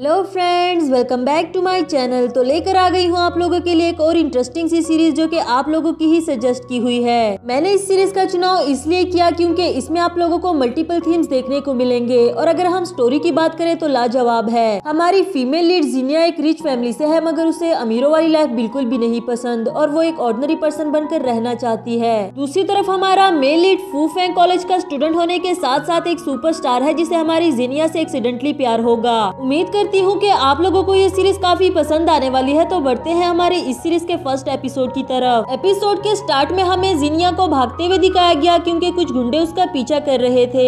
Hello friends welcome back to my channel तो लेकर आ गई हूँ आप लोगों के लिए एक और इंटरेस्टिंग सी सीरीज जो कि आप लोगों की ही सजेस्ट की हुई है मैंने इस सीरीज का चुनाव इसलिए किया क्योंकि इसमें आप लोगों को मल्टीपल थीम्स देखने को मिलेंगे और अगर हम स्टोरी की बात करें तो लाजवाब है हमारी फीमेल लीड जीनिया एक रिच फैमिली से है मगर उसे अमीरों वाली लाइफ बिल्कुल भी नहीं पसंद और वो एक ऑर्डनरी पर्सन बनकर रहना चाहती है दूसरी तरफ हमारा मेल लीड फूफेंग कॉलेज का स्टूडेंट होने के साथ साथ एक सुपर है जिसे हमारी जीनिया से एक्सीडेंटली प्यार होगा उम्मीद कर करती हूँ कि आप लोगों को ये सीरीज काफी पसंद आने वाली है तो बढ़ते हैं हमारे इस सीरीज के फर्स्ट एपिसोड की तरफ एपिसोड के स्टार्ट में हमें जिनिया को भागते हुए दिखाया गया क्योंकि कुछ गुंडे उसका पीछा कर रहे थे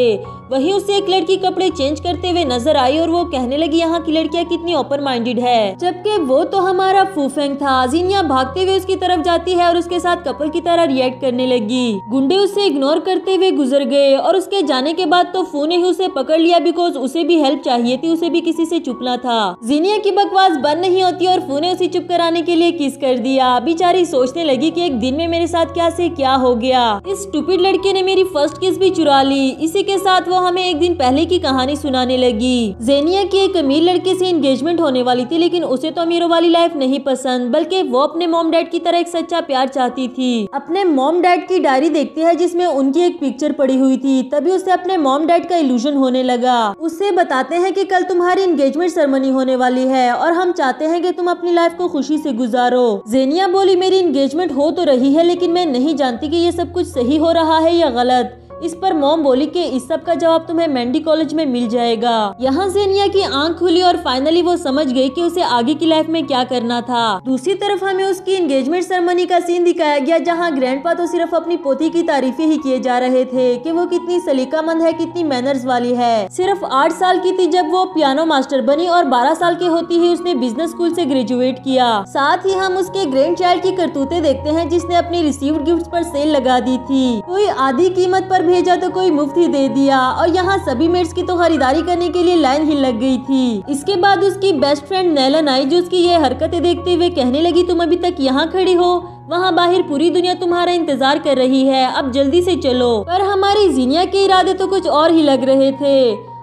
वहीं उसे एक लड़की कपड़े चेंज करते हुए नजर आई और वो कहने लगी यहाँ की लड़कियाँ कितनी ओपन माइंडेड है जबकि वो तो हमारा फूफेंग था जिनिया भागते हुए उसकी तरफ जाती है और उसके साथ कपल की तरह रिएक्ट करने लगी गुंडे उसे इग्नोर करते हुए गुजर गए और उसके जाने के बाद तो फू ने ही उसे पकड़ लिया बिकॉज उसे भी हेल्प चाहिए थी उसे भी किसी से चुप सपना था जीनिया की बकवास बंद नहीं होती और फू ने उसे चुप कराने के लिए किस कर दिया बेचारी सोचने लगी की एक दिन में मेरे साथ क्या से क्या हो गया इस टुपिड लड़के ने मेरी फर्स्ट किस भी चुरा ली इसी के साथ वो हमें एक दिन पहले की कहानी सुनाने लगी जेनिया की एक अमीर लड़के ऐसी एंगेजमेंट होने वाली थी लेकिन उसे तो अमीरों वाली लाइफ नहीं पसंद बल्कि वो अपने मोम डैड की तरह एक सच्चा प्यार चाहती थी अपने मोम डैड की डायरी देखती है जिसमे उनकी एक पिक्चर पड़ी हुई थी तभी उसे अपने मोम डैड का इल्यूजन होने लगा उससे बताते हैं कि कल तुम्हारी एंगेजमेंट सेरेमनी होने वाली है और हम चाहते हैं कि तुम अपनी लाइफ को खुशी से गुजारो जेनिया बोली मेरी इंगेजमेंट हो तो रही है लेकिन मैं नहीं जानती कि ये सब कुछ सही हो रहा है या गलत इस पर मोम बोली कि इस सब का जवाब तुम्हें मेंडी कॉलेज में मिल जाएगा यहाँ जेनिया की आंख खुली और फाइनली वो समझ गई कि उसे आगे की लाइफ में क्या करना था दूसरी तरफ हमें उसकी एंगेजमेंट सेरेमनी का सीन दिखाया गया जहाँ ग्रैंड तो सिर्फ अपनी पोती की तारीफे ही किए जा रहे थे कि वो कितनी सलीका है कितनी मैनर्स वाली है सिर्फ आठ साल की थी जब वो पियानो मास्टर बनी और बारह साल की होती ही उसने बिजनेस स्कूल ऐसी ग्रेजुएट किया साथ ही हम उसके ग्रैंड चाइल्ड की करतूते देखते हैं जिसने अपनी रिसीव गिफ्ट आरोप सेल लगा दी थी कोई आधी कीमत आरोप भी भेजा तो कोई मुफ्त ही दे दिया और यहाँ सभी मेट्स की तो खरीदारी करने के लिए लाइन ही लग गई थी इसके बाद उसकी बेस्ट फ्रेंड नैलन आई जो उसकी ये हरकतें देखते हुए कहने लगी तुम अभी तक यहाँ खड़ी हो वहाँ बाहर पूरी दुनिया तुम्हारा इंतजार कर रही है अब जल्दी से चलो पर हमारी जीनिया के इरादे तो कुछ और ही लग रहे थे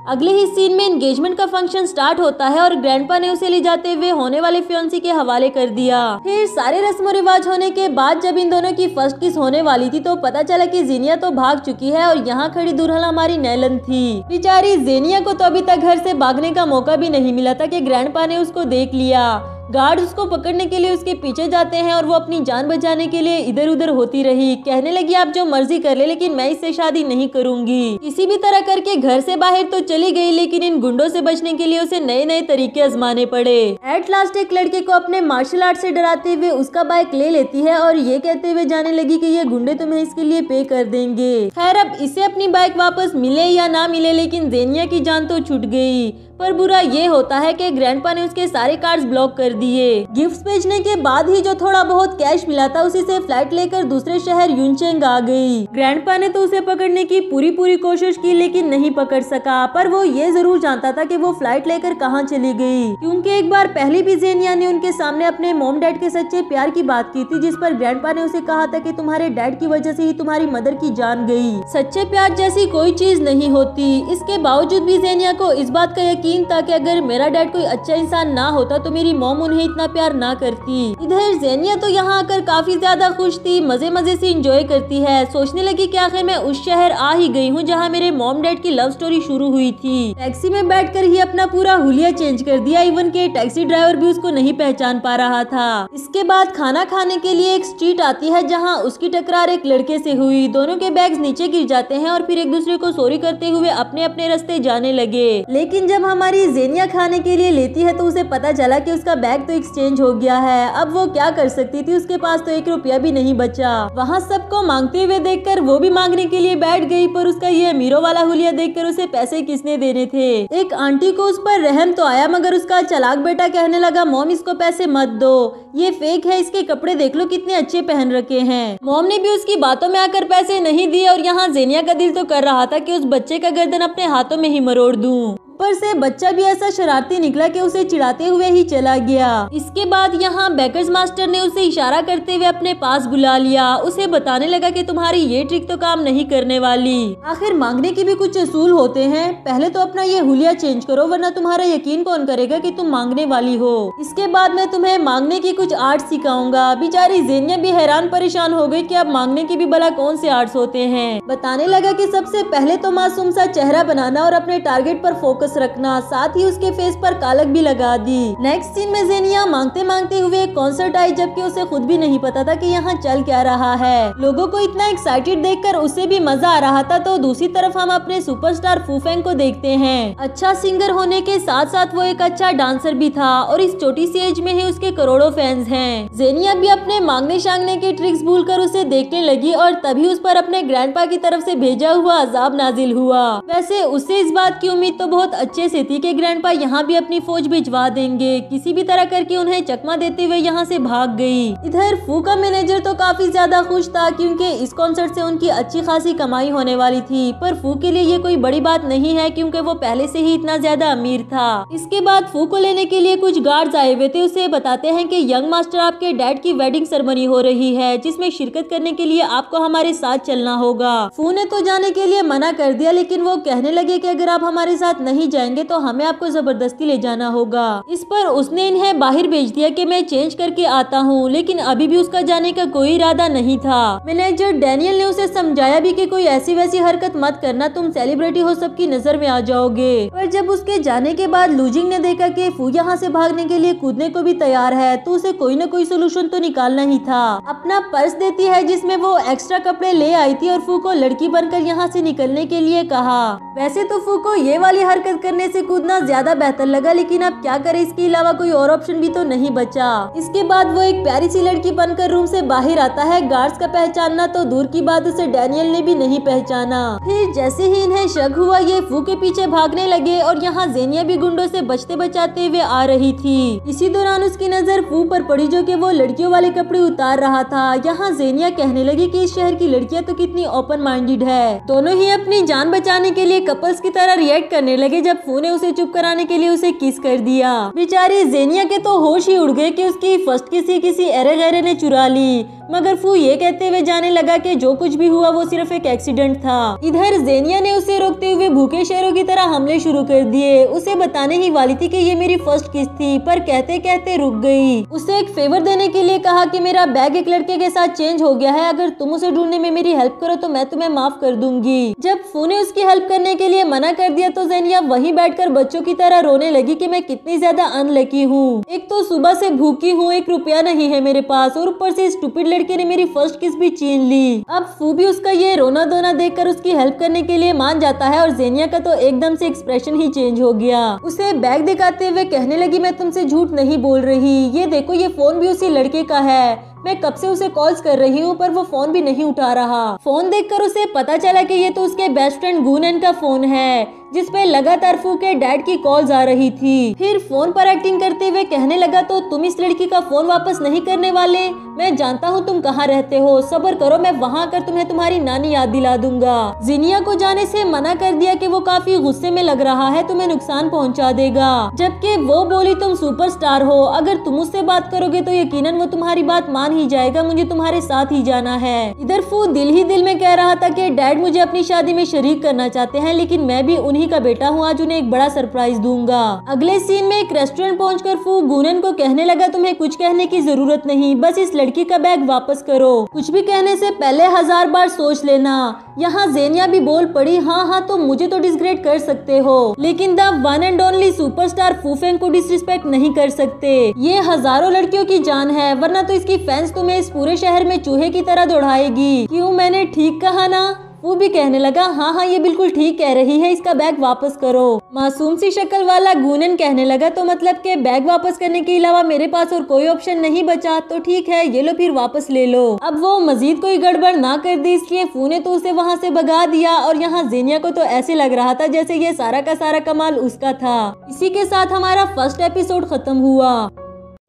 अगले ही सीन में एंगेजमेंट का फंक्शन स्टार्ट होता है और ग्रैंडपा ने उसे ले जाते हुए होने वाले फ्योन्सी के हवाले कर दिया फिर सारे रस्म रिवाज होने के बाद जब इन दोनों की फर्स्ट किस होने वाली थी तो पता चला कि जीनिया तो भाग चुकी है और यहाँ खड़ी दुल्हन हमारी नैलन थी बेचारी जेनिया को तो अभी तक घर ऐसी भागने का मौका भी नहीं मिला था की ग्रैंड ने उसको देख लिया गार्ड उसको पकड़ने के लिए उसके पीछे जाते हैं और वो अपनी जान बचाने के लिए इधर उधर होती रही कहने लगी आप जो मर्जी कर ले लेकिन मैं इससे शादी नहीं करूंगी किसी भी तरह करके घर से बाहर तो चली गई लेकिन इन गुंडों से बचने के लिए उसे नए नए तरीके आजमाने पड़े एट लास्ट एक लड़के को अपने मार्शल आर्ट से डराते हुए उसका बाइक ले लेती है और ये कहते हुए जाने लगी की ये गुंडे तुम्हें इसके लिए पे कर देंगे खैर अब इसे अपनी बाइक वापस मिले या ना मिले लेकिन जेनिया की जान तो छुट गयी पर बुरा ये होता है कि ग्रैंडपा ने उसके सारे कार्ड्स ब्लॉक कर दिए गिफ्ट भेजने के बाद ही जो थोड़ा बहुत कैश मिला था उसी से फ्लाइट लेकर दूसरे शहर यूनचेंग आ गई ग्रैंडपा ने तो उसे पकड़ने की पूरी पूरी कोशिश की लेकिन नहीं पकड़ सका पर वो ये जरूर जानता था की वो फ्लाइट लेकर कहाँ चली गयी क्यूँकी एक बार पहले भी जेनिया ने उनके सामने अपने मोम डैड के सच्चे प्यार की बात की थी जिस पर ग्रैंड ने उसे कहा था की तुम्हारे डैड की वजह ऐसी ही तुम्हारी मदर की जान गयी सच्चे प्यार जैसी कोई चीज नहीं होती इसके बावजूद भी जेनिया को इस बात का यकीन यकीन था कि अगर मेरा डैड कोई अच्छा इंसान ना होता तो मेरी मोम उन्हें इतना प्यार ना करती इधर जेनिया तो यहाँ आकर काफी ज्यादा खुश थी मजे मजे से इंजॉय करती है सोचने लगी की आखिर मैं उस शहर आ ही गई हूँ जहाँ मेरे मोम डैड की लव स्टोरी शुरू हुई थी टैक्सी में बैठ कर ही अपना पूरा हुलिया चेंज कर दिया इवन के टैक्सी ड्राइवर भी उसको नहीं पहचान पा रहा था इसके बाद खाना खाने के लिए एक स्ट्रीट आती है जहाँ उसकी टकरार एक लड़के से हुई दोनों के बैग्स नीचे गिर जाते हैं और फिर एक दूसरे को सोरी करते हुए अपने अपने रास्ते जाने लगे लेकिन जब हम हमारी जेनिया खाने के लिए लेती है तो उसे पता चला कि उसका बैग तो एक्सचेंज हो गया है अब वो क्या कर सकती थी उसके पास तो एक रुपया भी नहीं बचा वहाँ सबको मांगते हुए कर वो भी मांगने के लिए बैठ गयी पर उसका ये अमीरों वाला हुलिया देख उसे पैसे किसने देने थे एक आंटी को उस पर रहम तो आया मगर उसका चलाक बेटा कहने लगा मोम इसको पैसे मत दो ये फेक है इसके कपड़े देख लो कितने अच्छे पहन रखे हैं मोम ने भी उसकी बातों में आकर पैसे नहीं दिए और यहाँ जेनिया का दिल तो कर रहा था कि उस बच्चे का गर्दन अपने हाथों में ही मरोड़ दूं ऊपर से बच्चा भी ऐसा शरारती निकला कि उसे चिढ़ाते हुए ही चला गया इसके बाद यहाँ बैकर्स मास्टर ने उसे इशारा करते हुए अपने पास बुला लिया उसे बताने लगा कि तुम्हारी ये ट्रिक तो काम नहीं करने वाली आखिर मांगने के भी कुछ असूल होते हैं पहले तो अपना ये हुलिया चेंज करो वरना तुम्हारा यकीन कौन करेगा की तुम मांगने वाली हो इसके बाद मैं तुम्हें मांगने की कुछ आर्ट सिखाऊंगा बेचारी जेनिया भी हैरान परेशान हो गयी की अब मांगने की भी भला कौन से आर्ट होते हैं बताने लगा की सबसे पहले तो मासूम सा चेहरा बनाना और अपने टारगेट पर फोकस फोकस रखना साथ ही उसके फेस पर कालक भी लगा दी नेक्स्ट सीन में जेनिया मांगते मांगते हुए कॉन्सर्ट आई जबकि उसे खुद भी नहीं पता था कि यहाँ चल क्या रहा है लोगों को इतना एक्साइटेड देखकर उसे भी मजा आ रहा था तो दूसरी तरफ हम अपने सुपरस्टार फूफेंग को देखते हैं अच्छा सिंगर होने के साथ साथ वो एक अच्छा डांसर भी था और इस छोटी सी एज में ही उसके करोड़ों फैंस हैं जेनिया भी अपने मांगने शांगने के ट्रिक्स भूल उसे देखने लगी और तभी उस पर अपने ग्रैंड की तरफ ऐसी भेजा हुआ अजाब नाजिल हुआ वैसे उसे इस बात की उम्मीद तो बहुत बहुत अच्छे से थी कि पा यहाँ भी अपनी फौज भिजवा देंगे किसी भी तरह करके उन्हें चकमा देते हुए यहाँ से भाग गई इधर फू का मैनेजर तो काफी ज्यादा खुश था क्योंकि इस कॉन्सर्ट से उनकी अच्छी खासी कमाई होने वाली थी पर फू के लिए ये कोई बड़ी बात नहीं है क्योंकि वो पहले से ही इतना ज्यादा अमीर था इसके बाद फू को लेने के लिए कुछ गार्ड्स आए हुए थे उसे बताते हैं कि यंग मास्टर आपके डैड की वेडिंग सेरेमनी हो रही है जिसमें शिरकत करने के लिए आपको हमारे साथ चलना होगा फू ने तो जाने के लिए मना कर दिया लेकिन वो कहने लगे की अगर आप हमारे साथ नहीं नहीं जाएंगे तो हमें आपको जबरदस्ती ले जाना होगा इस पर उसने इन्हें बाहर भेज दिया कि मैं चेंज करके आता हूँ लेकिन अभी भी उसका जाने का कोई इरादा नहीं था मैनेजर डैनियल ने उसे समझाया भी की कोई ऐसी वैसी हरकत मत करना तुम सेलिब्रिटी हो सबकी नजर में आ जाओगे पर जब उसके जाने के बाद लूजिंग ने देखा की फू यहाँ ऐसी भागने के लिए कूदने को भी तैयार है तो उसे कोई न कोई सोल्यूशन तो निकालना ही था अपना पर्स देती है जिसमे वो एक्स्ट्रा कपड़े ले आई थी और फू को लड़की बनकर यहाँ ऐसी निकलने के लिए कहा वैसे तो फू को ये वाली हरकत मदद करने से कूदना ज्यादा बेहतर लगा लेकिन अब क्या करें इसके अलावा कोई और ऑप्शन भी तो नहीं बचा इसके बाद वो एक प्यारी सी लड़की बनकर रूम से बाहर आता है गार्ड्स का पहचानना तो दूर की बात उसे डैनियल ने भी नहीं पहचाना फिर जैसे ही इन्हें शक हुआ ये फू के पीछे भागने लगे और यहाँ जेनिया भी गुंडों से बचते बचाते हुए आ रही थी इसी दौरान उसकी नजर फू पर पड़ी जो की वो लड़कियों वाले कपड़े उतार रहा था यहाँ जेनिया कहने लगी की इस शहर की लड़कियाँ तो कितनी ओपन माइंडेड है दोनों ही अपनी जान बचाने के लिए कपल्स की तरह रिएक्ट करने लगे जब फू ने उसे चुप कराने के लिए उसे किस कर दिया बेचारी जेनिया के तो होश ही उड़ गए कि उसकी फर्स्ट किसी किसी एरे गहरे ने चुरा ली मगर फू ये कहते हुए जाने लगा कि जो कुछ भी हुआ वो सिर्फ एक एक्सीडेंट था इधर जेनिया ने उसे रोकते हुए भूखे शेरों की तरह हमले शुरू कर दिए उसे बताने ही वाली थी कि ये मेरी फर्स्ट किस्त थी पर कहते कहते रुक गई उसे एक फेवर देने के लिए कहा कि मेरा बैग एक लड़के के साथ चेंज हो गया है अगर तुम उसे ढूंढने में मेरी हेल्प करो तो मैं तुम्हें माफ कर दूंगी जब फू ने उसकी हेल्प करने के लिए मना कर दिया तो जेनिया वहीं बैठकर बच्चों की तरह रोने लगी कि मैं कितनी ज्यादा अनलकी हूँ एक तो सुबह से भूखी हूँ एक रुपया नहीं है मेरे पास और ऊपर से स्टूपिड लड़के ने मेरी फर्स्ट किस भी छीन ली अब फू भी उसका ये रोना धोना देख कर उसकी हेल्प करने के लिए मान जाता है और जेनिया का तो एकदम से एक्सप्रेशन ही चेंज हो गया उसे बैग दिखाते हुए कहने लगी मैं तुमसे झूठ नहीं बोल रही ये देखो ये फोन भी उसी लड़के का है मैं कब से उसे कॉल्स कर रही हूँ पर वो फोन भी नहीं उठा रहा फोन देखकर उसे पता चला कि ये तो उसके बेस्ट फ्रेंड गुनन का फोन है जिसपे लगातार फू के डैड की कॉल्स आ रही थी फिर फोन पर एक्टिंग करते हुए कहने लगा तो तुम इस लड़की का फोन वापस नहीं करने वाले मैं जानता हूँ तुम कहाँ रहते हो सबर करो मैं वहाँ कर तुम्हें तुम्हारी नानी याद दिला दूंगा जिनिया को जाने से मना कर दिया कि वो काफी गुस्से में लग रहा है तुम्हें नुकसान पहुँचा देगा जबकि वो बोली तुम स्टार हो अगर तुम उससे बात करोगे तो यकीन वो तुम्हारी बात मान जान ही जाएगा मुझे तुम्हारे साथ ही जाना है इधर फू दिल ही दिल में कह रहा था कि डैड मुझे अपनी शादी में शरीक करना चाहते हैं लेकिन मैं भी उन्हीं का बेटा हूँ आज उन्हें एक बड़ा सरप्राइज दूंगा अगले सीन में एक रेस्टोरेंट पहुँच कर फू गुनन को कहने लगा तुम्हें कुछ कहने की जरूरत नहीं बस इस लड़की का बैग वापस करो कुछ भी कहने ऐसी पहले हजार बार सोच लेना यहाँ जेनिया भी बोल पड़ी हाँ हाँ तो मुझे तो डिसग्रेड कर सकते हो लेकिन the one and only superstar Fu Feng को डिसरिस्पेक्ट नहीं कर सकते ये हजारों लड़कियों की जान है वरना तो इसकी फैन फैंस तुम्हें इस पूरे शहर में चूहे की तरह दौड़ाएगी क्यों मैंने ठीक कहा ना वो भी कहने लगा हाँ हाँ ये बिल्कुल ठीक कह रही है इसका बैग वापस करो मासूम सी शक्ल वाला गुनन कहने लगा तो मतलब के बैग वापस करने के अलावा मेरे पास और कोई ऑप्शन नहीं बचा तो ठीक है ये लो फिर वापस ले लो अब वो मजीद कोई गड़बड़ ना कर दी इसलिए फूने तो उसे वहाँ से भगा दिया और यहाँ जीनिया को तो ऐसे लग रहा था जैसे ये सारा का सारा कमाल उसका था इसी के साथ हमारा फर्स्ट एपिसोड खत्म हुआ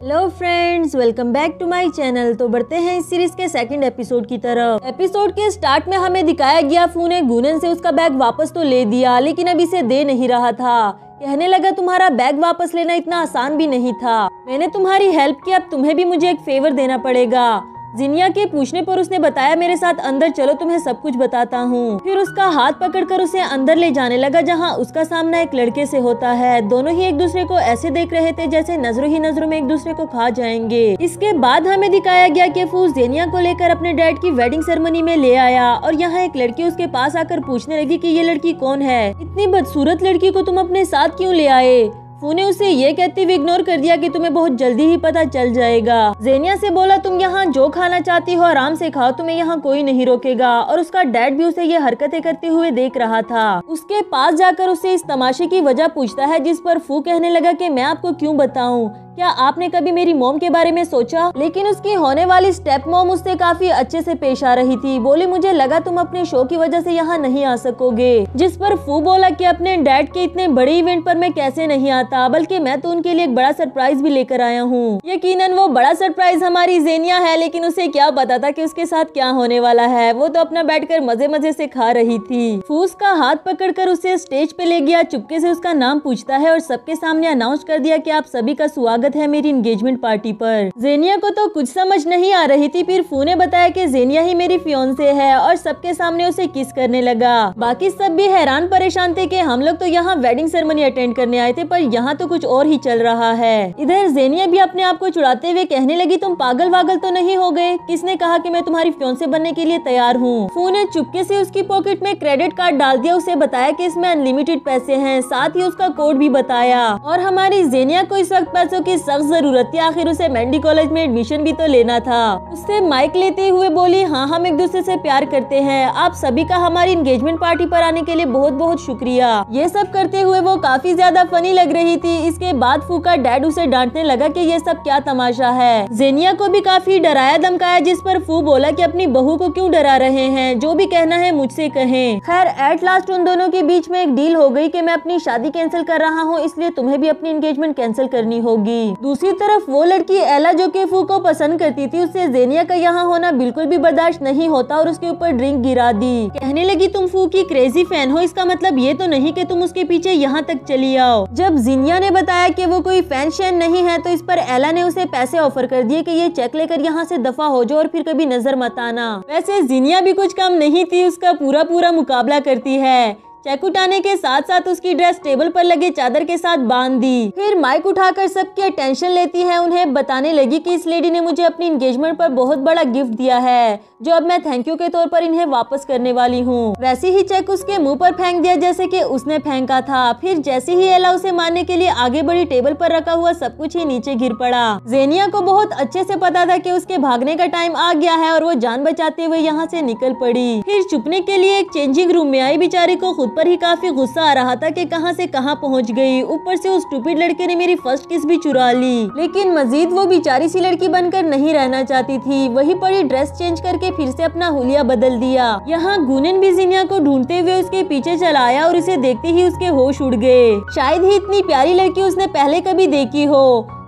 hello friends welcome back to my channel तो बढ़ते हैं इस सीरीज के सेकंड एपिसोड की तरफ एपिसोड के स्टार्ट में हमें दिखाया गया फू ने गुनन से उसका बैग वापस तो ले दिया लेकिन अब इसे दे नहीं रहा था कहने लगा तुम्हारा बैग वापस लेना इतना आसान भी नहीं था मैंने तुम्हारी हेल्प की अब तुम्हें भी मुझे एक फेवर देना पड़ेगा जिनिया के पूछने पर उसने बताया मेरे साथ अंदर चलो तुम्हें सब कुछ बताता हूँ फिर उसका हाथ पकड़कर उसे अंदर ले जाने लगा जहाँ उसका सामना एक लड़के से होता है दोनों ही एक दूसरे को ऐसे देख रहे थे जैसे नजरों ही नजरों में एक दूसरे को खा जाएंगे इसके बाद हमें दिखाया गया की फूस जेनिया को लेकर अपने डैड की वेडिंग सेरेमनी में ले आया और यहाँ एक लड़की उसके पास आकर पूछने लगी की ये लड़की कौन है इतनी बदसूरत लड़की को तुम अपने साथ क्यूँ ले आए ने उसे ये कहते हुए इग्नोर कर दिया कि तुम्हें बहुत जल्दी ही पता चल जाएगा जेनिया से बोला तुम यहाँ जो खाना चाहती हो आराम से खाओ तुम्हें यहाँ कोई नहीं रोकेगा और उसका डैड भी उसे ये हरकतें करते हुए देख रहा था उसके पास जाकर उसे इस तमाशे की वजह पूछता है जिस पर फू कहने लगा की मैं आपको क्यूँ बताऊँ क्या आपने कभी मेरी मोम के बारे में सोचा लेकिन उसकी होने वाली स्टेप मोम उससे काफी अच्छे से पेश आ रही थी बोली मुझे लगा तुम अपने शो की वजह से यहाँ नहीं आ सकोगे जिस पर फू बोला कि अपने डैड के इतने बड़े इवेंट पर मैं कैसे नहीं आता बल्कि मैं तो उनके लिए एक बड़ा सरप्राइज भी लेकर आया हूँ यकीन वो बड़ा सरप्राइज हमारी जेनिया है लेकिन उसे क्या पता था की उसके साथ क्या होने वाला है वो तो अपना बैठ मजे मजे से खा रही थी फूस का हाथ पकड़ उसे स्टेज पे ले गया चुपके से उसका नाम पूछता है और सबके सामने अनाउंस कर दिया की आप सभी का सुहाग स्वागत है मेरी इंगेजमेंट पार्टी पर जेनिया को तो कुछ समझ नहीं आ रही थी फिर फू ने बताया कि जेनिया ही मेरी फियोन्से है और सबके सामने उसे किस करने लगा बाकी सब भी हैरान परेशान थे कि हम लोग तो यहाँ वेडिंग सेरेमनी अटेंड करने आए थे पर यहाँ तो कुछ और ही चल रहा है इधर जेनिया भी अपने आप को चुड़ाते हुए कहने लगी तुम पागल वागल तो नहीं हो गए किसने कहा की मैं तुम्हारी फियोन्से बनने के लिए तैयार हूँ फू ने चुपके से उसकी पॉकेट में क्रेडिट कार्ड डाल दिया उसे बताया की इसमें अनलिमिटेड पैसे है साथ ही उसका कोड भी बताया और हमारी जेनिया को इस वक्त पैसों की की सख्त जरूरत थी आखिर उसे मेंडी कॉलेज में एडमिशन भी तो लेना था उससे माइक लेते हुए बोली हाँ हम एक दूसरे से प्यार करते हैं आप सभी का हमारी इंगेजमेंट पार्टी पर आने के लिए बहुत बहुत शुक्रिया ये सब करते हुए वो काफी ज्यादा फनी लग रही थी इसके बाद फूका डैड उसे डांटने लगा की ये सब क्या तमाशा है जेनिया को भी काफी डराया धमकाया जिस पर फू बोला की अपनी बहू को क्यूँ डरा रहे हैं जो भी कहना है मुझसे कहे खैर एट लास्ट उन दोनों के बीच में एक डील हो गई की मैं अपनी शादी कैंसिल कर रहा हूँ इसलिए तुम्हें भी अपनी इंगेजमेंट कैंसिल करनी होगी थी दूसरी तरफ वो लड़की एला जो के फू को पसंद करती थी उससे जेनिया का यहाँ होना बिल्कुल भी बर्दाश्त नहीं होता और उसके ऊपर ड्रिंक गिरा दी कहने लगी तुम फू की क्रेजी फैन हो इसका मतलब ये तो नहीं की तुम उसके पीछे यहाँ तक चली आओ जब जीनिया ने बताया की वो कोई फैन शैन नहीं है तो इस पर एला ने उसे पैसे ऑफर कर दिए की ये चेक लेकर यहाँ ऐसी दफा हो जाओ और फिर कभी नजर मत आना वैसे जीनिया भी कुछ कम नहीं थी उसका पूरा पूरा मुकाबला करती है चेक उठाने के साथ साथ उसकी ड्रेस टेबल पर लगी चादर के साथ बांध दी फिर माइक उठाकर सबकी अटेंशन लेती है उन्हें बताने लगी कि इस लेडी ने मुझे अपनी इंगेजमेंट पर बहुत बड़ा गिफ्ट दिया है जो अब मैं थैंक यू के तौर पर इन्हें वापस करने वाली हूँ वैसे ही चेक उसके मुंह पर फेंक दिया जैसे कि उसने फेंका था फिर जैसे ही एला उसे मारने के लिए आगे बढ़ी टेबल पर रखा हुआ सब कुछ ही नीचे गिर पड़ा जेनिया को बहुत अच्छे से पता था कि उसके भागने का टाइम आ गया है और वो जान बचाते हुए यहाँ से निकल पड़ी फिर छुपने के लिए एक चेंजिंग रूम में आई बेचारी को खुद ऊपर ही काफी गुस्सा आ रहा था कि कहां से कहां पहुंच गई ऊपर से उस टूपिड लड़के ने मेरी फर्स्ट किस भी चुरा ली लेकिन मजीद वो बेचारी सी लड़की बनकर नहीं रहना चाहती थी वही पड़ी ड्रेस चेंज करके फिर से अपना हुलिया बदल दिया यहाँ गुनन भी जिनिया को ढूंढते हुए उसके पीछे चला आया और उसे देखते ही उसके होश उड़ गए शायद ही इतनी प्यारी लड़की उसने पहले कभी देखी हो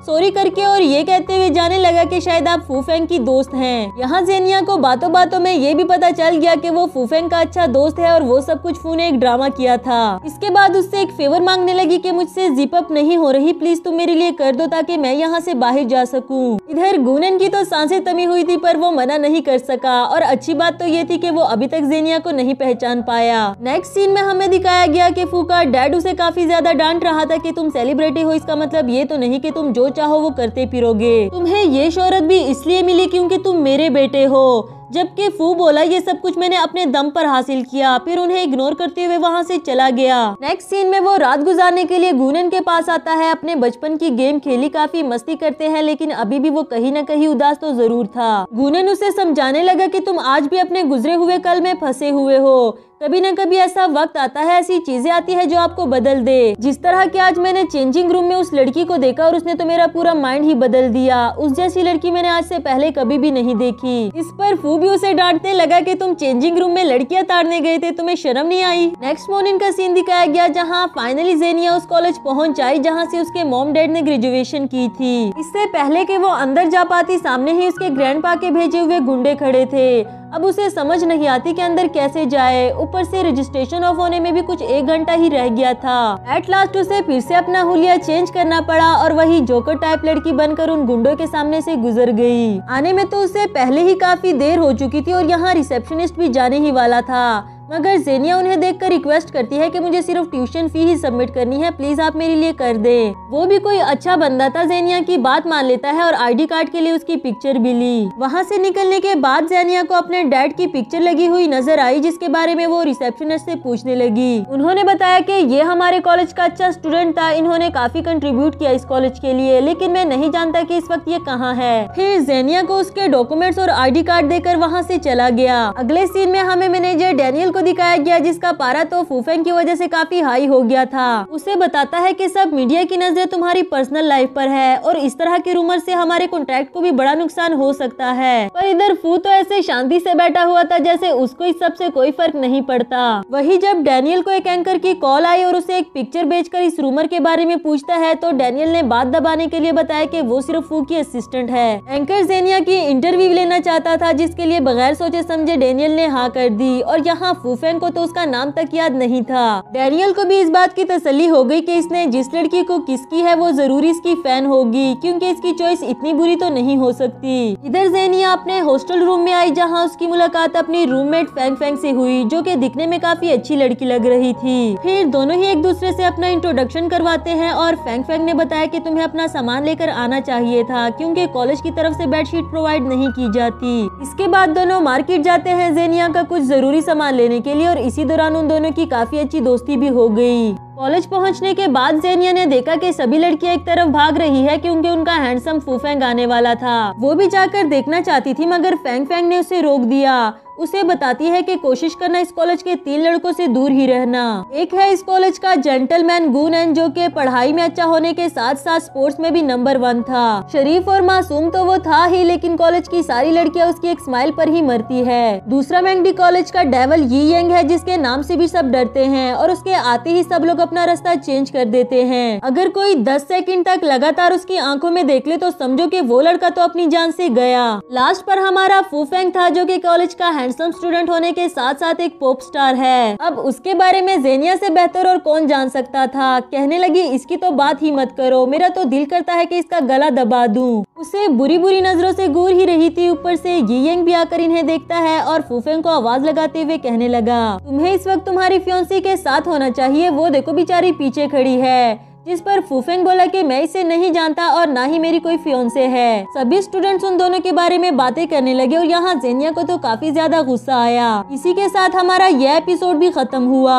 सॉरी करके और ये कहते हुए जाने लगा कि शायद आप फूफेंग की दोस्त हैं यहाँ जेनिया को बातों बातों में ये भी पता चल गया कि वो फूफेंग का अच्छा दोस्त है और वो सब कुछ फू ने एक ड्रामा किया था इसके बाद उससे एक फेवर मांगने लगी कि मुझसे जिप अप नहीं हो रही प्लीज तुम मेरे लिए कर दो ताकि मैं यहाँ से बाहर जा सकूँ इधर गुनन की तो सांसें तमी हुई थी पर वो मना नहीं कर सका और अच्छी बात तो ये थी कि वो अभी तक जेनिया को नहीं पहचान पाया नेक्स्ट सीन में हमें दिखाया गया कि फू का डैड उसे काफी ज्यादा डांट रहा था कि तुम सेलिब्रिटी हो इसका मतलब ये तो नहीं कि तुम जो चाहो वो करते फिरोगे तुम्हें ये शोहरत भी इसलिए मिली क्योंकि तुम मेरे बेटे हो जबकि फू बोला ये सब कुछ मैंने अपने दम पर हासिल किया फिर उन्हें इग्नोर करते हुए वहाँ से चला गया नेक्स्ट सीन में वो रात गुजारने के लिए गुनन के पास आता है अपने बचपन की गेम खेली काफी मस्ती करते हैं लेकिन अभी भी वो कहीं न कहीं उदास तो जरूर था गुनन उसे समझाने लगा की तुम आज भी अपने गुजरे हुए कल में फंसे हुए हो कभी न कभी ऐसा वक्त आता है ऐसी चीजें आती है जो आपको बदल दे जिस तरह की आज मैंने चेंजिंग रूम में उस लड़की को देखा और उसने तो मेरा पूरा माइंड ही बदल दिया उस जैसी लड़की मैंने आज से पहले कभी भी नहीं देखी इस पर फू तू भी उसे डांटने लगा कि तुम चेंजिंग रूम में लड़कियां ताड़ने गए थे तुम्हें शर्म नहीं आई नेक्स्ट मोर्निंग का सीन दिखाया गया जहाँ फाइनली जेनिया उस कॉलेज पहुँच आई जहाँ से उसके मोम डैड ने ग्रेजुएशन की थी इससे पहले की वो अंदर जा पाती सामने ही उसके ग्रैंड के भेजे हुए गुंडे खड़े थे अब उसे समझ नहीं आती कि अंदर कैसे जाए ऊपर से रजिस्ट्रेशन ऑफ होने में भी कुछ एक घंटा ही रह गया था एट लास्ट उसे फिर से अपना हुलिया चेंज करना पड़ा और वही जोकर टाइप लड़की बनकर उन गुंडों के सामने से गुजर गई आने में तो उसे पहले ही काफी देर हो चुकी थी और यहाँ रिसेप्शनिस्ट भी जाने ही वाला था मगर जेनिया उन्हें देखकर रिक्वेस्ट करती है कि मुझे सिर्फ ट्यूशन फी ही सबमिट करनी है प्लीज आप मेरे लिए कर दें वो भी कोई अच्छा बंदा था जेनिया की बात मान लेता है और आईडी कार्ड के लिए उसकी पिक्चर भी ली वहाँ से निकलने के बाद जेनिया को अपने डैड की पिक्चर लगी हुई नजर आई जिसके बारे में वो रिसेप्शनिस्ट से पूछने लगी उन्होंने बताया की ये हमारे कॉलेज का अच्छा स्टूडेंट था इन्होंने काफी कंट्रीब्यूट किया इस कॉलेज के लिए लेकिन मैं नहीं जानता की इस वक्त ये कहाँ है फिर जेनिया को उसके डॉक्यूमेंट्स और आईडी कार्ड देकर वहाँ से चला गया अगले सीन में हमें मैनेजर डेनियल को दिखाया गया जिसका पारा तो फूफेंग की वजह से काफी हाई हो गया था उसे बताता है कि सब मीडिया की नजर तुम्हारी पर्सनल लाइफ पर है और इस तरह के रूमर से हमारे कॉन्ट्रैक्ट को भी बड़ा नुकसान हो सकता है पर इधर फू तो ऐसे शांति से बैठा हुआ था जैसे उसको इस से कोई फर्क नहीं पड़ता वही जब डैनियल को एक एंकर की कॉल आई और उसे एक पिक्चर कर इस रूमर के बारे में पूछता है तो डैनियल ने बात दबाने के लिए बताया की वो सिर्फ फू की असिस्टेंट है एंकर जेनिया की इंटरव्यू लेना चाहता था जिसके लिए बगैर सोचे समझे डैनियल ने हाँ कर दी और यहाँ फूफेन को तो उसका नाम तक याद नहीं था डेनियल को भी इस बात की तसली हो गई कि इसने जिस लड़की को किस की है वो जरूरी इसकी फैन होगी क्योंकि इसकी चॉइस इतनी बुरी तो नहीं हो सकती इधर जेनिया अपने हॉस्टल रूम में आई जहाँ उसकी मुलाकात अपनी रूममेट फैंग फैंग ऐसी हुई जो की दिखने में काफी अच्छी लड़की लग रही थी फिर दोनों ही एक दूसरे से अपना इंट्रोडक्शन करवाते हैं और फैंग फैंग ने बताया कि तुम्हें अपना सामान लेकर आना चाहिए था क्योंकि कॉलेज की तरफ से बेडशीट प्रोवाइड नहीं की जाती इसके बाद दोनों मार्केट जाते हैं जेनिया का कुछ जरूरी सामान लेने करने के लिए और इसी दौरान उन दोनों की काफ़ी अच्छी दोस्ती भी हो गई कॉलेज पहुंचने के बाद जेनिया ने देखा कि सभी लड़कियां एक तरफ भाग रही है क्योंकि उनका हैंडसम फूफेंग आने वाला था वो भी जाकर देखना चाहती थी मगर फैंग फैंग ने उसे रोक दिया उसे बताती है कि कोशिश करना इस कॉलेज के तीन लड़कों से दूर ही रहना एक है इस कॉलेज का जेंटलमैन गुन एन जो के पढ़ाई में अच्छा होने के साथ साथ स्पोर्ट्स में भी नंबर वन था शरीफ और मासूम तो वो था ही लेकिन कॉलेज की सारी लड़कियां उसकी एक स्माइल पर ही मरती है दूसरा मैंगडी कॉलेज का डेवल यी यंग है जिसके नाम से भी सब डरते हैं और उसके आते ही सब लोग अपना रास्ता चेंज कर देते हैं अगर कोई दस सेकंड तक लगातार उसकी आंखों में देख ले तो समझो कि वो लड़का तो अपनी जान से गया लास्ट पर हमारा फूफेंग था जो कि कॉलेज का हैंडसम स्टूडेंट होने के साथ साथ एक पॉप स्टार है अब उसके बारे में जेनिया से बेहतर और कौन जान सकता था कहने लगी इसकी तो बात ही मत करो मेरा तो दिल करता है की इसका गला दबा दू उसे बुरी बुरी नजरों से घूर ही रही थी ऊपर से यंग भी आकर इन्हें देखता है और फूफेंग को आवाज लगाते हुए कहने लगा तुम्हें इस वक्त तुम्हारी फ्योन्सी के साथ होना चाहिए वो देखो बेचारी पीछे खड़ी है जिस पर फूफेंग बोला कि मैं इसे नहीं जानता और ना ही मेरी कोई फियोन्से है सभी स्टूडेंट्स उन दोनों के बारे में बातें करने लगे और यहाँ जेनिया को तो काफी ज्यादा गुस्सा आया इसी के साथ हमारा यह एपिसोड भी खत्म हुआ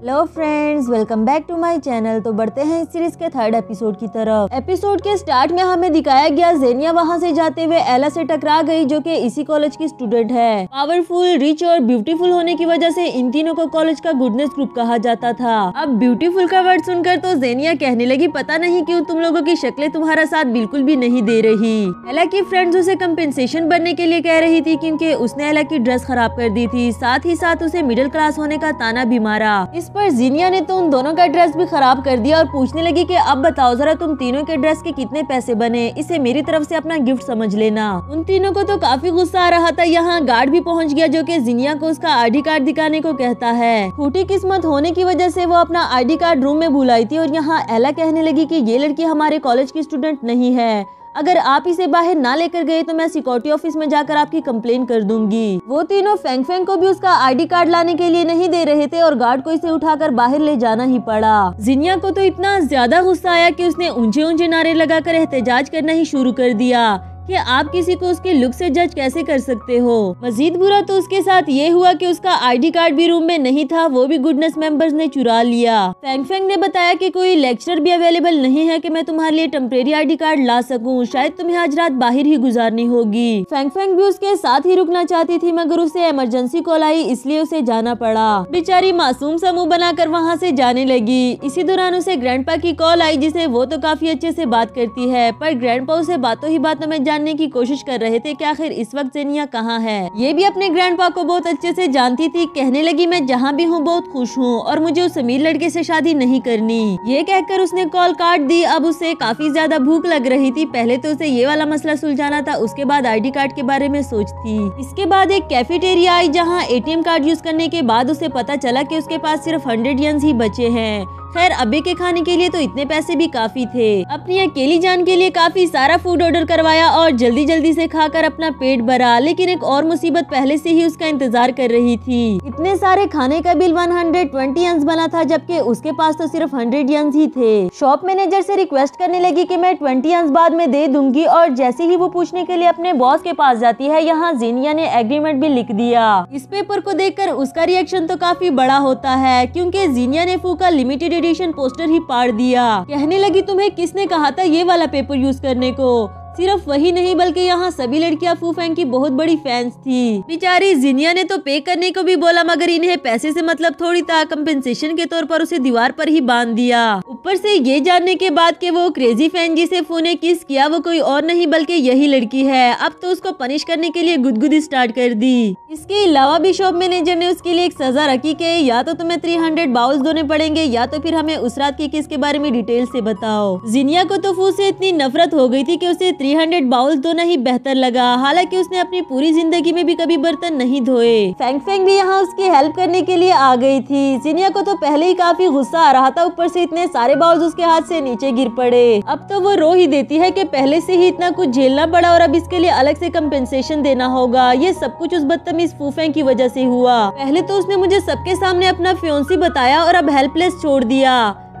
hello friends welcome back to my channel तो बढ़ते हैं इस सीरीज के थर्ड एपिसोड की तरफ एपिसोड के स्टार्ट में हमें दिखाया गया जेनिया वहां से जाते हुए एला से टकरा गई जो कि इसी कॉलेज की स्टूडेंट है पावरफुल रिच और ब्यूटीफुल होने की वजह से इन तीनों को कॉलेज का गुडनेस ग्रुप कहा जाता था अब ब्यूटीफुल का वर्ड सुनकर तो जेनिया कहने लगी पता नहीं क्यूँ तुम लोगों की शक्लें तुम्हारा साथ बिल्कुल भी नहीं दे रही एला की फ्रेंड्स उसे कम्पेंसेशन बनने के लिए कह रही थी क्यूँकी उसने एला की ड्रेस खराब कर दी थी साथ ही साथ उसे मिडिल क्लास होने का ताना भी मारा इस पर जीनिया ने तो उन दोनों का ड्रेस भी खराब कर दिया और पूछने लगी कि अब बताओ जरा तुम तीनों के ड्रेस के कितने पैसे बने इसे मेरी तरफ से अपना गिफ्ट समझ लेना उन तीनों को तो काफी गुस्सा आ रहा था यहाँ गार्ड भी पहुँच गया जो की जीनिया को उसका आई कार्ड दिखाने को कहता है छोटी किस्मत होने की वजह ऐसी वो अपना आई कार्ड रूम में बुलाई थी और यहाँ एला कहने लगी की ये लड़की हमारे कॉलेज की स्टूडेंट नहीं है अगर आप इसे बाहर ना लेकर गए तो मैं सिक्योरिटी ऑफिस में जाकर आपकी कंप्लेन कर दूंगी वो तीनों फेंग फेंग को भी उसका आईडी कार्ड लाने के लिए नहीं दे रहे थे और गार्ड को इसे उठाकर बाहर ले जाना ही पड़ा जिनिया को तो इतना ज्यादा गुस्सा आया की उसने ऊंचे ऊंचे नारे लगाकर एहतजाज करना ही शुरू कर दिया कि आप किसी को उसके लुक से जज कैसे कर सकते हो मजीद बुरा तो उसके साथ ये हुआ कि उसका आईडी कार्ड भी रूम में नहीं था वो भी गुडनेस मेंबर्स ने चुरा लिया फेंग फेंग ने बताया कि कोई लेक्चर भी अवेलेबल नहीं है कि मैं तुम्हारे लिए टेम्परेरी आईडी कार्ड ला सकूं शायद तुम्हें आज रात बाहर ही गुजारनी होगी फेंग फेंग भी उसके साथ ही रुकना चाहती थी मगर उसे इमरजेंसी कॉल आई इसलिए उसे जाना पड़ा बेचारी मासूम सा मुँह बनाकर वहाँ से जाने लगी इसी दौरान उसे ग्रैंडपा की कॉल आई जिसे वो तो काफी अच्छे से बात करती है पर ग्रैंडपा उसे बातों ही बातों में जानने की कोशिश कर रहे थे कि आखिर इस वक्त जेनिया कहाँ है ये भी अपने ग्रैंड को बहुत अच्छे से जानती थी कहने लगी मैं जहाँ भी हूँ बहुत खुश हूँ और मुझे उस अमीर लड़के से शादी नहीं करनी ये कहकर उसने कॉल काट दी अब उसे काफी ज्यादा भूख लग रही थी पहले तो उसे ये वाला मसला सुलझाना था उसके बाद आईडी कार्ड के बारे में सोचती इसके बाद एक कैफेटेरिया आई जहाँ एटीएम कार्ड यूज करने के बाद उसे पता चला की उसके पास सिर्फ हंड्रेड यंस ही बचे हैं खैर अबे के खाने के लिए तो इतने पैसे भी काफी थे अपनी अकेली जान के लिए काफी सारा फूड ऑर्डर करवाया और जल्दी जल्दी से खाकर अपना पेट भरा लेकिन एक और मुसीबत पहले से ही उसका इंतजार कर रही थी इतने सारे खाने का बिल 120 हंड्रेड बना था जबकि उसके पास तो सिर्फ हंड्रेड यंस ही थे शॉप मैनेजर ऐसी रिक्वेस्ट करने लगी की मैं ट्वेंटी यंस बाद में दे दूंगी और जैसे ही वो पूछने के लिए अपने बॉस के पास जाती है यहाँ जीनिया ने एग्रीमेंट भी लिख दिया इस पेपर को देखकर उसका रिएक्शन तो काफी बड़ा होता है क्योंकि जीनिया ने फूका लिमिटेड ग्रेजुएशन पोस्टर ही पाड़ दिया कहने लगी तुम्हें किसने कहा था ये वाला पेपर यूज करने को सिर्फ वही नहीं बल्कि यहाँ सभी लड़कियाँ फूफेंग की बहुत बड़ी फैंस थी बेचारी जिनिया ने तो पे करने को भी बोला मगर इन्हें पैसे से मतलब थोड़ी था कम्पेंसेशन के तौर पर उसे दीवार पर ही बांध दिया ऊपर से ये जानने के बाद कि वो क्रेजी फैन जिसे फू ने किस किया वो कोई और नहीं बल्कि यही लड़की है अब तो उसको पनिश करने के लिए गुदगुदी स्टार्ट कर दी इसके अलावा भी शॉप मैनेजर ने उसके लिए एक सजा रखी के या तो तुम्हें थ्री हंड्रेड बाउल धोने पड़ेंगे या तो फिर हमें उस रात की किस के बारे में डिटेल से बताओ जिनिया को तो फू से इतनी नफरत हो गई थी की उसे 300 बाउल तो नहीं बेहतर लगा हालांकि उसने अपनी पूरी जिंदगी में भी कभी बर्तन नहीं धोए फेंग फेंग भी यहाँ उसकी हेल्प करने के लिए आ गई थी सीनिया को तो पहले ही काफी गुस्सा आ रहा था ऊपर से इतने सारे बाउल उसके हाथ से नीचे गिर पड़े अब तो वो रो ही देती है की पहले से ही इतना कुछ झेलना पड़ा और अब इसके लिए अलग से कम्पेंसेशन देना होगा ये सब कुछ उस बदतमीज फूफेंग की वजह से हुआ पहले तो उसने मुझे सबके सामने अपना फ्योन्सी बताया और अब हेल्पलेस छोड़ दिया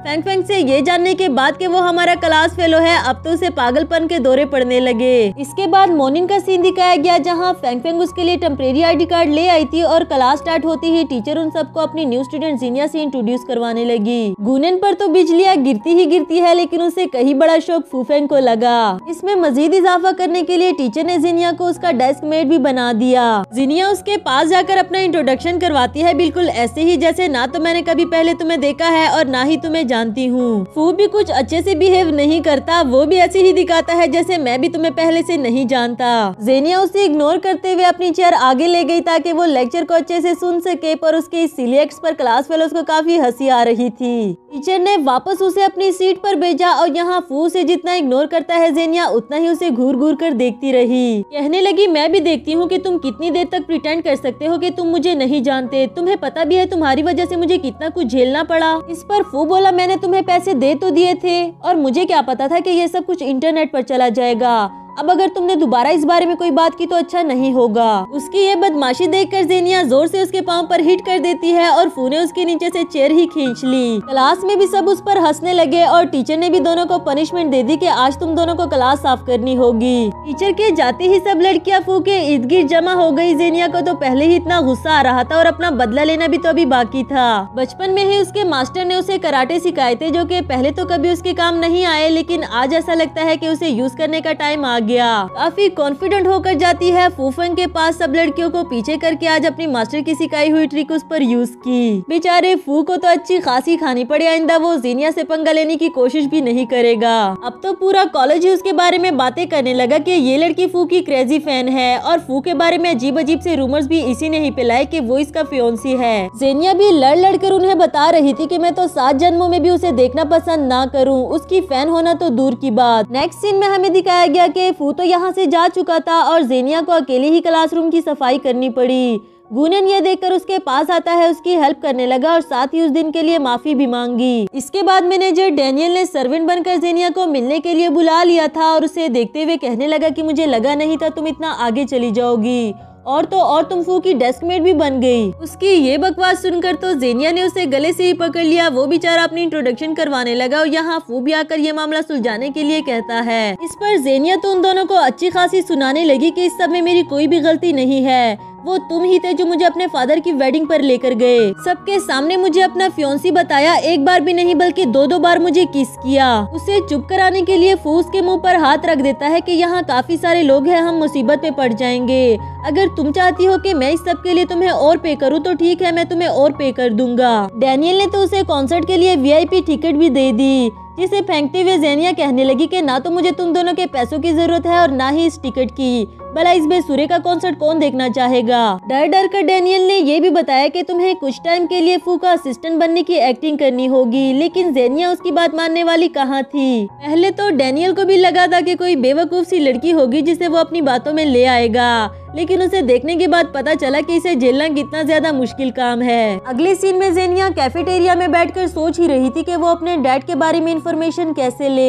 फैंग फेंग से ये जानने के बाद कि वो हमारा क्लास फेलो है अब तो उसे पागलपन के दौरे पड़ने लगे इसके बाद मोनिन का सीन दिखाया गया जहाँ फैंग फैंग उसके लिए टेम्परेरी आईडी कार्ड ले आई थी और क्लास स्टार्ट होती ही टीचर उन सबको अपनी न्यू स्टूडेंट जीनिया से इंट्रोड्यूस करवाने लगी गुनन पर तो बिजलियाँ गिरती ही गिरती है लेकिन उसे कहीं बड़ा शौक फूफेंग को लगा इसमें मजीद इजाफा करने के लिए टीचर ने जीनिया को उसका डेस्क मेट भी बना दिया जीनिया उसके पास जाकर अपना इंट्रोडक्शन करवाती है बिल्कुल ऐसे ही जैसे ना तो मैंने कभी पहले तुम्हें देखा है और ना ही तुम्हें जानती हूँ फू भी कुछ अच्छे से बिहेव नहीं करता वो भी ऐसे ही दिखाता है जैसे मैं भी तुम्हें पहले से नहीं जानता जेनिया उसे इग्नोर करते हुए अपनी चेयर आगे ले गई ताकि वो लेक्चर को अच्छे से सुन सके पर उसके सिलेक्ट पर क्लास फेलोज को काफी हंसी आ रही थी टीचर ने वापस उसे अपनी सीट पर भेजा और यहाँ फू से जितना इग्नोर करता है जेनिया उतना ही उसे घूर घूर कर देखती रही कहने लगी मैं भी देखती हूँ कि तुम कितनी देर तक प्रिटेंड कर सकते हो कि तुम मुझे नहीं जानते तुम्हें पता भी है तुम्हारी वजह से मुझे कितना कुछ झेलना पड़ा इस पर फू बोला मैं मैंने तुम्हें पैसे दे तो दिए थे और मुझे क्या पता था कि यह सब कुछ इंटरनेट पर चला जाएगा अब अगर तुमने दोबारा इस बारे में कोई बात की तो अच्छा नहीं होगा उसकी ये बदमाशी देख कर जेनिया जोर से उसके पाँव पर हिट कर देती है और फूने उसके नीचे से चेयर ही खींच ली क्लास में भी सब उस पर हंसने लगे और टीचर ने भी दोनों को पनिशमेंट दे दी की आज तुम दोनों को क्लास साफ करनी होगी टीचर के जाते ही सब लड़कियाँ फूके इर्द गिर्द जमा हो गयी जेनिया को तो पहले ही इतना गुस्सा आ रहा था और अपना बदला लेना भी तो अभी बाकी था बचपन में ही उसके मास्टर ने उसे कराटे सिखाए थे जो कि पहले तो कभी उसके काम नहीं आए लेकिन आज ऐसा लगता है कि उसे यूज करने का टाइम आ गया काफी कॉन्फिडेंट होकर जाती है फूफंग के पास सब लड़कियों को पीछे करके आज अपनी मास्टर की सिखाई हुई ट्रिक उस पर यूज की बेचारे फू को तो अच्छी खासी खानी पड़े आइंदा वो जीनिया से पंगा लेने की कोशिश भी नहीं करेगा अब तो पूरा कॉलेज ही उसके बारे में बातें करने लगा की ये लड़की फू की क्रेजी फैन है और फू के बारे में अजीब अजीब से रूमर्स भी इसी ने ही पिलाए की वो इसका फ्योन्सी है जेनिया भी लड़ लड़ कर उन्हें बता रही थी की मैं तो सात जन्मों में भी उसे देखना पसंद ना करूँ उसकी फैन होना तो दूर की बात नेक्स्ट सीन में हमें दिखाया गया कि फू तो यहाँ से जा चुका था और जेनिया को अकेले ही क्लासरूम की सफाई करनी पड़ी गुनन यह देखकर उसके पास आता है उसकी हेल्प करने लगा और साथ ही उस दिन के लिए माफी भी मांगी इसके बाद मैनेजर डेनियल ने सर्वेंट बनकर जेनिया को मिलने के लिए बुला लिया था और उसे देखते हुए कहने लगा कि मुझे लगा नहीं था तुम इतना आगे चली जाओगी और तो और तुम फू की डेस्कमेट भी बन गई उसकी ये बकवास सुनकर तो जेनिया ने उसे गले से ही पकड़ लिया वो बेचारा अपनी इंट्रोडक्शन करवाने लगा और यहाँ फू भी आकर ये मामला सुलझाने के लिए कहता है इस पर जेनिया तो उन दोनों को अच्छी खासी सुनाने लगी की इस सब में मेरी कोई भी गलती नहीं है वो तुम ही थे जो मुझे अपने फादर की वेडिंग पर लेकर गए सबके सामने मुझे अपना फ्योन्सी बताया एक बार भी नहीं बल्कि दो दो बार मुझे किस किया उसे चुप कराने के लिए फूस के मुंह पर हाथ रख देता है कि यहाँ काफी सारे लोग हैं हम मुसीबत में पड़ जाएंगे अगर तुम चाहती हो कि मैं इस सब के लिए तुम्हें और पे करूँ तो ठीक है मैं तुम्हें और पे कर दूंगा डैनियल ने तो उसे कॉन्सर्ट के लिए पी टिकट भी दे दी जिसे फेंकते हुए जेनिया कहने लगी कि ना तो मुझे तुम दोनों के पैसों की जरूरत है और ना ही इस टिकट की भला बे सूर्य का कॉन्सर्ट कौन देखना चाहेगा डर डर कर डेनियल ने ये भी बताया कि तुम्हें कुछ टाइम के लिए फू का असिस्टेंट बनने की एक्टिंग करनी होगी लेकिन जेनिया उसकी बात मानने वाली कहाँ थी पहले तो डेनियल को भी लगा था की कोई बेवकूफ सी लड़की होगी जिसे वो अपनी बातों में ले आएगा लेकिन उसे देखने के बाद पता चला कि इसे झेलना कितना ज्यादा मुश्किल काम है अगले सीन में जेनिया कैफेटेरिया में बैठकर सोच ही रही थी कि वो अपने डैड के बारे में इन्फॉर्मेशन कैसे ले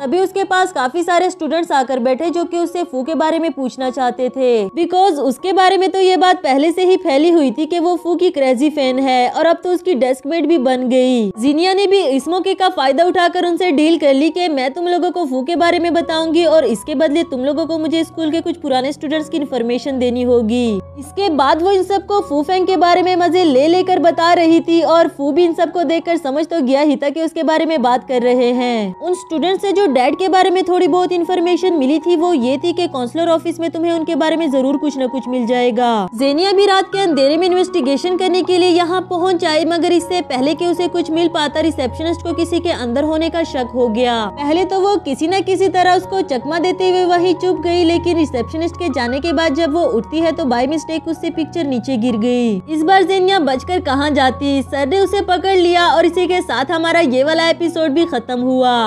तभी उसके पास काफी सारे स्टूडेंट्स आकर बैठे जो कि उससे फू के बारे में पूछना चाहते थे बिकॉज उसके बारे में तो ये बात पहले से ही फैली हुई थी कि वो फू की क्रेजी फैन है और अब तो उसकी डेस्कमेट भी बन गई जीनिया ने भी इस मौके का फायदा उठाकर उनसे डील कर ली कि मैं तुम लोगों को फू के बारे में बताऊंगी और इसके बदले तुम लोगों को मुझे स्कूल के कुछ पुराने स्टूडेंट्स की इन्फॉर्मेशन देनी होगी इसके बाद वो इन सबको फू फैंग के बारे में मजे ले लेकर बता रही थी और फू भी इन सबको कर समझ तो गया ही था की उसके बारे में बात कर रहे हैं उन स्टूडेंट ऐसी जो डैड के बारे में थोड़ी बहुत इन्फॉर्मेशन मिली थी वो ये थी कि काउंसलर ऑफिस में तुम्हें उनके बारे में जरूर कुछ न कुछ मिल जाएगा जेनिया भी रात के अंधेरे में इन्वेस्टिगेशन करने के लिए यहाँ पहुँच आई मगर इससे पहले की उसे कुछ मिल पाता रिसेप्शनिस्ट को किसी के अंदर होने का शक हो गया पहले तो वो किसी न किसी तरह उसको चकमा देते हुए वही चुप गयी लेकिन रिसेप्शनिस्ट के जाने के बाद जब वो उठती है तो बाई मिस्टेक उससे पिक्चर नीचे गिर गयी इस बार जेनिया बचकर कहाँ जाती सर ने उसे पकड़ लिया और इसी के साथ हमारा ये वाला एपिसोड भी खत्म हुआ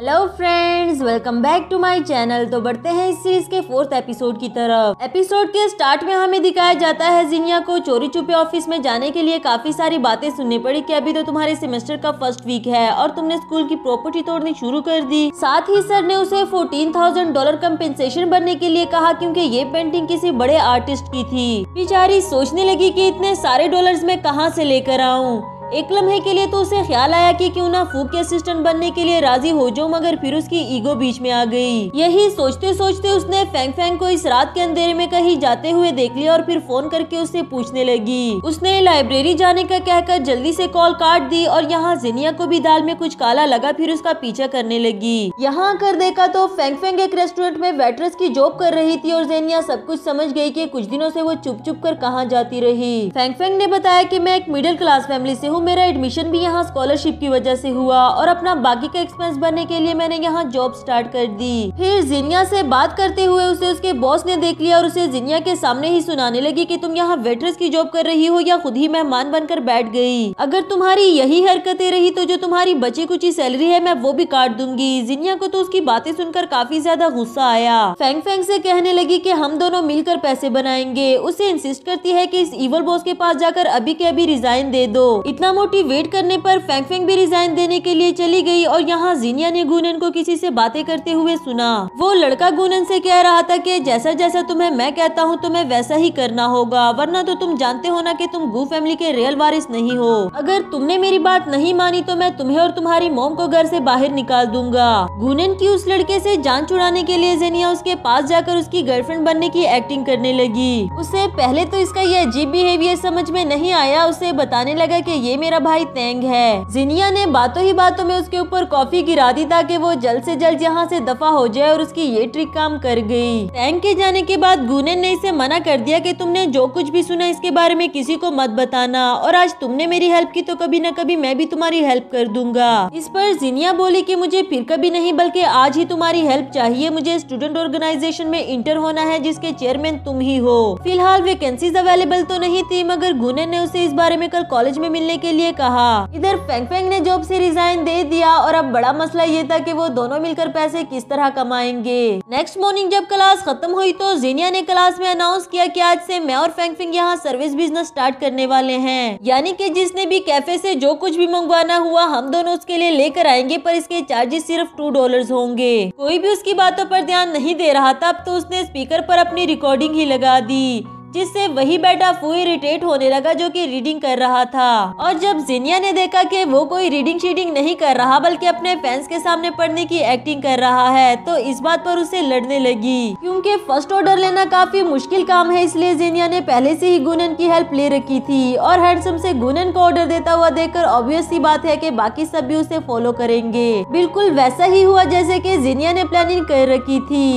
hello friends welcome back to my channel तो बढ़ते हैं इस सीरीज के फोर्थ एपिसोड की तरफ एपिसोड के स्टार्ट में हमें दिखाया जाता है जिनिया को चोरी छुपे ऑफिस में जाने के लिए काफी सारी बातें सुननी पड़ी कि अभी तो तुम्हारे सेमेस्टर का फर्स्ट वीक है और तुमने स्कूल की प्रॉपर्टी तोड़नी शुरू कर दी साथ ही सर ने उसे फोर्टीन डॉलर कम्पेंसेशन बनने के लिए कहा क्यूँकी ये पेंटिंग किसी बड़े आर्टिस्ट की थी बेचारी सोचने लगी की इतने सारे डॉलर में कहाँ ऐसी लेकर आऊँ एक लम्हे के लिए तो उसे ख्याल आया कि क्यों ना फूक के असिस्टेंट बनने के लिए राजी हो जाओ मगर फिर उसकी ईगो बीच में आ गई यही सोचते सोचते उसने फेंग फेंग को इस रात के अंधेरे में कहीं जाते हुए देख लिया और फिर फोन करके उससे पूछने लगी उसने लाइब्रेरी जाने का कहकर जल्दी से कॉल काट दी और यहाँ जिनिया को भी दाल में कुछ काला लगा फिर उसका पीछा करने लगी यहाँ आकर देखा तो फेंग फेंग एक रेस्टोरेंट में वेटरस की जॉब कर रही थी और जेनिया सब कुछ समझ गई कि कुछ दिनों से वो चुप चुप कर कहाँ जाती रही फेंग फेंग ने बताया कि मैं एक मिडिल क्लास फैमिली से हूँ मेरा एडमिशन भी यहाँ स्कॉलरशिप की वजह से हुआ और अपना बाकी का एक्सपेंस भरने के लिए मैंने यहाँ जॉब स्टार्ट कर दी फिर जिनिया से बात करते हुए उसे उसके बॉस ने देख लिया और उसे जिनिया के सामने ही सुनाने लगी कि तुम यहाँ वेटर्स की जॉब कर रही हो या खुद ही मेहमान बनकर बैठ गई अगर तुम्हारी यही हरकतें रही तो जो तुम्हारी बचे कुची सैलरी है मैं वो भी काट दूंगी जिनिया को तो उसकी बातें सुनकर काफी ज्यादा गुस्सा आया फैंग फैंग से कहने लगी की हम दोनों मिलकर पैसे बनाएंगे उसे इंसिस्ट करती है की इस ईवल बॉस के पास जाकर अभी के अभी रिजाइन दे दो इतना इतना मोटिवेट करने पर फेंगफेंग भी रिजाइन देने के लिए चली गई और यहाँ जीनिया ने गुनन को किसी से बातें करते हुए सुना वो लड़का गुनन से कह रहा था कि जैसा जैसा तुम्हें मैं कहता हूँ तुम्हें वैसा ही करना होगा वरना तो तुम जानते हो ना कि तुम गु फैमिली के रियल वारिस नहीं हो अगर तुमने मेरी बात नहीं मानी तो मैं तुम्हें और तुम्हारी मोम को घर से बाहर निकाल दूंगा गुनन की उस लड़के से जान छुड़ाने के लिए जेनिया उसके पास जाकर उसकी गर्लफ्रेंड बनने की एक्टिंग करने लगी उसे पहले तो इसका यह अजीब बिहेवियर समझ में नहीं आया उसे बताने लगा की ये मेरा भाई तेंग है जिनिया ने बातों ही बातों में उसके ऊपर कॉफी गिरा दी ताकि वो जल्द से जल्द यहाँ से दफा हो जाए और उसकी ये ट्रिक काम कर गई तेंग के जाने के बाद गुनेन ने इसे मना कर दिया कि तुमने जो कुछ भी सुना इसके बारे में किसी को मत बताना और आज तुमने मेरी हेल्प की तो कभी न कभी मैं भी तुम्हारी हेल्प कर दूंगा इस पर जिनिया बोली की मुझे फिर कभी नहीं बल्कि आज ही तुम्हारी हेल्प चाहिए मुझे स्टूडेंट ऑर्गेनाइजेशन में इंटर होना है जिसके चेयरमैन तुम ही हो फिलहाल वैकेंसीज अवेलेबल तो नहीं थी मगर गुनेन ने उसे इस बारे में कल कॉलेज में मिलने के के लिए कहा इधर फेंग फेंग ने जॉब से रिजाइन दे दिया और अब बड़ा मसला ये था कि वो दोनों मिलकर पैसे किस तरह कमाएंगे नेक्स्ट मॉर्निंग जब क्लास खत्म हुई तो जीनिया ने क्लास में अनाउंस किया कि आज से मैं और फेंग फेंग यहाँ सर्विस बिजनेस स्टार्ट करने वाले हैं यानी की जिसने भी कैफे ऐसी जो कुछ भी मंगवाना हुआ हम दोनों उसके लिए लेकर आएंगे पर इसके चार्जेस सिर्फ टू डॉलर होंगे कोई भी उसकी बातों पर ध्यान नहीं दे रहा था अब तो उसने स्पीकर पर अपनी रिकॉर्डिंग ही लगा दी जिससे वही बेटा फू इरिटेट होने लगा जो कि रीडिंग कर रहा था और जब जिनिया ने देखा कि वो कोई रीडिंग शीडिंग नहीं कर रहा बल्कि अपने फैंस के सामने पढ़ने की एक्टिंग कर रहा है तो इस बात पर उसे लड़ने लगी क्योंकि फर्स्ट ऑर्डर लेना काफी मुश्किल काम है इसलिए जिनिया ने पहले से ही गुनन की हेल्प ले रखी थी और हैंडसम से गुनन को ऑर्डर देता हुआ देखकर ऑब्वियस सी बात है की बाकी सब भी उसे फॉलो करेंगे बिल्कुल वैसा ही हुआ जैसे की जिनिया ने प्लानिंग कर रखी थी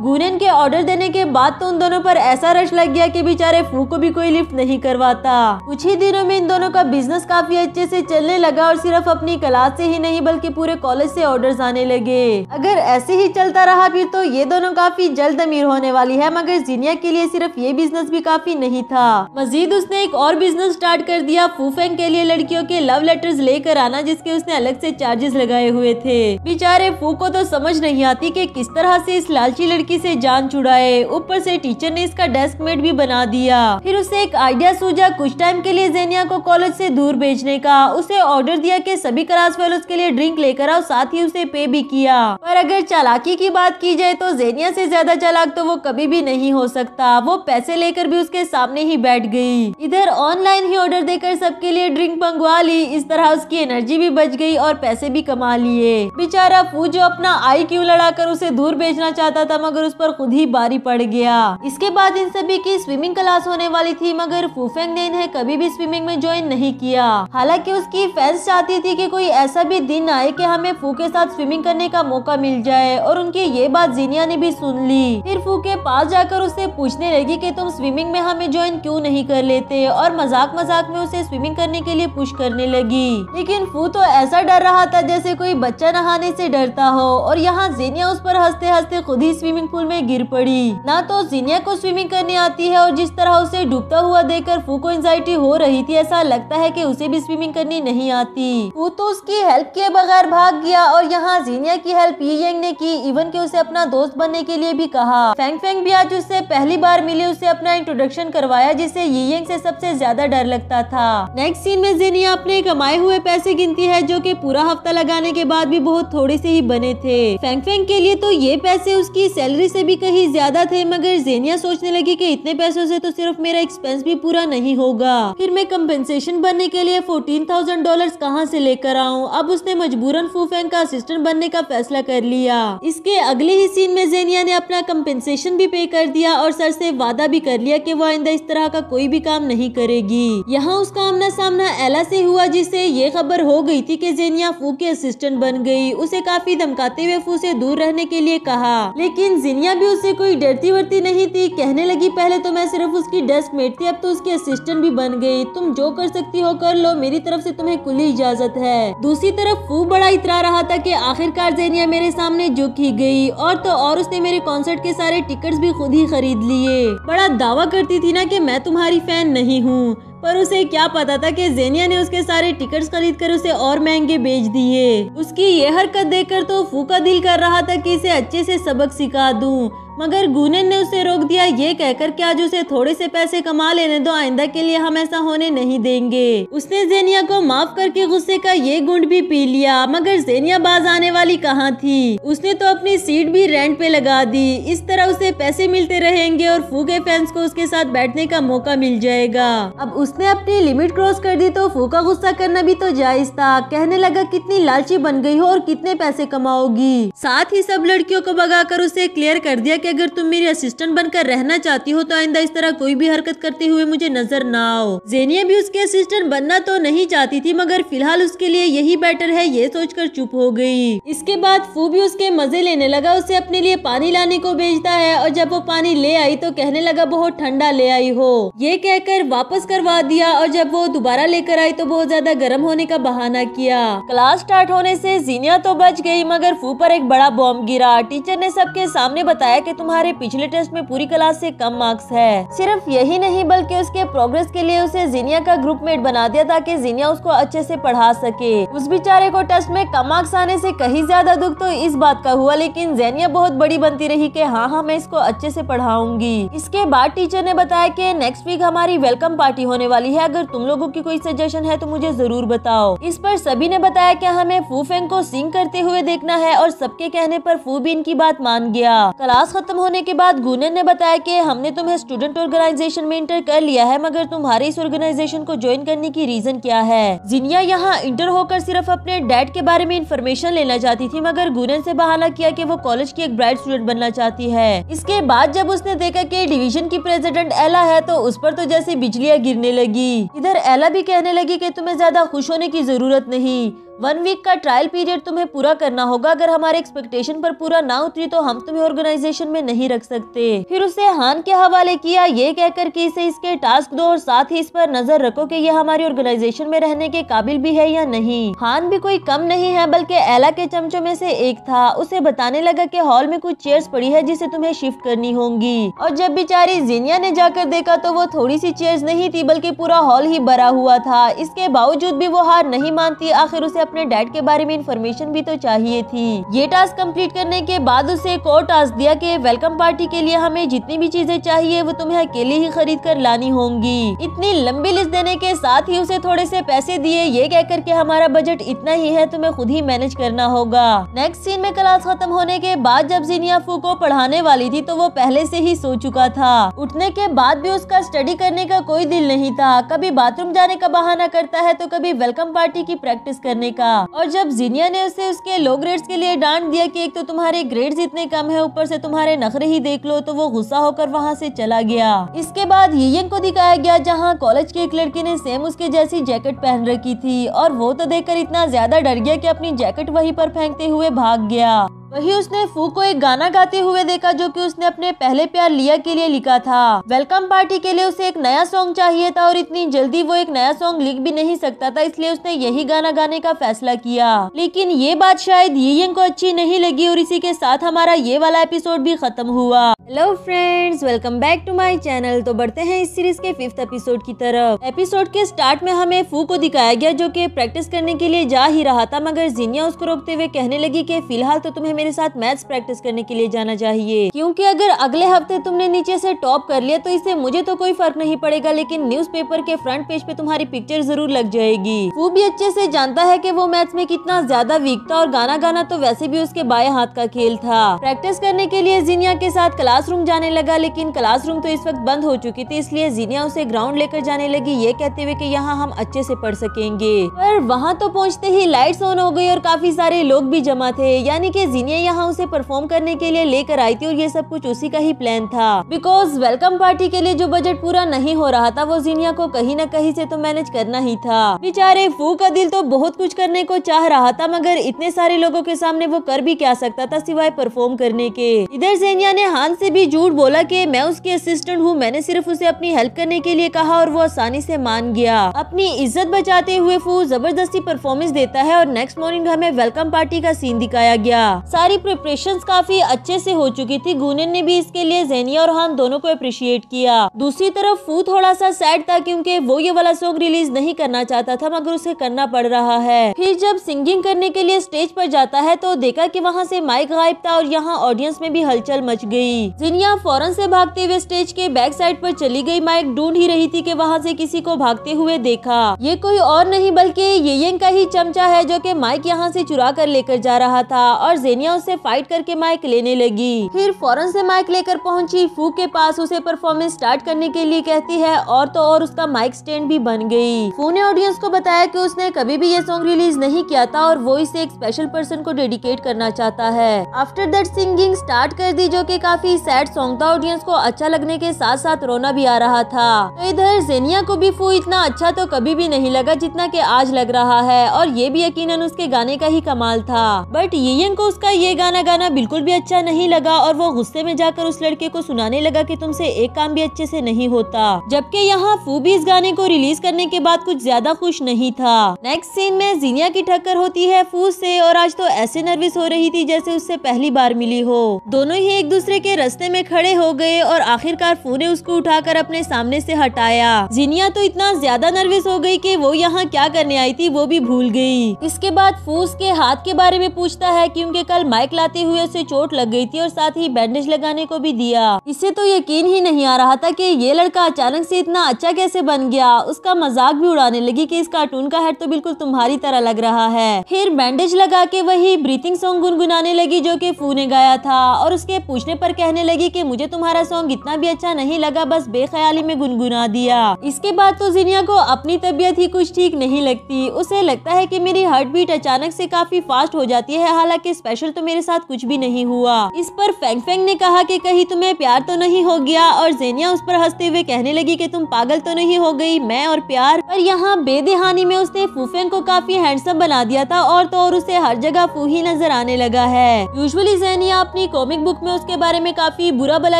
गूनन के ऑर्डर देने के बाद तो उन दोनों पर ऐसा रश लग गया कि बेचारे फू को भी कोई लिफ्ट नहीं करवाता कुछ ही दिनों में इन दोनों का बिजनेस काफी अच्छे से चलने लगा और सिर्फ अपनी क्लास से ही नहीं बल्कि पूरे कॉलेज से ऑर्डर आने लगे अगर ऐसे ही चलता रहा फिर तो ये दोनों काफी जल्द अमीर होने वाली है मगर जीनिया के लिए सिर्फ ये बिजनेस भी काफी नहीं था मजीद उसने एक और बिजनेस स्टार्ट कर दिया फूफेंग के लिए लड़कियों के लव लेटर्स लेकर आना जिसके उसने अलग ऐसी चार्जेस लगाए हुए थे बेचारे फू को तो समझ नहीं आती की किस तरह ऐसी इस लालची लड़की खिड़की से जान छुड़ाए ऊपर से टीचर ने इसका डेस्क मेट भी बना दिया फिर उसे एक आइडिया सूझा कुछ टाइम के लिए जेनिया को कॉलेज से दूर भेजने का उसे ऑर्डर दिया कि सभी क्लास फेलोज के लिए ड्रिंक लेकर आओ साथ ही उसे पे भी किया पर अगर चालाकी की बात की जाए तो जेनिया से ज्यादा चालाक तो वो कभी भी नहीं हो सकता वो पैसे लेकर भी उसके सामने ही बैठ गई इधर ऑनलाइन ही ऑर्डर देकर सबके लिए ड्रिंक मंगवा ली इस तरह उसकी एनर्जी भी बच गई और पैसे भी कमा लिए बेचारा पूजो अपना आई क्यू लड़ाकर उसे दूर भेजना चाहता था मगर मगर उस पर खुद ही बारी पड़ गया इसके बाद इन सभी की स्विमिंग क्लास होने वाली थी मगर फूफेंग ने इन्हें कभी भी स्विमिंग में ज्वाइन नहीं किया हालांकि उसकी फैंस चाहती थी कि कोई ऐसा भी दिन आए कि हमें फू के साथ स्विमिंग करने का मौका मिल जाए और उनकी ये बात जीनिया ने भी सुन ली फिर फू के पास जाकर उससे पूछने लगी की तुम स्विमिंग में हमें ज्वाइन क्यूँ नहीं कर लेते और मजाक मजाक में उसे स्विमिंग करने के लिए पुश करने लगी लेकिन फू तो ऐसा डर रहा था जैसे कोई बच्चा नहाने ऐसी डरता हो और यहाँ जीनिया उस पर हंसते हंसते खुद ही स्विमिंग स्विमिंग पूल में गिर पड़ी ना तो जीनिया को स्विमिंग करने आती है और जिस तरह उसे डूबता हुआ देखकर फू को एंजाइटी हो रही थी ऐसा लगता है कि उसे भी स्विमिंग करनी नहीं आती फू तो उसकी हेल्प के बगैर भाग गया और यहाँ जीनिया की हेल्प यी यंग ने की इवन के उसे अपना दोस्त बनने के लिए भी कहा फेंग फेंग भी आज उससे पहली बार मिली उसे अपना इंट्रोडक्शन करवाया जिसे ये यंग से सबसे ज्यादा डर लगता था नेक्स्ट सीन में जीनिया अपने कमाए हुए पैसे गिनती है जो की पूरा हफ्ता लगाने के बाद भी बहुत थोड़े से ही बने थे फेंग फेंग के लिए तो ये पैसे उसकी सैलरी सैलरी से भी कहीं ज्यादा थे मगर जेनिया सोचने लगी कि इतने पैसों से तो सिर्फ मेरा एक्सपेंस भी पूरा नहीं होगा फिर मैं कम्पेंसेशन बनने के लिए फोर्टीन थाउजेंड डॉलर कहाँ ऐसी लेकर आऊँ अब उसने मजबूरन फूफेंग का असिस्टेंट बनने का फैसला कर लिया इसके अगले ही सीन में जेनिया ने अपना कम्पेंसेशन भी पे कर दिया और सर से वादा भी कर लिया कि वो आइंदा इस तरह का कोई भी काम नहीं करेगी यहाँ उसका आमना सामना एला से हुआ जिससे ये खबर हो गई थी कि जेनिया फू के असिस्टेंट बन गई उसे काफी धमकाते हुए फू से दूर रहने के लिए कहा लेकिन जिनिया भी उससे कोई डरती वरती नहीं थी कहने लगी पहले तो मैं सिर्फ उसकी डेस्क मेट थी अब तो उसकी असिस्टेंट भी बन गई तुम जो कर सकती हो कर लो मेरी तरफ से तुम्हें खुली इजाजत है दूसरी तरफ खूब बड़ा इतरा रहा था कि आखिरकार जेनिया मेरे सामने झुक ही गई और तो और उसने मेरे कॉन्सर्ट के सारे टिकट भी खुद ही खरीद लिए बड़ा दावा करती थी ना कि मैं तुम्हारी फैन नहीं हूँ पर उसे क्या पता था कि जेनिया ने उसके सारे टिकट्स खरीद कर उसे और महंगे बेच दिए उसकी ये हरकत देखकर तो फूका दिल कर रहा था कि इसे अच्छे से सबक सिखा दूं मगर गुनन ने उसे रोक दिया ये कहकर कि आज उसे थोड़े से पैसे कमा लेने दो आइंदा के लिए हम ऐसा होने नहीं देंगे उसने जेनिया को माफ करके गुस्से का ये गुंड भी पी लिया मगर जेनिया बाज आने वाली कहाँ थी उसने तो अपनी सीट भी रेंट पे लगा दी इस तरह उसे पैसे मिलते रहेंगे और फूके फैंस को उसके साथ बैठने का मौका मिल जाएगा अब उसने अपनी लिमिट क्रॉस कर दी तो फूका गुस्सा करना भी तो जायज था कहने लगा कितनी लालची बन गई हो और कितने पैसे कमाओगी साथ ही सब लड़कियों को कर उसे क्लियर कर दिया कि अगर तुम मेरी असिस्टेंट बनकर रहना चाहती हो तो आइंदा इस तरह कोई भी हरकत करते हुए मुझे नजर न आओ जेनिया भी उसके असिस्टेंट बनना तो नहीं चाहती थी मगर फिलहाल उसके लिए यही बेटर है ये सोचकर चुप हो गई इसके बाद फू भी उसके मजे लेने लगा उसे अपने लिए पानी लाने को भेजता है और जब वो पानी ले आई तो कहने लगा बहुत ठंडा ले आई हो ये कहकर वापस करवा दिया और जब वो दोबारा लेकर आई तो बहुत ज्यादा गर्म होने का बहाना किया क्लास स्टार्ट होने से जीनिया तो बच गई मगर फू पर एक बड़ा बॉम्ब गिरा टीचर ने सबके सामने बताया कि तुम्हारे पिछले टेस्ट में पूरी क्लास से कम मार्क्स है सिर्फ यही नहीं बल्कि उसके प्रोग्रेस के लिए उसे जीनिया का ग्रुप मेट बना दिया ताकि जीनिया उसको अच्छे से पढ़ा सके उस बेचारे को टेस्ट में कम मार्क्स आने से कहीं ज्यादा दुख तो इस बात का हुआ लेकिन जैनिया बहुत बड़ी बनती रही की हाँ हाँ मैं इसको अच्छे से पढ़ाऊंगी इसके बाद टीचर ने बताया की नेक्स्ट वीक हमारी वेलकम पार्टी होने वाली है अगर तुम लोगों की कोई सजेशन है तो मुझे जरूर बताओ इस पर सभी ने बताया की हमें फूफेंग को सिंग करते हुए देखना है और सबके कहने पर फू भी इनकी बात मान गया क्लास खत्म खत्म होने के बाद गुनन ने बताया कि हमने तुम्हें स्टूडेंट ऑर्गेनाइजेशन में इंटर कर लिया है मगर तुम्हारे इस ऑर्गेनाइजेशन को ज्वाइन करने की रीजन क्या है जिनिया यहाँ इंटर होकर सिर्फ अपने डैड के बारे में इन्फॉर्मेशन लेना चाहती थी मगर गुनन से बहाना किया कि वो कॉलेज की एक ब्राइट स्टूडेंट बनना चाहती है इसके बाद जब उसने देखा की डिविजन की प्रेसिडेंट एला है तो उस पर तो जैसे बिजलियाँ गिरने लगी इधर एला भी कहने लगी की तुम्हें ज्यादा खुश होने की जरूरत नहीं वन वीक का ट्रायल पीरियड तुम्हें पूरा करना होगा अगर हमारे एक्सपेक्टेशन पर पूरा ना उतरी तो हम तुम्हें ऑर्गेनाइजेशन में नहीं रख सकते फिर उसे हान के हवाले किया ये कहकर कि इसे इसके टास्क दो और साथ ही इस पर नजर रखो कि यह हमारी ऑर्गेनाइजेशन में रहने के काबिल भी है या नहीं हान भी कोई कम नहीं है बल्कि एला के चमचों में ऐसी एक था उसे बताने लगा की हॉल में कुछ चेयर पड़ी है जिसे तुम्हें शिफ्ट करनी होंगी और जब बेचारी जीनिया ने जाकर देखा तो वो थोड़ी सी चेयर नहीं थी बल्कि पूरा हॉल ही भरा हुआ था इसके बावजूद भी वो हार नहीं मानती आखिर उसे अपने डैड के बारे में इन्फॉर्मेशन भी तो चाहिए थी ये टास्क कंप्लीट करने के बाद उसे एक और टास्क दिया कि वेलकम पार्टी के लिए हमें जितनी भी चीजें चाहिए वो तुम्हें अकेले ही खरीद कर लानी होंगी इतनी लंबी लिस्ट देने के साथ ही उसे थोड़े से पैसे दिए ये कहकर के हमारा बजट इतना ही है तुम्हें खुद ही मैनेज करना होगा नेक्स्ट सीन में क्लास खत्म होने के बाद जब जीनिया फू को पढ़ाने वाली थी तो वो पहले से ही सो चुका था उठने के बाद भी उसका स्टडी करने का कोई दिल नहीं था कभी बाथरूम जाने का बहाना करता है तो कभी वेलकम पार्टी की प्रैक्टिस करने का और जब जीनिया ने उसे उसके लो ग्रेड्स के लिए डांट दिया कि एक तो तुम्हारे ग्रेड्स इतने कम है ऊपर से तुम्हारे नखरे ही देख लो तो वो गुस्सा होकर वहाँ से चला गया इसके बाद येयंग को दिखाया गया जहाँ कॉलेज के एक लड़की ने सेम उसके जैसी जैकेट पहन रखी थी और वो तो देखकर इतना ज्यादा डर गया की अपनी जैकेट वही पर फेंकते हुए भाग गया वही उसने फू को एक गाना गाते हुए देखा जो कि उसने अपने पहले प्यार लिया के लिए लिखा था वेलकम पार्टी के लिए उसे एक नया सॉन्ग चाहिए था और इतनी जल्दी वो एक नया सॉन्ग लिख भी नहीं सकता था इसलिए उसने यही गाना गाने का फैसला किया लेकिन ये बात शायद ये को अच्छी नहीं लगी और इसी के साथ हमारा ये वाला एपिसोड भी खत्म हुआ hello friends welcome back to my channel तो बढ़ते हैं इस सीरीज के फिफ्थ एपिसोड की तरफ एपिसोड के स्टार्ट में हमें फू को दिखाया गया जो कि प्रैक्टिस करने के लिए जा ही रहा था मगर जीनिया उसको रोकते हुए कहने लगी कि फिलहाल तो तुम्हें मेरे साथ मैथ्स प्रैक्टिस करने के लिए जाना चाहिए क्योंकि अगर अगले हफ्ते तुमने नीचे से टॉप कर लिया तो इससे मुझे तो कोई फर्क नहीं पड़ेगा लेकिन न्यूज के फ्रंट पेज पे तुम्हारी पिक्चर जरूर लग जाएगी फू भी अच्छे से जानता है कि वो मैथ्स में कितना ज्यादा वीक था और गाना गाना तो वैसे भी उसके बाएं हाथ का खेल था प्रैक्टिस करने के लिए जीनिया के साथ क्लासरूम जाने लगा लेकिन क्लासरूम तो इस वक्त बंद हो चुकी थी इसलिए जीनिया उसे ग्राउंड लेकर जाने लगी ये कहते हुए की यहाँ हम अच्छे से पढ़ सकेंगे पर वहाँ तो पहुँचते ही लाइट ऑन हो गई और काफी सारे लोग भी जमा थे यानी की जीनिया यहाँ उसे परफॉर्म करने के लिए लेकर आई थी और ये सब कुछ उसी का ही प्लान था बिकॉज वेलकम पार्टी के लिए जो बजट पूरा नहीं हो रहा था वो जीनिया को कहीं न कहीं से तो मैनेज करना ही था बेचारे फू का दिल तो बहुत कुछ करने को चाह रहा था मगर इतने सारे लोगों के सामने वो कर भी क्या सकता था सिवाय परफॉर्म करने के इधर जेनिया ने हान से भी झूठ बोला कि मैं उसके असिस्टेंट हूँ मैंने सिर्फ उसे अपनी हेल्प करने के लिए कहा और वो आसानी से मान गया अपनी इज्जत बचाते हुए फू जबरदस्ती परफॉर्मेंस देता है और नेक्स्ट मॉर्निंग हमें वेलकम पार्टी का सीन दिखाया गया सारी प्रिपरेशन काफी अच्छे से हो चुकी थी गुनन ने भी इसके लिए जेनिया और हान दोनों को अप्रिशिएट किया दूसरी तरफ फू थोड़ा सा सैड था क्योंकि वो ये वाला सॉन्ग रिलीज नहीं करना चाहता था मगर उसे करना पड़ रहा है है फिर जब सिंगिंग करने के लिए स्टेज पर जाता है तो देखा कि वहाँ से माइक गायब था और यहाँ ऑडियंस में भी हलचल मच गई जिनिया फौरन से भागते हुए स्टेज के बैक साइड पर चली गई माइक ढूंढ ही रही थी कि वहाँ से किसी को भागते हुए देखा ये कोई और नहीं बल्कि येयंग का ही चमचा है जो कि माइक यहाँ से चुरा कर लेकर जा रहा था और जेनिया उससे फाइट करके माइक लेने लगी फिर फौरन से माइक लेकर पहुंची फू के पास उसे परफॉर्मेंस स्टार्ट करने के लिए कहती है और तो और उसका माइक स्टैंड भी बन गई फू ने ऑडियंस को बताया कि उसने कभी भी ये सॉन्ग रिलीज नहीं किया था और वो इसे एक स्पेशल पर्सन को डेडिकेट करना चाहता है आफ्टर दैट सिंगिंग स्टार्ट कर दी जो की काफी सैड सॉन्ग था ऑडियंस को अच्छा लगने के साथ साथ रोना भी आ रहा था तो इधर जेनिया को भी फू इतना अच्छा तो कभी भी नहीं लगा जितना की आज लग रहा है और ये भी यकीन उसके गाने का ही कमाल था बट येयंग को उसका ये गाना गाना बिल्कुल भी अच्छा नहीं लगा और वो गुस्से में जाकर उस लड़के को सुनाने लगा कि तुमसे एक काम भी अच्छे से नहीं होता जबकि यहाँ फू भी इस गाने को रिलीज करने के बाद कुछ ज्यादा खुश नहीं था नेक्स्ट सीन में सीनिया की टक्कर होती है फूस से और आज तो ऐसे नर्वस हो रही थी जैसे उससे पहली बार मिली हो दोनों ही एक दूसरे के रस्ते में खड़े हो गए और आखिरकार फू ने उसको उठाकर अपने सामने से हटाया जीनिया तो इतना ज्यादा नर्वस हो गई कि वो यहाँ क्या करने आई थी वो भी भूल गई इसके बाद फूस के हाथ के बारे में पूछता है क्योंकि कल माइक लाते हुए उसे चोट लग गई थी और साथ ही बैंडेज लगाने को भी दिया इसे तो यकीन ही नहीं आ रहा था की ये लड़का अचानक से इतना अच्छा कैसे बन गया उसका मजाक भी उड़ाने लगी की इस कार्टून का हेड तो बिल्कुल तुम्हारी तरह बुरा लग रहा है फिर बैंडेज लगा के वही ब्रीथिंग सॉन्ग गुनगुनाने लगी जो कि फू ने गाया था और उसके पूछने पर कहने लगी कि मुझे तुम्हारा सॉन्ग इतना भी अच्छा नहीं लगा बस बेख्याली में गुनगुना दिया इसके बाद तो जिनिया को अपनी तबीयत ही कुछ ठीक नहीं लगती उसे लगता है की मेरी हार्ट बीट अचानक ऐसी काफी फास्ट हो जाती है हालांकि स्पेशल तो मेरे साथ कुछ भी नहीं हुआ इस पर फेंग फेंग ने कहा की कहीं तुम्हें प्यार तो नहीं हो गया और जेनिया उस पर हंसते हुए कहने लगी कि तुम पागल तो नहीं हो गई मैं और प्यार पर यहाँ बेदेहानी में उसने फूफेन को काफी हैंडसम बना दिया था और तो और उसे हर जगह फूही नजर आने लगा है यूजुअली जैनिया अपनी कॉमिक बुक में उसके बारे में काफी बुरा भला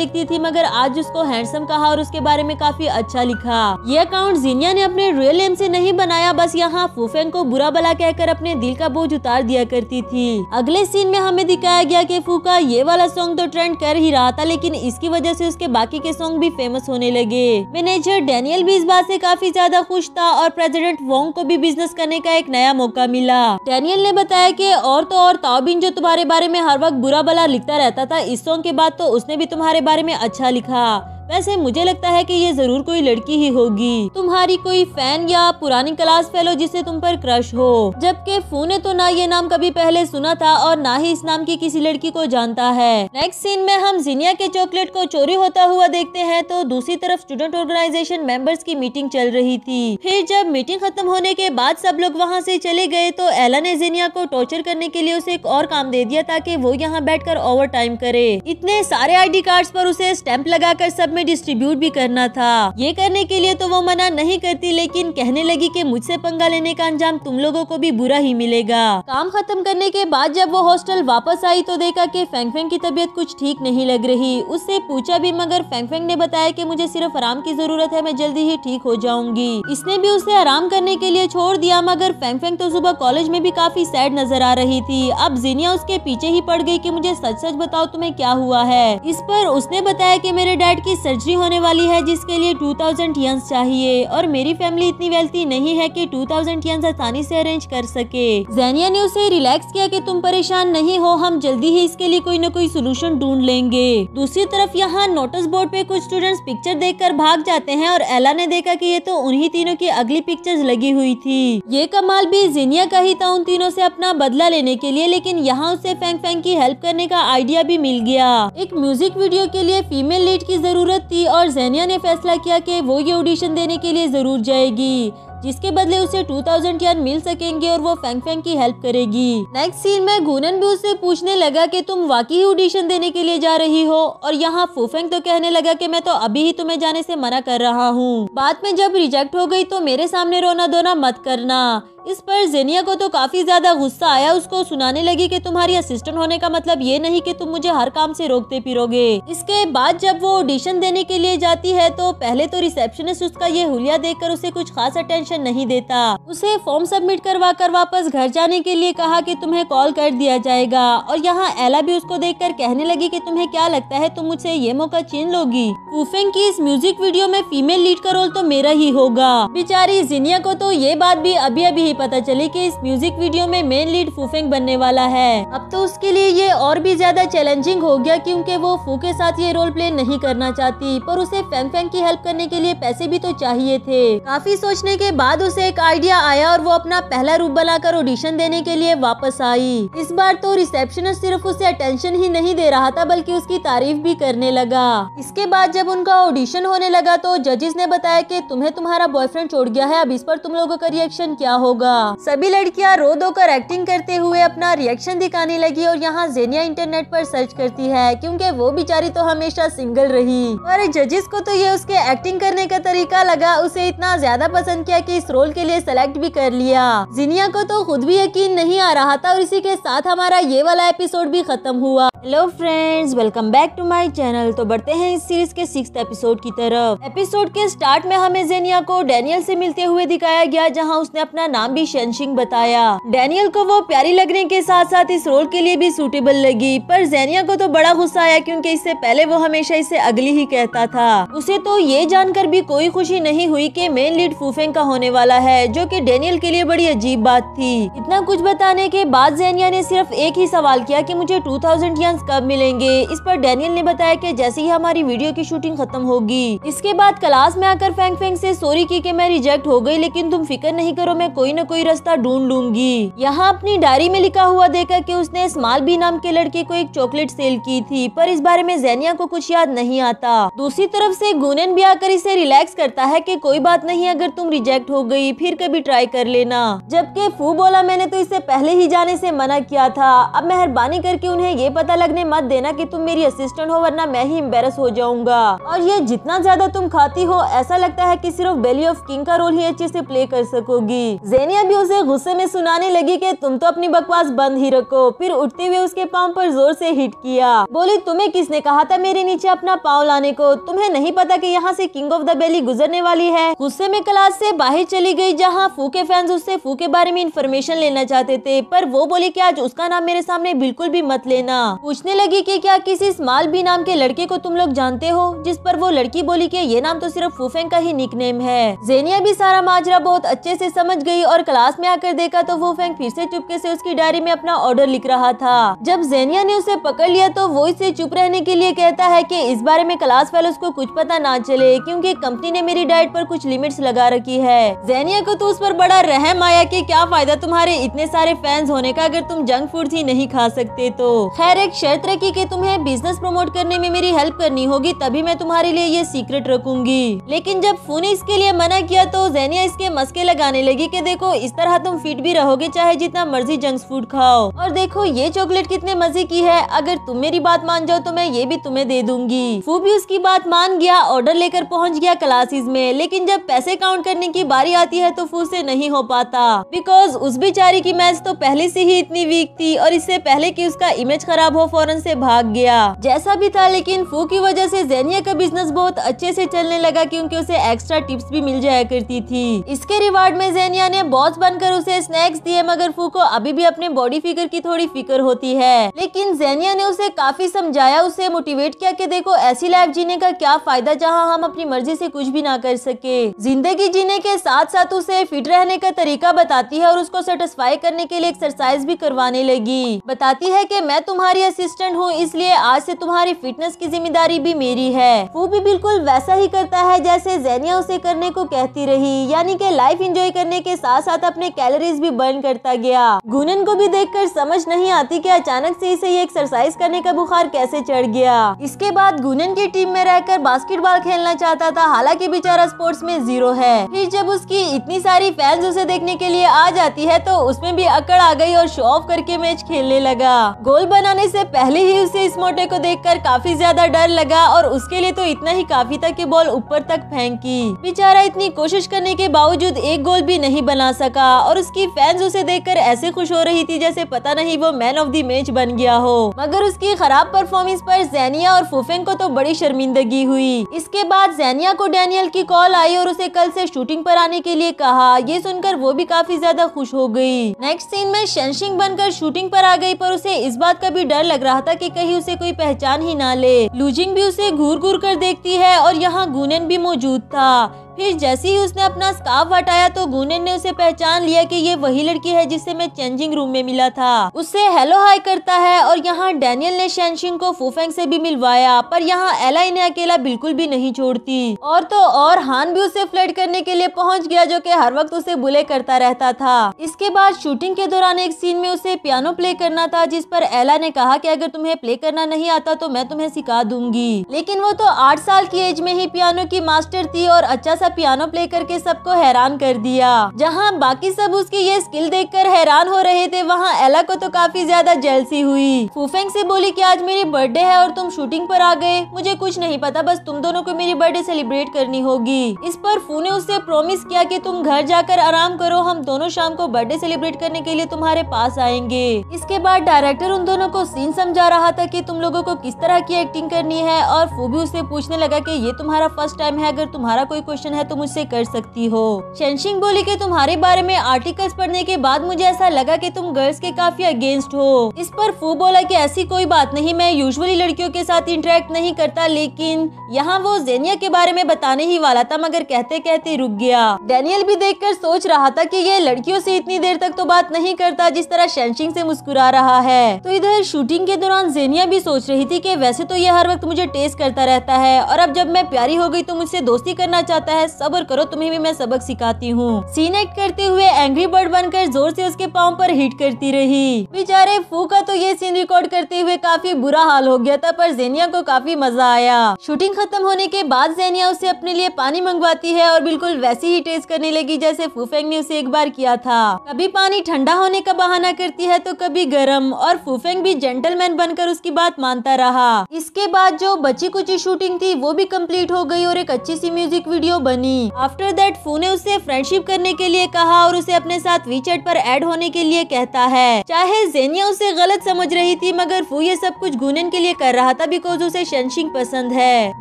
लिखती थी मगर आज उसको हैंडसम कहा और उसके बारे में काफी अच्छा लिखा ये अकाउंट जीनिया ने अपने रियल नेम से नहीं बनाया बस यहाँ फूफेंग को बुरा भला कहकर अपने दिल का बोझ उतार दिया करती थी अगले सीन में हमें दिखाया गया की फू का ये वाला सॉन्ग तो ट्रेंड कर ही रहा था लेकिन इसकी वजह ऐसी उसके बाकी के सॉन्ग भी फेमस होने लगे मैनेजर डेनियल भी इस बात ऐसी काफी ज्यादा खुश था और प्रेजिडेंट वोंग को भी बिजनेस करने का एक नया नया मौका मिला डेनियल ने बताया कि और तो और ताओबिन जो तुम्हारे बारे में हर वक्त बुरा भला लिखता रहता था इस सॉन्ग के बाद तो उसने भी तुम्हारे बारे में अच्छा लिखा वैसे मुझे लगता है कि ये जरूर कोई लड़की ही होगी तुम्हारी कोई फैन या पुरानी क्लास फेलो जिसे तुम पर क्रश हो जबकि ने तो ना ये नाम कभी पहले सुना था और ना ही इस नाम की किसी लड़की को जानता है नेक्स्ट सीन में हम जिनिया के चॉकलेट को चोरी होता हुआ देखते हैं तो दूसरी तरफ स्टूडेंट ऑर्गेनाइजेशन मेंबर्स की मीटिंग चल रही थी फिर जब मीटिंग खत्म होने के बाद सब लोग वहाँ से चले गए तो एला ने जिनिया को टॉर्चर करने के लिए उसे एक और काम दे दिया ताकि वो यहाँ बैठ कर ओवर टाइम करे इतने सारे आई डी कार्ड पर उसे स्टैंप लगाकर सबमिट में डिस्ट्रीब्यूट भी करना था ये करने के लिए तो वो मना नहीं करती लेकिन कहने लगी की मुझसे पंगा लेने का अंजाम तुम लोगों को भी बुरा ही मिलेगा काम खत्म करने के बाद जब वो हॉस्टल वापस आई तो देखा की फेंग की तबीयत कुछ ठीक नहीं लग रही उससे पूछा भी मगर फेंग ने बताया की मुझे सिर्फ आराम की जरूरत है मैं जल्दी ही ठीक हो जाऊंगी इसने भी उसे आराम करने के लिए छोड़ दिया मगर फेंग तो सुबह कॉलेज में भी काफी सैड नजर आ रही थी अब जीनिया उसके पीछे ही पड़ गई कि मुझे सच सच बताओ तुम्हें क्या हुआ है इस पर उसने बताया कि मेरे डैड की सर्जरी होने वाली है जिसके लिए टू थाउजेंड चाहिए और मेरी फैमिली इतनी वेल्थी नहीं है कि टू थाउजेंड आसानी से अरेंज कर सके जैनिया ने उसे रिलैक्स किया कि तुम परेशान नहीं हो हम जल्दी ही इसके लिए कोई न कोई सोल्यूशन ढूंढ लेंगे दूसरी तरफ यहाँ नोटिस बोर्ड पे कुछ स्टूडेंट पिक्चर देख भाग जाते हैं और एला ने देखा की ये तो उन्ही तीनों की अगली पिक्चर लगी हुई थी ये कमाल भी जेनिया का ही था उन तीनों से अपना बदला लेने के लिए लेकिन यहाँ उसे फैंग फैंग की हेल्प करने का आइडिया भी मिल गया एक म्यूजिक वीडियो के लिए फीमेल लीड की जरूरत खूबसूरत थी और जैनिया ने फैसला किया कि वो ये ऑडिशन देने के लिए ज़रूर जाएगी जिसके बदले उसे 2000 यान मिल सकेंगे और वो फेंग फेंग की हेल्प करेगी नेक्स्ट सीन में घूनन भी उससे पूछने लगा कि तुम वाकई ऑडिशन देने के लिए जा रही हो और यहाँ फूफेंग तो कहने लगा कि मैं तो अभी ही तुम्हें जाने से मना कर रहा हूँ बाद में जब रिजेक्ट हो गई तो मेरे सामने रोना धोना मत करना इस पर जेनिया को तो काफी ज्यादा गुस्सा आया उसको सुनाने लगी कि तुम्हारी असिस्टेंट होने का मतलब ये नहीं कि तुम मुझे हर काम से रोकते फिरोगे इसके बाद जब वो ऑडिशन देने के लिए जाती है तो पहले तो रिसेप्शनिस्ट उसका ये हुलिया देखकर उसे कुछ खास अटेंशन नहीं देता उसे फॉर्म सबमिट करवा कर वापस घर जाने के लिए कहा की तुम्हें कॉल कर दिया जाएगा और यहाँ एला भी उसको देख कर कहने लगी की तुम्हें क्या लगता है तुम मुझसे ये मौका छीन लोगी फूफेंग की इस म्यूजिक वीडियो में फीमेल लीड का रोल तो मेरा ही होगा बेचारी जिनिया को तो ये बात भी अभी अभी ही पता चले कि इस म्यूजिक वीडियो में मेन लीड फूफेंग बनने वाला है अब तो उसके लिए ये और भी ज्यादा चैलेंजिंग हो गया क्योंकि वो फू के साथ ये रोल प्ले नहीं करना चाहती पर उसे फैंग फैंग की हेल्प करने के लिए पैसे भी तो चाहिए थे काफी सोचने के बाद उसे एक आइडिया आया और वो अपना पहला रूप बनाकर ऑडिशन देने के लिए वापस आई इस बार तो रिसेप्शनिस्ट सिर्फ उसे अटेंशन ही नहीं दे रहा था बल्कि उसकी तारीफ भी करने लगा इसके बाद जब उनका ऑडिशन होने लगा तो जजेस ने बताया कि तुम्हें तुम्हारा बॉयफ्रेंड छोड़ गया है अब इस पर तुम लोगों का रिएक्शन क्या होगा होगा सभी लड़कियां रो दो कर एक्टिंग करते हुए अपना रिएक्शन दिखाने लगी और यहाँ जेनिया इंटरनेट पर सर्च करती है क्योंकि वो बेचारी तो हमेशा सिंगल रही और जजेस को तो ये उसके एक्टिंग करने का तरीका लगा उसे इतना ज्यादा पसंद किया कि इस रोल के लिए सेलेक्ट भी कर लिया जीनिया को तो खुद भी यकीन नहीं आ रहा था और इसी के साथ हमारा ये वाला एपिसोड भी खत्म हुआ hello friends welcome back to my channel तो बढ़ते हैं इस सीरीज के सिक्स एपिसोड की तरफ एपिसोड के स्टार्ट में हमें जेनिया को डेनियल से मिलते हुए दिखाया गया जहां उसने अपना नाम भी शेंशिंग बताया डेनियल को वो प्यारी लगने के साथ साथ इस रोल के लिए भी सूटेबल लगी पर जेनिया को तो बड़ा गुस्सा आया क्योंकि इससे पहले वो हमेशा इसे अगली ही कहता था उसे तो ये जानकर भी कोई खुशी नहीं हुई कि मेन लीड फूफेंग का होने वाला है जो कि डेनियल के लिए बड़ी अजीब बात थी इतना कुछ बताने के बाद जेनिया ने सिर्फ एक ही सवाल किया कि मुझे टू थाउजेंड कब मिलेंगे इस पर डेनियल ने बताया की जैसे ही हमारी वीडियो की शूटिंग खत्म होगी इसके बाद क्लास में आकर फेंग फेंग से सोरी की मैं रिजेक्ट हो गयी लेकिन तुम फिक्र नहीं करो मैं कोई न न कोई रास्ता ढूंढ लूंगी यहाँ अपनी डायरी में लिखा हुआ देखा कि उसने स्माल बी नाम के लड़के को एक चॉकलेट सेल की थी पर इस बारे में जैनिया को कुछ याद नहीं आता दूसरी तरफ से गुनन भी आकर इसे रिलैक्स करता है कि कोई बात नहीं अगर तुम रिजेक्ट हो गई फिर कभी ट्राई कर लेना जबकि फू बोला मैंने तो इसे पहले ही जाने से मना किया था अब मेहरबानी करके उन्हें ये पता लगने मत देना कि तुम मेरी असिस्टेंट हो वरना मैं ही एम्बेरस हो जाऊंगा और ये जितना ज्यादा तुम खाती हो ऐसा लगता है कि सिर्फ बेली ऑफ किंग का रोल ही अच्छे से प्ले कर सकोगी जेनी सानिया भी उसे गुस्से में सुनाने लगी कि तुम तो अपनी बकवास बंद ही रखो फिर उठते हुए उसके पाँव पर जोर से हिट किया बोली तुम्हें किसने कहा था मेरे नीचे अपना पाँव लाने को तुम्हें नहीं पता कि यहाँ से किंग ऑफ द बेली गुजरने वाली है गुस्से में क्लास से बाहर चली गई जहाँ फू के फैंस उससे फू के बारे में इन्फॉर्मेशन लेना चाहते थे पर वो बोली की आज उसका नाम मेरे सामने बिल्कुल भी मत लेना पूछने लगी की क्या किसी स्माल भी नाम के लड़के को तुम लोग जानते हो जिस पर वो लड़की बोली की ये नाम तो सिर्फ फूफेंग का ही निकनेम है जेनिया भी सारा माजरा बहुत अच्छे ऐसी समझ गयी और क्लास में आकर देखा तो वो फैंग फिर से चुपके से उसकी डायरी में अपना ऑर्डर लिख रहा था जब जेनिया ने उसे पकड़ लिया तो वो इसे चुप रहने के लिए कहता है की इस बारे में क्लास फेलोज को कुछ पता ना चले क्यूँकी कंपनी ने मेरी डाइट पर कुछ लिमिट्स लगा रखी है जेनिया को तो उस पर बड़ा रहम आया की क्या फायदा तुम्हारे इतने सारे फैंस होने का अगर तुम जंक फूड ही नहीं खा सकते तो खैर एक शर्त रखी की तुम्हें बिजनेस प्रमोट करने में मेरी हेल्प करनी होगी तभी मैं तुम्हारे लिए ये सीक्रेट रखूंगी लेकिन जब फोन इसके लिए मना किया तो जैनिया इसके मस्के लगाने लगी की देखो को इस तरह तुम फिट भी रहोगे चाहे जितना मर्जी जंक फूड खाओ और देखो ये चॉकलेट कितने मजे की है अगर तुम मेरी बात मान जाओ तो मैं ये भी तुम्हें दे दूंगी फू भी उसकी बात मान गया ऑर्डर लेकर पहुंच गया क्लासेस में लेकिन जब पैसे काउंट करने की बारी आती है तो फू से नहीं हो पाता बिकॉज उस बेचारी की मैच तो पहले से ही इतनी वीक थी और इससे पहले की उसका इमेज खराब हो फौरन ऐसी भाग गया जैसा भी था लेकिन फू की वजह ऐसी जैनिया का बिजनेस बहुत अच्छे ऐसी चलने लगा क्यूँकी उसे एक्स्ट्रा टिप्स भी मिल जाया करती थी इसके रिवार्ड में जेनिया ने बॉस बनकर उसे स्नैक्स दिए मगर फूको अभी भी अपने बॉडी फिगर की थोड़ी फिक्र होती है लेकिन जेनिया ने उसे काफी समझाया उसे मोटिवेट किया कि देखो ऐसी लाइफ जीने का क्या फायदा जहाँ हम अपनी मर्जी से कुछ भी ना कर सके जिंदगी जीने के साथ साथ उसे फिट रहने का तरीका बताती है और उसको सेटिस्फाई करने के लिए एक्सरसाइज भी करवाने लगी बताती है की मैं तुम्हारी असिस्टेंट हूँ इसलिए आज ऐसी तुम्हारी फिटनेस की जिम्मेदारी भी मेरी है वो भी बिल्कुल वैसा ही करता है जैसे जेनिया उसे करने को कहती रही यानी की लाइफ एंजॉय करने के साथ साथ अपने कैलोरीज भी बर्न करता गया गुनन को भी देखकर समझ नहीं आती कि अचानक से इसे ये एक्सरसाइज करने का बुखार कैसे चढ़ गया इसके बाद गुनन की टीम में रहकर बास्केटबॉल खेलना चाहता था हालांकि बेचारा स्पोर्ट्स में जीरो है फिर जब उसकी इतनी सारी फैंस उसे देखने के लिए आ जाती है तो उसमें भी अकड़ आ गई और शो ऑफ करके मैच खेलने लगा गोल बनाने से पहले ही उसे इस मोटे को कर काफी ज्यादा डर लगा और उसके लिए तो इतना ही काफी था कि बॉल ऊपर तक फेंकी बेचारा इतनी कोशिश करने के बावजूद एक गोल भी नहीं बना बना सका और उसकी फैंस उसे देखकर ऐसे खुश हो रही थी जैसे पता नहीं वो मैन ऑफ दी मैच बन गया हो मगर उसकी खराब परफॉर्मेंस पर जैनिया और फुफेंग को तो बड़ी शर्मिंदगी हुई इसके बाद जैनिया को डैनियल की कॉल आई और उसे कल से शूटिंग पर आने के लिए कहा ये सुनकर वो भी काफी ज्यादा खुश हो गई नेक्स्ट सीन में शनशिंग बनकर शूटिंग पर आ गई पर उसे इस बात का भी डर लग रहा था कि कहीं उसे कोई पहचान ही ना ले लूजिंग भी उसे घूर घूर कर देखती है और यहाँ गुनन भी मौजूद था फिर जैसे ही उसने अपना स्काफ हटाया तो गुनन ने उसे पहचान लिया कि ये वही लड़की है जिससे मैं चेंजिंग रूम में मिला था उससे हेलो हाई करता है और यहाँ डेनियल ने शेंशिंग को फूफेंग से भी मिलवाया पर यहाँ एला इन्हें अकेला बिल्कुल भी नहीं छोड़ती और तो और हान भी उसे फ्लैट करने के लिए पहुँच गया जो की हर वक्त उसे बुले करता रहता था इसके बाद शूटिंग के दौरान एक सीन में उसे पियानो प्ले करना था जिस पर एला ने कहा की अगर तुम्हें प्ले करना नहीं आता तो मैं तुम्हें सिखा दूंगी लेकिन वो तो आठ साल की एज में ही पियानो की मास्टर थी और अच्छा सा पियानो प्ले करके सबको हैरान कर दिया जहाँ बाकी सब उसकी ये स्किल देख कर हैरान हो रहे थे वहाँ एला को तो काफी ज्यादा जेलसी हुई फूफेंग से बोली की आज मेरी बर्थडे है और तुम शूटिंग पर आ गए मुझे कुछ नहीं पता बस तुम दोनों को मेरी बर्थडे सेलिब्रेट करनी होगी इस पर फू ने उससे प्रोमिस किया कि तुम घर जाकर आराम करो हम दोनों शाम को बर्थडे सेलिब्रेट करने के लिए तुम्हारे पास आएंगे इसके बाद डायरेक्टर उन दोनों को सीन समझा रहा था कि तुम लोगों को किस तरह की एक्टिंग करनी है और फू भी उससे पूछने लगा कि ये तुम्हारा फर्स्ट टाइम है अगर तुम्हारा कोई क्वेश्चन क्वेश्चन है तुम मुझसे कर सकती हो शनशिंग बोली कि तुम्हारे बारे में आर्टिकल्स पढ़ने के बाद मुझे ऐसा लगा कि तुम गर्ल्स के काफी अगेंस्ट हो इस पर फू बोला कि ऐसी कोई बात नहीं मैं यूजुअली लड़कियों के साथ इंटरेक्ट नहीं करता लेकिन यहाँ वो जेनिया के बारे में बताने ही वाला था मगर कहते कहते रुक गया डेनियल भी कर सोच रहा था की ये लड़कियों ऐसी इतनी देर तक तो बात नहीं करता जिस तरह शनशिंग ऐसी मुस्कुरा रहा है तो इधर शूटिंग के दौरान जेनिया भी सोच रही थी की वैसे तो ये हर वक्त मुझे टेस्ट करता रहता है और अब जब मैं प्यारी हो गई तो मुझसे दोस्ती करना चाहता है है सबर करो तुम्हें भी मैं सबक सिखाती हूँ सीने करते हुए एंग्री बर्ड बनकर जोर से उसके पाँव पर हिट करती रही बेचारे फू का तो ये सीन रिकॉर्ड करते हुए काफी बुरा हाल हो गया था पर जेनिया को काफी मजा आया शूटिंग खत्म होने के बाद जेनिया उसे अपने लिए पानी मंगवाती है और बिल्कुल वैसी ही टेस्ट करने लगी जैसे फूफेंग ने उसे एक बार किया था कभी पानी ठंडा होने का बहाना करती है तो कभी गर्म और फूफेंग भी जेंटलमैन बनकर उसकी बात मानता रहा इसके बाद जो बची कुची शूटिंग थी वो भी कम्प्लीट हो गई और एक अच्छी सी म्यूजिक वीडियो बनी आफ्टर दैट फू ने उससे फ्रेंडशिप करने के लिए कहा और उसे अपने साथ वीचेट पर ऐड होने के लिए कहता है चाहे जेनिया उसे गलत समझ रही थी मगर फू ये सब कुछ गुनन के लिए कर रहा था बिकॉज उसे शनशिंग पसंद है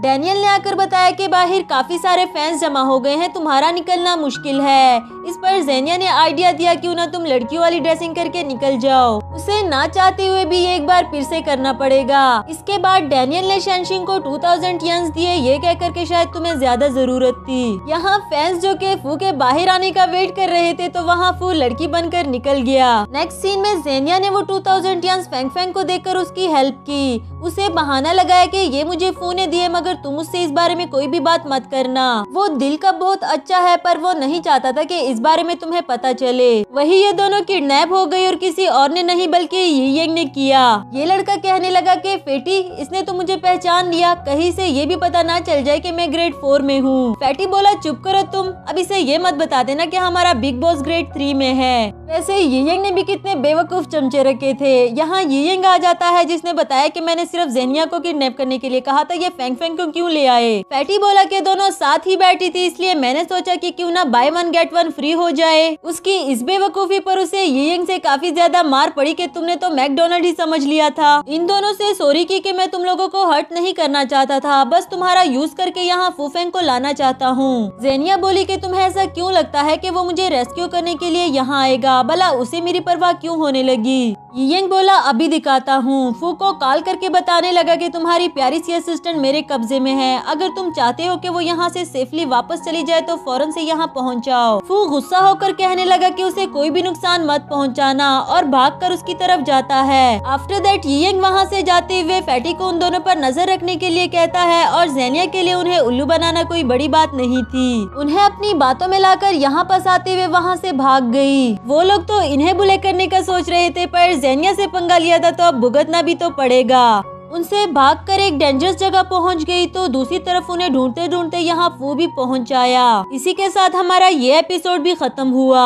डैनियल ने आकर बताया की बाहर काफी सारे फैंस जमा हो गए हैं तुम्हारा निकलना मुश्किल है इस पर जेनिया ने आइडिया दिया की ना तुम लड़कियों वाली ड्रेसिंग करके निकल जाओ उसे ना चाहते हुए भी एक बार फिर से करना पड़ेगा इसके बाद डैनियल ने शनशिंग को टू थाउजेंड दिए ये कहकर के शायद तुम्हें ज्यादा जरूरत थी थी यहाँ फैंस जो के फू के बाहर आने का वेट कर रहे थे तो वहाँ फू लड़की बनकर निकल गया नेक्स्ट सीन में जेनिया ने वो टू थाउजेंड फेंग फेंग को देख उसकी हेल्प की उसे बहाना लगाया कि ये मुझे फू ने दिए मगर तुम उससे इस बारे में कोई भी बात मत करना वो दिल का बहुत अच्छा है पर वो नहीं चाहता था कि इस बारे में तुम्हें पता चले वही ये दोनों किडनैप हो गई और किसी और ने नहीं बल्कि यंग ने किया ये लड़का कहने लगा कि फेटी इसने तो मुझे पहचान लिया कहीं से ये भी पता ना चल जाए कि मैं ग्रेड फोर में हूँ फैटी बोला चुप करो तुम अब इसे ये मत बता देना कि हमारा बिग बॉस ग्रेड थ्री में है वैसे येंग ने भी कितने बेवकूफ चमचे रखे थे यहाँ येयंग आ जाता है जिसने बताया कि मैंने सिर्फ जेनिया को किडनैप करने के लिए कहा था ये फेंग फेंग को क्यों ले आए फैटी बोला कि दोनों साथ ही बैठी थी इसलिए मैंने सोचा कि क्यों ना buy one get one free हो जाए उसकी इस बेवकूफी पर उसे येयंग से काफी ज्यादा मार पड़ी कि तुमने तो मैकडोनल्ड ही समझ लिया था इन दोनों से सॉरी की कि मैं तुम लोगों को हर्ट नहीं करना चाहता था बस तुम्हारा यूज करके यहाँ फूफेंग को लाना चाहता हूँ हूँ जेनिया बोली कि तुम्हें ऐसा क्यों लगता है कि वो मुझे रेस्क्यू करने के लिए यहाँ आएगा भला उसे मेरी परवाह क्यों होने लगी यंग बोला अभी दिखाता हूँ फू को कॉल करके बताने लगा कि तुम्हारी प्यारी सी असिस्टेंट मेरे कब्जे में है अगर तुम चाहते हो कि वो यहाँ से सेफली वापस चली जाए तो फौरन से यहाँ पहुँच जाओ फू गुस्सा होकर कहने लगा कि उसे कोई भी नुकसान मत पहुँचाना और भागकर उसकी तरफ जाता है आफ्टर दैट यंग वहाँ से जाते हुए फैटी को उन दोनों पर नजर रखने के लिए कहता है और जैनिया के लिए उन्हें उल्लू बनाना कोई बड़ी बात नहीं नहीं थी उन्हें अपनी बातों में लाकर यहाँ फंसाते हुए वहाँ से भाग गई वो लोग तो इन्हें बुले करने का सोच रहे थे पर जैनिया से पंगा लिया था तो अब भुगतना भी तो पड़ेगा उनसे भागकर एक डेंजरस जगह पहुंच गई तो दूसरी तरफ उन्हें ढूंढते ढूंढते यहाँ वो भी पहुंच आया इसी के साथ हमारा ये एपिसोड भी खत्म हुआ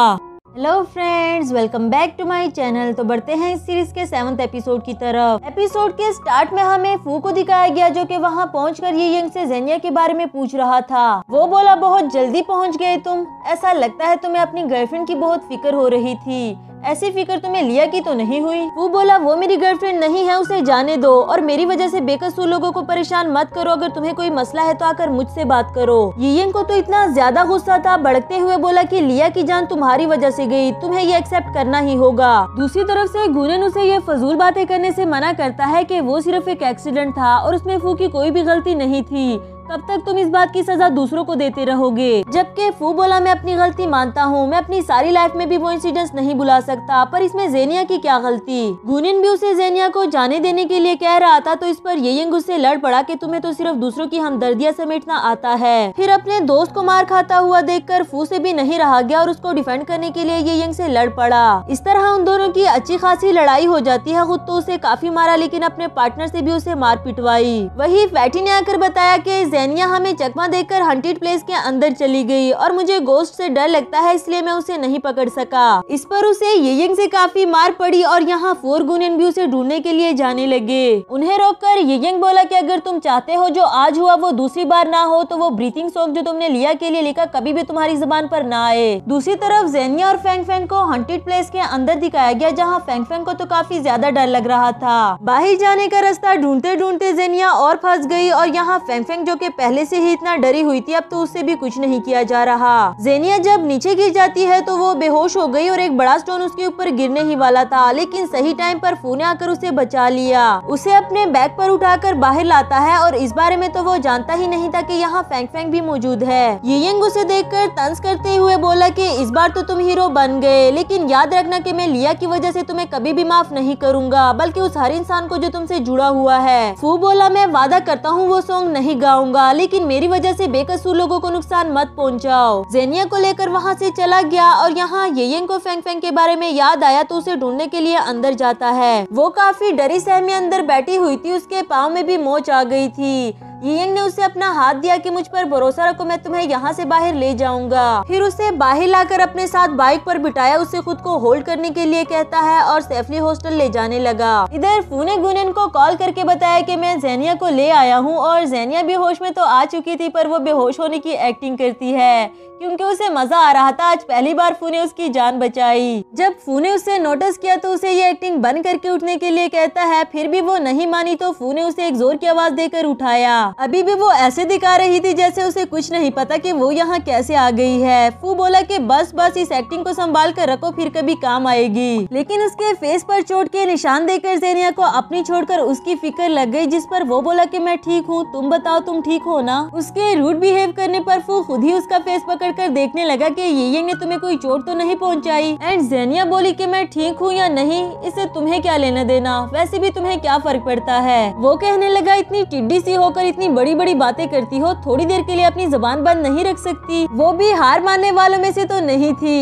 hello friends welcome back to my channel तो बढ़ते हैं इस सीरीज के सेवंथ एपिसोड की तरफ एपिसोड के स्टार्ट में हमें फू को दिखाया गया जो कि वहां कर ये यंग से जेनिया के बारे में पूछ रहा था वो बोला बहुत जल्दी पहुंच गए तुम ऐसा लगता है तुम्हें अपनी गर्लफ्रेंड की बहुत फिक्र हो रही थी ऐसी फिक्र तुम्हें लिया की तो नहीं हुई वो बोला वो मेरी गर्लफ्रेंड नहीं है उसे जाने दो और मेरी वजह से बेकसूर लोगों को परेशान मत करो अगर तुम्हें कोई मसला है तो आकर मुझसे बात करो यियंग को तो इतना ज्यादा गुस्सा था भड़कते हुए बोला की लिया की जान तुम्हारी वजह से चली गई तुम्हें ये एक्सेप्ट करना ही होगा दूसरी तरफ से गुनन उसे ये फजूल बातें करने से मना करता है कि वो सिर्फ एक एक्सीडेंट था और उसमें फू की कोई भी गलती नहीं थी तब तक तुम इस बात की सजा दूसरों को देते रहोगे जबकि फू बोला मैं अपनी गलती मानता हूँ मैं अपनी सारी लाइफ में भी वो इंसिडेंस नहीं बुला सकता पर इसमें जेनिया की क्या गलती गुनिन भी उसे जेनिया को जाने देने के लिए कह रहा था तो इस पर ये उससे लड़ पड़ा की तुम्हें तो सिर्फ दूसरों की हमदर्दियाँ समेटना आता है फिर अपने दोस्त को मार खाता हुआ देख कर फू से भी नहीं रहा गया और उसको डिफेंड करने के लिए ये यंग ऐसी लड़ पड़ा इस तरह उन दोनों की अच्छी खासी लड़ाई हो जाती है खुद तो उसे काफी मारा लेकिन अपने पार्टनर ऐसी भी उसे मार पिटवाई वही फैटी ने आकर बताया की सैनिया हमें चकमा देकर हंटेड प्लेस के अंदर चली गई और मुझे गोश्त से डर लगता है इसलिए मैं उसे नहीं पकड़ सका इस पर उसे येयंग से काफी मार पड़ी और यहाँ फोर गुनियन भी उसे ढूंढने के लिए जाने लगे उन्हें रोक कर येयंग बोला की अगर तुम चाहते हो जो आज हुआ वो दूसरी बार ना हो तो वो ब्रीथिंग सॉन्ग जो तुमने लिया के लिए लिखा कभी भी तुम्हारी जबान पर ना आए दूसरी तरफ जेनिया और फैंग फैंग को हंटेड प्लेस के अंदर दिखाया गया जहाँ फैंग फैंग को तो काफी ज्यादा डर लग रहा था बाहर जाने का रास्ता ढूंढते ढूंढते जेनिया और फंस गई और यहाँ फेंग फेंग जो के पहले से ही इतना डरी हुई थी अब तो उससे भी कुछ नहीं किया जा रहा जेनिया जब नीचे गिर जाती है तो वो बेहोश हो गई और एक बड़ा स्टोन उसके ऊपर गिरने ही वाला था लेकिन सही टाइम पर फू ने आकर उसे बचा लिया उसे अपने बैग पर उठाकर बाहर लाता है और इस बारे में तो वो जानता ही नहीं था कि यहाँ फैंग फैंग भी मौजूद है येंग उसे कर तंस करते हुए बोला की इस बार तो तुम हीरो बन गए लेकिन याद रखना की मैं लिया की वजह ऐसी तुम्हें कभी भी माफ नहीं करूंगा बल्कि उस हर इंसान को जो तुमसे जुड़ा हुआ है फू बोला मैं वादा करता हूँ वो सॉन्ग नहीं गाऊंगा दूंगा लेकिन मेरी वजह से बेकसूर लोगों को नुकसान मत पहुंचाओ जेनिया को लेकर वहाँ से चला गया और यहाँ ये को फेंग फेंग के बारे में याद आया तो उसे ढूंढने के लिए अंदर जाता है वो काफी डरी सहमी अंदर बैठी हुई थी उसके पाँव में भी मोच आ गई थी यीन ने उसे अपना हाथ दिया कि मुझ पर भरोसा रखो मैं तुम्हें यहाँ से बाहर ले जाऊंगा फिर उसे बाहर लाकर अपने साथ बाइक पर बिठाया उसे खुद को होल्ड करने के लिए कहता है और सेफली हॉस्टल ले जाने लगा इधर फूने गुनन को कॉल करके बताया कि मैं जैनिया को ले आया हूँ और जैनिया भी होश में तो आ चुकी थी पर वो बेहोश होने की एक्टिंग करती है क्योंकि उसे मजा आ रहा था आज पहली बार फूने उसकी जान बचाई जब फूने उसे नोटिस किया तो उसे ये एक्टिंग बंद करके उठने के लिए कहता है फिर भी वो नहीं मानी तो फूने उसे एक जोर की आवाज देकर उठाया अभी भी वो ऐसे दिखा रही थी जैसे उसे कुछ नहीं पता कि वो यहाँ कैसे आ गई है फू बोला कि बस बस इस एक्टिंग को संभाल कर रखो फिर कभी काम आएगी लेकिन उसके फेस पर चोट के निशान देकर जेनिया को अपनी छोड़कर उसकी फिक्र लग गई जिस पर वो बोला कि मैं ठीक हूँ तुम बताओ तुम ठीक हो ना उसके रूड बिहेव करने पर फू खुद ही उसका फेस पकड़ कर देखने लगा की ये ने तुम्हें कोई चोट तो नहीं पहुँचाई एंड जेनिया बोली की मैं ठीक हूँ या नहीं इसे तुम्हें क्या लेना देना वैसे भी तुम्हें क्या फर्क पड़ता है वो कहने लगा इतनी टिड्डी सी होकर इतनी बड़ी बड़ी बातें करती हो थोड़ी देर के लिए अपनी जबान बंद नहीं रख सकती वो भी हार मानने वालों में से तो नहीं थी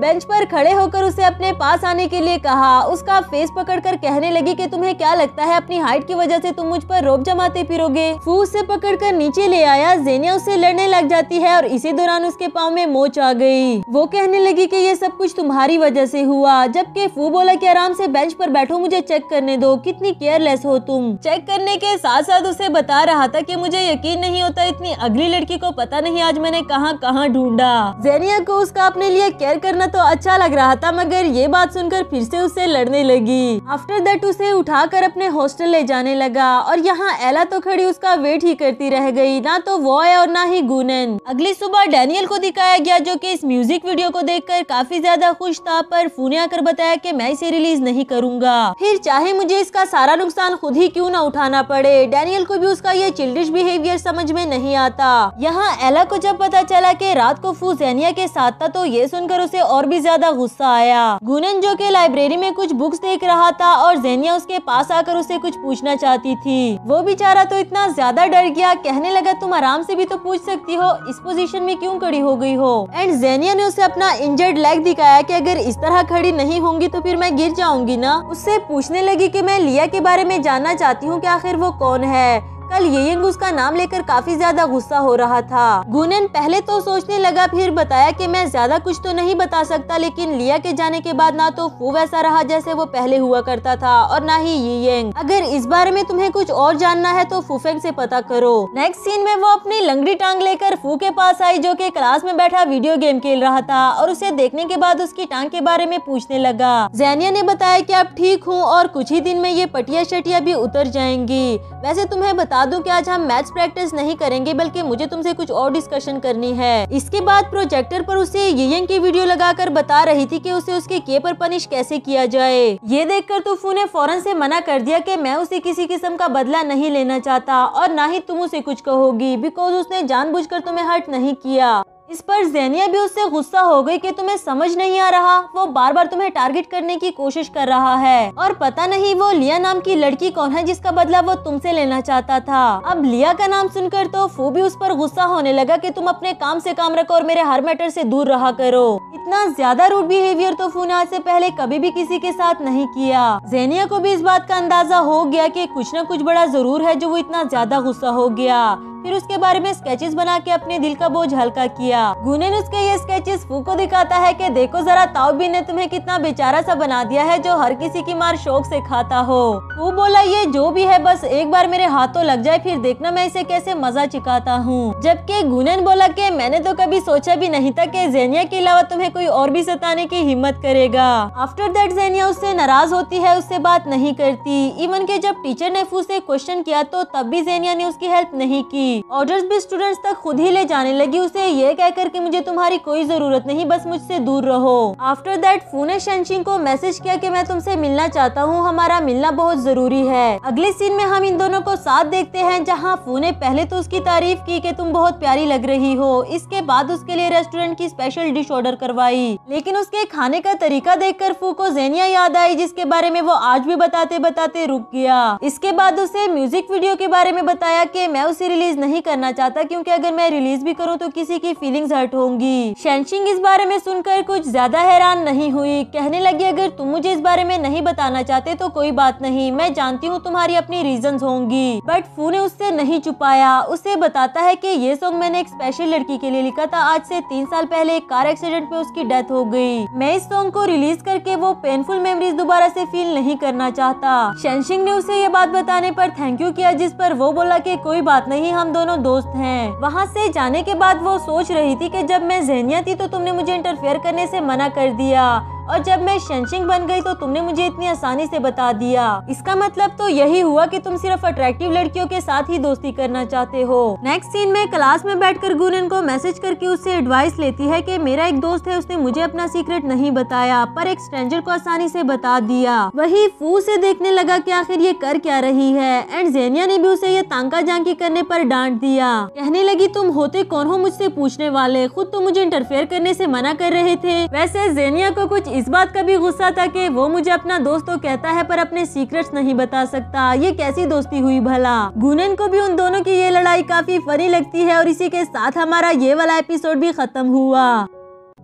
बेंच पर खड़े होकर उसे अपने पास आने के लिए कहा उसका फेस पकड़कर कहने लगी कि तुम्हें क्या लगता है अपनी हाइट की वजह से तुम मुझ पर रोप जमाते फिरोगे फू उसे पकड़कर नीचे ले आया जेनिया उससे लड़ने लग जाती है और इसी दौरान उसके पाँव में मोच आ गई वो कहने लगी की ये सब कुछ तुम्हारी वजह से हुआ जबकि फू बोला की आराम से बेंच पर बैठो मुझे चेक करने दो कितनी केयरलेस हो तुम चेक करने के साथ साथ उसे बता रहा था कि मुझे यकीन नहीं होता इतनी अगली लड़की को पता नहीं आज मैंने कहाँ कहाँ ढूंढा जेनिया को उसका अपने लिए केयर करना तो अच्छा लग रहा था मगर ये बात सुनकर फिर से उसे लड़ने लगी आफ्टर दैट उसे उठाकर अपने हॉस्टल ले जाने लगा और यहाँ एला तो खड़ी उसका वेट ही करती रह गई ना तो वो है और ना ही गुनन अगली सुबह डैनियल को दिखाया गया जो की इस म्यूजिक वीडियो को देखकर काफी ज्यादा खुश था पर फूने आकर बताया की मैं इसे रिलीज नहीं करूंगा फिर चाहे मुझे इसका सारा नुकसान खुद ही क्यूँ न उठाना पड़े डैनियल को भी उसका ये चिल्ड्रिश बिहेवियर समझ में नहीं आता यहाँ एला को जब पता चला की रात को फूजैनिया के साथ था तो ये सुनकर उसे और भी ज्यादा गुस्सा आया गुनन जो के लाइब्रेरी में कुछ बुक्स देख रहा था और जेनिया उसके पास आकर उसे कुछ पूछना चाहती थी वो बेचारा तो इतना ज्यादा डर गया कहने लगा तुम आराम से भी तो पूछ सकती हो इस पोजीशन में क्यों खड़ी हो गई हो एंड जेनिया ने उसे अपना इंजर्ड लेग दिखाया कि अगर इस तरह खड़ी नहीं होंगी तो फिर मैं गिर जाऊंगी ना उससे पूछने लगी कि मैं लिया के बारे में जानना चाहती हूँ कि आखिर वो कौन है कल ये उसका नाम लेकर काफी ज्यादा गुस्सा हो रहा था गुनन पहले तो सोचने लगा फिर बताया कि मैं ज्यादा कुछ तो नहीं बता सकता लेकिन लिया के जाने के बाद ना तो फू वैसा रहा जैसे वो पहले हुआ करता था और ना ही येयंग अगर इस बारे में तुम्हें कुछ और जानना है तो फूफेंग से पता करो नेक्स्ट सीन में वो अपनी लंगड़ी टांग लेकर फू के पास आई जो की क्लास में बैठा वीडियो गेम खेल रहा था और उसे देखने के बाद उसकी टांग के बारे में पूछने लगा जैनिया ने बताया की अब ठीक हूँ और कुछ ही दिन में ये पटिया शटिया भी उतर जाएंगी वैसे तुम्हें बता बता दूं कि आज हम मैथ्स प्रैक्टिस नहीं करेंगे बल्कि मुझे तुमसे कुछ और डिस्कशन करनी है इसके बाद प्रोजेक्टर पर उसे यंग की वीडियो लगाकर बता रही थी कि उसे उसके के पर पनिश कैसे किया जाए ये देखकर तूफू तो ने फौरन से मना कर दिया कि मैं उसे किसी किस्म का बदला नहीं लेना चाहता और ना ही तुम उसे कुछ कहोगी बिकॉज उसने जान तुम्हें हर्ट नहीं किया इस पर जैनिया भी उससे गुस्सा हो गई कि तुम्हें समझ नहीं आ रहा वो बार बार तुम्हें टारगेट करने की कोशिश कर रहा है और पता नहीं वो लिया नाम की लड़की कौन है जिसका बदला वो तुमसे लेना चाहता था अब लिया का नाम सुनकर तो फो भी उस पर गुस्सा होने लगा कि तुम अपने काम से काम रखो और मेरे हर मैटर से दूर रहा करो इतना ज्यादा रूड बिहेवियर तो फू ने आज से पहले कभी भी किसी के साथ नहीं किया जैनिया को भी इस बात का अंदाजा हो गया की कुछ न कुछ बड़ा जरूर है जो वो इतना ज्यादा गुस्सा हो गया फिर उसके बारे में स्केचेस बना के अपने दिल का बोझ हल्का किया गया गुनेन उसके ये स्केचेस फू को दिखाता है कि देखो जरा बी ने तुम्हें कितना बेचारा सा बना दिया है जो हर किसी की मार शौक से खाता हो फू बोला ये जो भी है बस एक बार मेरे हाथों लग जाए फिर देखना मैं इसे कैसे मजा चिखाता हूँ जबकि गुनेन बोला की मैंने तो कभी सोचा भी नहीं था की जेनिया के अलावा तुम्हें कोई और भी सताने की हिम्मत करेगा आफ्टर दैट जेनिया उससे नाराज होती है उससे बात नहीं करती इवन के जब टीचर ने फू से क्वेश्चन किया तो तब भी जेनिया ने उसकी हेल्प नहीं की ऑर्डर्स भी स्टूडेंट्स तक खुद ही ले जाने लगी उसे ये कह रिप्लाई करके मुझे तुम्हारी कोई जरूरत नहीं बस मुझसे दूर रहो आफ्टर दैट फूने शनशिंग को मैसेज किया कि मैं तुमसे मिलना चाहता हूँ हमारा मिलना बहुत जरूरी है अगले सीन में हम इन दोनों को साथ देखते हैं जहाँ फूने पहले तो उसकी तारीफ की कि तुम बहुत प्यारी लग रही हो इसके बाद उसके लिए रेस्टोरेंट की स्पेशल डिश ऑर्डर करवाई लेकिन उसके खाने का तरीका देख कर फू को जेनिया याद आई जिसके बारे में वो आज भी बताते बताते रुक गया इसके बाद उसे म्यूजिक वीडियो के बारे में बताया की मैं उसे रिलीज नहीं करना चाहता क्यूँकी अगर मैं रिलीज भी करूँ तो किसी की फीलिंग फीलिंग्स हर्ट होंगी शैनशिंग इस बारे में सुनकर कुछ ज्यादा हैरान नहीं हुई कहने लगी अगर तुम मुझे इस बारे में नहीं बताना चाहते तो कोई बात नहीं मैं जानती हूँ तुम्हारी अपनी रीजन होंगी बट फू ने उससे नहीं छुपाया उसे बताता है की ये सॉन्ग मैंने एक स्पेशल लड़की के लिए लिखा था आज ऐसी तीन साल पहले एक कार एक्सीडेंट में उसकी डेथ हो गयी मैं इस सॉन्ग को रिलीज करके वो पेनफुल मेमोरीज दोबारा ऐसी फील नहीं करना चाहता शैनशिंग ने उसे ये बात बताने आरोप थैंक यू किया जिस पर वो बोला की कोई बात नहीं हम दोनों दोस्त हैं वहाँ से जाने के बाद वो सोच रही रही थी कि जब मैं जहनिया थी तो तुमने मुझे इंटरफेयर करने से मना कर दिया और जब मैं शनशिंग बन गई तो तुमने मुझे इतनी आसानी से बता दिया इसका मतलब तो यही हुआ कि तुम सिर्फ अट्रैक्टिव लड़कियों के साथ ही दोस्ती करना चाहते हो नेक्स्ट सीन में क्लास में बैठकर गुनन को मैसेज करके उससे एडवाइस लेती है कि मेरा एक दोस्त है उसने मुझे अपना सीक्रेट नहीं बताया पर एक स्ट्रेंजर को आसानी से बता दिया वही फू से देखने लगा की आखिर ये कर क्या रही है एंड जेनिया ने भी उसे ये तांका जांकी करने आरोप डांट दिया कहने लगी तुम होते कौन हो मुझसे पूछने करने वाले खुद तो मुझे इंटरफेयर करने से मना कर रहे थे वैसे जेनिया को कुछ इस बात का भी गुस्सा था कि वो मुझे अपना दोस्त तो कहता है पर अपने सीक्रेट्स नहीं बता सकता ये कैसी दोस्ती हुई भला गुनन को भी उन दोनों की ये लड़ाई काफी फनी लगती है और इसी के साथ हमारा ये वाला एपिसोड भी खत्म हुआ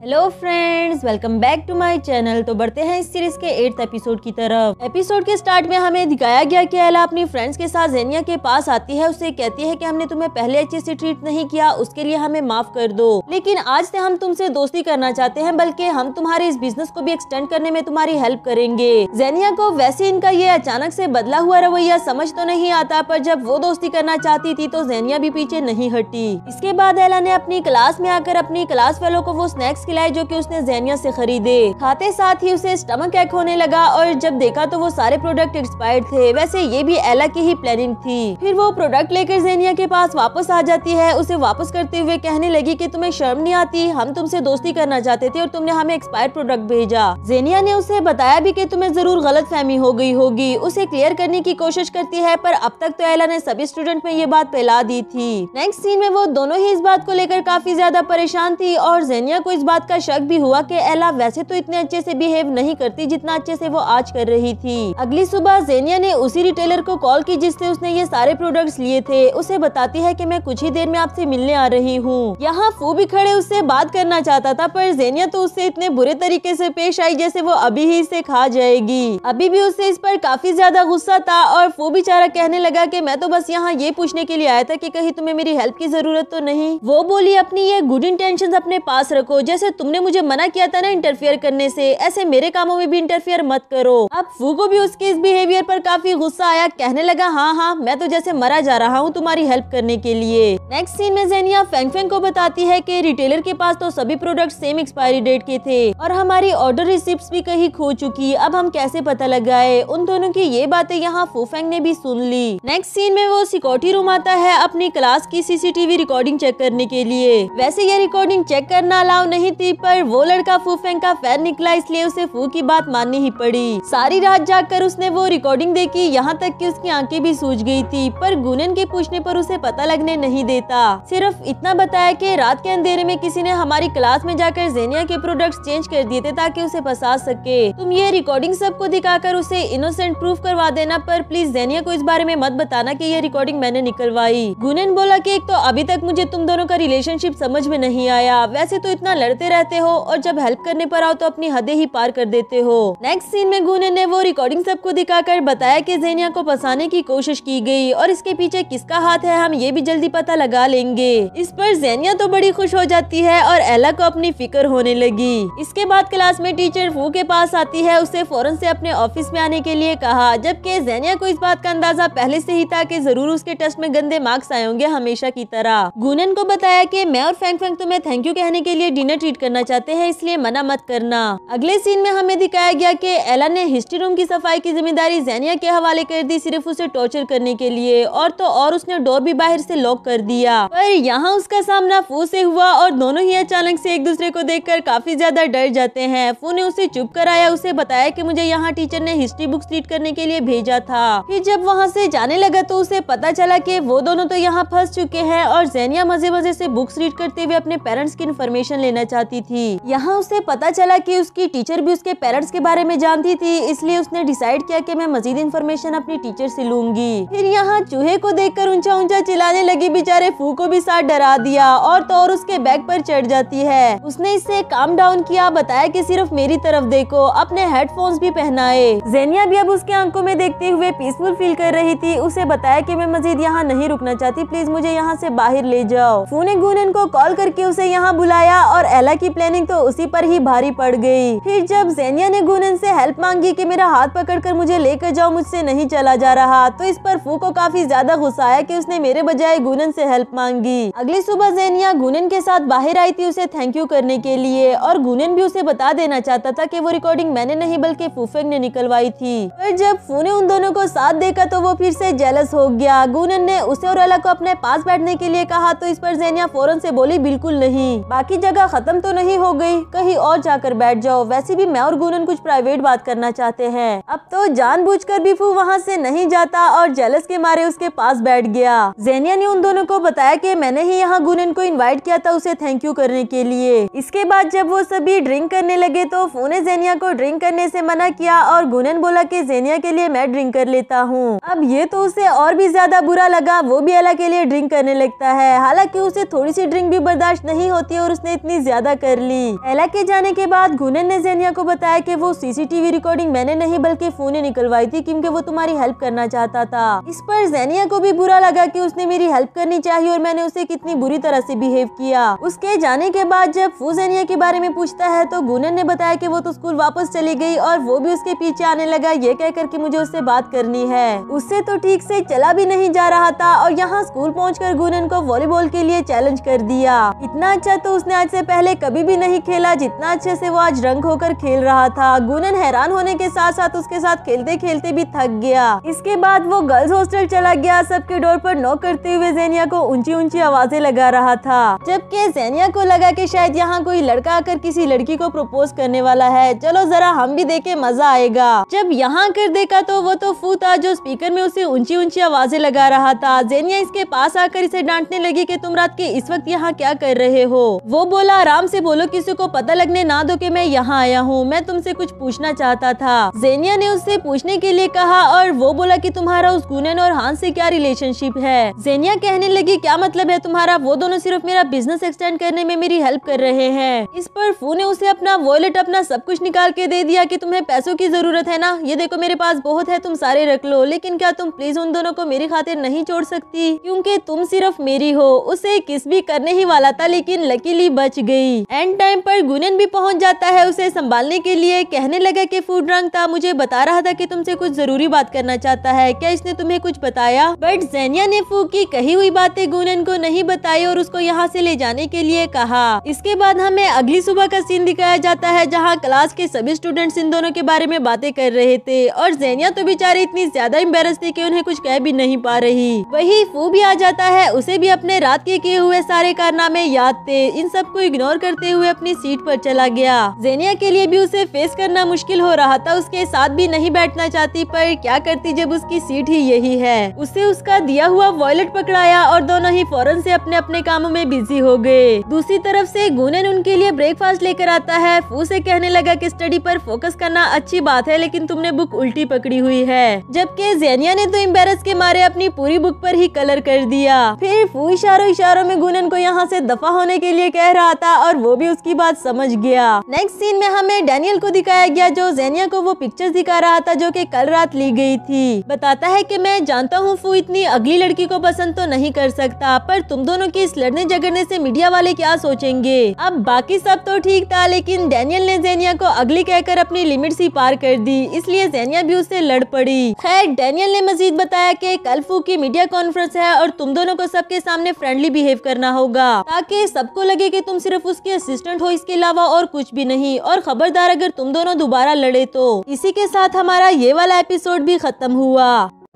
hello friends welcome back to my channel तो बढ़ते हैं इस सीरीज के एट्थ एपिसोड की तरफ एपिसोड के स्टार्ट में हमें दिखाया गया कि एला अपनी फ्रेंड्स के साथ जेनिया के पास आती है उसे कहती है कि हमने तुम्हें पहले अच्छे से ट्रीट नहीं किया उसके लिए हमें माफ कर दो लेकिन आज से हम तुमसे दोस्ती करना चाहते हैं बल्कि हम तुम्हारे इस बिजनेस को भी एक्सटेंड करने में तुम्हारी हेल्प करेंगे जेनिया को वैसे इनका ये अचानक ऐसी बदला हुआ रवैया समझ तो नहीं आता पर जब वो दोस्ती करना चाहती थी तो जेनिया भी पीछे नहीं हटी इसके बाद एला ने अपनी क्लास में आकर अपनी क्लास वालों को वो स्नैक्स खिलाए जो कि उसने जैनिया से खरीदे खाते साथ ही उसे स्टमक एक होने लगा और जब देखा तो वो सारे प्रोडक्ट एक्सपायर थे वैसे ये भी एला की ही प्लानिंग थी फिर वो प्रोडक्ट लेकर जेनिया के पास वापस आ जाती है उसे वापस करते हुए कहने लगी की तुम्हें शर्म नहीं आती हम तुमसे दोस्ती करना चाहते थे और तुमने हमें एक्सपायर प्रोडक्ट भेजा जेनिया ने उसे बताया भी की तुम्हें जरूर गलत फहमी हो गई होगी उसे क्लियर करने की कोशिश करती है पर अब तक तो एला ने सभी स्टूडेंट में ये बात फैला दी थी नेक्स्ट सीन में वो दोनों ही इस बात को लेकर काफी ज्यादा परेशान थी और जेनिया को इस बात बात का शक भी हुआ कि एला वैसे तो इतने अच्छे से बिहेव नहीं करती जितना अच्छे से वो आज कर रही थी अगली सुबह जेनिया ने उसी रिटेलर को कॉल की जिससे उसने ये सारे प्रोडक्ट्स लिए थे उसे बताती है कि मैं कुछ ही देर में आपसे मिलने आ रही हूँ यहाँ फू भी खड़े उससे बात करना चाहता था पर जेनिया तो उससे इतने बुरे तरीके से पेश आई जैसे वो अभी ही इसे खा जाएगी अभी भी उससे इस पर काफी ज्यादा गुस्सा था और फू बेचारा कहने लगा की मैं तो बस यहाँ ये पूछने के लिए आया था की कहीं तुम्हें मेरी हेल्प की जरूरत तो नहीं वो बोली अपनी ये गुड इंटेंशन अपने पास रखो जैसे जैसे तुमने मुझे मना किया था ना इंटरफेयर करने से ऐसे मेरे कामों में भी इंटरफेयर मत करो अब फू को भी उसके इस बिहेवियर पर काफी गुस्सा आया कहने लगा हाँ हाँ मैं तो जैसे मरा जा रहा हूँ तुम्हारी हेल्प करने के लिए नेक्स्ट सीन में जेनिया फेंग को बताती है की रिटेलर के पास तो सभी प्रोडक्ट सेम एक्सपायरी डेट के थे और हमारी ऑर्डर रिसिप्ट भी कहीं खो चुकी अब हम कैसे पता लगाए उन दोनों की ये बातें यहाँ फूफेंग ने भी सुन ली नेक्स्ट सीन में वो सिक्योरिटी रूम आता है अपनी क्लास की सीसीटीवी रिकॉर्डिंग चेक करने के लिए वैसे ये रिकॉर्डिंग चेक करना अलाउ नहीं थी पर वो लड़का फूफेंग का फैन निकला इसलिए उसे फू की बात माननी ही पड़ी सारी रात जाकर उसने वो रिकॉर्डिंग देखी यहाँ तक कि उसकी आंखें भी सूज गई थी पर गुनन के पूछने पर उसे पता लगने नहीं देता सिर्फ इतना बताया कि रात के अंधेरे में किसी ने हमारी क्लास में जाकर जेनिया के प्रोडक्ट चेंज कर दिए थे ताकि उसे फंसा सके तुम ये रिकॉर्डिंग सबको दिखाकर उसे इनोसेंट प्रूफ करवा देना पर प्लीज जेनिया को इस बारे में मत बताना की ये रिकॉर्डिंग मैंने निकलवाई गुनन बोला की एक तो अभी तक मुझे तुम दोनों का रिलेशनशिप समझ में नहीं आया वैसे तो इतना लड़ते करते रहते हो और जब हेल्प करने पर आओ तो अपनी हदे ही पार कर देते हो नेक्स्ट सीन में गुने ने वो रिकॉर्डिंग सबको दिखाकर बताया की जेनिया को फंसाने की कोशिश की गई और इसके पीछे किसका हाथ है हम ये भी जल्दी पता लगा लेंगे इस पर जेनिया तो बड़ी खुश हो जाती है और एला को अपनी फिक्र होने लगी इसके बाद क्लास में टीचर फू के पास आती है उसे फौरन से अपने ऑफिस में आने के लिए कहा जबकि जेनिया को इस बात का अंदाजा पहले से ही था कि जरूर उसके टेस्ट में गंदे मार्क्स आए हमेशा की तरह गुनन को बताया की मैं और फैंग फैंग तुम्हें थैंक यू कहने के लिए डिनर ट्रीट क्रिएट करना चाहते हैं इसलिए मना मत करना अगले सीन में हमें दिखाया गया कि एला ने हिस्ट्री रूम की सफाई की जिम्मेदारी जैनिया के हवाले कर दी सिर्फ उसे टॉर्चर करने के लिए और तो और उसने डोर भी बाहर से लॉक कर दिया पर यहाँ उसका सामना फू से हुआ और दोनों ही अचानक से एक दूसरे को कर काफी ज्यादा डर जाते हैं फू ने उसे चुप कराया उसे बताया की मुझे यहाँ टीचर ने हिस्ट्री बुक्स रीड करने के लिए भेजा था फिर जब वहाँ से जाने लगा तो उसे पता चला की वो दोनों तो यहाँ फंस चुके हैं और जैनिया मजे मजे से बुक्स रीड करते हुए अपने पेरेंट्स की इन्फॉर्मेशन लेना चाहते चाहती थी यहाँ उसे पता चला कि उसकी टीचर भी उसके पेरेंट्स के बारे में जानती थी इसलिए उसने डिसाइड किया कि मैं मजीद इन्फॉर्मेशन अपनी टीचर से लूंगी फिर यहाँ चूहे को देखकर ऊंचा ऊंचा चिल्लाने लगी बेचारे फू को भी साथ डरा दिया और तो और उसके बैग पर चढ़ जाती है उसने इससे काम डाउन किया बताया कि सिर्फ मेरी तरफ देखो अपने हेडफोन्स भी पहनाए जेनिया भी अब उसके आंखों में देखते हुए पीसफुल फील कर रही थी उसे बताया की मैं मजीद यहाँ नहीं रुकना चाहती प्लीज मुझे यहाँ ऐसी बाहर ले जाओ फूने गुनन को कॉल करके उसे यहाँ बुलाया और एला की प्लानिंग तो उसी पर ही भारी पड़ गई फिर जब जैनिया ने गुनन से हेल्प मांगी कि मेरा हाथ पकड़कर मुझे लेकर जाओ मुझसे नहीं चला जा रहा तो इस पर फू को काफी ज्यादा गुस्सा आया कि उसने मेरे बजाय गुनन से हेल्प मांगी अगली सुबह जैनिया गुनन के साथ बाहर आई थी उसे थैंक यू करने के लिए और गुनन भी उसे बता देना चाहता था की वो रिकॉर्डिंग मैंने नहीं बल्कि फूफेंग ने निकलवाई थी पर जब फू ने उन दोनों को साथ देखा तो वो फिर से जेलस हो गया गुनन ने उसे और अला को अपने पास बैठने के लिए कहा तो इस पर जैनिया फौरन से बोली बिल्कुल नहीं बाकी जगह खत्म तो तो नहीं हो गई कहीं और जाकर बैठ जाओ वैसे भी मैं और गुनन कुछ प्राइवेट बात करना चाहते हैं अब तो जानबूझकर फू वहाँ से नहीं जाता और जेलस के मारे उसके पास बैठ गया जेनिया ने उन दोनों को बताया कि मैंने ही यहाँ गुनन को इनवाइट किया था उसे थैंक यू करने के लिए इसके बाद जब वो सभी ड्रिंक करने लगे तो ने जेनिया को ड्रिंक करने ऐसी मना किया और गुनन बोला की जेनिया के लिए मैं ड्रिंक कर लेता हूँ अब ये तो उसे और भी ज्यादा बुरा लगा वो भी अला के लिए ड्रिंक करने लगता है हालांकि उसे थोड़ी सी ड्रिंक भी बर्दाश्त नहीं होती और उसने इतनी ज्यादा अदा कर ली एला के जाने के बाद गुनन ने जेनिया को बताया कि वो सीसीटीवी रिकॉर्डिंग मैंने नहीं बल्कि फोन निकलवाई थी क्योंकि वो तुम्हारी हेल्प करना चाहता था इस पर जेनिया को भी बुरा लगा कि उसने मेरी हेल्प करनी चाहिए और मैंने उसे कितनी बुरी तरह से बिहेव किया उसके जाने के बाद जब फू जेनिया के बारे में पूछता है तो गुनन ने बताया की वो तो स्कूल वापस चली गई और वो भी उसके पीछे आने लगा ये कहकर के मुझे उससे बात करनी है उससे तो ठीक से चला भी नहीं जा रहा था और यहाँ स्कूल पहुँच गुनन को वॉलीबॉल के लिए चैलेंज कर दिया इतना अच्छा तो उसने आज से पहले कभी भी नहीं खेला जितना अच्छे से वो आज रंग होकर खेल रहा था गुनन हैरान होने के साथ साथ उसके साथ खेलते खेलते भी थक गया इसके बाद वो गर्ल्स हॉस्टल चला गया सबके डोर पर नॉक करते हुए जेनिया को ऊंची ऊंची आवाजें लगा रहा था जबकि जेनिया को लगा कि शायद यहाँ कोई लड़का आकर किसी लड़की को प्रपोज करने वाला है चलो जरा हम भी देखे मजा आएगा जब यहाँ कर देखा तो वो तो फू था जो स्पीकर में उसे ऊंची ऊंची आवाजें लगा रहा था जेनिया इसके पास आकर इसे डांटने लगी की तुम रात के इस वक्त यहाँ क्या कर रहे हो वो बोला आराम आराम से बोलो किसी को पता लगने ना दो कि मैं यहाँ आया हूँ मैं तुमसे कुछ पूछना चाहता था जेनिया ने उससे पूछने के लिए कहा और वो बोला कि तुम्हारा उस गुनन और हान से क्या रिलेशनशिप है जेनिया कहने लगी क्या मतलब है तुम्हारा वो दोनों सिर्फ मेरा बिजनेस एक्सटेंड करने में मेरी हेल्प कर रहे हैं इस पर फू ने उसे अपना वॉलेट अपना सब कुछ निकाल के दे दिया की तुम्हें पैसों की जरूरत है ना ये देखो मेरे पास बहुत है तुम सारे रख लो लेकिन क्या तुम प्लीज उन दोनों को मेरी खातिर नहीं छोड़ सकती क्यूँकी तुम सिर्फ मेरी हो उसे किस भी करने ही वाला था लेकिन लकीली बच गई एंड टाइम पर गुनन भी पहुंच जाता है उसे संभालने के लिए कहने लगा कि फूड रंग था मुझे बता रहा था कि तुमसे कुछ जरूरी बात करना चाहता है क्या इसने तुम्हें कुछ बताया बट जैनिया ने फूक की कही हुई बातें गुनन को नहीं बताई और उसको यहाँ ऐसी ले जाने के लिए कहा इसके बाद हमें अगली सुबह का सीन दिखाया जाता है जहाँ क्लास के सभी स्टूडेंट इन दोनों के बारे में बातें कर रहे थे और जैनिया तो बेचारे इतनी ज्यादा इम्बेस थी की उन्हें कुछ कह भी नहीं पा रही वही फू भी आ जाता है उसे भी अपने रात के किए हुए सारे कारनामे याद थे इन सबको इग्नोर करते हुए अपनी सीट पर चला गया जेनिया के लिए भी उसे फेस करना मुश्किल हो रहा था उसके साथ भी नहीं बैठना चाहती पर क्या करती जब उसकी सीट ही यही है उसे उसका दिया हुआ वॉयलेट पकड़ाया और दोनों ही फौरन से अपने अपने कामों में बिजी हो गए दूसरी तरफ से गुनन उनके लिए ब्रेकफास्ट लेकर आता है फू से कहने लगा कि स्टडी पर फोकस करना अच्छी बात है लेकिन तुमने बुक उल्टी पकड़ी हुई है जबकि जेनिया ने तो एम्बेरस के मारे अपनी पूरी बुक पर ही कलर कर दिया फिर फू इशारों इशारों में गुनन को यहाँ से दफा होने के लिए कह रहा था और और वो भी उसकी बात समझ गया नेक्स्ट सीन में हमें डेनियल को दिखाया गया जो जेनिया को वो पिक्चर दिखा रहा था जो की कल रात ली गई थी बताता है की मैं जानता हूँ फू इतनी अगली लड़की को पसंद तो नहीं कर सकता पर तुम दोनों की इस लड़ने झगड़ने ऐसी मीडिया वाले क्या सोचेंगे अब बाकी सब तो ठीक था लेकिन डेनियल ने जेनिया को अगली कहकर अपनी लिमिट ऐसी पार कर दी इसलिए जेनिया भी उससे लड़ पड़ी खैर डेनियल ने मजीद बताया कि कल फू की मीडिया कॉन्फ्रेंस है और तुम दोनों को सबके सामने फ्रेंडली बिहेव करना होगा ताकि सबको लगे कि तुम सिर्फ उसके उसके असिस्टेंट हो इसके अलावा और कुछ भी नहीं और खबरदार अगर तुम दोनों दोबारा लड़े तो इसी के साथ हमारा ये वाला एपिसोड भी खत्म हुआ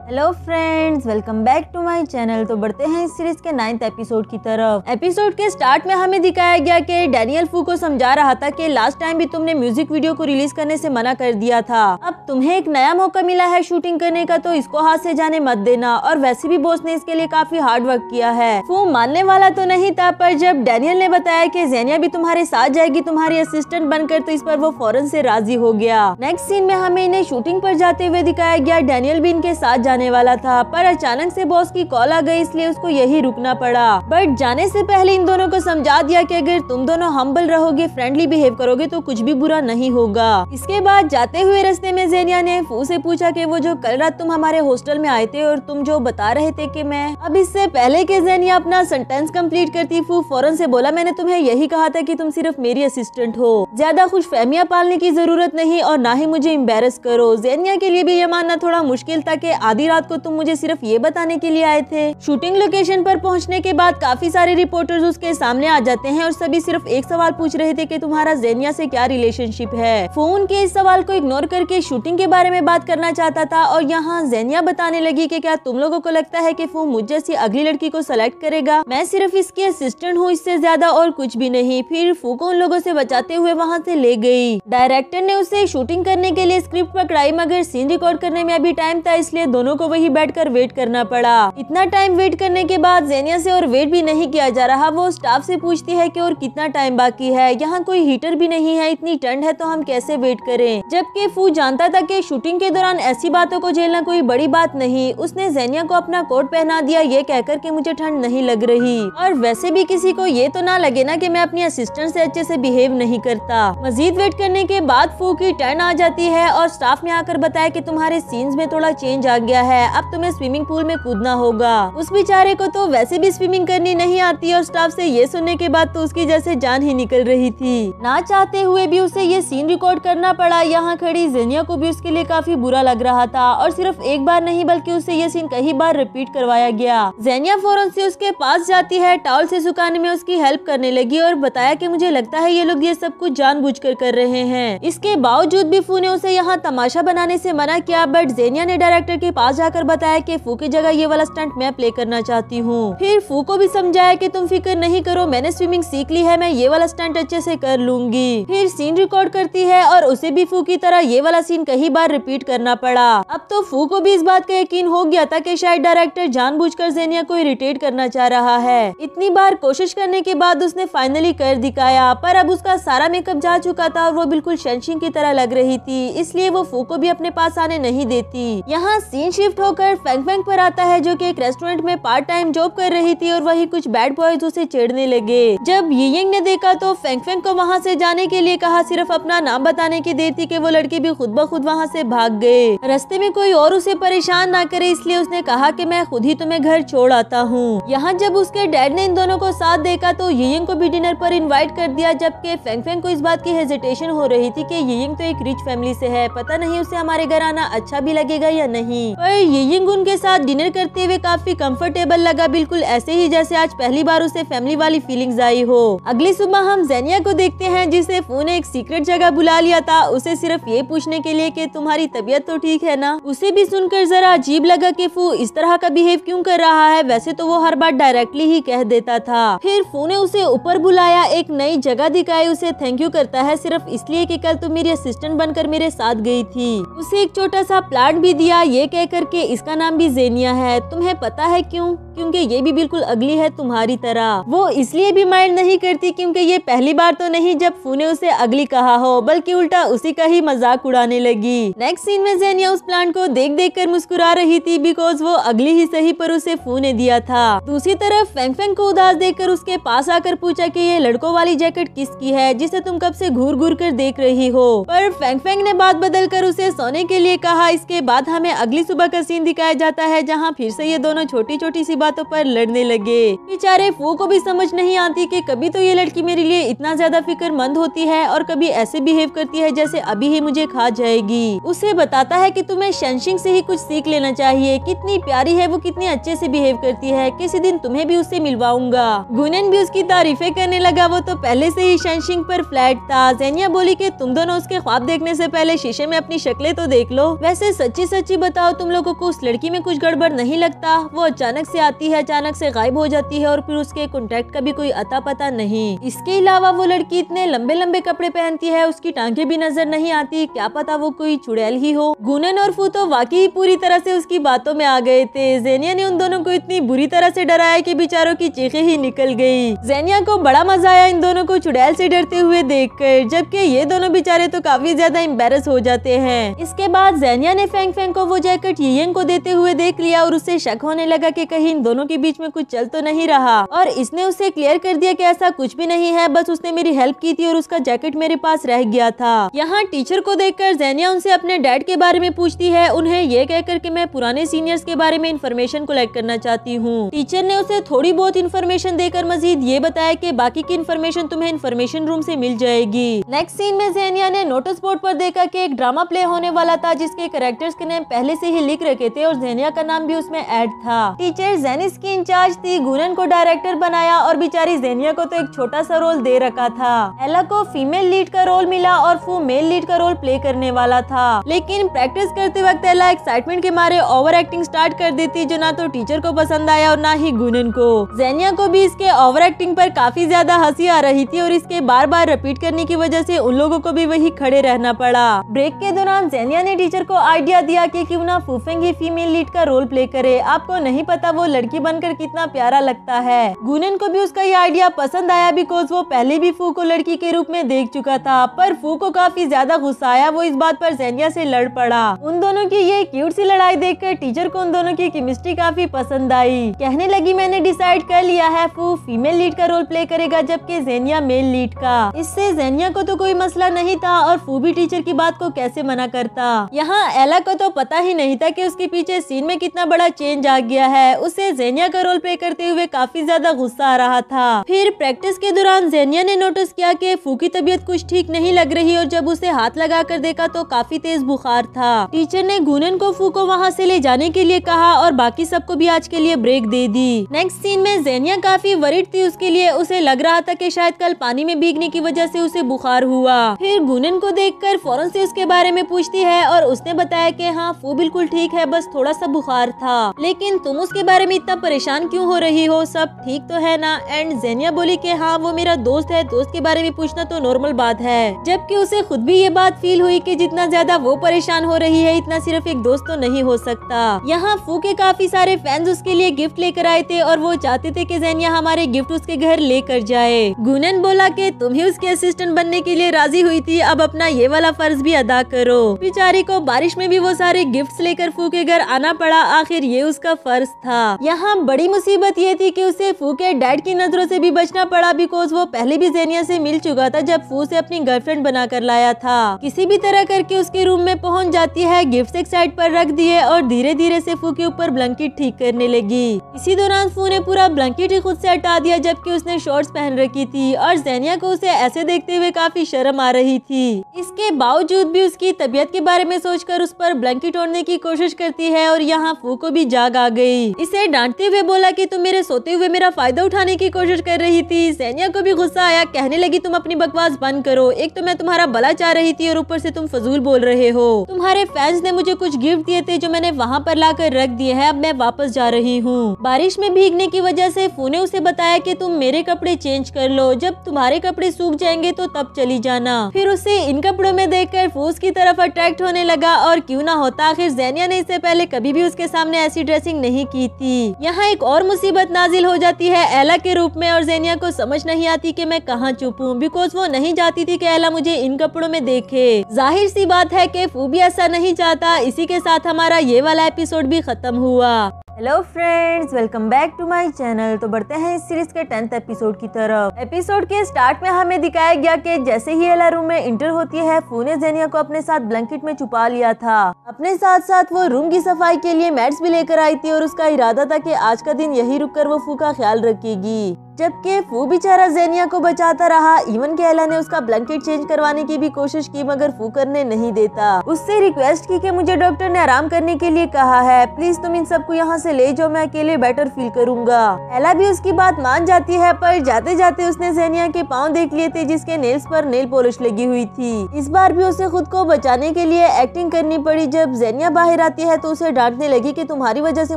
hello friends welcome back to my channel तो बढ़ते हैं इस सीरीज के नाइन्थ एपिसोड की तरफ एपिसोड के स्टार्ट में हमें दिखाया गया कि डैनियल फू को समझा रहा था कि लास्ट टाइम भी तुमने म्यूजिक वीडियो को रिलीज करने से मना कर दिया था अब तुम्हें एक नया मौका मिला है शूटिंग करने का तो इसको हाथ से जाने मत देना और वैसे भी बोस ने इसके लिए काफी हार्ड वर्क किया है फू मानने वाला तो नहीं था पर जब डैनियल ने बताया की जैनिया भी तुम्हारे साथ जाएगी तुम्हारी असिस्टेंट बनकर तो इस पर वो फौरन ऐसी राजी हो गया नेक्स्ट सीन में हमें इन्हें शूटिंग आरोप जाते हुए दिखाया गया डैनियल भी इनके साथ जाने वाला था पर अचानक से बॉस की कॉल आ गई इसलिए उसको यही रुकना पड़ा बट जाने से पहले इन दोनों को समझा दिया कि अगर तुम दोनों हम्बल रहोगे फ्रेंडली बिहेव करोगे तो कुछ भी बुरा नहीं होगा इसके बाद जाते हुए रस्ते में जेनिया ने फू से पूछा की वो जो कल रात तुम हमारे हॉस्टल में आए थे और तुम जो बता रहे थे की मैं अब इससे पहले के जेनिया अपना सेंटेंस कम्प्लीट करती फू फौरन ऐसी बोला मैंने तुम्हें यही कहा था की तुम सिर्फ मेरी असिस्टेंट हो ज्यादा खुश फहमिया पालने की जरूरत नहीं और ना ही मुझे इम्बेरस करो जेनिया के लिए भी ये मानना थोड़ा मुश्किल था कि आदि आधी रात को तुम मुझे सिर्फ ये बताने के लिए आए थे शूटिंग लोकेशन पर पहुंचने के बाद काफी सारे रिपोर्टर्स उसके सामने आ जाते हैं और सभी सिर्फ एक सवाल पूछ रहे थे कि तुम्हारा जेनिया से क्या रिलेशनशिप है फोन के इस सवाल को इग्नोर करके शूटिंग के बारे में बात करना चाहता था और यहाँ जेनिया बताने लगी की क्या तुम लोगो को लगता है की फोन मुझ जैसी अगली लड़की को सिलेक्ट करेगा मैं सिर्फ इसकी असिस्टेंट हूँ इससे ज्यादा और कुछ भी नहीं फिर फू को उन लोगों से बचाते हुए वहाँ से ले गई डायरेक्टर ने उसे शूटिंग करने के लिए स्क्रिप्ट पकड़ाई मगर सीन रिकॉर्ड करने में अभी टाइम था इसलिए दोनों को वही बैठ कर वेट करना पड़ा इतना टाइम वेट करने के बाद जेनिया से और वेट भी नहीं किया जा रहा वो स्टाफ से पूछती है की और कितना टाइम बाकी है यहाँ कोई हीटर भी नहीं है इतनी ठंड है तो हम कैसे वेट करें जबकि फू जानता था की शूटिंग के दौरान ऐसी बातों को झेलना कोई बड़ी बात नहीं उसने जेनिया को अपना कोट पहना दिया ये कहकर कि मुझे ठंड नहीं लग रही और वैसे भी किसी को ये तो ना लगे ना कि मैं अपनी असिस्टेंट से अच्छे से बिहेव नहीं करता मजीद वेट करने के बाद फू की टर्न आ जाती है और स्टाफ ने आकर बताया कि तुम्हारे सीन्स में थोड़ा चेंज आ गया गया है अब तुम्हें स्विमिंग पूल में कूदना होगा उस बेचारे को तो वैसे भी स्विमिंग करनी नहीं आती और स्टाफ से ये सुनने के बाद तो उसकी जैसे जान ही निकल रही थी ना चाहते हुए भी उसे ये सीन रिकॉर्ड करना पड़ा यहाँ खड़ी जेनिया को भी उसके लिए काफी बुरा लग रहा था और सिर्फ एक बार नहीं बल्कि उसे ये सीन कई बार रिपीट करवाया गया जेनिया फौरन से उसके पास जाती है टॉल ऐसी सुखाने में उसकी हेल्प करने लगी और बताया की मुझे लगता है ये लोग ये सब कुछ जान कर रहे हैं इसके बावजूद भी फू ने उसे यहाँ तमाशा बनाने ऐसी मना किया बट जेनिया ने डायरेक्टर के पास जाकर बताया कि फू की जगह ये वाला स्टंट मैं प्ले करना चाहती हूँ फिर फू को भी समझाया कि तुम फिक्र नहीं करो मैंने स्विमिंग सीख ली है मैं ये वाला स्टंट अच्छे से कर लूंगी फिर सीन रिकॉर्ड करती है और उसे भी फू की तरह ये वाला सीन कई बार रिपीट करना पड़ा अब तो फू को भी इस बात का यकीन हो गया था की शायद डायरेक्टर जानबूझकर जेनिया को इरिटेट करना चाह रहा है इतनी बार कोशिश करने के बाद उसने फाइनली कर दिखाया पर अब उसका सारा मेकअप जा चुका था और वो बिल्कुल शनशिंग की तरह लग रही थी इसलिए वो फू को भी अपने पास आने नहीं देती यहाँ सीन माइंड शिफ्ट होकर फैंगफैंग पर आता है जो कि एक रेस्टोरेंट में पार्ट टाइम जॉब कर रही थी और वही कुछ बैड बॉयज उसे चेड़ने लगे जब यिंग ने देखा तो फैंगफैंग को वहाँ से जाने के लिए कहा सिर्फ अपना नाम बताने की देर थी वो लड़के भी खुद ब खुद वहाँ से भाग गए रस्ते में कोई और उसे परेशान ना करे इसलिए उसने कहा की मैं खुद ही तुम्हें घर छोड़ आता हूँ यहाँ जब उसके डैड ने इन दोनों को साथ देखा तो यिंग को भी डिनर पर इन्वाइट कर दिया जबकि फैंगफैंग को इस बात की हेजिटेशन हो रही थी की यिंग तो एक रिच फैमिली से है पता नहीं उसे हमारे घर आना अच्छा भी लगेगा या नहीं पर यिंग उनके साथ डिनर करते हुए काफी कंफर्टेबल लगा बिल्कुल ऐसे ही जैसे आज पहली बार उसे फैमिली वाली फीलिंग्स आई हो अगली सुबह हम जैनिया को देखते हैं जिसे फोन एक सीक्रेट जगह बुला लिया था उसे सिर्फ ये पूछने के लिए कि तुम्हारी तबीयत तो ठीक है ना उसे भी सुनकर जरा अजीब लगा की फू इस तरह का बिहेव क्यूँ कर रहा है वैसे तो वो हर बार डायरेक्टली ही कह देता था फिर फू ने उसे ऊपर बुलाया एक नई जगह दिखाई उसे थैंक यू करता है सिर्फ इसलिए की कल तुम तो मेरी असिस्टेंट बनकर मेरे साथ गयी थी उसे एक छोटा सा प्लांट भी दिया ये कह करके इसका नाम भी जेनिया है तुम्हें पता है क्यों क्योंकि ये भी बिल्कुल अगली है तुम्हारी तरह वो इसलिए भी माइंड नहीं करती क्योंकि ये पहली बार तो नहीं जब फू ने उसे अगली कहा हो बल्कि उल्टा उसी का ही मजाक उड़ाने लगी नेक्स्ट सीन में जेनिया उस प्लांट को देख देख कर मुस्कुरा रही थी बिकॉज वो अगली ही सही पर उसे फू ने दिया था दूसरी तरफ फेंग फेंग को उदास कर उसके पास आकर पूछा की ये लड़कों वाली जैकेट किसकी है जिसे तुम कब से घूर घूर कर देख रही हो पर फेंग फेंग ने बात बदल कर उसे सोने के लिए कहा इसके बाद हमें अगली सुबह सुबह का सीन दिखाया जाता है जहाँ फिर से ये दोनों छोटी छोटी सी बातों पर लड़ने लगे बेचारे फो को भी समझ नहीं आती कि कभी तो ये लड़की मेरे लिए इतना ज्यादा फिक्रमंद होती है और कभी ऐसे बिहेव करती है जैसे अभी ही मुझे खा जाएगी उसे बताता है कि तुम्हें शनशिंग से ही कुछ सीख लेना चाहिए कितनी प्यारी है वो कितने अच्छे से बिहेव करती है किसी दिन तुम्हें भी उससे मिलवाऊंगा गुनन भी उसकी तारीफे करने लगा वो तो पहले से ही शनशिंग पर फ्लैट था जैनिया बोली की तुम दोनों उसके ख्वाब देखने से पहले शीशे में अपनी शक्लें तो देख लो वैसे सच्ची सच्ची बताओ तुम लोगों को उस लड़की में कुछ गड़बड़ नहीं लगता वो अचानक से आती है अचानक से गायब हो जाती है और फिर उसके कॉन्टेक्ट का भी कोई अता पता नहीं इसके अलावा वो लड़की इतने लंबे लंबे कपड़े पहनती है उसकी टांगे भी नजर नहीं आती क्या पता वो कोई चुड़ैल ही हो गुनन और फू तो वाकई पूरी तरह से उसकी बातों में आ गए थे जेनिया ने उन दोनों को इतनी बुरी तरह से डराया की बेचारों की चीखे ही निकल गयी जेनिया को बड़ा मजा आया इन दोनों को चुड़ैल से डरते हुए देख कर जबकि ये दोनों बेचारे तो काफी ज्यादा एम्बेरस हो जाते हैं इसके बाद जेनिया ने फेंग फेंग को वो जैकेट टिकट यंग को देते हुए देख लिया और उसे शक होने लगा कि कहीं इन दोनों के बीच में कुछ चल तो नहीं रहा और इसने उसे क्लियर कर दिया कि ऐसा कुछ भी नहीं है बस उसने मेरी हेल्प की थी और उसका जैकेट मेरे पास रह गया था यहाँ टीचर को कर जैनिया उनसे अपने डैड के बारे में पूछती है उन्हें ये कहकर के मैं पुराने सीनियर्स के बारे में इन्फॉर्मेशन कलेक्ट करना चाहती हूँ टीचर ने उसे थोड़ी बहुत इन्फॉर्मेशन देकर मजीद ये बताया की बाकी की इन्फॉर्मेशन तुम्हें इन्फॉर्मेशन रूम ऐसी मिल जाएगी नेक्स्ट सीन में जैनिया ने नोटिस बोर्ड आरोप देखा की एक ड्रामा प्ले होने वाला था जिसके करेक्टर्स के नेम पहले से ही भी लिख रखे थे और जेनिया का नाम भी उसमें ऐड था टीचर जेनिस की इंचार्ज थी गुनन को डायरेक्टर बनाया और बेचारी जेनिया को तो एक छोटा सा रोल दे रखा था एला को फीमेल लीड का रोल मिला और फू मेल लीड का रोल प्ले करने वाला था लेकिन प्रैक्टिस करते वक्त एला एक्साइटमेंट के मारे ओवर एक्टिंग स्टार्ट कर देती जो ना तो टीचर को पसंद आया और ना ही गुनन को जेनिया को भी इसके ओवर एक्टिंग पर काफी ज्यादा हंसी आ रही थी और इसके बार बार रिपीट करने की वजह से उन लोगों को भी वही खड़े रहना पड़ा ब्रेक के दौरान जेनिया ने टीचर को आइडिया दिया की क्यूँ ना फूफेंग ही फीमेल लीड का रोल प्ले करे आपको नहीं पता वो लड़की बनकर कितना प्यारा लगता है गुनन को भी उसका ये आइडिया पसंद आया बिकॉज वो पहले भी फू को लड़की के रूप में देख चुका था पर फू को काफी ज्यादा गुस्सा आया वो इस बात पर जैनिया से लड़ पड़ा उन दोनों की ये क्यूट सी लड़ाई कर टीचर को उन दोनों की केमिस्ट्री काफी पसंद आई कहने लगी मैंने डिसाइड कर लिया है फू फीमेल लीड का रोल प्ले करेगा जबकि जेनिया मेल लीड का इससे जेनिया को तो कोई मसला नहीं था और फू भी टीचर की बात को कैसे मना करता यहाँ एला को तो पता ही नहीं गीता के उसके पीछे सीन में कितना बड़ा चेंज आ गया है उसे जेनिया का रोल प्ले करते हुए काफी ज्यादा गुस्सा आ रहा था फिर प्रैक्टिस के दौरान जेनिया ने नोटिस किया कि फू की तबीयत कुछ ठीक नहीं लग रही और जब उसे हाथ लगा कर देखा तो काफी तेज बुखार था टीचर ने गुनन को फू को वहाँ ऐसी ले जाने के लिए कहा और बाकी सबको भी आज के लिए ब्रेक दे दी नेक्स्ट सीन में जेनिया काफी वरिड थी उसके लिए उसे लग रहा था की शायद कल पानी में भीगने की वजह ऐसी उसे बुखार हुआ फिर गुनन को कर फौरन से उसके बारे में पूछती है और उसने बताया कि हाँ फू बिल्कुल ठीक है बस थोड़ा सा बुखार था लेकिन तुम उसके बारे में इतना परेशान क्यों हो रही हो सब ठीक तो है ना एंड जेनिया बोली कि हाँ वो मेरा दोस्त है दोस्त के बारे में पूछना तो नॉर्मल बात है जबकि उसे खुद भी ये बात फील हुई कि जितना ज्यादा वो परेशान हो रही है इतना सिर्फ एक दोस्त तो नहीं हो सकता यहाँ फू के काफी सारे फैंस उसके लिए गिफ्ट लेकर आए थे और वो चाहते थे की जैनिया हमारे गिफ्ट उसके घर लेकर जाए गुनन बोला की तुम ही उसके असिस्टेंट बनने के लिए राजी हुई थी अब अपना ये वाला फर्ज भी अदा करो बेचारी को बारिश में भी वो सारे गिफ्ट लेकर लेकर के घर आना पड़ा आखिर ये उसका फर्ज था यहाँ बड़ी मुसीबत ये थी की उसे फू के डैड की नजरों से भी बचना पड़ा बिकॉज वो पहले भी जेनिया से मिल चुका था जब फू से अपनी गर्लफ्रेंड बना कर लाया था किसी भी तरह करके उसके रूम में पहुँच जाती है गिफ्ट एक साइड पर रख दिए और धीरे धीरे से फू के ऊपर ब्लंकेट ठीक करने लगी इसी दौरान फू ने पूरा ब्लंकेट ही खुद से हटा दिया जबकि उसने शॉर्ट्स पहन रखी थी और जेनिया को उसे ऐसे देखते हुए काफी शर्म आ रही थी इसके बावजूद भी उसकी तबीयत के बारे में सोचकर उस पर ब्लैंकेट ओढ़ने की कोशिश करती है और यहाँ फूको भी जाग आ गई इसे डांटते हुए बोला कि तुम मेरे सोते हुए मेरा फायदा उठाने की कोशिश कर रही थी सैनिया को भी गुस्सा आया कहने लगी तुम अपनी बकवास बंद करो एक तो मैं तुम्हारा भला चाह रही थी और ऊपर से तुम फजूल बोल रहे हो तुम्हारे फैंस ने मुझे कुछ गिफ्ट दिए थे जो मैंने वहाँ पर ला कर रख दिए है अब मैं वापस जा रही हूँ बारिश में भीगने की वजह ऐसी फू ने उसे बताया की तुम मेरे कपड़े चेंज कर लो जब तुम्हारे कपड़े सूख जाएंगे तो तब चली जाना फिर उसे इन कपड़ों में देख कर फूस की तरफ अट्रैक्ट होने लगा और क्यूँ ना होता आखिर जैनिया सानिया ने इससे पहले कभी भी उसके सामने ऐसी ड्रेसिंग नहीं की थी यहाँ एक और मुसीबत नाजिल हो जाती है एला के रूप में और जेनिया को समझ नहीं आती कि मैं कहाँ हूँ बिकॉज वो नहीं चाहती थी कि एला मुझे इन कपड़ों में देखे जाहिर सी बात है कि फू भी ऐसा नहीं चाहता इसी के साथ हमारा ये वाला एपिसोड भी खत्म हुआ hello friends welcome back to my channel तो बढ़ते हैं इस सीरीज के टेंथ एपिसोड की तरफ एपिसोड के स्टार्ट में हमें दिखाया गया कि जैसे ही एला रूम में इंटर होती है फू ने जेनिया को अपने साथ ब्लैंकेट में छुपा लिया था अपने साथ साथ साथ वो रूम की सफाई के लिए मैट्स भी लेकर आई थी और उसका इरादा था कि आज का दिन यही रुककर वो फू का ख्याल रखेगी जबकि फू बेचारा जेनिया को बचाता रहा इवन के एला ने उसका ब्लैंकेट चेंज करवाने की भी कोशिश की मगर फू करने नहीं देता उससे रिक्वेस्ट की कि मुझे डॉक्टर ने आराम करने के लिए कहा है प्लीज तुम इन सबको यहाँ से ले जाओ मैं अकेले बेटर फील करूंगा एला भी उसकी बात मान जाती है पर जाते जाते उसने जेनिया के पाँव देख लिए थे जिसके नेल्स पर नेल पॉलिश लगी हुई थी इस बार भी उसे खुद को बचाने के लिए एक्टिंग करनी पड़ी जब जेनिया बाहर बाहर आती है तो उसे डांटने लगी कि तुम्हारी वजह से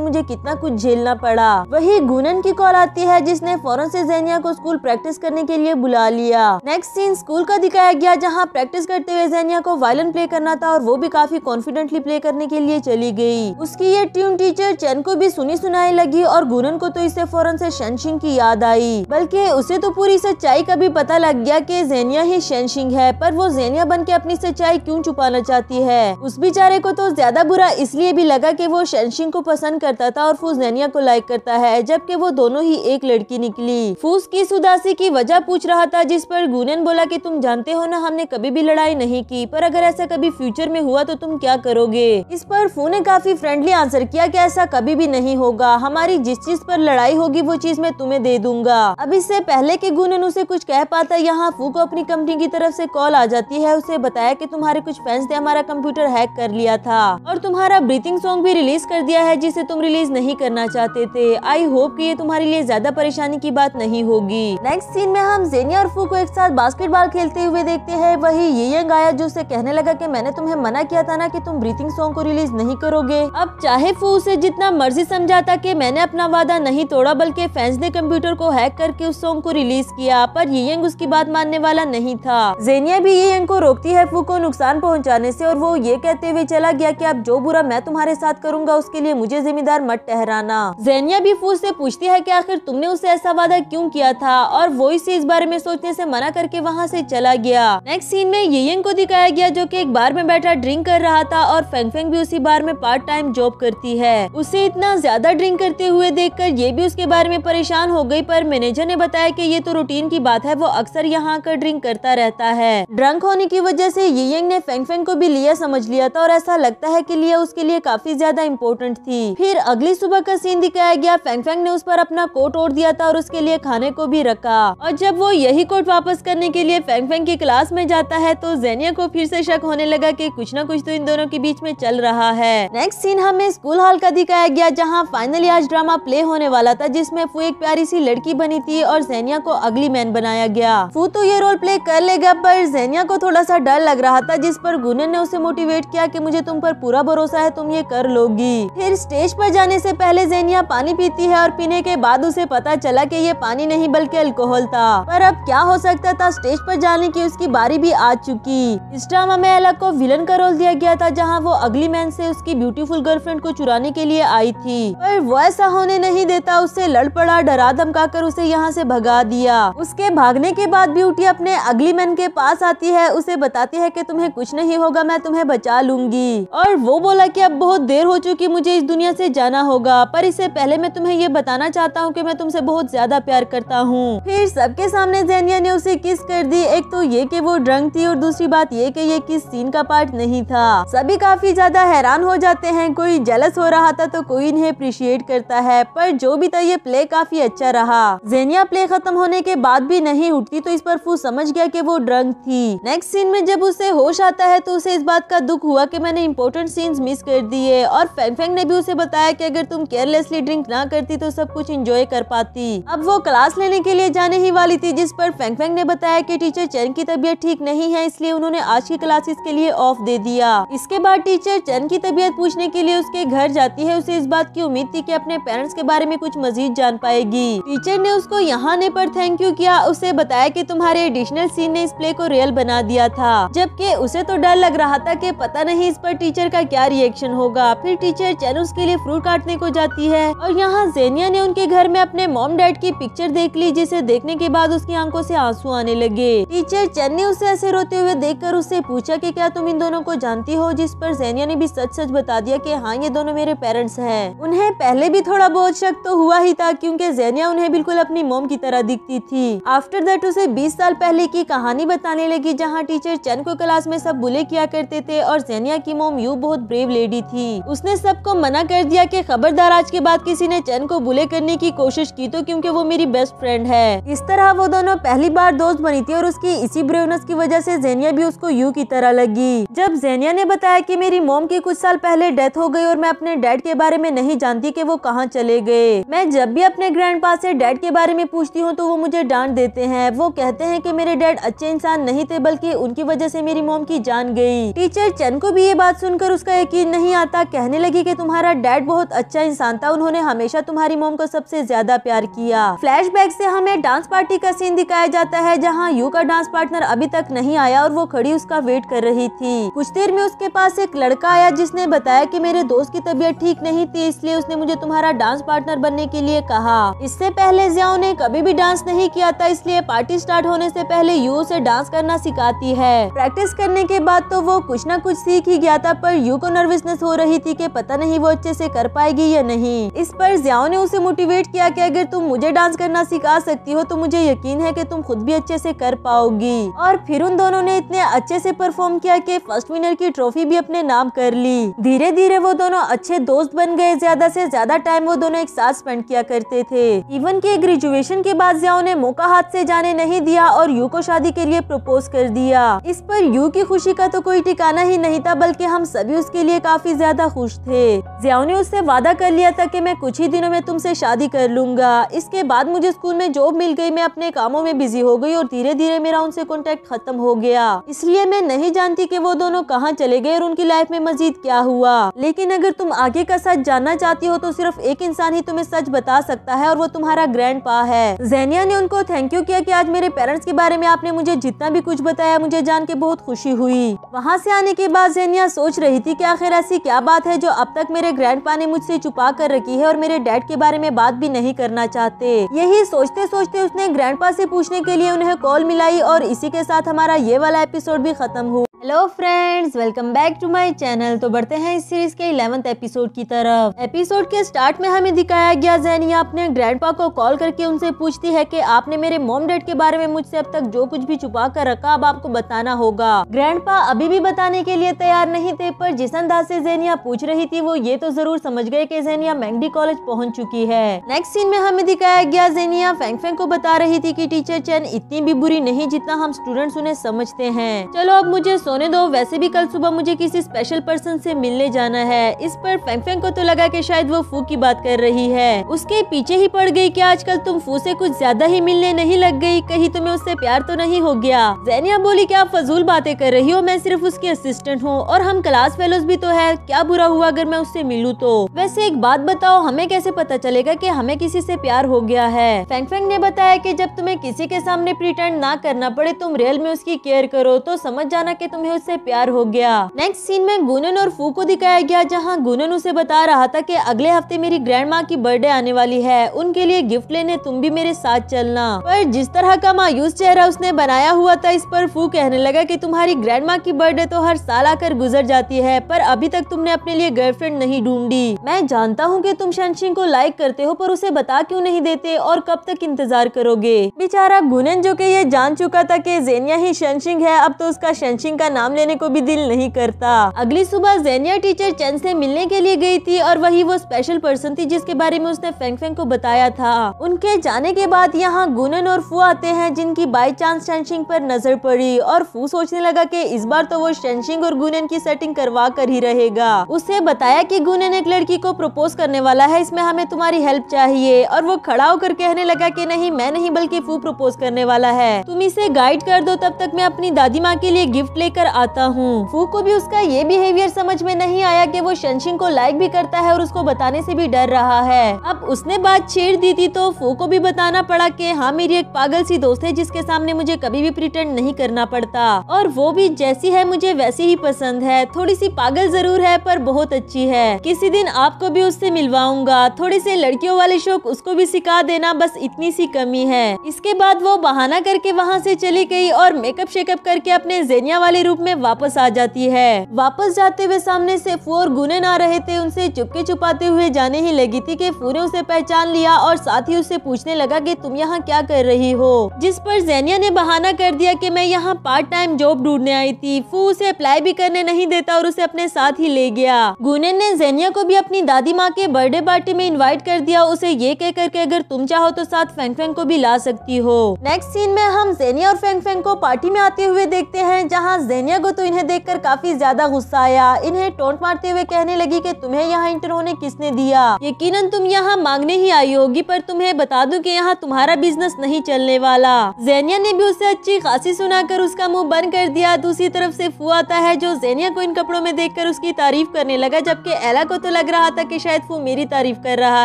मुझे कितना कुछ झेलना पड़ा वही गुनन की कॉल आती है जिसने फौरन से जैनिया को स्कूल प्रैक्टिस करने के लिए बुला लिया नेक्स्ट सीन स्कूल का दिखाया गया जहाँ प्रैक्टिस करते हुए जैनिया को वायलन प्ले करना था और वो भी काफी कॉन्फिडेंटली प्ले करने के लिए चली गयी उसकी ये ट्यून टीचर चैन को भी सुनी सुनाई लगी और गुनन को तो इसे फौरन से शनशिंग की याद आई बल्कि उसे तो पूरी सच्चाई का भी पता लग गया की जैनिया ही शैनशिंग है पर वो जैनिया बन के अपनी सच्चाई क्यूँ छुपाना चाहती है उस बेचारे को तो ज्यादा बुरा बुरा इसलिए भी लगा कि वो शैनशिंग को पसंद करता था और फूस नैनिया को लाइक करता है जबकि वो दोनों ही एक लड़की निकली फूस की सुदासी उदासी की वजह पूछ रहा था जिस पर गुनन बोला कि तुम जानते हो ना हमने कभी भी लड़ाई नहीं की पर अगर ऐसा कभी फ्यूचर में हुआ तो तुम क्या करोगे इस पर फू ने काफी फ्रेंडली आंसर किया कि ऐसा कभी भी नहीं होगा हमारी जिस चीज पर लड़ाई होगी वो चीज मैं तुम्हें दे दूंगा अब इससे पहले की गुनन उसे कुछ कह पाता यहाँ फू को अपनी कंपनी की तरफ ऐसी कॉल आ जाती है उसे बताया की तुम्हारे कुछ फैंस ने हमारा कंप्यूटर हैक कर लिया था और तुम तुम्हारा ब्रीथिंग सॉन्ग भी रिलीज कर दिया है जिसे तुम रिलीज नहीं करना चाहते थे आई होप कि ये तुम्हारे लिए ज्यादा परेशानी की बात नहीं होगी नेक्स्ट सीन में हम जेनिया और फू को एक साथ बास्केटबॉल खेलते हुए देखते हैं वही ये यंग आया जो उसे कहने लगा की मैंने तुम्हें मना किया था ना की तुम ब्रीथिंग सॉन्ग को रिलीज नहीं करोगे अब चाहे फू उसे जितना मर्जी समझाता की मैंने अपना वादा नहीं तोड़ा बल्कि फैंस ने कम्प्यूटर को हैक करके उस सॉन्ग को रिलीज किया पर ये यंग उसकी बात मानने वाला नहीं था जेनिया भी ये यंग को रोकती है फू को नुकसान पहुँचाने ऐसी और वो ये कहते हुए चला गया की आप जो बुरा मैं तुम्हारे साथ करूंगा उसके लिए मुझे जिम्मेदार मत ठहराना जैनिया भी फूस से पूछती है कि आखिर तुमने उसे ऐसा वादा क्यों किया था और वो इसे इस बारे में सोचने से मना करके वहाँ से चला गया नेक्स्ट सीन में येयंग को दिखाया गया जो की एक बार में बैठा ड्रिंक कर रहा था और फेंगफेंग भी उसी बार में पार्ट टाइम जॉब करती है उसे इतना ज्यादा ड्रिंक करते हुए देख कर ये भी उसके बारे में परेशान हो गयी पर मैनेजर ने बताया की ये तो रूटीन की बात है वो अक्सर यहाँ आकर ड्रिंक करता रहता है ड्रंक होने की वजह ऐसी येयंग ने फेंगफेंग को भी लिया समझ लिया था और ऐसा लगता है की यह उसके लिए काफी ज्यादा इम्पोर्टेंट थी फिर अगली सुबह का सीन दिखाया गया फैंग ने उस पर अपना कोट ओढ़ दिया था और उसके लिए खाने को भी रखा और जब वो यही कोट वापस करने के लिए फैंग की क्लास में जाता है तो जेनिया को फिर से शक होने लगा की कुछ न कुछ तो इन दोनों के बीच में चल रहा है नेक्स्ट सीन हमें स्कूल हॉल का दिखाया गया जहाँ फाइनली आज ड्रामा प्ले होने वाला था जिसमे फू एक प्यारी सी लड़की बनी थी और जेनिया को अगली मैन बनाया गया फू तो ये रोल प्ले कर लेगा पर जेनिया को थोड़ा सा डर लग रहा था जिस पर गुनन ने उसे मोटिवेट किया कि मुझे तुम पर पूरा भरोसा भरोसा है तुम ये कर लोगी फिर स्टेज पर जाने से पहले जेनिया पानी पीती है और पीने के बाद उसे पता चला कि ये पानी नहीं बल्कि अल्कोहल था पर अब क्या हो सकता था स्टेज पर जाने की उसकी बारी भी आ चुकी इस ड्रामा में अलग को विलन का रोल दिया गया था जहाँ वो अगली मैन ऐसी उसकी ब्यूटीफुल गर्लफ्रेंड को चुराने के लिए आई थी पर वो ऐसा होने नहीं देता उससे लड़ पड़ा डरा धमका कर उसे यहाँ ऐसी भगा दिया उसके भागने के बाद ब्यूटी अपने अगली मैन के पास आती है उसे बताती है की तुम्हे कुछ नहीं होगा मैं तुम्हें बचा लूंगी और वो बोल बोला कि अब बहुत देर हो चुकी मुझे इस दुनिया से जाना होगा पर इससे पहले मैं तुम्हें ये बताना चाहता हूँ कि मैं तुमसे बहुत ज्यादा प्यार करता हूँ फिर सबके सामने जैनिया ने उसे किस कर दी एक तो ये कि वो ड्रंक थी और दूसरी बात ये कि ये किस सीन का पार्ट नहीं था सभी काफी ज्यादा हैरान हो जाते हैं कोई जेलस हो रहा था तो कोई इन्हें अप्रिशिएट करता है पर जो भी था ये प्ले काफी अच्छा रहा जेनिया प्ले खत्म होने के बाद भी नहीं उठती तो इस पर फू समझ गया की वो ड्रंक थी नेक्स्ट सीन में जब उसे होश आता है तो उसे इस बात का दुख हुआ की मैंने इम्पोर्टेंट सीन्स मिस कर दी है और फेंग फेंग ने भी उसे बताया कि अगर तुम केयरलेसली ड्रिंक ना करती तो सब कुछ इंजॉय कर पाती अब वो क्लास लेने के लिए जाने ही वाली थी जिस पर फेंग फेंग ने बताया कि टीचर चैन की तबीयत ठीक नहीं है इसलिए उन्होंने आज की क्लासेस के लिए ऑफ दे दिया इसके बाद टीचर चैन की तबीयत पूछने के लिए उसके घर जाती है उसे इस बात की उम्मीद थी की अपने पेरेंट्स के बारे में कुछ मजीद जान पाएगी टीचर ने उसको यहाँ आने पर थैंक यू किया उसे बताया की तुम्हारे एडिशनल सीन ने इस प्ले को रियल बना दिया था जबकि उसे तो डर लग रहा था कि पता नहीं इस पर टीचर का क्या क्या रिएक्शन होगा फिर टीचर चेनुस के लिए फ्रूट काटने को जाती है और यहाँ जेनिया ने उनके घर में अपने मॉम डैड की पिक्चर देख ली जिसे देखने के बाद उसकी आंखों से आंसू आने लगे टीचर चैन ने उसे ऐसे रोते हुए देखकर उससे पूछा कि क्या तुम इन दोनों को जानती हो जिस पर जेनिया ने भी सच सच बता दिया कि हाँ ये दोनों मेरे पेरेंट्स है उन्हें पहले भी थोड़ा बहुत शक तो हुआ ही था क्यूँकी जेनिया उन्हें बिल्कुल अपनी मोम की तरह दिखती थी आफ्टर दैट उसे बीस साल पहले की कहानी बताने लगी जहाँ टीचर चैन को क्लास में सब बुले किया करते थे और जेनिया की मोम यू बहुत ब्रेव लेडी थी उसने सबको मना कर दिया कि खबरदार आज के बाद किसी ने चैन को बुले करने की कोशिश की तो क्योंकि वो मेरी बेस्ट फ्रेंड है इस तरह वो दोनों पहली बार दोस्त बनी थी और उसकी इसी ब्रेवनेस की वजह से जेनिया भी उसको यू की तरह लगी जब जेनिया ने बताया की मेरी मोम की कुछ साल पहले डेथ हो गयी और मैं अपने डैड के बारे में नहीं जानती की वो कहाँ चले गए मैं जब भी अपने ग्रैंड पास डैड के बारे में पूछती हूँ तो वो मुझे डांट देते हैं वो कहते हैं की मेरे डैड अच्छे इंसान नहीं थे बल्कि उनकी वजह से मेरी मोम की जान गई टीचर चैन को भी ये बात सुनकर उसका यकीन नहीं आता कहने लगी कि तुम्हारा डैड बहुत अच्छा इंसान था उन्होंने हमेशा तुम्हारी मोम को सबसे ज्यादा प्यार किया फ्लैशबैक से हमें डांस पार्टी का सीन दिखाया जाता है जहाँ यू का डांस पार्टनर अभी तक नहीं आया और वो खड़ी उसका वेट कर रही थी कुछ देर में उसके पास एक लड़का आया जिसने बताया की मेरे दोस्त की तबीयत ठीक नहीं थी इसलिए उसने मुझे तुम्हारा डांस पार्टनर बनने के लिए कहा इससे पहले जियाओ ने कभी भी डांस नहीं किया था इसलिए पार्टी स्टार्ट होने ऐसी पहले यू ऐसी डांस करना सिखाती है प्रैक्टिस करने के बाद तो वो कुछ न कुछ सीख ही गया था पर यू को नर्वसनेस हो रही थी कि पता नहीं वो अच्छे से कर पाएगी या नहीं इस पर जियाओ ने उसे मोटिवेट किया कि अगर तुम मुझे डांस करना सिखा सकती हो तो मुझे यकीन है कि तुम खुद भी अच्छे से कर पाओगी और फिर उन दोनों ने इतने अच्छे से परफॉर्म किया कि फर्स्ट विनर की ट्रॉफी भी अपने नाम कर ली धीरे धीरे वो दोनों अच्छे दोस्त बन गए ज्यादा से ज्यादा टाइम वो दोनों एक साथ स्पेंड किया करते थे इवन के ग्रेजुएशन के बाद जियाओ ने मौका हाथ से जाने नहीं दिया और यू को शादी के लिए प्रपोज कर दिया इस पर यू की खुशी का तो कोई ठिकाना ही नहीं था बल्कि हम सभी उसके लिए काफी ज्यादा खुश थे जियाओ ने उससे वादा कर लिया था कि मैं कुछ ही दिनों में तुमसे शादी कर लूंगा इसके बाद मुझे स्कूल में जॉब मिल गई मैं अपने कामों में बिजी हो गई और धीरे धीरे मेरा उनसे कॉन्टेक्ट खत्म हो गया इसलिए मैं नहीं जानती की वो दोनों कहाँ चले गए और उनकी लाइफ में मजीद क्या हुआ लेकिन अगर तुम आगे का सच जानना चाहती हो तो सिर्फ एक इंसान ही तुम्हें सच बता सकता है और वो तुम्हारा ग्रैंड पा है जैनिया ने उनको थैंक यू किया कि आज मेरे पेरेंट्स के बारे में आपने मुझे जितना भी कुछ बताया मुझे जान के बहुत खुशी हुई वहाँ से आने के बाद जैनिया सोच रही थी की आखिर ऐसी क्या बात है जो अब तक मेरे ग्रैंडपा ने मुझसे छुपा कर रखी है और मेरे डैड के बारे में बात भी नहीं करना चाहते यही सोचते सोचते उसने ग्रैंडपा से पूछने के लिए उन्हें कॉल मिलाई और इसी के साथ हमारा ये वाला एपिसोड भी खत्म हुआ hello friends welcome back to my channel तो बढ़ते हैं इस सीरीज के इलेवंथ एपिसोड की तरफ एपिसोड के स्टार्ट में हमें दिखाया गया जैनिया अपने ग्रैंडपा को कॉल करके उनसे पूछती है कि आपने मेरे मोम डैड के बारे में मुझसे अब तक जो कुछ भी छुपा कर रखा अब आपको बताना होगा ग्रैंडपा अभी भी बताने के लिए तैयार नहीं थे पर जिसन अंदाज से जेनिया पूछ रही थी वो ये तो जरूर समझ गए की जेनिया मैंगडी कॉलेज पहुँच चुकी है नेक्स्ट सीन में हमें दिखाया गया जेनिया फेंग फेंग को बता रही थी की टीचर चैन इतनी भी बुरी नहीं जितना हम स्टूडेंट्स उन्हें समझते हैं चलो अब मुझे सोने दो वैसे भी कल सुबह मुझे किसी स्पेशल पर्सन से मिलने जाना है इस पर फेंग फेंग को तो लगा कि शायद वो फू की बात कर रही है उसके पीछे ही पड़ गई कि आजकल तुम फू से कुछ ज्यादा ही मिलने नहीं लग गई कहीं तुम्हें उससे प्यार तो नहीं हो गया जैनिया बोली कि आप फजूल बातें कर रही हो मैं सिर्फ उसकी असिस्टेंट हूँ और हम क्लास फेलोज भी तो है क्या बुरा हुआ अगर मैं उससे मिलूँ तो वैसे एक बात बताओ हमें कैसे पता चलेगा कि हमें किसी ऐसी प्यार हो गया है फेंग फेंग ने बताया की जब तुम्हें किसी के सामने प्रिटेंड ना करना पड़े तुम रियल में उसकी केयर करो तो समझ जाना की तुम्हें उससे प्यार हो गया नेक्स्ट सीन में गुनन और फू को दिखाया गया जहाँ गुनन उसे बता रहा था की अगले हफ्ते मेरी ग्रैंड माँ की बर्थडे आने वाली है उनके लिए गिफ्ट लेने तुम भी मेरे साथ चलना पर जिस तरह का मायूस चेहरा उसने बनाया हुआ था इस पर फू कहने लगा की तुम्हारी ग्रैंड माँ की बर्थडे तो हर साल आकर गुजर जाती है पर पर अभी तक तुमने अपने लिए गर्लफ्रेंड नहीं ढूंढी मैं जानता हूँ कि तुम शैनशिंग को लाइक करते हो पर उसे बता क्यों नहीं देते और कब तक इंतजार करोगे बेचारा गुनन जो कि ये जान चुका था कि जेनिया ही शैनशिंग है अब तो उसका शैनशिंग का नाम लेने को भी दिल नहीं करता अगली सुबह जेनिया टीचर चैन से मिलने के लिए गई थी और वही वो स्पेशल पर्सन थी जिसके बारे में उसने फेंग फेंग को बताया था उनके जाने के बाद यहाँ गुनन और फू आते हैं जिनकी बाई चांस शैनशिंग पर नजर पड़ी और फू सोचने लगा की इस बार तो वो शैनशिंग और गुनन की सेटिंग करवा कर कर ही रहेगा उसने बताया कि गुनेन एक लड़की को प्रपोज करने वाला है इसमें हमें तुम्हारी हेल्प चाहिए और वो खड़ा होकर कहने लगा की नहीं मैं नहीं बल्कि फू प्रपोज करने वाला है तुम इसे गाइड कर दो तब तक मैं अपनी दादी माँ के लिए गिफ्ट लेकर आता हूँ फू को भी उसका ये बिहेवियर समझ में नहीं आया की वो शनशिंग को लाइक भी करता है और उसको बताने ऐसी भी डर रहा है अब उसने बात छेड़ दी थी तो फू को भी बताना पड़ा की हाँ मेरी एक पागल सी दोस्त है जिसके सामने मुझे कभी भी प्रिटेंड नहीं करना पड़ता और वो भी जैसी है मुझे वैसी ही पसंद है थोड़ी सी पागल पागल जरूर है पर बहुत अच्छी है किसी दिन आपको भी उससे मिलवाऊंगा थोड़ी से लड़कियों वाले शौक उसको भी सिखा देना बस इतनी सी कमी है इसके बाद वो बहाना करके वहाँ से चली गई और मेकअप शेकअप करके अपने जेनिया वाले रूप में वापस आ जाती है वापस जाते हुए सामने से फोर गुने ना रहे थे उनसे चुपके छुपाते हुए जाने ही लगी थी कि ने उसे पहचान लिया और साथ ही उसे पूछने लगा कि तुम यहाँ क्या कर रही हो जिस पर जेनिया ने बहाना कर दिया कि मैं यहाँ पार्ट टाइम जॉब ढूंढने आई थी फू उसे अप्लाई भी करने नहीं देता और उसे अपने अपने साथ ही ले गया गुनेन ने जेनिया को भी अपनी दादी माँ के बर्थडे पार्टी में इन्वाइट कर दिया उसे ये कहकर के अगर तुम चाहो तो साथ फेंग फेंग को भी ला सकती हो नेक्स्ट सीन में हम जेनिया और फेंग फेंग को पार्टी में आते हुए देखते हैं जहाँ जेनिया को तो इन्हें देखकर काफी ज्यादा गुस्सा आया इन्हें टोंट मारते हुए कहने लगी की तुम्हें यहाँ इंटर होने किसने दिया यकीन तुम यहाँ मांगने ही आई होगी पर तुम्हें बता दूं की यहाँ तुम्हारा बिजनेस नहीं चलने वाला जेनिया ने भी उसे अच्छी खासी सुनाकर उसका मुंह बंद कर दिया दूसरी तरफ से फू आता है जो जेनिया को इन कपड़ों में देख देखकर उसकी तारीफ करने लगा जबकि एला को तो लग रहा था कि शायद वो मेरी तारीफ कर रहा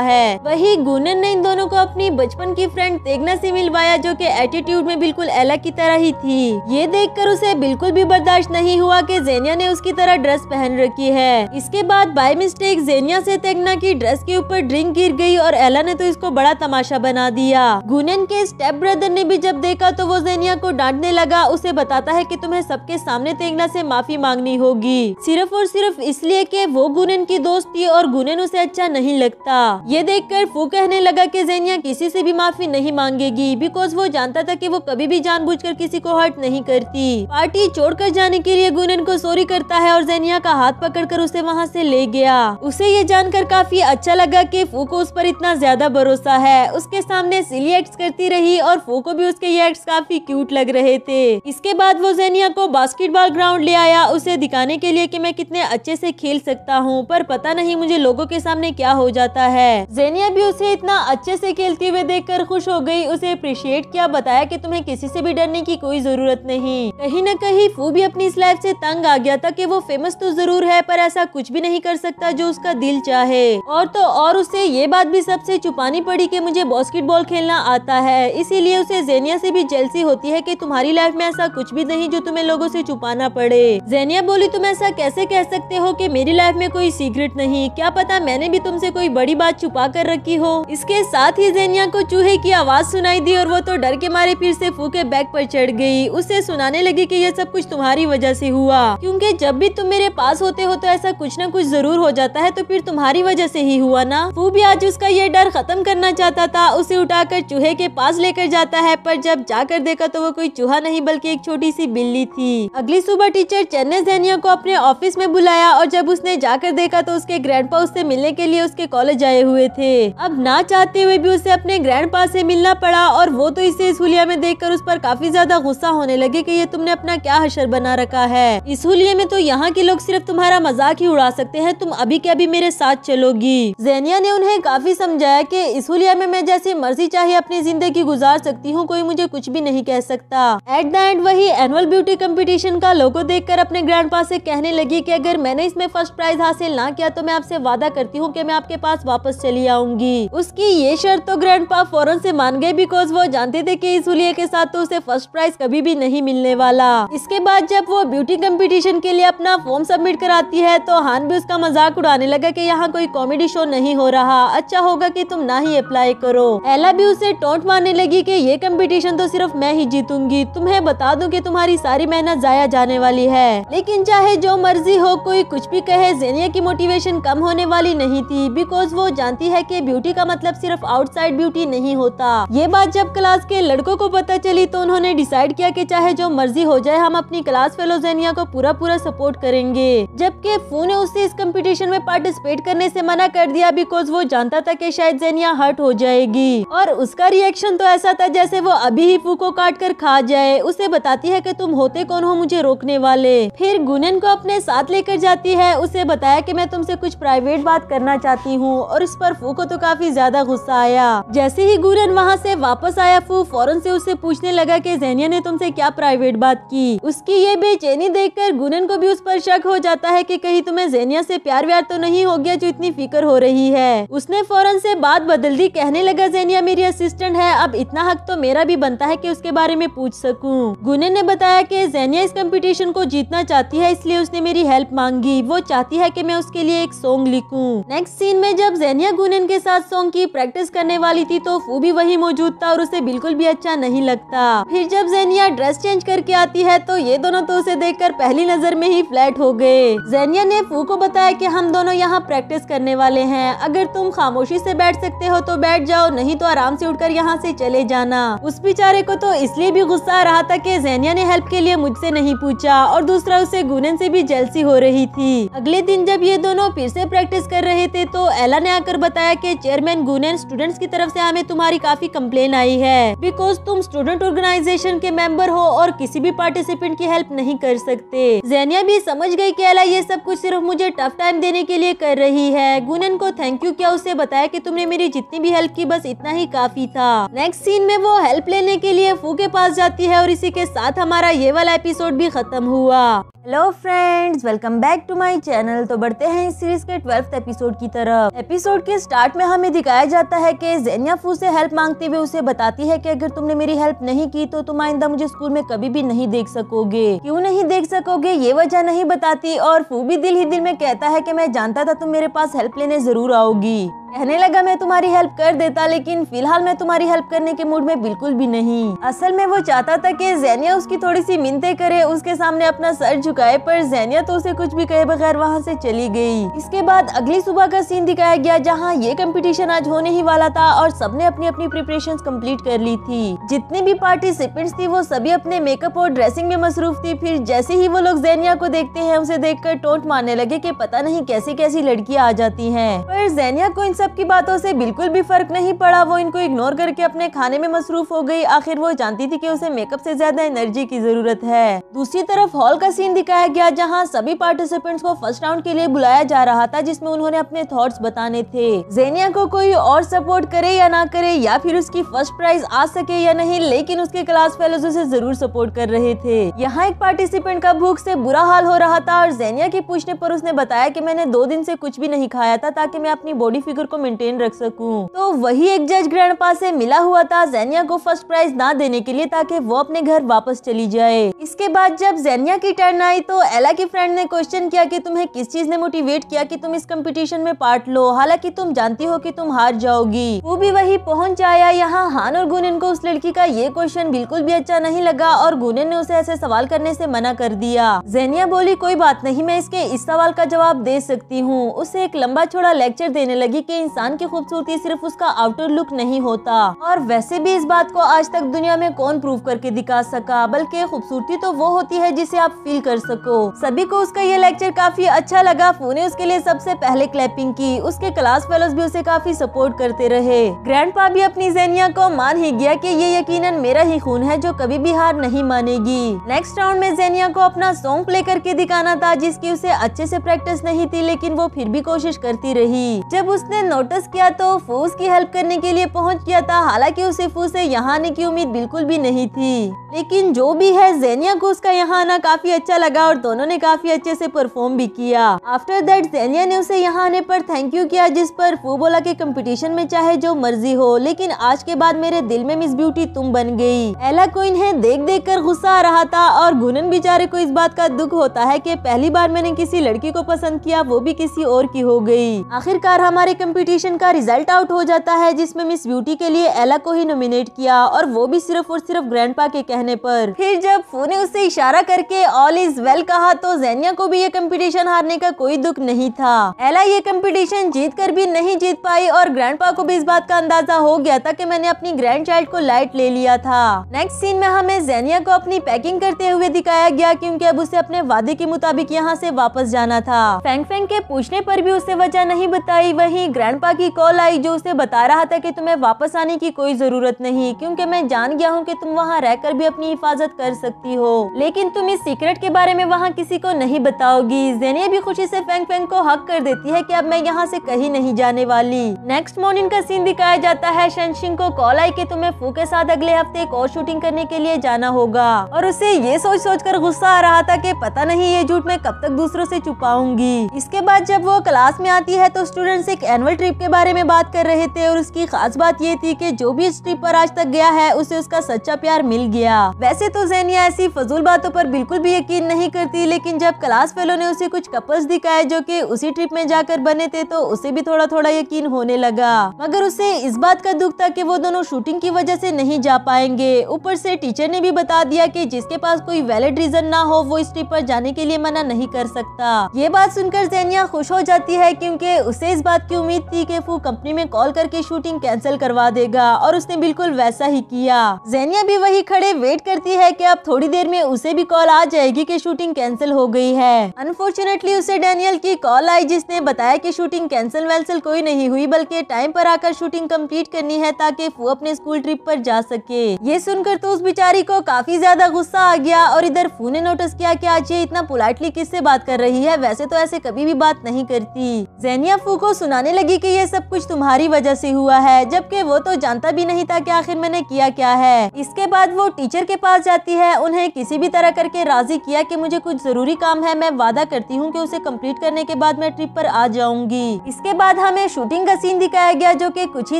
है वही गुनन ने इन दोनों को अपनी बचपन की फ्रेंड तेगना से मिलवाया जो कि एटीट्यूड में बिल्कुल एला की तरह ही थी ये देख उसे बिल्कुल भी बर्दाश्त नहीं हुआ की जेनिया ने उसकी तरह ड्रेस पहन रखी है इसके बाद बाई मिस्टेक जेनिया ऐसी तेगना की ड्रेस के ऊपर ड्रिंक गिर गई और एला ने तो इसको बड़ा तमाशा बना दिया गुनन के स्टेप ब्रदर ने भी जब देखा तो वो जेनिया को डांटने लगा उसे बताता है कि तुम्हें सबके सामने तेगना से माफी मांगनी होगी सिर्फ वो और सिर्फ इसलिए कि वो गुनन की दोस्त थी और गुनन उसे अच्छा नहीं लगता ये देख कर फू कहने लगा की जैनिया किसी से भी माफी नहीं मांगेगी बिकॉज वो जानता था की वो कभी भी जानबूझकर किसी को हर्ट नहीं करती पार्टी छोड़कर जाने के लिए गुनन को सॉरी करता है और जैनिया का हाथ कर उसे वहाँ ऐसी ले गया उसे ये जानकर काफी अच्छा लगा की फू को उस पर इतना ज्यादा भरोसा है उसके सामने सिली एक्ट करती रही और फू को भी उसके ये एक्ट काफी क्यूट लग रहे थे इसके बाद वो जैनिया को बास्केटबॉल ग्राउंड ले आया उसे दिखाने के लिए कि मैं कितना कितने अच्छे से खेल सकता हूँ पर पता नहीं मुझे लोगों के सामने क्या हो जाता है जेनिया भी उसे इतना अच्छे से खेलती हुए देखकर खुश हो गई उसे अप्रिशिएट किया बताया कि तुम्हें किसी से भी डरने की कोई जरूरत नहीं कहीं न कहीं फू भी अपनी इस लाइफ ऐसी तंग आ गया था की वो फेमस तो जरूर है पर ऐसा कुछ भी नहीं कर सकता जो उसका दिल चाहे और तो और उसे ये बात भी सबसे छुपानी पड़ी की मुझे बास्केटबॉल खेलना आता है इसीलिए उसे जेनिया से भी जेलसी होती है कि तुम्हारी लाइफ में ऐसा कुछ भी नहीं जो तुम्हें लोगों से छुपाना पड़े जेनिया बोली तुम ऐसा कैसे कह कह सकते हो कि मेरी लाइफ में कोई सीक्रेट नहीं क्या पता मैंने भी तुमसे कोई बड़ी बात छुपा कर रखी हो इसके साथ ही जेनिया को चूहे की आवाज सुनाई दी और वो तो डर के मारे फिर से फूके बैग पर चढ़ गई उसे सुनाने लगी कि यह सब कुछ तुम्हारी वजह से हुआ क्योंकि जब भी तुम मेरे पास होते हो तो ऐसा कुछ न कुछ जरूर हो जाता है तो फिर तुम्हारी वजह से ही हुआ ना फू भी आज उसका ये डर खत्म करना चाहता था उसे उठाकर चूहे के पास लेकर जाता है पर जब जाकर देखा तो वो कोई चूहा नहीं बल्कि एक छोटी सी बिल्ली थी अगली सुबह टीचर चेन्नई जैनिया को अपने ऑफिस में बुलाया और जब उसने जाकर देखा तो उसके पा उससे मिलने के लिए उसके कॉलेज आए हुए थे अब ना चाहते हुए भी उसे अपने पा से मिलना पड़ा और वो तो इसे इस हुलिया में देख उस पर काफी ज्यादा गुस्सा होने लगे की ये तुमने अपना क्या हशर बना रखा है इस हुलिया में तो यहाँ के लोग सिर्फ तुम्हारा मजाक ही उड़ा सकते हैं तुम अभी के अभी मेरे साथ चलोगी जैनिया ने उन्हें काफी समझाया कि इस हुलिया में मैं जैसी मर्जी चाहे अपनी जिंदगी गुजार सकती हूँ कोई मुझे कुछ भी नहीं कह सकता एट द एंड वही एनुअल ब्यूटी कंपटीशन का लोगो देखकर अपने ग्रैंडपा से कहने लगी कि अगर मैंने इसमें फर्स्ट प्राइज हासिल ना किया तो मैं आपसे वादा करती हूँ कि मैं आपके पास वापस चली आऊंगी उसकी ये शर्त तो ग्रैंड पा फौरन से मान गए बिकॉज वो जानते थे कि इस हुलिया के साथ तो उसे फर्स्ट प्राइज कभी भी नहीं मिलने वाला इसके बाद जब वो ब्यूटी कम्पिटिशन के लिए अपना फॉर्म सबमिट कराती है तो हान भी उसका मजाक उड़ाने लगा की यहाँ कोई कॉमेडी शो नहीं हो रहा अच्छा होगा की तुम ना ही अप्लाई करो एला भी उसे टोट मारने लगी की ये कम्पिटिशन तो सिर्फ मैं ही जीतूंगी तुम्हें बता दूँ की तुम्हारी सारी मेहनत जाया जाने वाली है लेकिन चाहे जो मर्जी हो कोई कुछ भी कहे जेनिया की मोटिवेशन कम होने वाली नहीं थी बिकॉज वो जानती है कि ब्यूटी का मतलब सिर्फ आउटसाइड ब्यूटी नहीं होता ये बात जब क्लास के लड़कों को पता चली तो उन्होंने डिसाइड किया कि चाहे जो मर्जी हो जाए हम अपनी क्लास फेलो जेनिया को पूरा पूरा सपोर्ट करेंगे जबकि फू ने उसे इस कम्पिटिशन में पार्टिसिपेट करने ऐसी मना कर दिया बिकॉज वो जानता था की शायद जेनिया हर्ट हो जाएगी और उसका रिएक्शन तो ऐसा था जैसे वो अभी ही फू को काट कर खा जाए उसे बताती है की तुम होते कौन हो मुझे रोकने वाले फिर गुनन को अपने साथ साथ लेकर जाती है उसे बताया कि मैं तुमसे कुछ प्राइवेट बात करना चाहती हूँ और इस पर फू को तो काफी ज्यादा गुस्सा आया जैसे ही गुरन वहाँ से वापस आया फू फौरन से उसे पूछने लगा कि जैनिया ने तुमसे क्या प्राइवेट बात की उसकी ये बेचैनी कर गुनन को भी उस पर शक हो जाता है की कहीं तुम्हें जैनिया ऐसी प्यार व्यार तो नहीं हो गया जो इतनी फिक्र हो रही है उसने फौरन ऐसी बात बदल दी कहने लगा जैनिया मेरी असिस्टेंट है अब इतना हक तो मेरा भी बनता है की उसके बारे में पूछ सकूँ गुनन ने बताया की जैनिया इस कम्पिटिशन को जीतना चाहती है इसलिए उसने मेरी हेल्प मांगी वो चाहती है कि मैं उसके लिए एक सॉन्ग लिखूं। नेक्स्ट सीन में जब जैनिया गुनन के साथ सॉन्ग की प्रैक्टिस करने वाली थी तो फू भी वही मौजूद था और उसे बिल्कुल भी अच्छा नहीं लगता फिर जब जैनिया ड्रेस चेंज करके आती है तो ये दोनों तो उसे देख कर पहली नजर में ही फ्लैट हो गए जैनिया ने फू को बताया की हम दोनों यहाँ प्रैक्टिस करने वाले है अगर तुम खामोशी ऐसी बैठ सकते हो तो बैठ जाओ नहीं तो आराम ऐसी कर यहाँ ऐसी चले जाना उस बेचारे को तो इसलिए भी गुस्सा आ रहा था की जैनिया ने हेल्प के लिए मुझसे नहीं पूछा और दूसरा उसे गुनन से भी जेलसी हो रही थी अगले दिन जब ये दोनों फिर से प्रैक्टिस कर रहे थे तो एला ने आकर बताया कि चेयरमैन गुनेन स्टूडेंट्स की तरफ से हमें तुम्हारी काफी कंप्लेन आई है बिकॉज तुम स्टूडेंट ऑर्गेनाइजेशन के मेंबर हो और किसी भी पार्टिसिपेंट की हेल्प नहीं कर सकते जैनिया भी समझ गयी की एला ये सब कुछ सिर्फ मुझे टफ टाइम देने के लिए कर रही है गुनन को थैंक यू क्या उसे बताया की तुमने मेरी जितनी भी हेल्प की बस इतना ही काफी था नेक्स्ट सीन में वो हेल्प लेने के लिए फू के पास जाती है और इसी के साथ हमारा ये वाला एपिसोड भी खत्म हुआ hello friends welcome welcome back to my channel तो बढ़ते हैं इस सीरीज के ट्वेल्थ एपिसोड की तरफ एपिसोड के स्टार्ट में हमें दिखाया जाता है कि जेनिया फू से हेल्प मांगते हुए उसे बताती है कि अगर तुमने मेरी हेल्प नहीं की तो तुम आइंदा मुझे स्कूल में कभी भी नहीं देख सकोगे क्यों नहीं देख सकोगे ये वजह नहीं बताती और फू भी दिल ही दिल में कहता है की मैं जानता था तुम मेरे पास हेल्प लेने जरूर आओगी कहने लगा मैं तुम्हारी हेल्प कर देता लेकिन फिलहाल मैं तुम्हारी हेल्प करने के मूड में बिल्कुल भी नहीं असल में वो चाहता था कि जैनिया उसकी थोड़ी सी मिनते करे उसके सामने अपना सर झुकाए पर जैनिया तो उसे उसे कुछ भी कहे बगैर वहाँ से चली गई इसके बाद अगली सुबह का सीन दिखाया गया जहाँ ये कंपटीशन आज होने ही वाला था और सबने अपनी अपनी प्रिपरेशन कम्प्लीट कर ली थी जितनी भी पार्टिसिपेंट्स थी वो सभी अपने मेकअप और ड्रेसिंग में मसरूफ थी फिर जैसे ही वो लोग जैनिया को देखते हैं उसे देख कर टोट मारने लगे की पता नहीं कैसी कैसी लड़कियाँ आ जाती है पर जैनिया को इन सब की बातों से बिल्कुल भी फर्क नहीं पड़ा वो इनको इग्नोर करके अपने खाने में मसरूफ हो गई आखिर वो जानती थी कि उसे मेकअप से ज्यादा एनर्जी की जरूरत है दूसरी तरफ हॉल का सीन दिखाया गया जहाँ सभी पार्टिसिपेंट्स को फर्स्ट राउंड के लिए बुलाया जा रहा था जिसमें उन्होंने अपने थॉट्स बताने थे जेनिया को कोई और सपोर्ट करे या ना करे या फिर उसकी फर्स्ट प्राइज आ सके या नहीं लेकिन उसके क्लास फेलोज उसे जरूर सपोर्ट कर रहे थे यहाँ एक पार्टिसिपेंट का भूख ऐसी बुरा हाल हो रहा था और जेनिया के पूछने पर उसने बताया की मैंने दो दिन ऐसी कुछ भी नहीं खाया था ताकि मैं अपनी बॉडी फिगर को मेंटेन रख सकूँ तो वही एक जज ग्रैंड पास मिला हुआ था जेनिया को फर्स्ट प्राइज ना देने के लिए ताकि वो अपने घर वापस चली जाए इसके बाद जब जेनिया की टर्न आई तो एला की फ्रेंड ने क्वेश्चन किया कि तुम्हें किस चीज ने मोटिवेट किया कि तुम इस कंपटीशन में पार्ट लो हालांकि तुम जानती हो कि तुम हार जाओगी वो भी वही पहुंच आया यहाँ हान और गुनन को उस लड़की का ये क्वेश्चन बिल्कुल भी अच्छा नहीं लगा और गुनिन ने उसे ऐसे सवाल करने से मना कर दिया जैनिया बोली कोई बात नहीं मैं इसके इस सवाल का जवाब दे सकती हूँ उसे एक लंबा छोड़ा लेक्चर देने लगी की इंसान की खूबसूरती सिर्फ उसका आउटर लुक नहीं होता और वैसे भी इस बात को आज तक दुनिया में कौन प्रूव करके दिखा सका बल्कि खूबसूरती तो वो होती है जिसे आप फील कर सको सभी को उसका ये लेक्चर काफ़ी अच्छा लगा ने उसके लिए सबसे पहले क्लैपिंग की उसके क्लास फेलोज भी उसे काफ़ी सपोर्ट करते रहे ग्रैंड भी अपनी जेनिया को मान ही गया कि ये यकीनन मेरा ही खून है जो कभी भी हार नहीं मानेगी नेक्स्ट राउंड में जेनिया को अपना सॉन्ग प्ले करके दिखाना था जिसकी उसे अच्छे से प्रैक्टिस नहीं थी लेकिन वो फिर भी कोशिश करती रही जब उसने नोटिस किया तो फू की हेल्प करने के लिए पहुँच गया था हालांकि उसे फू से यहाँ आने की उम्मीद बिल्कुल भी नहीं थी लेकिन जो भी है जेनिया को उसका यहाँ आना काफी अच्छा लगा और दोनों ने काफी अच्छे से परफॉर्म भी किया आफ्टर दैट सैनिया ने उसे यहाँ आने पर थैंक यू किया जिस पर फू बोला के कंपटीशन में चाहे जो मर्जी हो लेकिन आज के बाद मेरे दिल में मिस ब्यूटी तुम बन गई एला को इन्हें देख देख कर गुस्सा आ रहा था और गुनन बेचारे को इस बात का दुख होता है की पहली बार मैंने किसी लड़की को पसंद किया वो भी किसी और की हो गयी आखिरकार हमारे कम्पिटिशन का रिजल्ट आउट हो जाता है जिसमे मिस ब्यूटी के लिए एला को ही नोमिनेट किया और वो भी सिर्फ और सिर्फ ग्रैंड के कहने आरोप फिर जब फू ने उसे इशारा करके ऑल इज वेल कहा तो जैनिया सोनिया को भी ये कंपटीशन हारने का कोई दुख नहीं था एला ये कंपटीशन जीत कर भी नहीं जीत पाई और ग्रैंडपा को भी इस बात का अंदाजा हो गया था कि मैंने अपनी ग्रैंड चाइल्ड को लाइट ले लिया था नेक्स्ट सीन में हमें जैनिया को अपनी पैकिंग करते हुए दिखाया गया क्यूँकी अब उसे अपने वादे के मुताबिक यहाँ ऐसी वापस जाना था फैंक फैंक के पूछने आरोप भी उसे वजह नहीं बताई वही ग्रैंड की कॉल आई जो उसे बता रहा था की तुम्हें वापस आने की कोई जरूरत नहीं क्यूँकी मैं जान गया हूँ की तुम वहाँ रहकर भी अपनी हिफाजत कर सकती हो लेकिन तुम इस सीक्रेट के बारे में वहाँ किसी को नहीं नहीं बताओगी जैनिया भी खुशी से फेंग फेंग को हक कर देती है कि अब मैं यहाँ से कहीं नहीं जाने वाली नेक्स्ट मॉर्निंग का सीन दिखाया जाता है शनशिंग को कॉल आई कि तुम्हें फू के साथ अगले हफ्ते एक और शूटिंग करने के लिए जाना होगा और उसे ये सोच सोच कर गुस्सा आ रहा था की पता नहीं ये झूठ मैं कब तक दूसरों ऐसी छुपाऊंगी इसके बाद जब वो क्लास में आती है तो स्टूडेंट एक एनुअल ट्रिप के बारे में बात कर रहे थे और उसकी खास बात ये थी की जो भी इस ट्रिप आरोप आज तक गया है उसे उसका सच्चा प्यार मिल गया वैसे तो जैनिया ऐसी फजूल बातों पर बिल्कुल भी यकीन नहीं करती लेकिन जब क्लास फेलो ने उसे कुछ कपल्स दिखाए जो कि उसी ट्रिप में जाकर बने थे तो उसे भी थोड़ा थोड़ा यकीन होने लगा मगर उसे इस बात का दुख था कि वो दोनों शूटिंग की वजह से नहीं जा पाएंगे ऊपर से टीचर ने भी बता दिया कि जिसके पास कोई वैलिड रीजन ना हो वो इस ट्रिप पर जाने के लिए मना नहीं कर सकता ये बात सुनकर जैनिया खुश हो जाती है क्योंकि उसे इस बात की उम्मीद थी कि वो कंपनी में कॉल करके शूटिंग कैंसिल करवा देगा और उसने बिल्कुल वैसा ही किया जैनिया भी वही खड़े वेट करती है कि अब थोड़ी देर में उसे भी कॉल आ जाएगी कि शूटिंग कैंसिल हो गई है है अनफॉर्चुनेटली उसे डेनियल की कॉल आई जिसने बताया कि शूटिंग कैंसिल वैंसिल कोई नहीं हुई बल्कि टाइम पर आकर शूटिंग कंप्लीट करनी है ताकि वो अपने स्कूल ट्रिप पर जा सके ये सुनकर तो उस बिचारी को काफी ज्यादा गुस्सा आ गया और इधर फू ने नोटिस किया कि आज ये इतना पोलाइटली किस बात कर रही है वैसे तो ऐसे कभी भी बात नहीं करती जैनिया फू को सुनाने लगी की ये सब कुछ तुम्हारी वजह ऐसी हुआ है जबकि वो तो जानता भी नहीं था की आखिर मैंने किया क्या है इसके बाद वो टीचर के पास जाती है उन्हें किसी भी तरह करके राजी किया कि मुझे कुछ जरूरी काम है है मैं वादा करती हूँ कि उसे कंप्लीट करने के बाद मैं ट्रिप पर आ जाऊंगी इसके बाद हमें शूटिंग का सीन दिखाया गया जो कि कुछ ही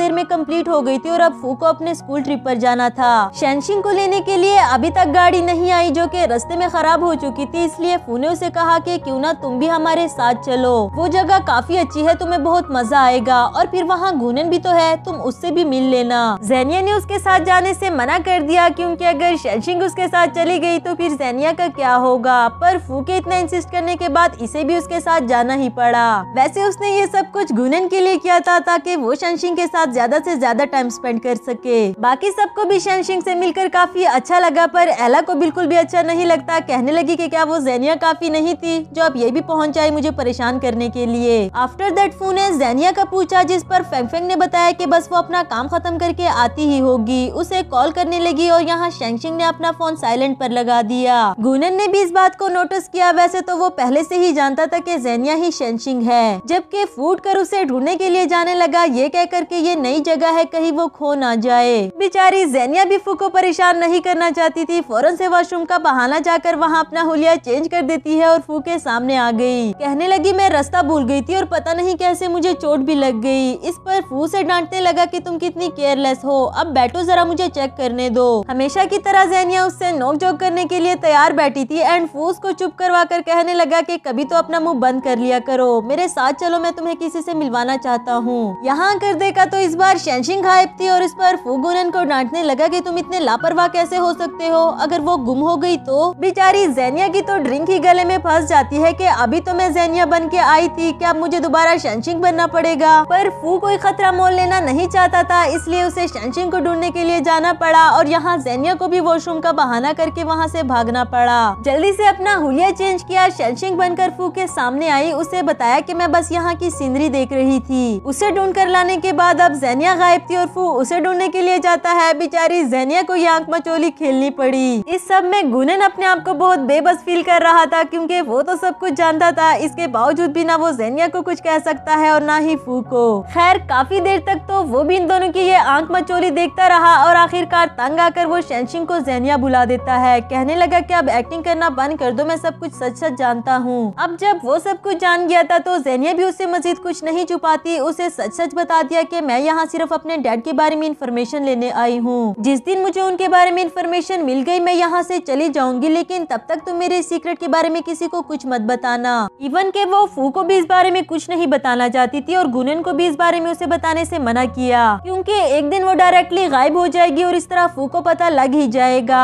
देर में कंप्लीट हो गई थी और अब फू को अपने स्कूल ट्रिप पर जाना था शैनशिंग को लेने के लिए अभी तक गाड़ी नहीं आई जो की रस्ते में खराब हो चुकी थी इसलिए फू ने उसे कहा की क्यूँ ना तुम भी हमारे साथ चलो वो जगह काफी अच्छी है तुम्हें बहुत मजा आएगा और फिर वहाँ घूनन भी तो है तुम उससे भी मिल लेना जैनिया ने उसके साथ जाने से मना कर दिया क्योंकि अगर शैनशिंग उसके साथ चली गई तो फिर जैनिया का क्या होगा पर फू के इतना इंसिस्ट करने के बाद इसे भी उसके साथ जाना ही पड़ा वैसे उसने ये सब कुछ गुनन के लिए किया था ताकि वो शनशिंग के साथ ज्यादा से ज्यादा टाइम स्पेंड कर सके बाकी सबको भी शनशिंग से मिलकर काफी अच्छा लगा पर एला को बिल्कुल भी अच्छा नहीं लगता कहने लगी कि क्या वो जैनिया काफी नहीं थी जो अब ये भी पहुँच जाए मुझे परेशान करने के लिए आफ्टर दैट फू ने जैनिया का पूछा जिस पर फेंगफेंग ने बताया कि बस वो अपना काम खत्म करके आती ही होगी उसे कॉल करने लगी और यहाँ शेंगशिंग ने अपना फोन साइलेंट पर लगा दिया गुनन ने भी इस बात को नोटिस किया वैसे तो वो पहले से ही जानता था कि जैनिया ही शेंशिंग है जबकि फूट कर उसे ढूंढने के लिए जाने लगा ये कहकर कि ये नई जगह है कहीं वो खो ना जाए बेचारी जैनिया भी फू को परेशान नहीं करना चाहती थी फौरन से वॉशरूम का बहाना जाकर वहाँ अपना हुलिया चेंज कर देती है और फू के सामने आ गयी कहने लगी मैं रास्ता भूल गयी थी और पता नहीं कैसे मुझे चोट भी लग गयी इस पर फू ऐसी डांटने लगा कि तुम कितनी केयरलेस हो अब बैठो जरा मुझे चेक करने दो हमेशा की तरह जैनिया उससे नोक जोक करने के लिए तैयार बैठी थी एंड फू उसको चुप करवा आकर कहने लगा कि कभी तो अपना मुंह बंद कर लिया करो मेरे साथ चलो मैं तुम्हें किसी से मिलवाना चाहता हूँ यहाँ आकर देखा तो इस बार शेंशिंग गायब थी और इस पर फूगुनन को डांटने लगा कि तुम इतने लापरवाह कैसे हो सकते हो अगर वो गुम हो गई तो बेचारी जैनिया की तो ड्रिंक ही गले में फंस जाती है की अभी तो मैं जैनिया बन के आई थी क्या मुझे दोबारा शेंशिंग बनना पड़ेगा पर फू कोई खतरा मोल लेना नहीं चाहता था इसलिए उसे शेंशिंग को ढूंढने के लिए जाना पड़ा और यहाँ जैनिया को भी वॉशरूम का बहाना करके वहाँ से भागना पड़ा जल्दी से अपना हुलिया चेंज चेंज किया शेंशिंग बनकर फू के सामने आई उसे बताया कि मैं बस यहाँ की सीनरी देख रही थी उसे ढूंढ कर लाने के बाद अब जैनिया गायब थी और फू उसे ढूंढने के लिए जाता है बेचारी जैनिया को ये आंख मचोली खेलनी पड़ी इस सब में गुनन अपने आप को बहुत बेबस फील कर रहा था क्योंकि वो तो सब कुछ जानता था इसके बावजूद भी ना वो जैनिया को कुछ कह सकता है और ना ही फू को खैर काफी देर तक तो वो भी इन दोनों की ये आंख मचोली देखता रहा और आखिरकार तंग आकर वो शैनशिंग को जैनिया बुला देता है कहने लगा की अब एक्टिंग करना बंद कर दो मैं सब कुछ सच सच जानता हूँ अब जब वो सब कुछ जान गया था तो जैनिया भी उससे मजीद कुछ नहीं छुपाती उसे सच सच बता दिया की मैं यहाँ सिर्फ अपने डैड के बारे में इन्फॉर्मेशन लेने आई हूँ जिस दिन मुझे उनके बारे में इन्फॉर्मेशन मिल गयी मैं यहाँ ऐसी चली जाऊंगी लेकिन तब तक तुम तो मेरे सीक्रेट के बारे में किसी को कुछ मत बताना इवन के वो फू को भी इस बारे में कुछ नहीं बताना चाहती थी और गुनन को भी इस बारे में उसे बताने से मना किया क्योंकि एक दिन वो डायरेक्टली गायब हो जाएगी और इस तरह फू को पता लग ही जाएगा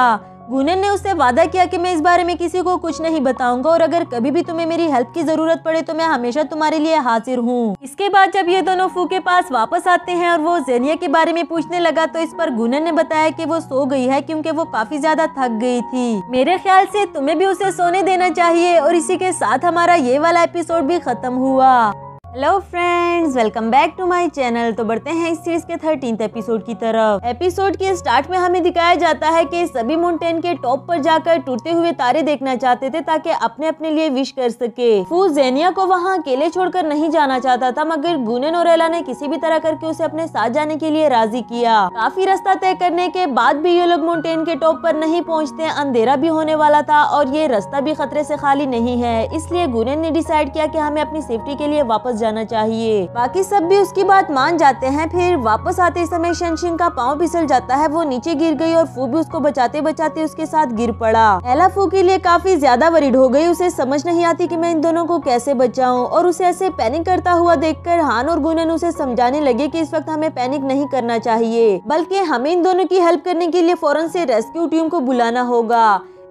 गुनन ने उससे वादा किया कि मैं इस बारे में किसी को कुछ नहीं बताऊंगा और अगर कभी भी तुम्हें मेरी हेल्प की जरूरत पड़े तो मैं हमेशा तुम्हारे लिए हाजिर हूँ इसके बाद जब ये दोनों फू के पास वापस आते हैं और वो जेनिया के बारे में पूछने लगा तो इस पर गुनन ने बताया की वो सो गई है क्यूँकी वो काफी ज्यादा थक गई थी मेरे ख्याल से तुम्हें भी उसे सोने देना चाहिए और इसी के साथ हमारा ये वाला एपिसोड भी खत्म हुआ hello friends welcome back to my channel तो बढ़ते हैं इस सीरीज के थर्टीन एपिसोड की तरफ एपिसोड के स्टार्ट में हमें दिखाया जाता है कि सभी माउंटेन के टॉप पर जाकर टूटते हुए तारे देखना चाहते थे ताकि अपने अपने लिए विश कर सके फू जेनिया को वहाँ अकेले छोड़कर नहीं जाना चाहता था मगर और नोरेला ने किसी भी तरह करके उसे अपने साथ जाने के लिए राजी किया काफी रास्ता तय करने के बाद भी ये लोग माउंटेन के टॉप पर नहीं पहुँचते अंधेरा भी होने वाला था और ये रास्ता भी खतरे ऐसी खाली नहीं है इसलिए गुनेन ने डिसाइड किया की हमें अपनी सेफ्टी के लिए वापस जाना चाहिए बाकी सब भी उसकी बात मान जाते हैं फिर वापस आते समय शनशिंग का पाँव फिसल जाता है वो नीचे गिर गई और फू भी उसको बचाते बचाते उसके साथ गिर पड़ा एला फू के लिए काफी ज्यादा वरीड हो गई उसे समझ नहीं आती कि मैं इन दोनों को कैसे बचाऊं और उसे ऐसे पैनिक करता हुआ देखकर हान और गुनन उसे समझाने लगे कि इस वक्त हमें पैनिक नहीं करना चाहिए बल्कि हमें इन दोनों की हेल्प करने के लिए फौरन से रेस्क्यू टीम को बुलाना होगा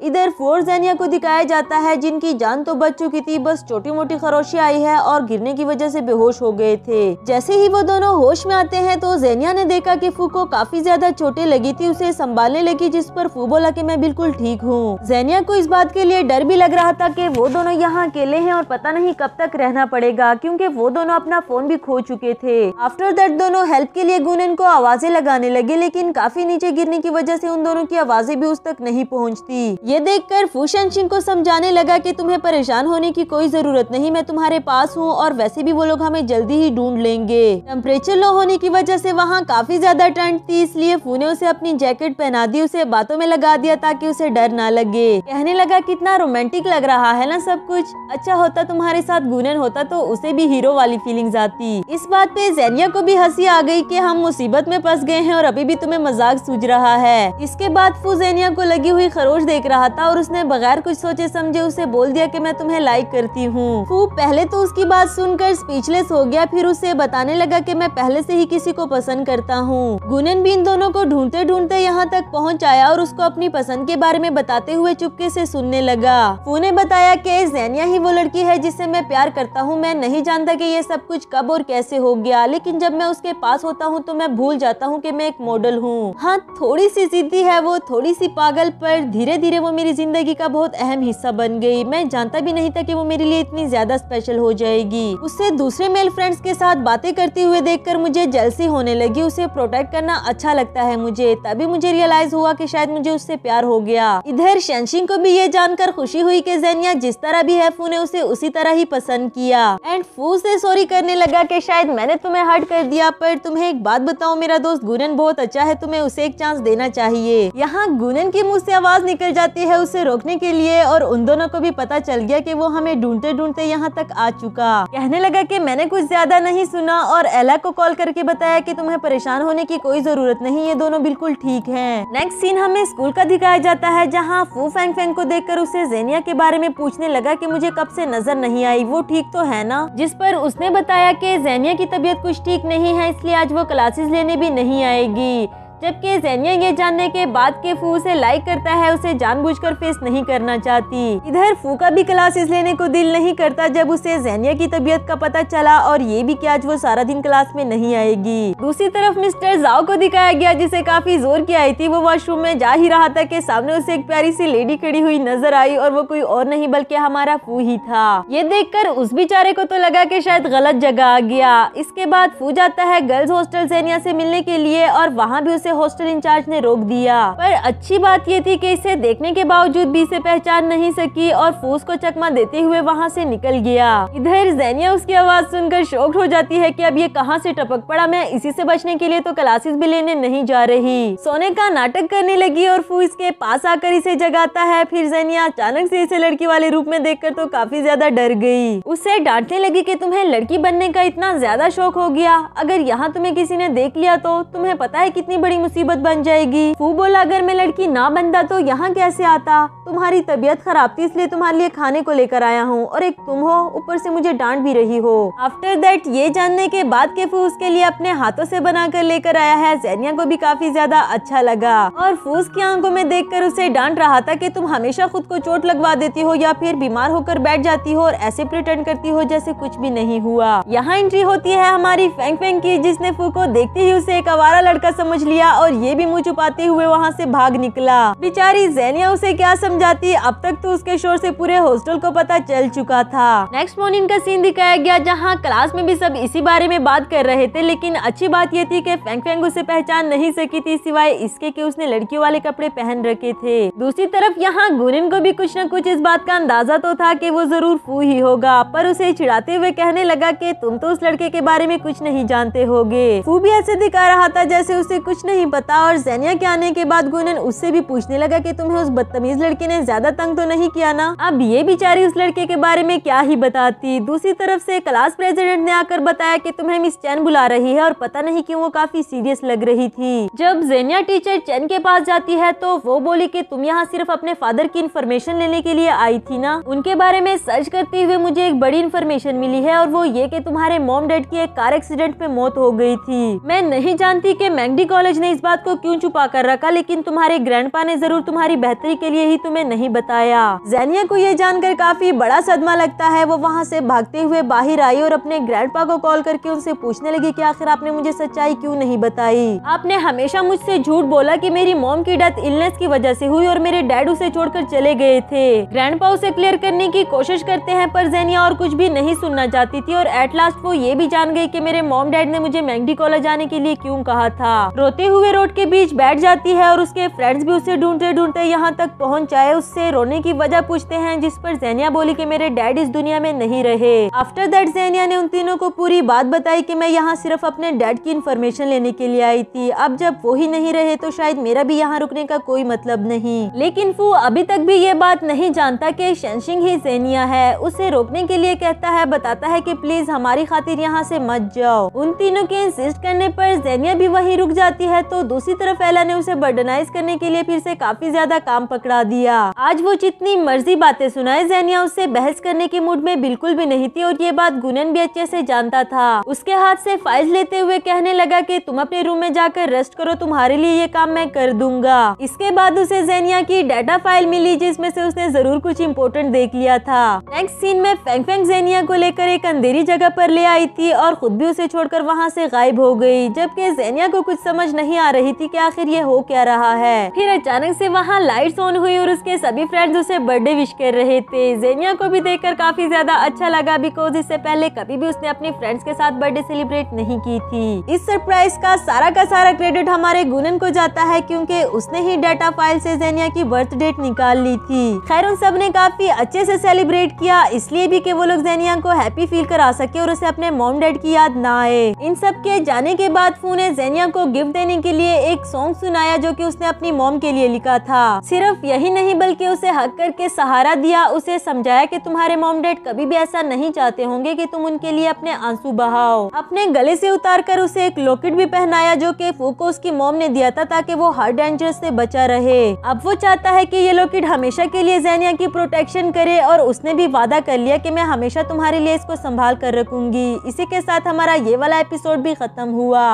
इधर फोर जैनिया को दिखाया जाता है जिनकी जान तो बच चुकी थी बस छोटी मोटी खरोशी आई है और गिरने की वजह से बेहोश हो गए थे जैसे ही वो दोनों होश में आते हैं तो जैनिया ने देखा कि फू को काफी ज्यादा चोटें लगी थी उसे संभालने लगी जिस पर फू बोला की मैं बिल्कुल ठीक हूँ जैनिया को इस बात के लिए डर भी लग रहा था की वो दोनों यहाँ अकेले है और पता नहीं कब तक रहना पड़ेगा क्यूँकी वो दोनों अपना फोन भी खो चुके थे आफ्टर दैट दोनों हेल्प के लिए गुनन को आवाजें लगाने लगे लेकिन काफी नीचे गिरने की वजह से उन दोनों की आवाजें भी उस तक नहीं पहुँचती ये देखकर फूशन सिंह को समझाने लगा कि तुम्हें परेशान होने की कोई ज़रूरत नहीं मैं तुम्हारे पास हूँ और वैसे भी वो लोग हमें जल्दी ही ढूंढ लेंगे टेम्परेचर लो होने की वजह से वहाँ काफ़ी ज़्यादा ठंड थी इसलिए फू ने उसे अपनी जैकेट पहना दी उसे बातों में लगा दिया ताकि उसे डर ना लगे कहने लगा कितना रोमांटिक लग रहा है ना सब कुछ अच्छा होता तुम्हारे साथ गुनन होता तो उसे भी हीरो वाली फीलिंग आती इस बात पे जैनिया को भी हंसी आ गई की हम मुसीबत में फंस गए है और अभी भी तुम्हे मजाक सूझ रहा है इसके बाद फू जैनिया को लगी हुई खरोश देख रहा रहा था और उसने बगैर कुछ सोचे समझे उसे बोल दिया कि मैं तुम्हें लाइक करती हूँ पहले तो उसकी बात सुनकर स्पीचलेस हो गया फिर उसे बताने लगा कि मैं पहले से ही किसी को पसंद करता हूँ गुनन भी इन दोनों को ढूंढते ढूंढते यहाँ तक पहुँच आया और उसको अपनी पसंद के बारे में बताते हुए चुपके से सुनने लगा फू ने बताया की जैनिया ही वो लड़की है जिसे मैं प्यार करता हूँ मैं नहीं जानता की ये सब कुछ कब और कैसे हो गया लेकिन जब मैं उसके पास होता हूँ तो मैं भूल जाता हूँ की मैं एक मॉडल हूँ हाँ थोड़ी सी जिद्दी है वो थोड़ी सी पागल पर धीरे धीरे वो मेरी ज़िंदगी का बहुत अहम हिस्सा बन गई मैं जानता भी नहीं था कि वो मेरे लिए इतनी ज़्यादा स्पेशल हो जाएगी उससे दूसरे मेल फ्रेंड्स के साथ बातें करते हुए देखकर मुझे जलसी होने लगी उसे प्रोटेक्ट करना अच्छा लगता है मुझे तभी मुझे रियलाइज हुआ की शायद मुझे उससे प्यार हो गया इधर शनशिंग को भी ये जानकर खुशी हुई की जैनिया जिस तरह भी है फू ने उसे उसी तरह ही पसंद किया एंड फू से सॉरी करने लगा की शायद मैंने तुम्हें हर्ट कर दिया पर तुम्हें एक बात बताओ मेरा दोस्त गुनन बहुत अच्छा है तुम्हें उसे एक चांस देना चाहिए यहाँ गुनन की से आवाज निकल जाती रहती है उसे रोकने के लिए और उन दोनों को भी पता चल गया कि वो हमें ढूंढते ढूंढते यहाँ तक आ चुका कहने लगा कि मैंने कुछ ज्यादा नहीं सुना और एला को कॉल करके बताया कि तुम्हें परेशान होने की कोई जरूरत नहीं ये दोनों बिल्कुल ठीक है नेक्स्ट सीन हमें स्कूल का दिखाया जाता है जहाँ फू फैंग फैंग को कर उसे जेनिया के बारे में पूछने लगा की मुझे कब से नजर नहीं आई वो ठीक तो है ना जिस पर उसने बताया की जेनिया की तबीयत कुछ ठीक नहीं है इसलिए आज वो क्लासेस लेने भी नहीं आएगी जबकि जैनिया ये जानने के बाद के फू उसे लाइक करता है उसे जानबूझकर फेस नहीं करना चाहती इधर फू का भी क्लासेस लेने को दिल नहीं करता जब उसे जैनिया की तबीयत का पता चला और ये भी की आज वो सारा दिन क्लास में नहीं आएगी दूसरी तरफ मिस्टर जाओ को दिखाया गया जिसे काफी जोर की आई थी वो वॉशरूम में जा ही रहा था कि सामने उसे एक प्यारी सी लेडी खड़ी हुई नजर आई और वो कोई और नहीं बल्कि हमारा फू ही था ये कर उस बेचारे को तो लगा की शायद गलत जगह आ गया इसके बाद फू जाता है गर्ल्स हॉस्टल जैनिया से मिलने के लिए और वहाँ भी उसे हॉस्टल इंचार्ज ने रोक दिया पर अच्छी बात ये थी कि इसे देखने के बावजूद भी इसे पहचान नहीं सकी और फूस को चकमा देते हुए वहाँ से निकल गया इधर जैनिया उसकी आवाज सुनकर शौक हो जाती है कि अब ये कहाँ से टपक पड़ा मैं इसी से बचने के लिए तो क्लासेस भी लेने नहीं जा रही सोने का नाटक करने लगी और फूस के पास आकर इसे जगाता है फिर जैनिया अचानक से इसे लड़की वाले रूप में देख तो काफी ज्यादा डर गयी उसे डांटने लगी की तुम्हें लड़की बनने का इतना ज्यादा शौक हो गया अगर यहाँ तुम्हें किसी ने देख लिया तो तुम्हें पता है कितनी बड़ी बड़ी मुसीबत बन जाएगी फू बोला अगर मैं लड़की ना बनता तो यहाँ कैसे आता तुम्हारी तबीयत खराब थी इसलिए तुम्हारे लिए खाने को लेकर आया हूँ और एक तुम हो ऊपर से मुझे डांट भी रही हो आफ्टर दैट ये जानने के बाद के फूस के लिए अपने हाथों से बनाकर लेकर आया है जैनिया को भी काफी ज्यादा अच्छा लगा और फूस की आंखों में देखकर उसे डांट रहा था कि तुम हमेशा खुद को चोट लगवा देती हो या फिर बीमार होकर बैठ जाती हो और ऐसे प्रिटेंड करती हो जैसे कुछ भी नहीं हुआ यहाँ एंट्री होती है हमारी फेंग फेंग की जिसने फू को देखते ही उसे एक आवारा लड़का समझ लिया गया और ये भी मुँह छुपाते हुए वहाँ से भाग निकला बेचारी जैनिया उसे क्या समझाती अब तक तो उसके शोर से पूरे हॉस्टल को पता चल चुका था नेक्स्ट मॉर्निंग का सीन दिखाया गया जहाँ क्लास में भी सब इसी बारे में बात कर रहे थे लेकिन अच्छी बात ये थी की फेंग फेंग उसे पहचान नहीं सकी थी सिवाय इसके की उसने लड़की वाले कपड़े पहन रखे थे दूसरी तरफ यहाँ गुनिन को भी कुछ न कुछ इस बात का अंदाजा तो था की वो जरूर फू ही होगा पर उसे चिड़ाते हुए कहने लगा की तुम तो उस लड़के के बारे में कुछ नहीं जानते होगे फू भी ऐसे दिखा रहा था जैसे उसे कुछ नहीं नहीं पता और जैनिया के आने के बाद गुनन उससे भी पूछने लगा कि तुम्हें उस बदतमीज लड़के ने ज्यादा तंग तो नहीं किया ना अब ये बेचारी उस लड़के के बारे में क्या ही बताती दूसरी तरफ से क्लास प्रेसिडेंट ने आकर बताया कि तुम्हें मिस चैन बुला रही है और पता नहीं क्यों वो काफी सीरियस लग रही थी जब जेनिया टीचर चैन के पास जाती है तो वो बोली की तुम यहाँ सिर्फ अपने फादर की इन्फॉर्मेशन लेने के लिए आई थी ना उनके बारे में सर्च करते हुए मुझे एक बड़ी इन्फॉर्मेशन मिली है और वो ये की तुम्हारे मोम डैड की एक कार एक्सीडेंट में मौत हो गई थी मैं नहीं जानती की मैंगडी कॉलेज ने तुमने इस बात को क्यों छुपा कर रखा लेकिन तुम्हारे ग्रैंडपा ने जरूर तुम्हारी बेहतरी के लिए ही तुम्हें नहीं बताया जैनिया को यह जानकर काफी बड़ा सदमा लगता है वो वहाँ से भागते हुए बाहर आई और अपने ग्रैंड को कॉल करके उनसे पूछने लगी की आखिर आपने मुझे सच्चाई क्यूँ नहीं बताई आपने हमेशा मुझसे झूठ बोला की मेरी मोम की डेथ इलनेस की वजह ऐसी हुई और मेरे डैड उसे छोड़कर चले गए थे ग्रैंड उसे क्लियर करने की कोशिश करते हैं पर जैनिया और कुछ भी नहीं सुनना चाहती थी और एट लास्ट वो ये भी जान गई कि मेरे मॉम डैड ने मुझे मैंगडी कॉलेज जाने के लिए क्यों कहा था रोते हुए हुए रोड के बीच बैठ जाती है और उसके फ्रेंड्स भी उसे ढूंढते ढूंढते यहाँ तक पहुँच जाए उससे रोने की वजह पूछते हैं जिस पर जैनिया बोली की मेरे डैड इस दुनिया में नहीं रहे आफ्टर दैट जैनिया ने उन तीनों को पूरी बात बताई की मैं यहाँ सिर्फ अपने डैड की इन्फॉर्मेशन लेने के लिए आई थी अब जब वो ही नहीं रहे तो शायद मेरा भी यहाँ रुकने का कोई मतलब नहीं लेकिन फू अभी तक भी ये बात नहीं जानता की शेंशिंग ही जैनिया है उसे रोकने के लिए कहता है बताता है की प्लीज हमारी खातिर यहाँ ऐसी मत जाओ उन तीनों के इंसिस्ट करने आरोप जैनिया भी वही रुक जाती है तो दूसरी तरफ एला ने उसे बर्डनाइज करने के लिए फिर से काफी ज्यादा काम पकड़ा दिया आज वो जितनी मर्जी बातें सुनाए जैनिया उससे बहस करने के मूड में बिल्कुल भी नहीं थी और ये बात गुनन भी अच्छे से जानता था उसके हाथ से फाइल लेते हुए कहने लगा की तुम अपने रूम में जाकर रेस्ट करो तुम्हारे लिए ये काम मैं कर दूंगा इसके बाद उसे जैनिया की डाटा फाइल मिली जिसमे से उसने जरूर कुछ इम्पोर्टेंट देख लिया था नेक्स्ट सीन में फेंग फेंग जेनिया को लेकर एक अंधेरी जगह पर ले आई थी और खुद भी उसे छोड़कर वहाँ से गायब हो गई जबकि जैनिया को कुछ समझ नहीं नहीं आ रही थी कि आखिर ये हो क्या रहा है फिर अचानक से वहाँ लाइट्स ऑन हुई और उसके सभी फ्रेंड्स उसे बर्थडे विश कर रहे थे जेनिया को भी देखकर काफी ज्यादा अच्छा लगा बिकॉज इससे पहले कभी भी उसने अपने फ्रेंड्स के साथ बर्थडे सेलिब्रेट नहीं की थी इस सरप्राइज का सारा का सारा क्रेडिट हमारे गुनन को जाता है क्यूँकी उसने ही डाटा फाइल ऐसी जेनिया की बर्थ डेट निकाल ली थी खैर उन सब ने काफी अच्छे से सेलिब्रेट किया इसलिए भी कि वो लोग जेनिया को हैप्पी फील करा सके और उसे अपने मॉम डैड की याद ना आए इन सब के जाने के बाद ने जेनिया को गिफ्ट देने करने के लिए एक सॉन्ग सुनाया जो कि उसने अपनी मोम के लिए लिखा था सिर्फ यही नहीं बल्कि उसे हक करके सहारा दिया उसे समझाया कि तुम्हारे मोम डैड कभी भी ऐसा नहीं चाहते होंगे कि तुम उनके लिए अपने आंसू बहाओ अपने गले से उतार कर उसे एक लॉकेट भी पहनाया जो की फूको उसकी मोम ने दिया था ताकि वो हर डेंजर से बचा रहे अब वो चाहता है की ये लॉकेट हमेशा के लिए जैनिया की प्रोटेक्शन करे और उसने भी वादा कर लिया की मैं हमेशा तुम्हारे लिए इसको संभाल कर रखूंगी इसी के साथ हमारा ये वाला एपिसोड भी खत्म हुआ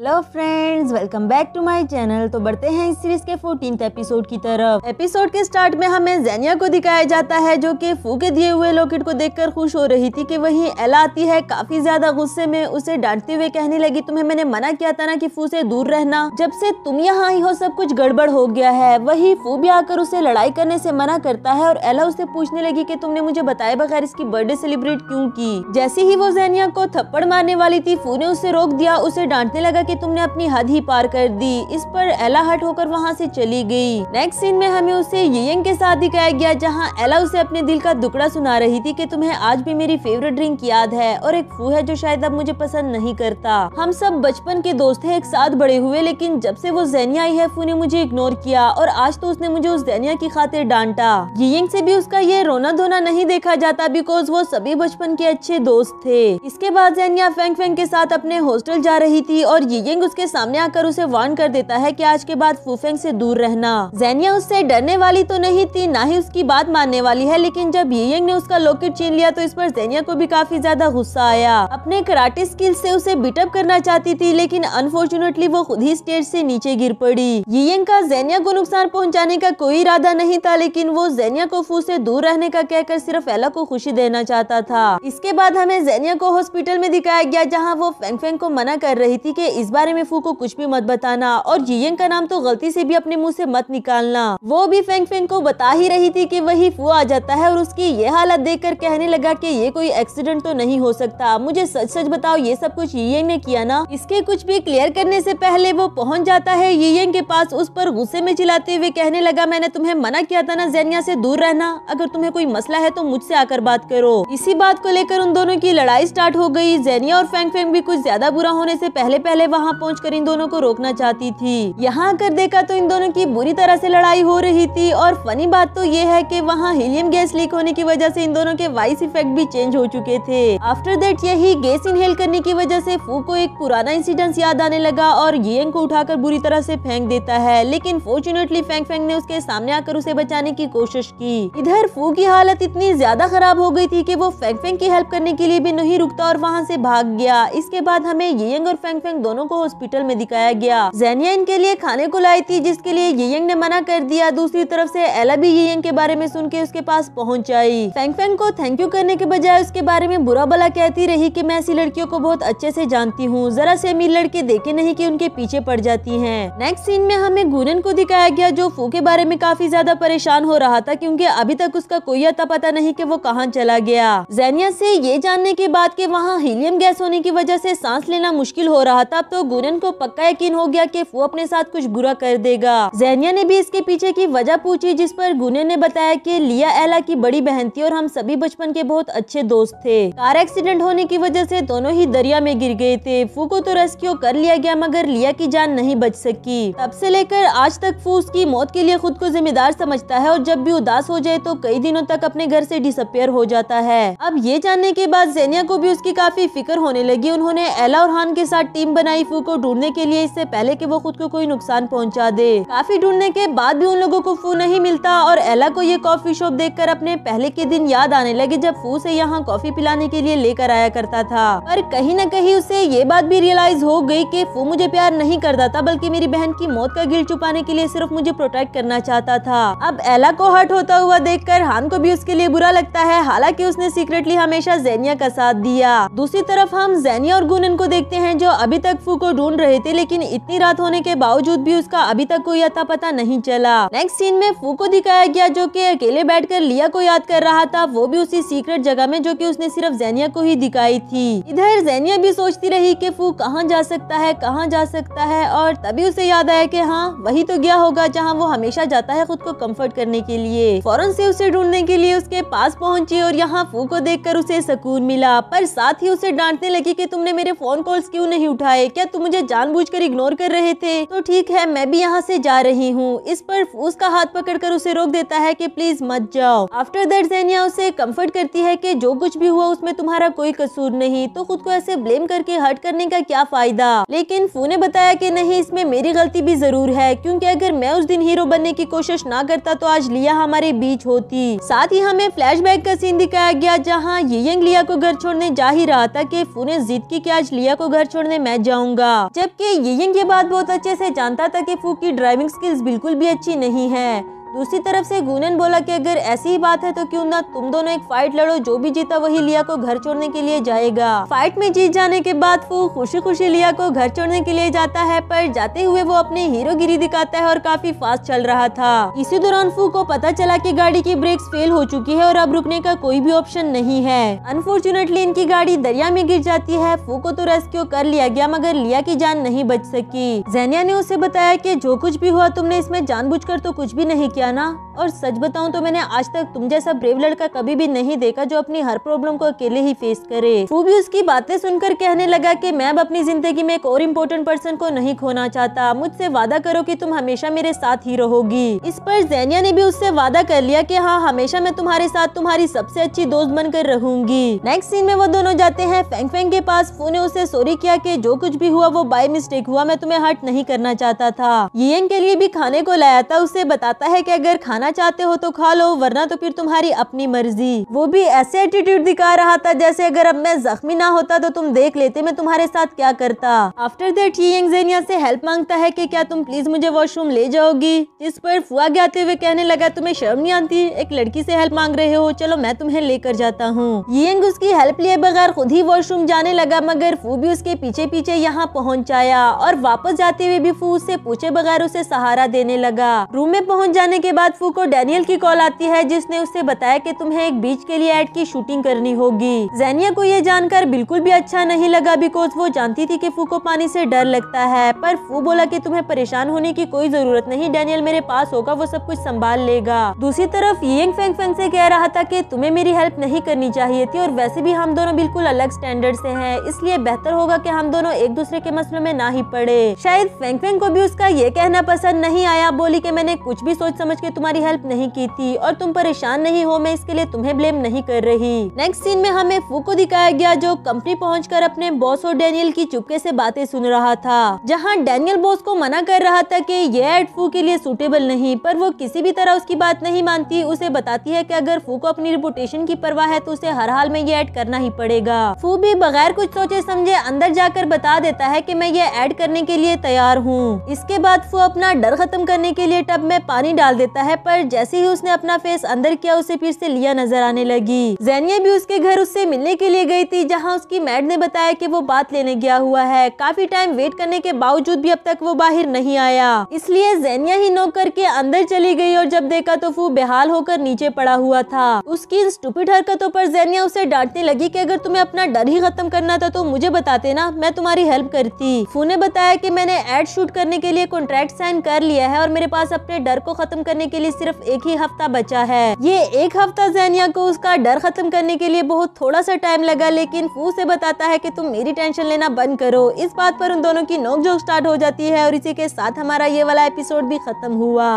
hello friends welcome back to my channel तो बढ़ते हैं इस सीरीज के फोर्टीन एपिसोड की तरफ एपिसोड के स्टार्ट में हमें जैनिया को दिखाया जाता है जो कि फू के दिए हुए लॉकेट को देखकर खुश हो रही थी कि वहीं एला आती है काफी ज्यादा गुस्से में उसे डांटते हुए कहने लगी तुम्हें मैंने मना किया था ना कि फू से दूर रहना जब से तुम यहाँ ही हो सब कुछ गड़बड़ हो गया है वही फू भी आकर उसे लड़ाई करने ऐसी मना करता है और एला उसे पूछने लगी की तुमने मुझे बताए बगैर इसकी बर्थडे सेलिब्रेट क्यूँ की जैसे ही वो जैनिया को थप्पड़ मारने वाली थी फू ने उसे रोक दिया उसे डांटने लगा कि तुमने अपनी हद ही पार कर दी इस पर एला हट होकर वहाँ से चली गई नेक्स्ट सीन में हमें उसे यंग के साथ दिखाया गया जहाँ एला उसे अपने दिल का दुकड़ा सुना रही थी कि तुम्हें आज भी मेरी फेवरेट ड्रिंक याद है और एक फू है जो शायद अब मुझे पसंद नहीं करता हम सब बचपन के दोस्त है एक साथ बड़े हुए लेकिन जब से वो जैनिया आई है फू ने मुझे इग्नोर किया और आज तो उसने मुझे उस जैनिया की खातिर डांटा यंग से भी उसका ये रोना धोना नहीं देखा जाता बिकॉज वो सभी बचपन के अच्छे दोस्त थे इसके बाद जैनिया फैंग फेंक के साथ अपने हॉस्टल जा रही थी और यिंग उसके सामने आकर उसे वार्न कर देता है कि आज के बाद फूफेंग से दूर रहना जैनिया उससे डरने वाली तो नहीं थी ना ही उसकी बात मानने वाली है लेकिन जब यिंग ने उसका लॉकेट छीन लिया तो इस पर जैनिया को भी काफी ज्यादा गुस्सा आया अपने कराटे स्किल से उसे बिटअप करना चाहती थी लेकिन अनफॉर्चुनेटली वो खुद ही स्टेज से नीचे गिर पड़ी यिंग का जैनिया को नुकसान पहुँचाने का कोई इरादा नहीं था लेकिन वो जैनिया को फू से दूर रहने का कहकर सिर्फ एला को खुशी देना चाहता था इसके बाद हमें जैनिया को हॉस्पिटल में दिखाया गया जहाँ वो फेंग फेंग को मना कर रही थी की इस बारे में फू को कुछ भी मत बताना और यियंग का नाम तो गलती से भी अपने मुंह से मत निकालना वो भी फेंग फेंग को बता ही रही थी कि वही फू आ जाता है और उसकी ये हालत देखकर कहने लगा कि ये कोई एक्सीडेंट तो नहीं हो सकता मुझे सच सच बताओ ये सब कुछ यियंग ने किया ना इसके कुछ भी क्लियर करने ऐसी पहले वो पहुंच जाता है यियंग के पास उस पर गुस्से में चिलाते हुए कहने लगा मैंने तुम्हें मना किया था ना जैनिया ऐसी दूर रहना अगर तुम्हें कोई मसला है तो मुझसे आकर बात करो इसी बात को लेकर उन दोनों की लड़ाई स्टार्ट हो गयी जैनिया और फेंग फेंग भी कुछ ज्यादा बुरा होने से पहले पहले वहाँ पहुँच इन दोनों को रोकना चाहती थी यहाँ आकर देखा तो इन दोनों की बुरी तरह से लड़ाई हो रही थी और फनी बात तो ये है की वहाँ हीलियम गैस लीक होने की वजह से इन दोनों के वाइस इफेक्ट भी चेंज हो चुके थे आफ्टर देट यही गैस इनहेल करने की वजह से फू को एक पुराना इंसिडेंट याद आने लगा और येंग को उठाकर बुरी तरह से फेंक देता है लेकिन फॉर्चुनेटली फेंक फेंग ने उसके सामने आकर उसे बचाने की कोशिश की इधर फू की हालत इतनी ज्यादा खराब हो गई थी कि वो फेंक फेंक की हेल्प करने के लिए भी नहीं रुकता और वहाँ से भाग गया इसके बाद हमें येंग और फेंक फेंक दोनों दोनों को हॉस्पिटल में दिखाया गया जैनिया इनके लिए खाने को लाई थी जिसके लिए येंग ने मना कर दिया दूसरी तरफ से एला भी येयंग के बारे में सुन के उसके पास पहुँच आई फेंग फेंग को थैंक यू करने के बजाय उसके बारे में बुरा भला कहती रही की मैं ऐसी लड़कियों को बहुत अच्छे ऐसी जानती हूँ जरा से अमीर लड़के देखे नहीं की उनके पीछे पड़ जाती है नेक्स्ट सीन में हमें गुनन को दिखाया गया जो फू के बारे में काफी ज्यादा परेशान हो रहा था क्यूँकी अभी तक उसका कोई अता पता नहीं की वो कहाँ चला गया जैनिया ऐसी ये जानने के बाद के वहाँ हीलियम गैस होने की वजह से सांस लेना मुश्किल हो रहा था अब तो तो गुनन को पक्का यकीन हो गया कि वो अपने साथ कुछ बुरा कर देगा जैनिया ने भी इसके पीछे की वजह पूछी जिस पर गुनन ने बताया कि लिया एला की बड़ी बहन थी और हम सभी बचपन के बहुत अच्छे दोस्त थे कार एक्सीडेंट होने की वजह से दोनों ही दरिया में गिर गए थे फू को तो रेस्क्यू कर लिया गया मगर लिया की जान नहीं बच सकी तब से लेकर आज तक फू उसकी मौत के लिए खुद को जिम्मेदार समझता है और जब भी उदास हो जाए तो कई दिनों तक अपने घर से डिसअपेयर हो जाता है अब ये जानने के बाद जैनिया को भी उसकी काफी फिक्र होने लगी उन्होंने एला और हान के साथ टीम बनाई नाइफू को ढूंढने के लिए इससे पहले कि वो खुद को कोई नुकसान पहुंचा दे काफी ढूंढने के बाद भी उन लोगों को फू नहीं मिलता और एला को ये कॉफी शॉप देखकर अपने पहले के दिन याद आने लगे जब फू से यहाँ कॉफी पिलाने के लिए लेकर आया करता था पर कहीं न कहीं उसे ये बात भी रियलाइज हो गई की फू मुझे प्यार नहीं करता था बल्कि मेरी बहन की मौत का गिल छुपाने के लिए सिर्फ मुझे प्रोटेक्ट करना चाहता था अब एला को हर्ट होता हुआ देख हान को भी उसके लिए बुरा लगता है हालांकि उसने सीक्रेटली हमेशा जैनिया का साथ दिया दूसरी तरफ हम जैनिया और गुनन को देखते हैं जो अभी तक फू को ढूंढ रहे थे लेकिन इतनी रात होने के बावजूद भी उसका अभी तक कोई अता पता नहीं चला नेक्स्ट सीन में फू को दिखाया गया जो की अकेले बैठकर लिया को याद कर रहा था वो भी उसी सीक्रेट जगह में जो की उसने सिर्फ जैनिया को ही दिखाई थी इधर जैनिया भी सोचती रही की फू कहाँ जा सकता है कहाँ जा सकता है और तभी उसे याद आया की हाँ वही तो गया होगा जहाँ वो हमेशा जाता है खुद को कम्फर्ट करने के लिए फौरन से उसे ढूंढने के लिए उसके पास पहुँची और यहाँ फू को देख उसे सुकून मिला पर साथ ही उसे डांटने लगी की तुमने मेरे फोन कॉल क्यूँ नहीं उठाए क्या तुम मुझे जानबूझकर इग्नोर कर रहे थे तो ठीक है मैं भी यहाँ से जा रही हूँ इस पर उसका हाथ पकड़कर उसे रोक देता है कि प्लीज मत जाओ आफ्टर दैट जैनिया उसे कम्फर्ट करती है की जो कुछ भी हुआ उसमें तुम्हारा कोई कसूर नहीं तो खुद को ऐसे ब्लेम करके हर्ट करने का क्या फायदा लेकिन फू ने बताया कि नहीं इसमें मेरी गलती भी जरूर है क्योंकि अगर मैं उस दिन हीरो बनने की कोशिश ना करता तो आज लिया हमारे बीच होती साथ ही हमें फ्लैशबैक का सीन दिखाया गया जहाँ ये यंग लिया को घर छोड़ने जा ही रहा था कि फू ने जिद की आज लिया को घर छोड़ने मैं जाऊँ जाऊंगा जबकि ये ये बात बहुत अच्छे से जानता था कि फू की ड्राइविंग स्किल्स बिल्कुल भी अच्छी नहीं है दूसरी तरफ से गुनन बोला कि अगर ऐसी ही बात है तो क्यों ना तुम दोनों एक फाइट लड़ो जो भी जीता वही लिया को घर छोड़ने के लिए जाएगा फाइट में जीत जाने के बाद फू खुशी खुशी लिया को घर छोड़ने के लिए जाता है पर जाते हुए वो अपनी गिरी दिखाता है और काफी फास्ट चल रहा था इसी दौरान फू को पता चला की गाड़ी की ब्रेक्स फेल हो चुकी है और अब रुकने का कोई भी ऑप्शन नहीं है अनफॉर्चुनेटली इनकी गाड़ी दरिया में गिर जाती है फू को तो रेस्क्यू कर लिया गया मगर लिया की जान नहीं बच सकी जैनिया ने उसे बताया की जो कुछ भी हुआ तुमने इसमें जान तो कुछ भी नहीं किया जाना और सच बताऊं तो मैंने आज तक तुम जैसा ब्रेव लड़का कभी भी नहीं देखा जो अपनी हर प्रॉब्लम को अकेले ही फेस करे वो भी उसकी बातें सुनकर कहने लगा कि मैं अब अपनी जिंदगी में एक और इम्पोर्टेंट पर्सन को नहीं खोना चाहता मुझसे वादा करो कि तुम हमेशा मेरे साथ ही रहोगी इस पर जैनिया ने भी उससे वादा कर लिया की हाँ हमेशा मैं तुम्हारे साथ तुम्हारी सबसे अच्छी दोस्त बनकर रहूंगी नेक्स्ट सीन में वो दोनों जाते हैं फेंग फेंग के पास फू ने उसे सॉरी किया की जो कुछ भी हुआ वो बाय मिस्टेक हुआ मैं तुम्हें हर्ट नहीं करना चाहता था ये के लिए भी खाने को लाया था उसे बताता है कि अगर खाना चाहते हो तो खा लो वरना तो फिर तुम्हारी अपनी मर्जी वो भी ऐसे एटीट्यूड दिखा रहा था जैसे अगर अब मैं जख्मी ना होता तो तुम देख लेते मैं तुम्हारे साथ क्या करता आफ्टर दैट ये से हेल्प मांगता है की क्या तुम प्लीज मुझे वॉशरूम ले जाओगी जिस पर फुआ गाते हुए कहने लगा तुम्हें शर्म नहीं आती एक लड़की से हेल्प मांग रहे हो चलो मैं तुम्हें लेकर जाता हूँ येंग उसकी हेल्प लिए बगैर खुद ही वॉशरूम जाने लगा मगर फू भी उसके पीछे पीछे यहाँ पहुँचाया और वापस जाते हुए भी फू उससे पूछे बगैर उसे सहारा देने लगा रूम में पहुँच जाने करने के बाद फू को डेनियल की कॉल आती है जिसने उससे बताया कि तुम्हें एक बीच के लिए एड की शूटिंग करनी होगी जैनिया को ये जानकर बिल्कुल भी अच्छा नहीं लगा बिकॉज वो जानती थी कि फू को पानी से डर लगता है पर फू बोला कि तुम्हें परेशान होने की कोई जरूरत नहीं डेनियल मेरे पास होगा वो सब कुछ संभाल लेगा दूसरी तरफ यंग फेंग फेंग से कह रहा था की तुम्हें मेरी हेल्प नहीं करनी चाहिए थी और वैसे भी हम दोनों बिल्कुल अलग स्टैंडर्ड से है इसलिए बेहतर होगा की हम दोनों एक दूसरे के मसलों में ना ही पड़े शायद फेंग फेंग को भी उसका ये कहना पसंद नहीं आया बोली की मैंने कुछ भी सोच समझ के तुम्हारी हेल्प नहीं की थी और तुम परेशान नहीं हो मैं इसके लिए तुम्हें ब्लेम नहीं कर रही नेक्स्ट सीन में हमें फू को दिखाया गया जो कंपनी पहुँच अपने बॉस और डेनियल की चुपके ऐसी बातें सुन रहा था जहाँ डेनियल बॉस को मना कर रहा था की यह एड फू के लिए सूटेबल नहीं पर वो किसी भी तरह उसकी बात नहीं मानती उसे बताती है की अगर फू को अपनी रिपोर्टेशन की परवाह है तो उसे हर हाल में ये एड करना ही पड़ेगा फू भी बगैर कुछ सोचे समझे अंदर जाकर बता देता है कि मैं ये ऐड करने के लिए तैयार हूँ इसके बाद फू अपना डर खत्म करने के लिए टब में पानी डाल देता है पर जैसे ही उसने अपना फेस अंदर किया उसे फिर से लिया नजर आने लगी जैनिया भी उसके घर उससे मिलने के लिए गई थी जहाँ उसकी मैड ने बताया की वो बात लेने गया हुआ है काफी टाइम वेट करने के बावजूद भी अब तक वो बाहर नहीं आया इसलिए जैनिया ही नोक करके अंदर चली गई और जब देखा तो फू बेहाल होकर नीचे पड़ा हुआ था उसकी इन स्टूपिट हरकतों पर जैनिया उसे डांटने लगी कि अगर तुम्हें अपना डर ही खत्म करना था तो मुझे बताते ना मैं तुम्हारी हेल्प करती फू ने बताया कि मैंने एड शूट करने के लिए कॉन्ट्रैक्ट साइन कर लिया है और मेरे पास अपने डर को खत्म करने के लिए सिर्फ एक ही हफ्ता बचा है ये एक हफ्ता जैनिया को उसका डर खत्म करने के लिए बहुत थोड़ा सा टाइम लगा लेकिन फू से बताता है कि तुम मेरी टेंशन लेना बंद करो इस बात पर उन दोनों की नोकझोंक स्टार्ट हो जाती है और इसी के साथ हमारा ये वाला एपिसोड भी खत्म हुआ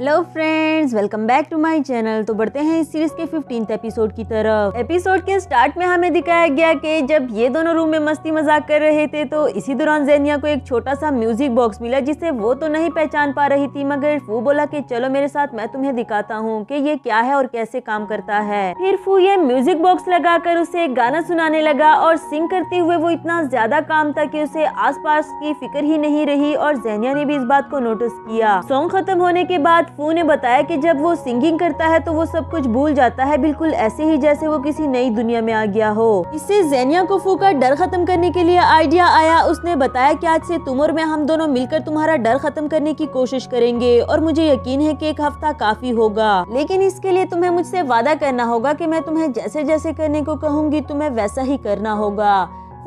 hello friends welcome back to my channel तो बढ़ते हैं इस सीरीज के फिफ्टीन एपिसोड की तरफ एपिसोड के स्टार्ट में हमें दिखाया गया कि जब ये दोनों रूम में मस्ती मजाक कर रहे थे तो इसी दौरान जैनिया को एक छोटा सा म्यूजिक बॉक्स मिला जिसे वो तो नहीं पहचान पा रही थी मगर फू बोला की चलो मेरे साथ मैं तुम्हें दिखाता हूँ की ये क्या है और कैसे काम करता है फिर फू ये म्यूजिक बॉक्स लगा कर उसे गाना सुनाने लगा और सिंग करते हुए वो इतना ज्यादा काम था की उसे आस की फिक्र ही नहीं रही और जैनिया ने भी इस बात को नोटिस किया सॉन्ग खत्म होने के बाद फू ने बताया कि जब वो सिंगिंग करता है तो वो सब कुछ भूल जाता है बिल्कुल ऐसे ही जैसे वो किसी नई दुनिया में आ गया हो इससे जैनिया को फू का डर खत्म करने के लिए आइडिया आया उसने बताया कि आज से तुम और मैं हम दोनों मिलकर तुम्हारा डर खत्म करने की कोशिश करेंगे और मुझे यकीन है की एक हफ्ता काफी होगा लेकिन इसके लिए तुम्हें मुझसे वादा करना होगा की मैं तुम्हें जैसे जैसे करने को कहूँगी तुम्हें वैसा ही करना होगा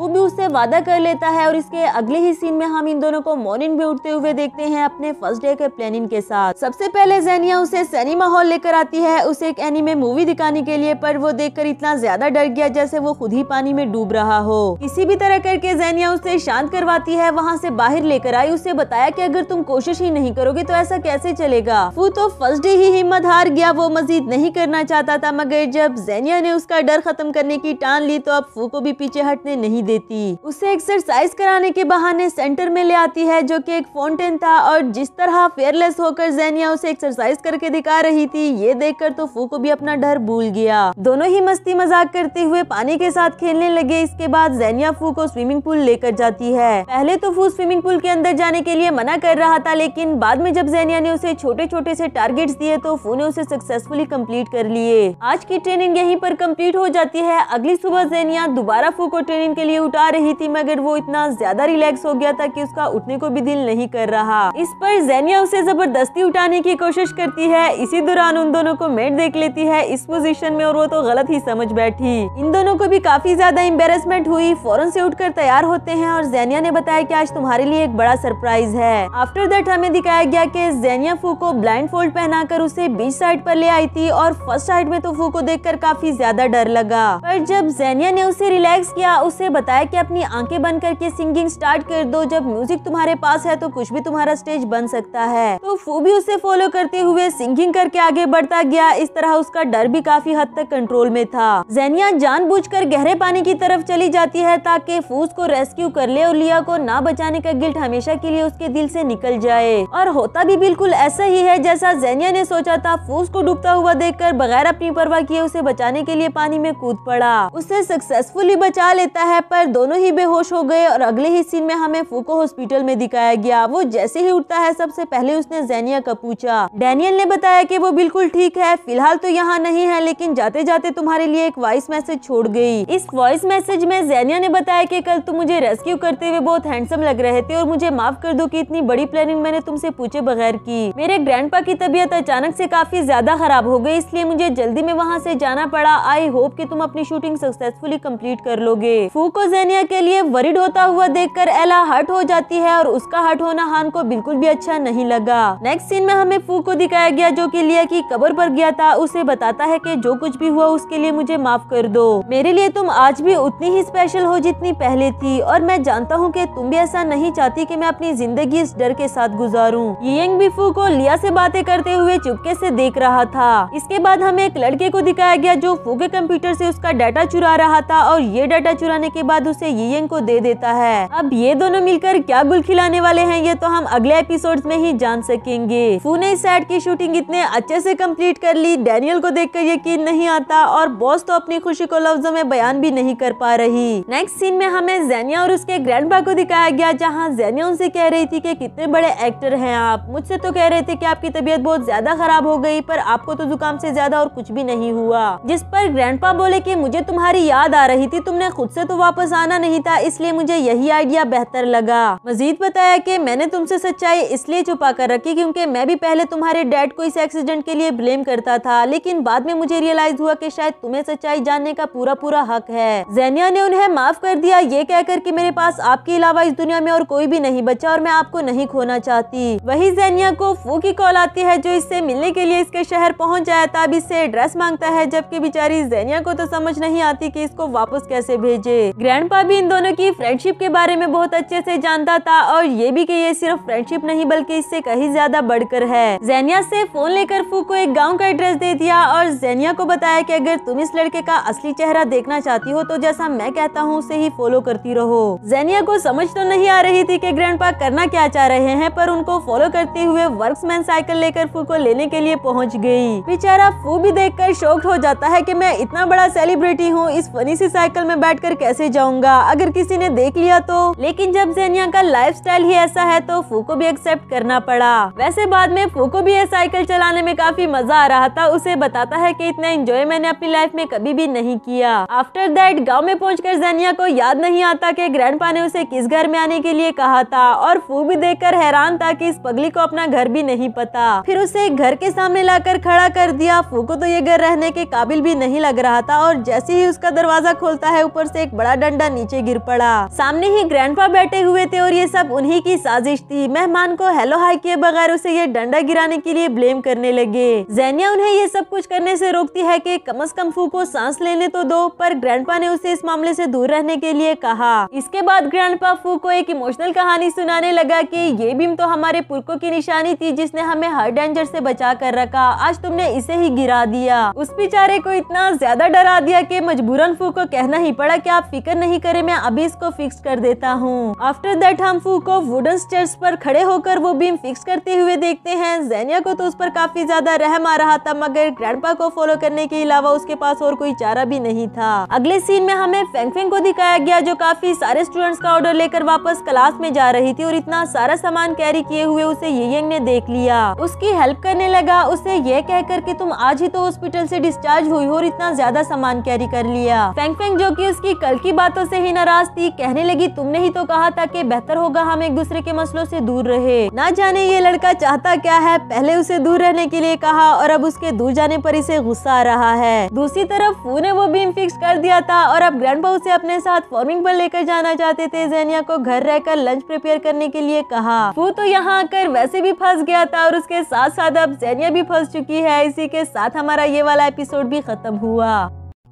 वो भी उससे वादा कर लेता है और इसके अगले ही सीन में हम इन दोनों को मॉर्निंग में उठते हुए देखते हैं अपने फर्स्ट डे के प्लानिंग के साथ सबसे पहले जैनिया उसे सिनेमा हॉल लेकर आती है उसे एक एनिमे मूवी दिखाने के लिए पर वो देखकर इतना ज्यादा डर गया जैसे वो खुद ही पानी में डूब रहा हो किसी भी तरह करके जैनिया उसे शांत करवाती है वहाँ से बाहर लेकर आई उसे बताया की अगर तुम कोशिश ही नहीं करोगे तो ऐसा कैसे चलेगा वो तो फर्स्ट डे ही हिम्मत हार गया वो मजीद नहीं करना चाहता था मगर जब जैनिया ने उसका डर खत्म करने की टान ली तो अब फू को भी पीछे हटने नहीं देती उसे एक्सरसाइज कराने के बहाने सेंटर में ले आती है जो कि एक फाउंटेन था और जिस तरह फेयरलेस होकर जैनिया उसे एक्सरसाइज करके दिखा रही थी ये देखकर तो फूको भी अपना डर भूल गया दोनों ही मस्ती मजाक करते हुए पानी के साथ खेलने लगे इसके बाद जैनिया फू को स्विमिंग पूल लेकर जाती है पहले तो फू स्विमिंग पूल के अंदर जाने के लिए मना कर रहा था लेकिन बाद में जब जैनिया ने उसे छोटे छोटे से टारगेट्स दिए तो फू ने उसे सक्सेसफुली कंप्लीट कर लिए आज की ट्रेनिंग यहीं पर कंप्लीट हो जाती है अगली सुबह जैनिया दोबारा फू को ट्रेनिंग के लिए उठा रही थी मगर वो इतना ज्यादा रिलैक्स हो गया था कि उसका उठने को भी दिल नहीं कर रहा इस पर जैनिया उसे जबरदस्ती उठाने की कोशिश करती है इसी दौरान उन दोनों को मेट देख लेती है इस पोजीशन में और वो तो गलत ही समझ बैठी इन दोनों को भी काफी ज्यादा एम्बेरसमेंट हुई फौरन से उठकर तैयार होते हैं और जैनिया ने बताया की आज तुम्हारे लिए एक बड़ा सरप्राइज है आफ्टर दैट हमें दिखाया गया की जैनिया फू को ब्लाइंड फोल्ड पहनाकर उसे बीच साइड पर ले आई थी और फर्स्ट साइड में तो फू को देखकर काफी ज्यादा डर लगा पर जब जैनिया ने उसे रिलैक्स किया उसे बताया कि अपनी आंखें बंद करके सिंगिंग स्टार्ट कर दो जब म्यूजिक तुम्हारे पास है तो कुछ भी तुम्हारा स्टेज बन सकता है तो फू भी उसे फॉलो करते हुए सिंगिंग करके आगे बढ़ता गया इस तरह उसका डर भी काफी हद तक कंट्रोल में था जैनिया जान गहरे पानी की तरफ चली जाती है ताकि फूस को रेस्क्यू कर ले और लिया को ना बचाने का गिल्ट हमेशा के लिए उसके दिल से निकल जाए और होता भी बिल्कुल ऐसा ही है जैसा जैनिया ने सोचा था फूस को डूबता हुआ देखकर बगैर अपनी परवाह किए उसे बचाने के लिए पानी में कूद पड़ा उसे सक्सेसफुली बचा लेता है पर दोनों ही बेहोश हो गए और अगले ही सीन में हमें फूको हॉस्पिटल में दिखाया गया वो जैसे ही उठता है सबसे पहले उसने जैनिया का पूछा डैनियल ने बताया कि वो बिल्कुल ठीक है फिलहाल तो यहाँ नहीं है लेकिन जाते जाते तुम्हारे लिए एक वॉइस मैसेज छोड़ गयी इस वॉइस मैसेज में जैनिया ने बताया की कल तुम मुझे रेस्क्यू करते हुए बहुत हैंडसम लग रहे थे और मुझे माफ कर दो की इतनी बड़ी प्लानिंग मैंने तुमसे पूछे बगैर की मेरे ग्रैंड की तबीयत अचानक ऐसी काफी ज्यादा खराब हो गई इसलिए मुझे जल्दी में वहाँ ऐसी जाना पड़ा आई होप की तुम अपनी शूटिंग सक्सेसफुली कम्प्लीट कर लोगे फू को जेनिया के लिए वरिड होता हुआ देखकर एला हर्ट हो जाती है और उसका हर्ट होना हान को बिल्कुल भी अच्छा नहीं लगा नेक्स्ट सीन में हमें फू को दिखाया गया जो कि लिया की कबर पर गया था उसे बताता है कि जो कुछ भी हुआ उसके लिए मुझे माफ कर दो मेरे लिए तुम आज भी उतनी ही स्पेशल हो जितनी पहले थी और मैं जानता हूँ की तुम भी ऐसा नहीं चाहती की मैं अपनी जिंदगी इस डर के साथ गुजारू यंग भी फू को लिया ऐसी बातें करते हुए चुपके ऐसी देख रहा था इसके बाद हमें एक लड़के को दिखाया गया जो फू के कम्प्यूटर ऐसी उसका डाटा चुरा रहा था और ये डाटा चुराने के बाद उसे यियंग को दे देता है अब ये दोनों मिलकर क्या गुल खिलाने वाले हैं ये तो हम अगले एपिसोड में ही जान सकेंगे फूने सैड की शूटिंग इतने अच्छे से कंप्लीट कर ली डैनियल को देखकर यकीन नहीं आता और बॉस तो अपनी खुशी को लफ्जों में बयान भी नहीं कर पा रही नेक्स्ट सीन में हमें जैनिया और उसके ग्रैंड को दिखाया गया जहाँ जैनिया उनसे कह रही थी की कितने बड़े एक्टर है आप मुझसे तो कह रहे थे की आपकी तबीयत बहुत ज्यादा खराब हो गयी पर आपको तो जुकाम ऐसी ज्यादा और कुछ भी नहीं हुआ जिस पर ग्रैंड बोले की मुझे तुम्हारी याद आ रही थी तुमने खुद ऐसी तो वापस वापस आना नहीं था इसलिए मुझे यही आइडिया बेहतर लगा मजीद बताया कि मैंने तुमसे सच्चाई इसलिए छुपा कर रखी क्योंकि मैं भी पहले तुम्हारे डैड को इस एक्सीडेंट के लिए ब्लेम करता था लेकिन बाद में मुझे रियलाइज हुआ कि शायद तुम्हें सच्चाई जानने का पूरा पूरा हक है जैनिया ने उन्हें माफ कर दिया ये कहकर की मेरे पास आपके अलावा इस दुनिया में और कोई भी नहीं बचा और मैं आपको नहीं खोना चाहती वही जैनिया को फू की कॉल आती है जो इससे मिलने के लिए इसके शहर पहुँच जाया तब इससे एड्रेस मांगता है जबकि बेचारी जैनिया को तो समझ नहीं आती कि इसको वापस कैसे भेजे ग्रैंडपा भी इन दोनों की फ्रेंडशिप के बारे में बहुत अच्छे से जानता था और ये भी कि ये सिर्फ फ्रेंडशिप नहीं बल्कि इससे कहीं ज्यादा बढ़कर है जैनिया से फोन लेकर फू को एक गाँव का एड्रेस दे दिया और जैनिया को बताया की अगर तुम इस लड़के का असली चेहरा देखना चाहती हो तो जैसा मैं कहता हूँ उसे ही फॉलो करती रहो जैनिया को समझ तो नहीं आ रही थी की ग्रैंड करना क्या चाह रहे हैं पर उनको फॉलो करते हुए वर्कमैन साइकिल लेकर फू को लेने के लिए पहुँच गयी बेचारा फू भी देख कर हो जाता है की मैं इतना बड़ा सेलिब्रिटी हूँ इस फनी सी साइकिल में बैठ कैसे जाऊँ जाऊंगा अगर किसी ने देख लिया तो लेकिन जब जेनिया का लाइफ ही ऐसा है तो फू को भी एक्सेप्ट करना पड़ा वैसे बाद में फू को भी यह साइकिल चलाने में काफी मजा आ रहा था उसे बताता है की इतना इंजॉय मैंने अपनी लाइफ में कभी भी नहीं किया आफ्टर दैट गाँव में पहुँच जेनिया को याद नहीं आता की ग्रैंड ने उसे किस घर में आने के लिए कहा था और फू भी देख हैरान था की इस पगली को अपना घर भी नहीं पता फिर उसे घर के सामने लाकर खड़ा कर दिया फू को तो ये घर रहने के काबिल भी नहीं लग रहा था और जैसे ही उसका दरवाजा खोलता है ऊपर से एक बड़ा डर डंडा नीचे गिर पड़ा सामने ही ग्रैंडपा बैठे हुए थे और ये सब उन्हीं की साजिश थी मेहमान को हेलो हाई किए बगैर उसे ये डंडा गिराने के लिए ब्लेम करने लगे जैनिया उन्हें ये सब कुछ करने से रोकती है कि कम अज कम फू को सांस लेने तो दो पर ग्रैंडपा ने उसे इस मामले से दूर रहने के लिए कहा इसके बाद ग्रैंडपा फू को एक इमोशनल कहानी सुनाने लगा कि ये भीम तो हमारे पुरखों की निशानी थी जिसने हमें हर डेंजर से बचा कर रखा आज तुमने इसे ही गिरा दिया उस बेचारे को इतना ज्यादा डरा दिया कि मजबूरन फू को कहना ही पड़ा कि आप फिक्र फिक्र नहीं करे मैं अभी इसको फिक्स कर देता हूँ आफ्टर दैट हम फू को वुडन स्टेयर्स पर खड़े होकर वो बीम फिक्स करते हुए देखते हैं जैनिया को तो उस पर काफी ज्यादा रहम आ रहा था मगर ग्रैंडपा को फॉलो करने के अलावा उसके पास और कोई चारा भी नहीं था अगले सीन में हमें फेंगफेंग को दिखाया गया जो काफी सारे स्टूडेंट्स का ऑर्डर लेकर वापस क्लास में जा रही थी और इतना सारा सामान कैरी किए हुए उसे यंग ने देख लिया उसकी हेल्प करने लगा उसे यह कहकर की तुम आज ही तो हॉस्पिटल ऐसी डिस्चार्ज हुई हो और इतना ज्यादा सामान कैरी कर लिया फेंगफेंग जो की उसकी कल की बातों से ही नाराज थी कहने लगी तुमने ही तो कहा था कि बेहतर होगा हम एक दूसरे के मसलों से दूर रहे ना जाने ये लड़का चाहता क्या है पहले उसे दूर रहने के लिए कहा और अब उसके दूर जाने पर इसे गुस्सा आ रहा है दूसरी तरफ फू ने वो बीम फिक्स कर दिया था और अब ग्रैंड उसे अपने साथ फॉर्मिंग पर लेकर जाना चाहते थे जैनिया को घर रहकर लंच प्रिपेयर करने के लिए कहा फू तो यहाँ आकर वैसे भी फंस गया था और उसके साथ साथ अब जैनिया भी फंस चुकी है इसी के साथ हमारा ये वाला एपिसोड भी खत्म हुआ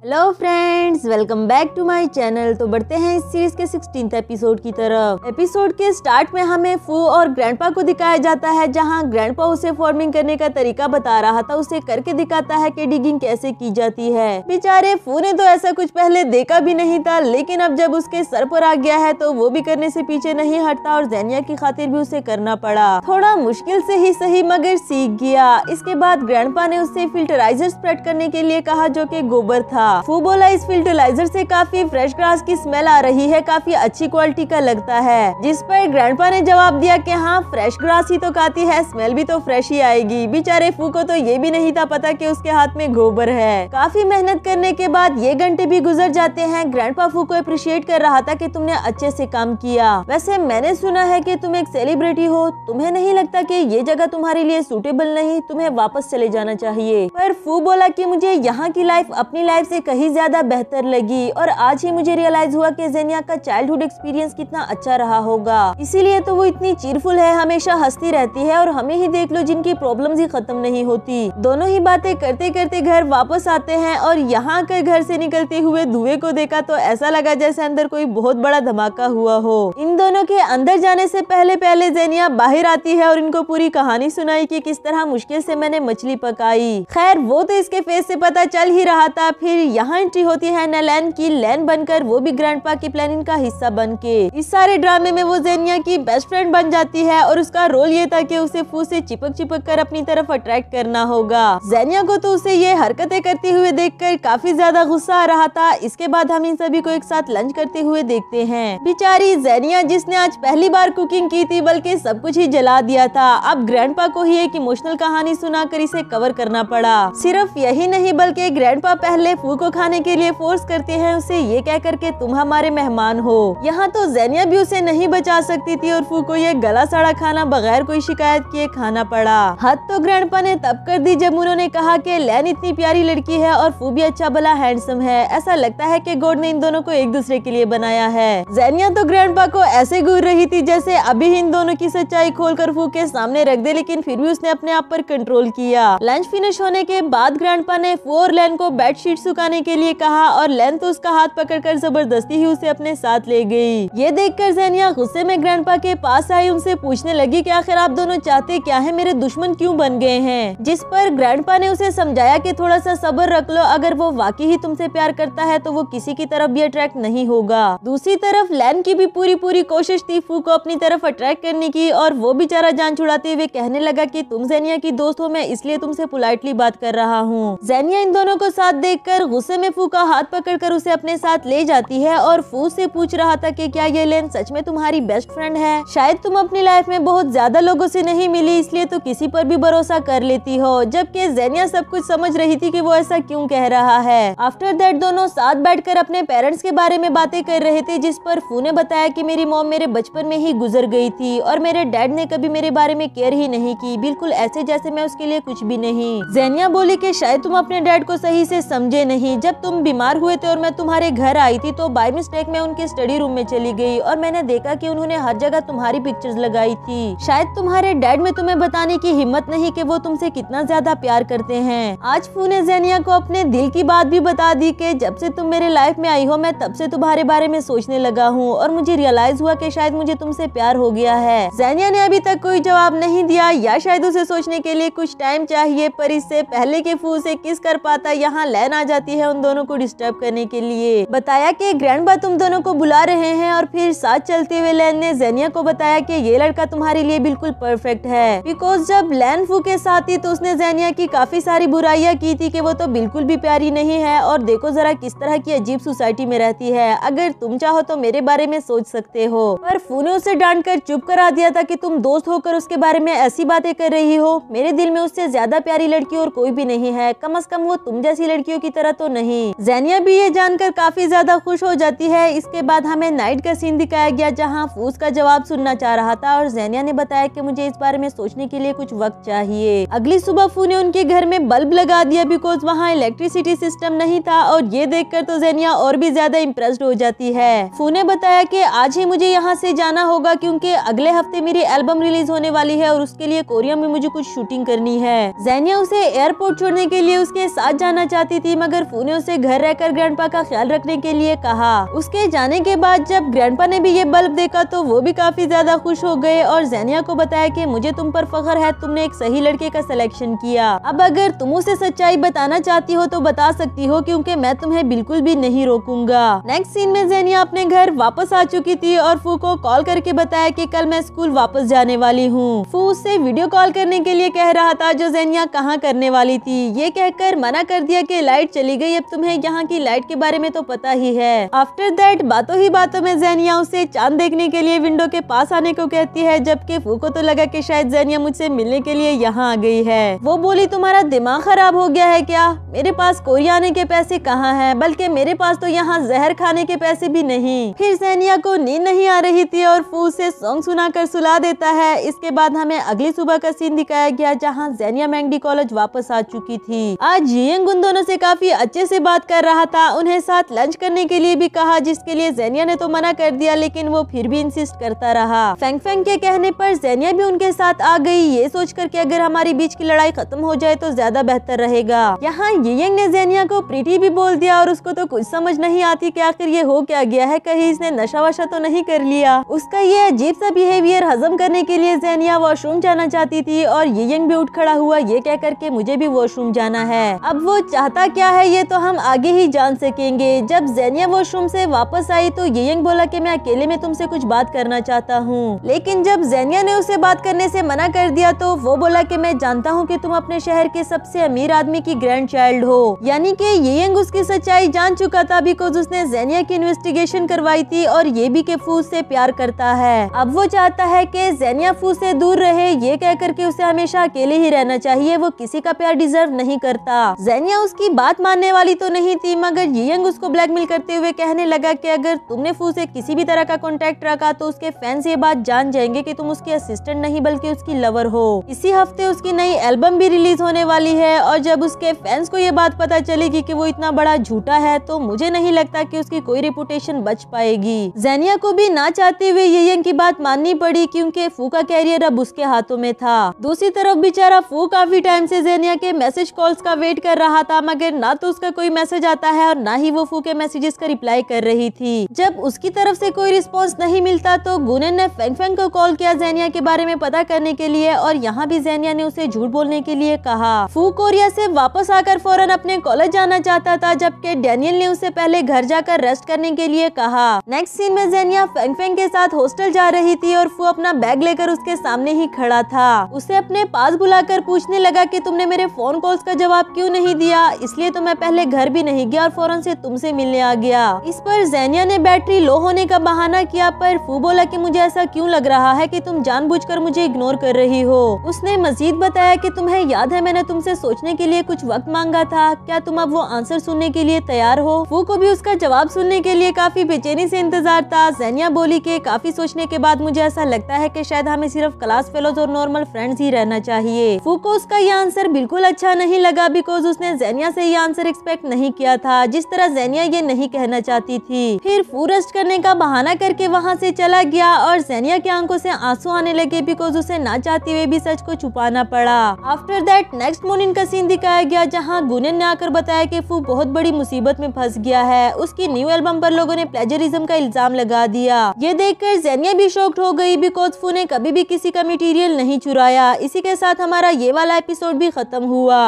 hello friends welcome back to my channel तो बढ़ते हैं इस सीरीज के सिक्सटीन एपिसोड की तरफ एपिसोड के स्टार्ट में हमें फू और ग्रैंडपा को दिखाया जाता है जहां ग्रैंडपा उसे फार्मिंग करने का तरीका बता रहा था उसे करके दिखाता है कि डिगिंग कैसे की जाती है बेचारे फू ने तो ऐसा कुछ पहले देखा भी नहीं था लेकिन अब जब उसके सर पर आ गया है तो वो भी करने से पीछे नहीं हटता और जैनिया की खातिर भी उसे करना पड़ा थोड़ा मुश्किल से ही सही मगर सीख गया इसके बाद ग्रैंड ने उसे फिल्टराइजर स्प्रेड करने के लिए कहा जो की गोबर था फूबोला इस फिल्टोलाइजर से काफी फ्रेश ग्रास की स्मेल आ रही है काफी अच्छी क्वालिटी का लगता है जिस पर ग्रैंड ने जवाब दिया कि हाँ फ्रेश ग्रास ही तो खाती है स्मेल भी तो फ्रेश ही आएगी बेचारे फू को तो ये भी नहीं था पता की उसके हाथ में गोबर है काफी मेहनत करने के बाद ये घंटे भी गुजर जाते हैं ग्रैंड फू को अप्रिशिएट कर रहा था की तुमने अच्छे से काम किया वैसे मैंने सुना है की तुम एक सेलिब्रिटी हो तुम्हें नहीं लगता की ये जगह तुम्हारे लिए सूटेबल नहीं तुम्हें वापस चले जाना चाहिए पर फू बोला कि मुझे यहाँ की लाइफ अपनी लाइफ से मुझे कहीं ज़्यादा बेहतर लगी और आज ही मुझे रियलाइज हुआ कि जेनिया का चाइल्डहुड एक्सपीरियंस कितना अच्छा रहा होगा इसीलिए तो वो इतनी चीरफुल है हमेशा हंसती रहती है और हमें ही देख लो जिनकी प्रॉब्लम ही खत्म नहीं होती दोनों ही बातें करते करते घर वापस आते हैं और यहाँ के घर से निकलते हुए धुएं को देखा तो ऐसा लगा जैसे अंदर कोई बहुत बड़ा धमाका हुआ हो इन दोनों के अंदर जाने से पहले पहले जेनिया बाहर आती है और इनको पूरी कहानी सुनाई की किस तरह मुश्किल से मैंने मछली पकाई खैर वो तो इसके फेस से पता चल ही रहा था फिर यहाँ एंट्री होती है नलैन की लैन बनकर वो भी पा की प्लानिंग का हिस्सा बन के इस सारे ड्रामे में वो जेनिया की बेस्ट फ्रेंड बन जाती है और उसका रोल ये था की उसे फू ऐसी चिपक चिपक कर अपनी तरफ अट्रैक्ट करना होगा जेनिया को तो उसे ये हरकते करते हुए देख कर काफी ज्यादा गुस्सा आ रहा था इसके बाद हम इन सभी को एक साथ लंच करते हुए देखते हैं बिचारी जेनिया जिसने आज पहली बार कुकिंग की थी बल्कि सब कुछ ही जला दिया था अब ग्रैंडपा को ही एक इमोशनल कहानी सुनाकर इसे कवर करना पड़ा सिर्फ यही नहीं बल्कि ग्रैंडपा पहले फू को खाने के लिए फोर्स करती है उसे ये कह के तुम हमारे मेहमान हो यहाँ तो जैनिया भी उसे नहीं बचा सकती थी और फू को ये गला सड़ा खाना बगैर कोई शिकायत किए खाना पड़ा हद तो ग्रैंडपा ने तब कर दी जब उन्होंने कहा कि लैन इतनी प्यारी लड़की है और फू भी अच्छा भला हैंडसम है ऐसा लगता है की गोड ने इन दोनों को एक दूसरे के लिए बनाया है जैनिया तो ग्रैंड को ऐसे घूर रही थी जैसे अभी इन दोनों की सच्चाई खोल कर फू के सामने रख दे लेकिन फिर भी उसने अपने आप पर कंट्रोल किया लंच फिनिश होने के बाद ग्रैंड ने फू और लैन को बेडशीट सुखाने जाने के लिए कहा और लैन तो उसका हाथ पकड़कर जबरदस्ती ही उसे अपने साथ ले गई ये देखकर जैनिया गुस्से में ग्रैंडपा के पास आई उनसे पूछने लगी कि आखिर आप दोनों चाहते क्या है मेरे दुश्मन क्यों बन गए हैं जिस पर ग्रैंडपा ने उसे समझाया कि थोड़ा सा सब्र रख लो अगर वो वाकई ही तुमसे प्यार करता है तो वो किसी की तरफ भी अट्रैक्ट नहीं होगा दूसरी तरफ लैन की भी पूरी पूरी कोशिश थी फू को अपनी तरफ अट्रैक्ट करने की और वो बेचारा जान छुड़ाते हुए कहने लगा की तुम जैनिया की दोस्त हो मैं इसलिए तुमसे पोलाइटली बात कर रहा हूँ जैनिया इन दोनों को साथ देख कर गुस्से में फू का हाथ पकड़कर उसे अपने साथ ले जाती है और फू से पूछ रहा था कि क्या ये लेन सच में तुम्हारी बेस्ट फ्रेंड है शायद तुम अपनी लाइफ में बहुत ज्यादा लोगों से नहीं मिली इसलिए तो किसी पर भी भरोसा कर लेती हो जबकि जेनिया सब कुछ समझ रही थी कि वो ऐसा क्यों कह रहा है आफ्टर दैट दोनों साथ कर अपने पेरेंट्स के बारे में बातें कर रहे थे जिस पर फू ने बताया की मेरी मॉम मेरे बचपन में ही गुजर गई थी और मेरे डैड ने कभी मेरे बारे में केयर ही नहीं की बिल्कुल ऐसे जैसे मैं उसके लिए कुछ भी नहीं जेनिया बोली की शायद तुम अपने डैड को सही से समझे नहीं नहीं जब तुम बीमार हुए थे और मैं तुम्हारे घर आई थी तो बाई मिस्टेक मैं उनके स्टडी रूम में चली गई और मैंने देखा कि उन्होंने हर जगह तुम्हारी पिक्चर्स लगाई थी शायद तुम्हारे डैड में तुम्हें बताने की हिम्मत नहीं कि वो तुमसे कितना ज्यादा प्यार करते हैं आज फूने जैनिया को अपने दिल की बात भी बता दी कि जब से तुम मेरे लाइफ में आई हो मैं तब से तुम्हारे बारे में सोचने लगा हूँ और मुझे रियलाइज हुआ कि शायद मुझे तुमसे प्यार हो गया है जैनिया ने अभी तक कोई जवाब नहीं दिया या शायद उसे सोचने के लिए कुछ टाइम चाहिए पर इससे पहले के फू से किस कर पाता यहाँ लैन आ जाती आती है उन दोनों को डिस्टर्ब करने के लिए बताया कि बा तुम दोनों को बुला रहे हैं और फिर साथ चलते हुए लैन ने जेनिया को बताया कि ये लड़का तुम्हारे लिए बिल्कुल परफेक्ट है बिकॉज जब लैन फू के साथ थी तो उसने जेनिया की काफी सारी बुराइयां की थी कि वो तो बिल्कुल भी प्यारी नहीं है और देखो जरा किस तरह की अजीब सोसाइटी में रहती है अगर तुम चाहो तो मेरे बारे में सोच सकते हो पर फू ने उसे डांट कर चुप करा दिया था की तुम दोस्त होकर उसके बारे में ऐसी बातें कर रही हो मेरे दिल में उससे ज्यादा प्यारी लड़की और कोई भी नहीं है कम अज कम वो तुम जैसी लड़कियों की तरह तो नहीं जैनिया भी ये जानकर काफी ज्यादा खुश हो जाती है इसके बाद हमें नाइट का सीन दिखाया गया जहाँ फूस का जवाब सुनना चाह रहा था और जैनिया ने बताया की मुझे इस बारे में सोचने के लिए कुछ वक्त चाहिए अगली सुबह फू ने उनके घर में बल्ब लगा दिया बिकॉज वहाँ इलेक्ट्रिसिटी सिस्टम नहीं था और ये देख तो जैनिया और भी ज्यादा इम्प्रेस्ड हो जाती है फू ने बताया की आज ही मुझे यहाँ ऐसी जाना होगा क्यूँकी अगले हफ्ते मेरी एल्बम रिलीज होने वाली है और उसके लिए कोरिया में मुझे कुछ शूटिंग करनी है जैनिया उसे एयरपोर्ट छोड़ने के लिए उसके साथ जाना चाहती थी मगर सासू ने उसे घर रहकर ग्रैंडपा का ख्याल रखने के लिए कहा उसके जाने के बाद जब ग्रैंडपा ने भी ये बल्ब देखा तो वो भी काफी ज्यादा खुश हो गए और जैनिया को बताया कि मुझे तुम पर फखर है तुमने एक सही लड़के का सिलेक्शन किया अब अगर तुम उसे सच्चाई बताना चाहती हो तो बता सकती हो क्योंकि मैं तुम्हें बिल्कुल भी नहीं रोकूंगा नेक्स्ट सीन में जैनिया अपने घर वापस आ चुकी थी और फू को कॉल करके बताया कि कल मैं स्कूल वापस जाने वाली हूँ फू उससे वीडियो कॉल करने के लिए कह रहा था जो जैनिया कहाँ करने वाली थी ये कहकर मना कर दिया कि लाइट चली गई अब तुम्हें यहाँ की लाइट के बारे में तो पता ही है आफ्टर दैट बातों ही बातों में जैनिया उसे चांद देखने के लिए विंडो के पास आने को कहती है जबकि फू को तो लगा की शायद जैनिया मुझसे मिलने के लिए यहाँ आ गई है वो बोली तुम्हारा दिमाग खराब हो गया है क्या मेरे पास कोई आने के पैसे कहाँ है बल्कि मेरे पास तो यहाँ जहर खाने के पैसे भी नहीं फिर जैनिया को नींद नहीं आ रही थी और फू से सॉन्ग सुना कर सुला देता है इसके बाद हमें अगली सुबह का सीन दिखाया गया जहाँ जैनिया मैंगडी कॉलेज वापस आ चुकी थी आज ये उन दोनों से काफी बच्चे से बात कर रहा था उन्हें साथ लंच करने के लिए भी कहा जिसके लिए जैनिया ने तो मना कर दिया लेकिन वो फिर भी इंसिस्ट करता रहा फेंग फेंग के कहने पर जैनिया भी उनके साथ आ गई ये सोच कर कि अगर हमारी बीच की लड़ाई खत्म हो जाए तो ज्यादा बेहतर रहेगा यहाँ यंग ने जैनिया को प्रीटी भी बोल दिया और उसको तो कुछ समझ नहीं आती की आखिर ये हो क्या गया है कहीं इसने नशा वशा तो नहीं कर लिया उसका ये अजीब सा बिहेवियर हजम करने के लिए जैनिया वॉशरूम जाना चाहती थी और यंग भी उठ खड़ा हुआ ये कह करके मुझे भी वॉशरूम जाना है अब वो चाहता क्या है ये ये तो हम आगे ही जान सकेंगे जब जैनिया वॉशरूम से वापस आई तो यंग बोला कि मैं अकेले में तुमसे कुछ बात करना चाहता हूँ लेकिन जब जैनिया ने उसे बात करने से मना कर दिया तो वो बोला कि मैं जानता हूँ कि तुम अपने शहर के सबसे अमीर आदमी की ग्रैंड चाइल्ड हो यानी कि यंग उसकी सच्चाई जान चुका था बिकॉज उसने जैनिया की इन्वेस्टिगेशन करवाई थी और ये भी के फूस से प्यार करता है अब वो चाहता है कि जैनिया फूस से दूर रहे ये कर के उसे हमेशा अकेले ही रहना चाहिए वो किसी का प्यार डिजर्व नहीं करता जैनिया उसकी बात मानने करने वाली तो नहीं थी मगर ये यंग उसको ब्लैकमेल करते हुए कहने लगा कि अगर तुमने फू से किसी भी तरह का कॉन्टेक्ट रखा तो उसके फैंस ये बात जान जाएंगे कि तुम उसके असिस्टेंट नहीं बल्कि उसकी लवर हो इसी हफ्ते उसकी नई एल्बम भी रिलीज होने वाली है और जब उसके फैंस को ये बात पता चलेगी की वो इतना बड़ा झूठा है तो मुझे नहीं लगता की उसकी कोई रिपोर्टेशन बच पाएगी जैनिया को भी ना चाहते हुए ये यंग की बात माननी पड़ी क्यूँकी फू का कैरियर अब उसके हाथों में था दूसरी तरफ बेचारा फू काफी टाइम ऐसी जैनिया के मैसेज कॉल्स का वेट कर रहा था मगर ना तो उसका कोई मैसेज आता है और ना ही वो फू के मैसेजेस का रिप्लाई कर रही थी जब उसकी तरफ से कोई रिस्पॉन्स नहीं मिलता तो गुनन ने फेंग फेंग को कॉल किया जैनिया के बारे में पता करने के लिए और यहाँ भी जैनिया ने उसे झूठ बोलने के लिए कहा फू कोरिया ऐसी वापस आकर फौरन अपने कॉलेज जाना चाहता था जबकि डेनियल ने उसे पहले घर जाकर रेस्ट करने के लिए कहा नेक्स्ट सीन में जैनिया फेंग फेंग के साथ हॉस्टल जा रही थी और फू अपना बैग लेकर उसके सामने ही खड़ा था उसे अपने पास बुलाकर पूछने लगा की तुमने मेरे फोन कॉल्स का जवाब क्यूँ नहीं दिया इसलिए तो मैं पहले घर भी नहीं गया और फौरन से तुमसे मिलने आ गया इस पर जैनिया ने बैटरी लो होने का बहाना किया पर फू बोला कि मुझे ऐसा क्यों लग रहा है कि तुम जानबूझकर मुझे इग्नोर कर रही हो उसने मजीद बताया कि तुम्हें याद है मैंने तुमसे सोचने के लिए कुछ वक्त मांगा था क्या तुम अब वो आंसर सुनने के लिए तैयार हो फू को भी उसका जवाब सुनने के लिए काफी बेचैनी से इंतजार था जैनिया बोली के काफी सोचने के बाद मुझे ऐसा लगता है की शायद हमें सिर्फ क्लास फेलोज और नॉर्मल फ्रेंड्स ही रहना चाहिए फू को उसका यह आंसर बिल्कुल अच्छा नहीं लगा बिकॉज उसने जैनिया से ये आंसर एक्सपेक्ट नहीं किया था जिस तरह जैनिया ये नहीं कहना चाहती थी फिर फूरस्ट करने का बहाना करके वहाँ से चला गया और जैनिया की आंखों से आंसू आने लगे बिकॉज उसे ना चाहते हुए भी सच को छुपाना पड़ा आफ्टर दैट नेक्स्ट मॉर्निंग का सीन दिखाया गया जहाँ गुनन ने आकर बताया की फू बहुत बड़ी मुसीबत में फंस गया है उसकी न्यू एल्बम पर लोगों ने प्लेजरिज्म का इल्जाम लगा दिया ये देखकर जैनिया भी शॉक्ड हो गई बिकॉज फू ने कभी भी किसी का मटीरियल नहीं चुराया इसी के साथ हमारा ये वाला एपिसोड भी खत्म हुआ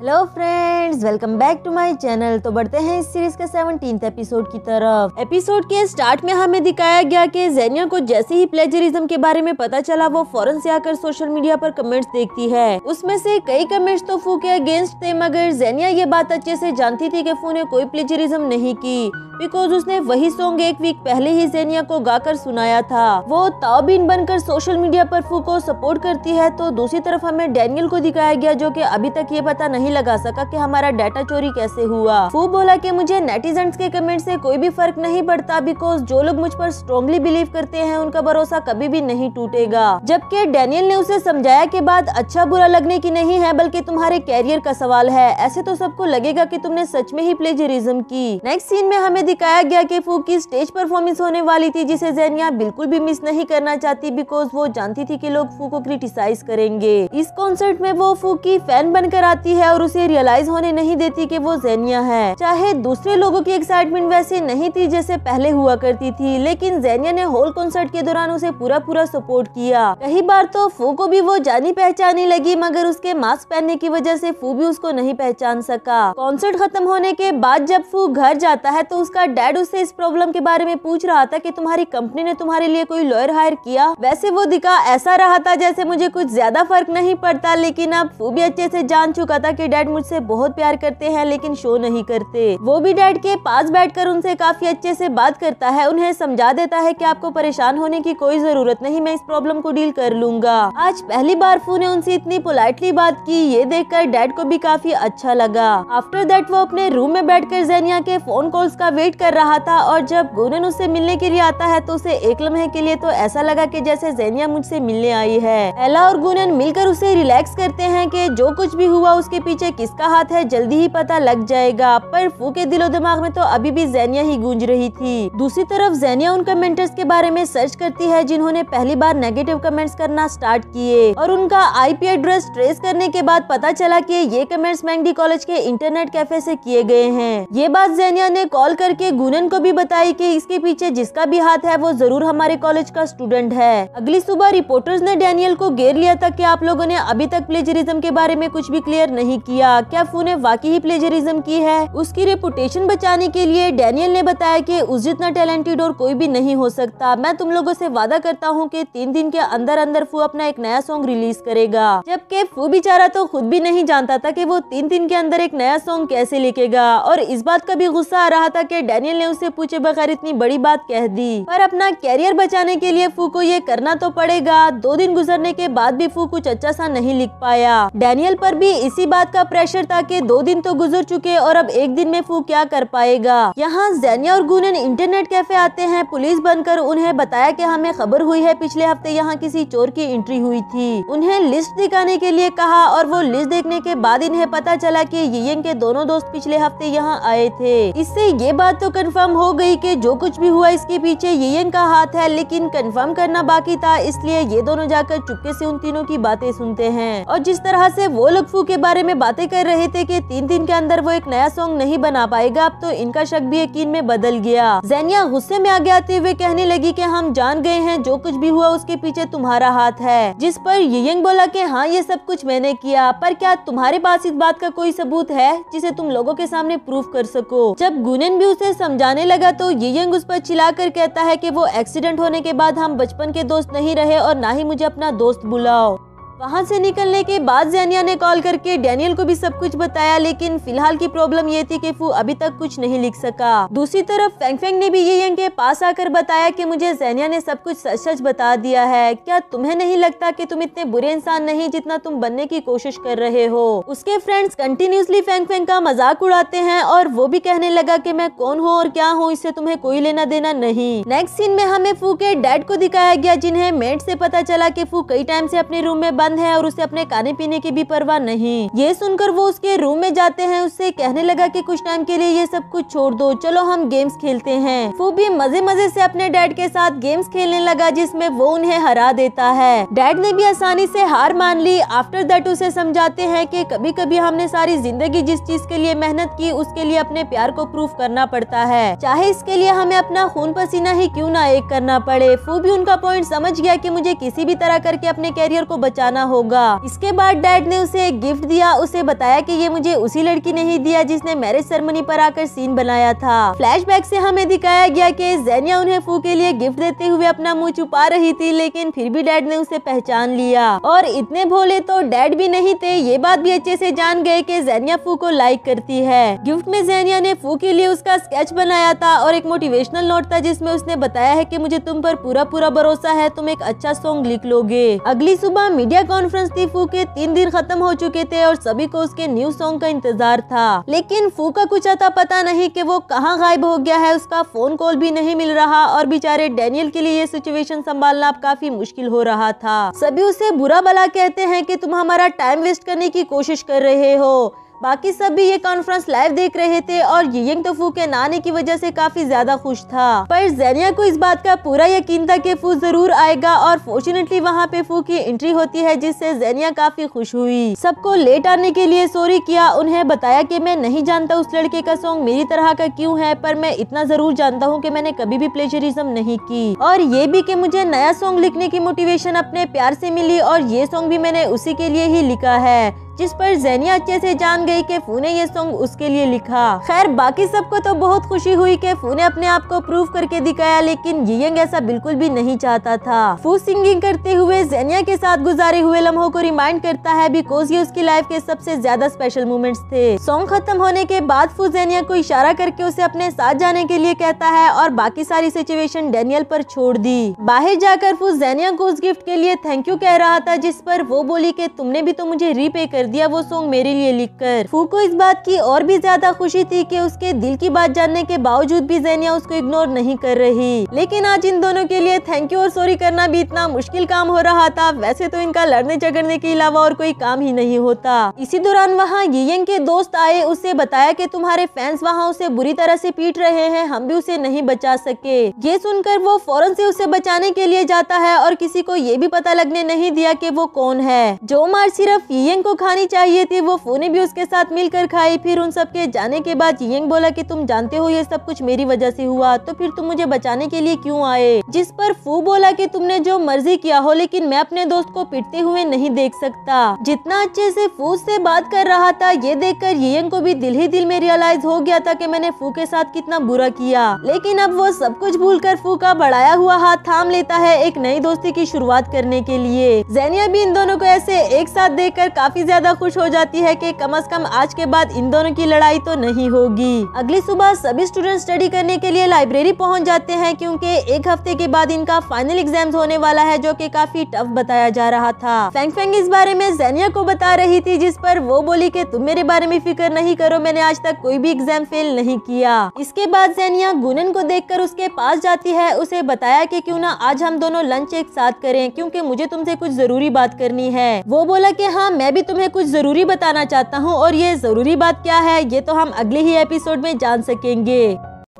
hello friends welcome back to my channel तो बढ़ते हैं इस सीरीज के सेवनटीन एपिसोड की तरफ एपिसोड के स्टार्ट में हमें दिखाया गया कि जेनिया को जैसे ही प्लेजरिज्म के बारे में पता चला वो फौरन से आकर सोशल मीडिया पर कमेंट्स देखती है उसमें से कई कमेंट्स तो फू के अगेंस्ट थे मगर जेनिया ये बात अच्छे से जानती थी की फू ने कोई प्लेजरिज्म नहीं की बिकॉज उसने वही सॉन्ग एक वीक पहले ही जेनिया को गाकर सुनाया था वो ताओबिन बनकर सोशल मीडिया पर फू को सपोर्ट करती है तो दूसरी तरफ हमें डैनियल को दिखाया गया जो की अभी तक ये पता नहीं नहीं लगा सका कि हमारा डाटा चोरी कैसे हुआ वो बोला कि मुझे नेटिजन के कमेंट से कोई भी फर्क नहीं पड़ता बिकॉज जो लोग मुझ पर स्ट्रॉन्गली बिलीव करते हैं उनका भरोसा कभी भी नहीं टूटेगा जबकि डेनियल ने उसे समझाया के बाद अच्छा बुरा लगने की नहीं है बल्कि तुम्हारे कैरियर का सवाल है ऐसे तो सबको लगेगा की तुमने सच में ही प्लेजरिज्म की नेक्स्ट सीन में हमें दिखाया गया की फू की स्टेज परफॉर्मेंस होने वाली थी जिसे जैनिया बिल्कुल भी मिस नहीं करना चाहती बिकॉज वो जानती थी की लोग फू को क्रिटिसाइज करेंगे इस कॉन्सर्ट में वो फू की फैन बनकर आती है और उसे रियलाइज होने नहीं देती कि वो जैनिया है चाहे दूसरे लोगों की एक्साइटमेंट वैसे नहीं थी जैसे पहले हुआ करती थी लेकिन जैनिया ने होल कॉन्सर्ट के दौरान उसे पूरा पूरा सपोर्ट किया कई बार तो फू को भी वो जानी पहचानी लगी मगर उसके मास्क पहनने की वजह ऐसी फू भी उसको नहीं पहचान सका कॉन्सर्ट खत्म होने के बाद जब फू घर जाता है तो उसका डैड उससे इस प्रॉब्लम के बारे में पूछ रहा था की तुम्हारी कंपनी ने तुम्हारे लिए कोई लॉयर हायर किया वैसे वो दिखा ऐसा रहा था जैसे मुझे कुछ ज्यादा फर्क नहीं पड़ता लेकिन अब फू भी अच्छे से जान चुका था कि भी डैड मुझसे बहुत प्यार करते हैं लेकिन शो नहीं करते वो भी डैड के पास बैठकर उनसे काफी अच्छे से बात करता है उन्हें समझा देता है कि आपको परेशान होने की कोई जरूरत नहीं मैं इस प्रॉब्लम को डील कर लूंगा आज पहली बार फू ने उनसे इतनी पोलाइटली बात की ये कर डैड को भी काफी अच्छा लगा आफ्टर दैट वो अपने रूम में कर जैनिया के फोन कॉल्स का वेट कर रहा था और जब गुनन उससे मिलने के लिए आता है तो उसे एक लम्हे के लिए तो ऐसा लगा की जैसे जैनिया मुझसे मिलने आई है एला और गुनन मिलकर उसे रिलैक्स करते हैं की जो कुछ भी हुआ उसके पीछे पीछे किसका हाथ है जल्दी ही पता लग जाएगा पर फू के दिलो दिमाग में तो अभी भी जैनिया ही गूंज रही थी दूसरी तरफ जैनिया उन कमेंटर्स के बारे में सर्च करती है जिन्होंने पहली बार नेगेटिव कमेंट्स करना स्टार्ट किए और उनका आईपी एड्रेस ट्रेस करने के बाद पता चला कि ये कमेंट्स मैंगडी कॉलेज के इंटरनेट कैफे से किए गए हैं ये बात जैनिया ने कॉल करके गुनन को भी बताई कि इसके पीछे जिसका भी हाथ है वो जरूर हमारे कॉलेज का स्टूडेंट है अगली सुबह रिपोर्टर्स ने डैनियल को घेर लिया था की आप लोगों ने अभी तक प्लेजरिज्म के बारे में कुछ भी क्लियर नहीं किया क्या फू ने वाकई ही प्लेजरिज्म की है उसकी रेपुटेशन बचाने के लिए डेनियल ने बताया कि उस जितना टैलेंटेड और कोई भी नहीं हो सकता मैं तुम लोगों से वादा करता हूँ कि तीन दिन के अंदर अंदर फू अपना एक नया सॉन्ग रिलीज करेगा जबकि फू बेचारा तो खुद भी नहीं जानता था की वो तीन दिन के अंदर एक नया सॉन्ग कैसे लिखेगा और इस बात का भी गुस्सा आ रहा था की डैनियल ने उसे पूछे बगैर इतनी बड़ी बात कह दी पर अपना कैरियर बचाने के लिए फू को ये करना तो पड़ेगा दो दिन गुजरने के बाद भी फू कुछ अच्छा सा नहीं लिख पाया डेनियल पर भी इसी बात का प्रेशर था कि दो दिन तो गुजर चुके और अब एक दिन में फू क्या कर पाएगा यहाँ जैनिया और गुनन इंटरनेट कैफे आते हैं पुलिस बनकर उन्हें बताया कि हमें खबर हुई है पिछले हफ्ते यहाँ किसी चोर की एंट्री हुई थी उन्हें लिस्ट दिखाने के लिए कहा और वो लिस्ट देखने के बाद इन्हें पता चला की यियन के दोनों दोस्त पिछले हफ्ते यहाँ आए थे इससे ये बात तो कन्फर्म हो गयी की जो कुछ भी हुआ इसके पीछे यियन का हाथ है लेकिन कन्फर्म करना बाकी था इसलिए ये दोनों जाकर चुपके ऐसी उन तीनों की बातें सुनते हैं और जिस तरह ऐसी वो लोग फू के बारे में बातें कर रहे थे कि तीन दिन के अंदर वो एक नया सॉन्ग नहीं बना पाएगा अब तो इनका शक भी यकीन में बदल गया जैनिया गुस्से में आगे आते हुए कहने लगी कि हम जान गए हैं जो कुछ भी हुआ उसके पीछे तुम्हारा हाथ है जिस पर यंग बोला कि हाँ ये सब कुछ मैंने किया पर क्या तुम्हारे पास इस बात का कोई सबूत है जिसे तुम लोगो के सामने प्रूफ कर सको जब गुनन भी उसे समझाने लगा तो यंग उस पर चिल्लाकर कहता है की वो एक्सीडेंट होने के बाद हम बचपन के दोस्त नहीं रहे और ना ही मुझे अपना दोस्त बुलाओ वहाँ से निकलने के बाद जैनिया ने कॉल करके डैनियल को भी सब कुछ बताया लेकिन फिलहाल की प्रॉब्लम ये थी कि फू अभी तक कुछ नहीं लिख सका दूसरी तरफ फेंग फेंग ने भी ये यंग के पास आकर बताया कि मुझे जैनिया ने सब कुछ सच सच बता दिया है क्या तुम्हें नहीं लगता कि तुम इतने बुरे इंसान नहीं जितना तुम बनने की कोशिश कर रहे हो उसके फ्रेंड्स कंटिन्यूसली फेंग फेंग का मजाक उड़ाते हैं और वो भी कहने लगा की मैं कौन हूँ और क्या हूँ इससे तुम्हें कोई लेना देना नहीं नेक्स्ट सीन में हमें फू के डैड को दिखाया गया जिन्हें मेट ऐसी पता चला की फू कई टाइम ऐसी अपने रूम में बंद है और उसे अपने खाने पीने की भी परवाह नहीं ये सुनकर वो उसके रूम में जाते हैं उससे कहने लगा कि कुछ टाइम के लिए ये सब कुछ छोड़ दो चलो हम गेम्स खेलते हैं फू भी मजे मजे से अपने डैड के साथ गेम्स खेलने लगा जिसमें वो उन्हें हरा देता है डैड ने भी आसानी से हार मान ली आफ्टर दैट उसे समझाते हैं कि कभी कभी हमने सारी जिंदगी जिस चीज के लिए मेहनत की उसके लिए अपने प्यार को प्रूफ करना पड़ता है चाहे इसके लिए हमें अपना खून पसीना ही क्यों ना एक करना पड़े फू भी उनका पॉइंट समझ गया कि मुझे किसी भी तरह करके अपने कैरियर को बचाना जाना होगा इसके बाद डैड ने उसे एक गिफ्ट दिया उसे बताया कि ये मुझे उसी लड़की ने ही दिया जिसने मैरिज सेरेमनी पर आकर सीन बनाया था फ्लैशबैक से हमें दिखाया गया कि जैनिया उन्हें फू के लिए गिफ्ट देते हुए अपना मुंह छुपा रही थी लेकिन फिर भी डैड ने उसे पहचान लिया और इतने भोले तो डैड भी नहीं थे ये बात भी अच्छे से जान गए की जैनिया फू को लाइक करती है गिफ्ट में जैनिया ने फू के लिए उसका स्केच बनाया था और एक मोटिवेशनल नोट था जिसमे उसने बताया है की मुझे तुम पर पूरा पूरा भरोसा है तुम एक अच्छा सॉन्ग लिख लोगे अगली सुबह मीडिया कॉन्फ्रेंस थी फू के तीन दिन खत्म हो चुके थे और सभी को उसके न्यू सॉन्ग का इंतजार था लेकिन फू का कुछ अता पता नहीं कि वो कहाँ गायब हो गया है उसका फोन कॉल भी नहीं मिल रहा और बेचारे डेनियल के लिए ये सिचुएशन संभालना अब काफी मुश्किल हो रहा था सभी उसे बुरा भला कहते हैं की तुम हमारा टाइम वेस्ट करने की कोशिश कर रहे हो बाकी सब भी ये कॉन्फ्रेंस लाइव देख रहे थे और ये यंग तफू के नाने की वजह से काफी ज्यादा खुश था पर जैनिया को इस बात का पूरा यकीन था कि फू जरूर आएगा और फॉर्चुनेटली वहाँ पे फू की एंट्री होती है जिससे जैनिया काफी खुश हुई सबको लेट आने के लिए सॉरी किया उन्हें बताया कि मैं नहीं जानता उस लड़के का सॉन्ग मेरी तरह का क्यूँ है पर मैं इतना जरूर जानता हूँ की मैंने कभी भी प्लेजरिज्म नहीं की और ये भी की मुझे नया सॉन्ग लिखने की मोटिवेशन अपने प्यार से मिली और ये सॉन्ग भी मैंने उसी के लिए ही लिखा है जिस पर जैनिया अच्छे से जान गई कि फू ने ये सॉन्ग उसके लिए लिखा खैर बाकी सबको तो बहुत खुशी हुई कि फू ने अपने आप को प्रूव करके दिखाया लेकिन यंग ऐसा बिल्कुल भी नहीं चाहता था फू सिंगिंग करते हुए जैनिया के साथ गुजारे हुए लम्हों को रिमाइंड करता है बिकॉज ये उसकी लाइफ के सबसे ज्यादा स्पेशल मोमेंट्स थे सॉन्ग खत्म होने के बाद फू जैनिया को इशारा करके उसे अपने साथ जाने के लिए कहता है और बाकी सारी सिचुएशन डेनियल पर छोड़ दी बाहर जाकर फू जैनिया को उस गिफ्ट के लिए थैंक यू कह रहा था जिस पर वो बोली की तुमने भी तो मुझे रीपे कर कर दिया वो सॉन्ग मेरे लिए लिखकर कर फूको इस बात की और भी ज्यादा खुशी थी कि उसके दिल की बात जानने के बावजूद भी जैनिया उसको इग्नोर नहीं कर रही लेकिन आज इन दोनों के लिए थैंक यू और सॉरी करना भी इतना मुश्किल काम हो रहा था वैसे तो इनका लड़ने झगड़ने के अलावा और कोई काम ही नहीं होता इसी दौरान वहाँ यंग के दोस्त आए उसे बताया कि तुम्हारे फैंस वहाँ उसे बुरी तरह से पीट रहे हैं हम भी उसे नहीं बचा सके ये सुनकर वो फौरन से उसे बचाने के लिए जाता है और किसी को ये भी पता लगने नहीं दिया कि वो कौन है जो मार सिर्फ यंग को खाने खानी चाहिए थी वो फोने भी उसके साथ मिलकर खाई फिर उन सबके जाने के बाद यंग बोला कि तुम जानते हो ये सब कुछ मेरी वजह से हुआ तो फिर तुम मुझे बचाने के लिए क्यों आए जिस पर फू बोला कि तुमने जो मर्जी किया हो लेकिन मैं अपने दोस्त को पिटते हुए नहीं देख सकता जितना अच्छे से फू से बात कर रहा था ये कर यंग को भी दिल ही दिल में रियलाइज हो गया था की मैंने फू के साथ कितना बुरा किया लेकिन अब वो सब कुछ भूल कर फू का बढ़ाया हुआ हाथ थाम लेता है एक नई दोस्ती की शुरुआत करने के लिए जैनिया भी इन दोनों को ऐसे एक साथ कर काफी ज्यादा ज्यादा खुश हो जाती है कि कम से कम आज के बाद इन दोनों की लड़ाई तो नहीं होगी अगली सुबह सभी स्टूडेंट स्टडी करने के लिए लाइब्रेरी पहुंच जाते हैं क्योंकि एक हफ्ते के बाद इनका फाइनल एग्जाम्स होने वाला है जो कि काफी टफ बताया जा रहा था फेंग फेंग इस बारे में जैनिया को बता रही थी जिस पर वो बोली की तुम मेरे बारे में फिक्र नहीं करो मैंने आज तक कोई भी एग्जाम फेल नहीं किया इसके बाद जैनिया गुनन को देख उसके पास जाती है उसे बताया की क्यूँ ना आज हम दोनों लंच एक साथ करें क्यूँकी मुझे तुमसे कुछ जरूरी बात करनी है वो बोला की हाँ मैं भी तुम्हें कुछ ज़रूरी बताना चाहता हूँ और ये ज़रूरी बात क्या है ये तो हम अगले ही एपिसोड में जान सकेंगे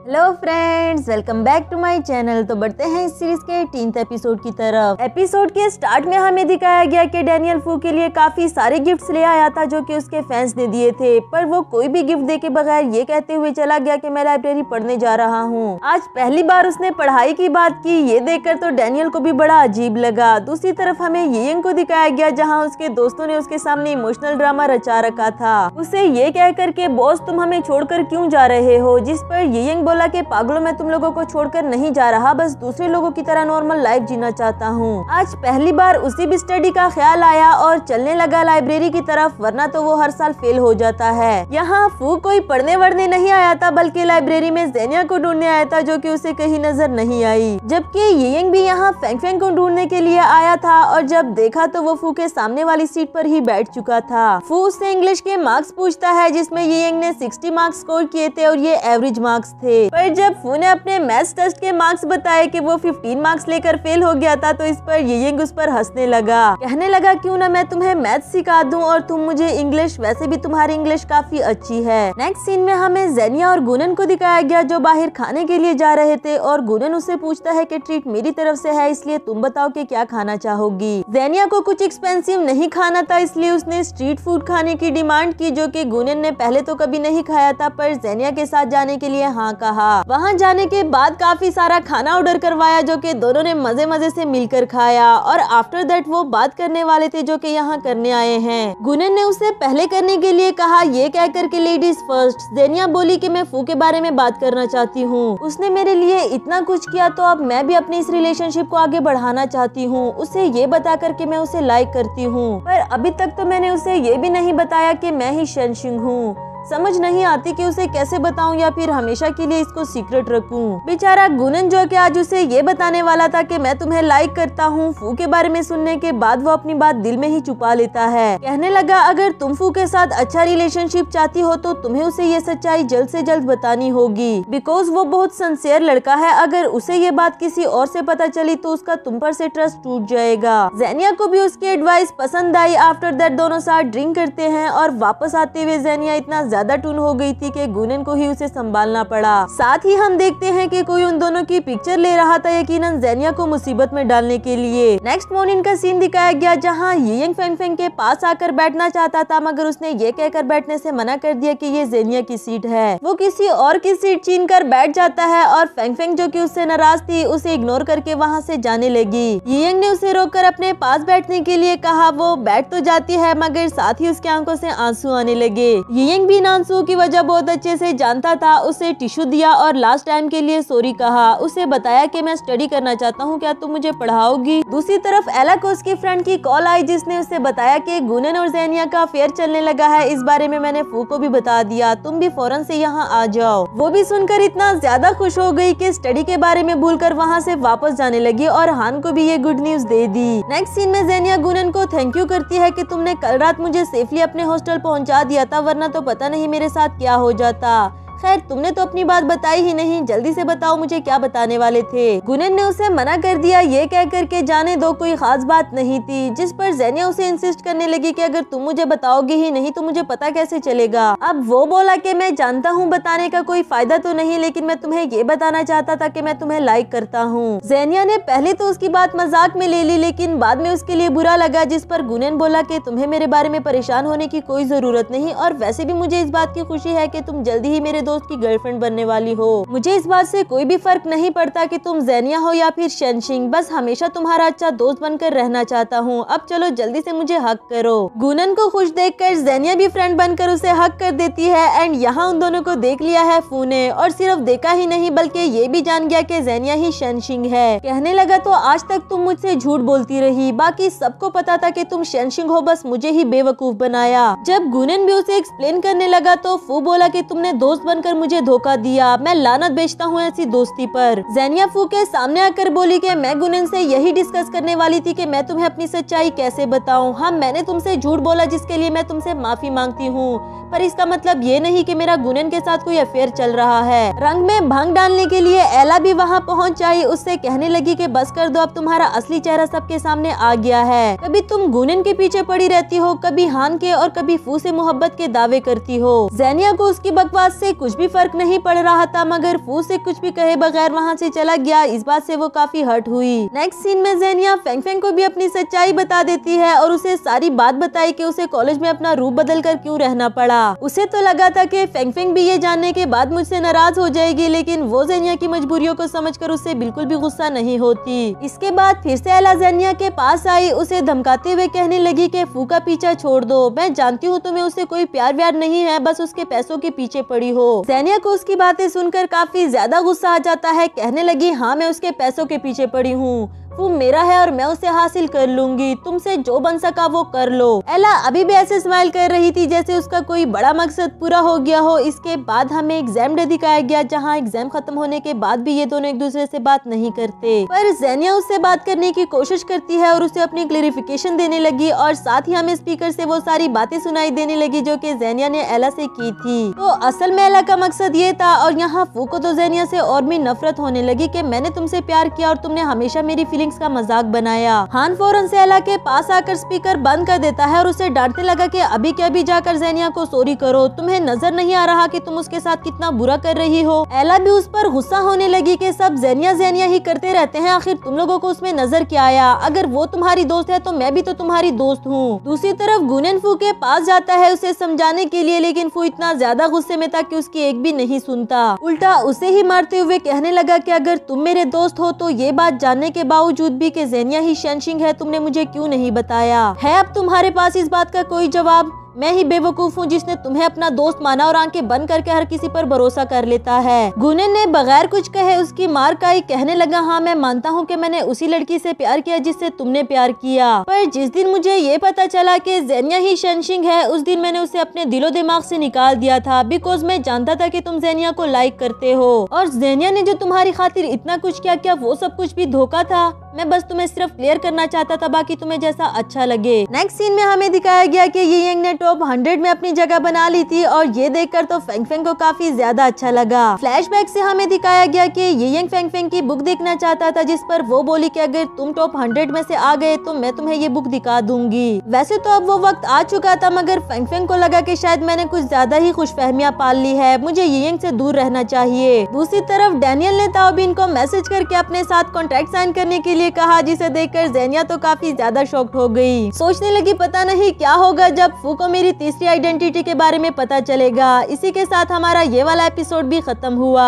hello friends welcome back to my channel तो बढ़ते हैं इस सीरीज के टेंथ एपिसोड की तरफ एपिसोड के स्टार्ट में हमें दिखाया गया कि डेनियल फू के लिए काफी सारे गिफ्ट्स ले आया था जो कि उसके फैंस ने दिए थे पर वो कोई भी गिफ्ट दे के बगैर ये कहते हुए चला गया कि मैं लाइब्रेरी पढ़ने जा रहा हूँ आज पहली बार उसने पढ़ाई की बात की ये देखकर तो डैनियल को भी बड़ा अजीब लगा दूसरी तरफ हमें येंग को दिखाया गया जहाँ उसके दोस्तों ने उसके सामने इमोशनल ड्रामा रचा रखा था उसे ये कहकर के बॉस तुम हमें छोड़कर क्यूँ जा रहे हो जिस पर येंग बोला कि पागलों मैं तुम लोगों को छोड़कर नहीं जा रहा बस दूसरे लोगों की तरह नॉर्मल लाइफ जीना चाहता हूँ आज पहली बार उसी भी स्टडी का ख्याल आया और चलने लगा लाइब्रेरी की तरफ वरना तो वो हर साल फेल हो जाता है यहाँ फू कोई पढ़ने वढ़ने नहीं आया था बल्कि लाइब्रेरी में जेनिया को ढूंढने आया था जो की उसे कहीं नजर नहीं आई जबकि येंग भी यहाँ फेंग फेंग को ढूंढने के लिए आया था और जब देखा तो वो फू के सामने वाली सीट पर ही बैठ चुका था फू उससे इंग्लिश के मार्क्स पूछता है जिसमें येंग ने 60 मार्क्स स्कोर किए थे और ये एवरेज मार्क्स थे पर जब फू ने अपने मैथ्स टेस्ट के मार्क्स बताए कि वो 15 मार्क्स लेकर फेल हो गया था तो इस पर यंग उस पर हंसने लगा कहने लगा क्यों ना मैं तुम्हें मैथ्स सिखा दूं और तुम मुझे इंग्लिश वैसे भी तुम्हारी इंग्लिश काफी अच्छी है नेक्स्ट सीन में हमें जैनिया और गुनन को दिखाया गया जो बाहर खाने के लिए जा रहे थे और गुनन उसे पूछता है की ट्रीट मेरी तरफ ऐसी है इसलिए तुम बताओ की क्या खाना चाहोगी जैनिया को कुछ एक्सपेंसिव नहीं खाना था इसलिए उसने स्ट्रीट फूड खाने की डिमांड की जो की गुनन ने पहले तो कभी नहीं खाया था पर जेनिया के साथ जाने के लिए हाँ कहा रहा वहाँ जाने के बाद काफी सारा खाना ऑर्डर करवाया जो की दोनों ने मजे मजे से मिलकर खाया और आफ्टर दैट वो बात करने वाले थे जो की यहाँ करने आए हैं गुनन ने उसे पहले करने के लिए कहा ये कह के लेडीज फर्स्ट जेनिया बोली की मैं फू के बारे में बात करना चाहती हूँ उसने मेरे लिए इतना कुछ किया तो अब मैं भी अपनी इस रिलेशनशिप को आगे बढ़ाना चाहती हूँ उसे ये बता करके मैं उसे लाइक करती हूँ पर अभी तक तो मैंने उसे ये भी नहीं बताया कि मैं ही शन सिंह हूँ समझ नहीं आती कि उसे कैसे बताऊं या फिर हमेशा के लिए इसको सीक्रेट रखूं। बेचारा गुनन जो कि आज उसे ये बताने वाला था कि मैं तुम्हें लाइक करता हूँ फू के बारे में सुनने के बाद वो अपनी बात दिल में ही छुपा लेता है कहने लगा अगर तुम फू के साथ अच्छा रिलेशनशिप चाहती हो तो तुम्हे उसे ये सच्चाई जल्द ऐसी जल्द बतानी होगी बिकॉज वो बहुत सन्सियर लड़का है अगर उसे ये बात किसी और ऐसी पता चली तो उसका तुम पर ऐसी ट्रस्ट टूट जाएगा जैनिया को भी उसकी एडवाइस पसंद आई आफ्टर दैट दोनों साथ ड्रिंक करते हैं और वापस आते हुए जैनिया इतना ज्यादा टून हो गई थी कि गुनन को ही उसे संभालना पड़ा साथ ही हम देखते हैं कि कोई उन दोनों की पिक्चर ले रहा था यकीनन जैनिया को मुसीबत में डालने के लिए नेक्स्ट मॉर्निंग का सीन दिखाया गया जहाँ यंग फेंग फेंग के पास आकर बैठना चाहता था मगर उसने ये कहकर बैठने ऐसी मना कर दिया की ये जेनिया की सीट है वो किसी और की सीट छीन कर बैठ जाता है और फेंग फेंग जो की उससे नाराज थी उसे इग्नोर करके वहाँ ऐसी जाने लगी यंग ने उसे रोक अपने पास बैठने के लिए कहा वो बैठ तो जाती है मगर साथ ही उसकी आंखों से आंसू आने लगे ये भी लेकिन की वजह बहुत अच्छे से जानता था उसे टिश्यू दिया और लास्ट टाइम के लिए सॉरी कहा उसे बताया कि मैं स्टडी करना चाहता हूँ क्या तुम मुझे पढ़ाओगी दूसरी तरफ एला को उसकी फ्रेंड की कॉल आई जिसने उसे बताया कि गुनन और जैनिया का अफेयर चलने लगा है इस बारे में मैंने फू को भी बता दिया तुम भी फौरन से यहाँ आ जाओ वो भी सुनकर इतना ज्यादा खुश हो गई की स्टडी के बारे में भूल कर वहाँ से वापस जाने लगी और हान को भी ये गुड न्यूज दे दी नेक्स्ट सीन में जैनिया गुनन को थैंक यू करती है की तुमने कल रात मुझे सेफली अपने हॉस्टल पहुँचा दिया था वरना तो पता नहीं नहीं मेरे साथ क्या हो जाता खैर तुमने तो अपनी बात बताई ही नहीं जल्दी से बताओ मुझे क्या बताने वाले थे गुनन ने उसे मना कर दिया ये कह के जाने दो कोई खास बात नहीं थी जिस पर जैनिया उसे इंसिस्ट करने लगी कि अगर तुम मुझे बताओगी ही नहीं तो मुझे पता कैसे चलेगा अब वो बोला कि मैं जानता हूँ बताने का कोई फायदा तो नहीं लेकिन मैं तुम्हें ये बताना चाहता था की मैं तुम्हें लाइक करता हूँ जैनिया ने पहले तो उसकी बात मजाक में ले ली लेकिन बाद में उसके लिए बुरा लगा जिस पर गुनन बोला की तुम्हें मेरे बारे में परेशान होने की कोई जरूरत नहीं और वैसे भी मुझे इस बात की खुशी है की तुम जल्दी ही मेरे दोस्त की गर्लफ्रेंड बनने वाली हो मुझे इस बात से कोई भी फर्क नहीं पड़ता कि तुम जैनिया हो या फिर शनशिंग बस हमेशा तुम्हारा अच्छा दोस्त बनकर रहना चाहता हूँ अब चलो जल्दी से मुझे हक करो गुनन को खुश देख कर जैनिया भी फ्रेंड बनकर उसे हक कर देती है एंड यहाँ उन दोनों को देख लिया है फूने और सिर्फ देखा ही नहीं बल्कि ये भी जान गया की जैनिया ही शनशिंग है कहने लगा तो आज तक तुम मुझसे झूठ बोलती रही बाकी सबको पता था की तुम शनशिंग हो बस मुझे ही बेवकूफ बनाया जब गुनन भी उसे एक्सप्लेन करने लगा तो फू बोला कि तुमने दोस्त बन जानकर मुझे धोखा दिया मैं लानत बेचता हूँ ऐसी दोस्ती पर जैनिया फू के सामने आकर बोली कि मैं गुनन से यही डिस्कस करने वाली थी कि मैं तुम्हें अपनी सच्चाई कैसे बताऊँ हाँ मैंने तुमसे झूठ बोला जिसके लिए मैं तुमसे माफी मांगती हूँ पर इसका मतलब ये नहीं की मेरा गुनन के साथ कोई अफेयर चल रहा है रंग में भंग डालने के लिए एला भी वहाँ पहुँच आई उससे कहने लगी की बस कर दो अब तुम्हारा असली चेहरा सबके सामने आ गया है कभी तुम गुनन के पीछे पड़ी रहती हो कभी हान के और कभी फू से मोहब्बत के दावे करती हो जैनिया को उसकी बकवास से कुछ कुछ भी फर्क नहीं पड़ रहा था मगर फू से कुछ भी कहे बगैर वहाँ से चला गया इस बात से वो काफी हर्ट हुई नेक्स्ट सीन में जेनिया फेंग फेंग को भी अपनी सच्चाई बता देती है और उसे सारी बात बताई की उसे कॉलेज में अपना रूप बदल कर क्यूँ रहना पड़ा उसे तो लगा था की फेंग फेंग भी ये जानने के बाद मुझसे नाराज हो जाएगी लेकिन वो जेनिया की मजबूरियों को समझ कर उससे बिल्कुल भी गुस्सा नहीं होती इसके बाद फिर से एला जेनिया के पास आई उसे धमकाते हुए कहने लगी की फू का पीछा छोड़ दो मैं जानती हूँ तुम्हें उसे कोई प्यार व्यार नहीं है बस उसके पैसों के पीछे पड़ी हो सैनिया को उसकी बातें सुनकर काफी ज्यादा गुस्सा आ जाता है कहने लगी हाँ मैं उसके पैसों के पीछे पड़ी हूँ वो मेरा है और मैं उसे हासिल कर लूंगी तुमसे जो बन सका वो कर लो एला अभी भी ऐसे स्माइल कर रही थी जैसे उसका कोई बड़ा मकसद पूरा हो गया हो इसके बाद हमें एग्जाम डे दिखाया गया जहाँ एग्जाम खत्म होने के बाद भी ये दोनों एक दूसरे से बात नहीं करते पर जैनिया उससे बात करने की कोशिश करती है और उसे अपनी क्लेरिफिकेशन देने लगी और साथ ही हमें स्पीकर से वो सारी बातें सुनाई देने लगी जो की जैनिया ने एला से की थी तो असल में एला का मकसद ये था और यहाँ फूको तो जैनिया से और भी नफरत होने लगी की मैंने तुमसे प्यार किया और तुमने हमेशा मेरी फीलिंग ड्रिंक्स का मजाक बनाया हान फौरन अला के पास आकर स्पीकर बंद कर देता है और उसे डांटने लगा की अभी के अभी जाकर जैनिया को सॉरी करो तुम्हें नजर नहीं आ रहा की तुम उसके साथ कितना बुरा कर रही हो एला भी उस पर गुस्सा होने लगी की सब जैनिया जैनिया ही करते रहते हैं आखिर तुम लोगों को उसमें नजर क्या आया अगर वो तुम्हारी दोस्त है तो मैं भी तो तुम्हारी दोस्त हूँ दूसरी तरफ गुनन फू के पास जाता है उसे समझाने के लिए लेकिन फू इतना ज्यादा गुस्से में था कि उसकी एक भी नहीं सुनता उल्टा उसे ही मारते हुए कहने लगा कि अगर तुम मेरे दोस्त हो तो ये बात जानने के बावजूद बावजूद भी जैनिया ही शेंशिंग है तुमने मुझे क्यों नहीं बताया है अब तुम्हारे पास इस बात का कोई जवाब मैं ही बेवकूफ हूँ जिसने तुम्हें अपना दोस्त माना और आंखें बंद करके हर किसी पर भरोसा कर लेता है गुनिन ने बगैर कुछ कहे उसकी मार का ही कहने लगा हाँ मैं मानता हूँ की मैंने उसी लड़की ऐसी प्यार किया जिससे तुमने प्यार किया पर जिस दिन मुझे ये पता चला की जैनिया ही शनशिंग है उस दिन मैंने उसे अपने दिलो दिमाग ऐसी निकाल दिया था बिकॉज मैं जानता था की तुम जैनिया को लाइक करते हो और जैनिया ने जो तुम्हारी खातिर इतना कुछ किया क्या वो सब कुछ भी धोखा था मैं बस तुम्हें सिर्फ क्लियर करना चाहता था बाकी तुम्हें जैसा अच्छा लगे नेक्स्ट सीन में हमें दिखाया गया कि ये यंग टॉप हंड्रेड में अपनी जगह बना ली थी और ये देखकर तो फेंग फेंग को काफी ज्यादा अच्छा लगा फ्लैशबैक से हमें दिखाया गया कि ये यंग फेंग फेंग की बुक देखना चाहता था जिस पर वो बोली कि अगर तुम टॉप हंड्रेड में से आ गए तो मैं तुम्हें ये बुक दिखा दूंगी वैसे तो अब वो वक्त आ चुका था मगर फेंग फेंग को लगा की शायद मैंने कुछ ज्यादा ही खुश पाल ली है मुझे ये यंग से दूर रहना चाहिए दूसरी तरफ डैनियल ने ताओबिन को मैसेज करके अपने साथ कॉन्ट्रैक्ट साइन करने के लिए कहा जिसे देखकर जैनिया तो काफी ज्यादा शॉक्ड हो गयी सोचने लगी पता नहीं क्या होगा जब फूको मेरी तीसरी आइडेंटिटी के बारे में पता चलेगा इसी के साथ हमारा ये वाला एपिसोड भी खत्म हुआ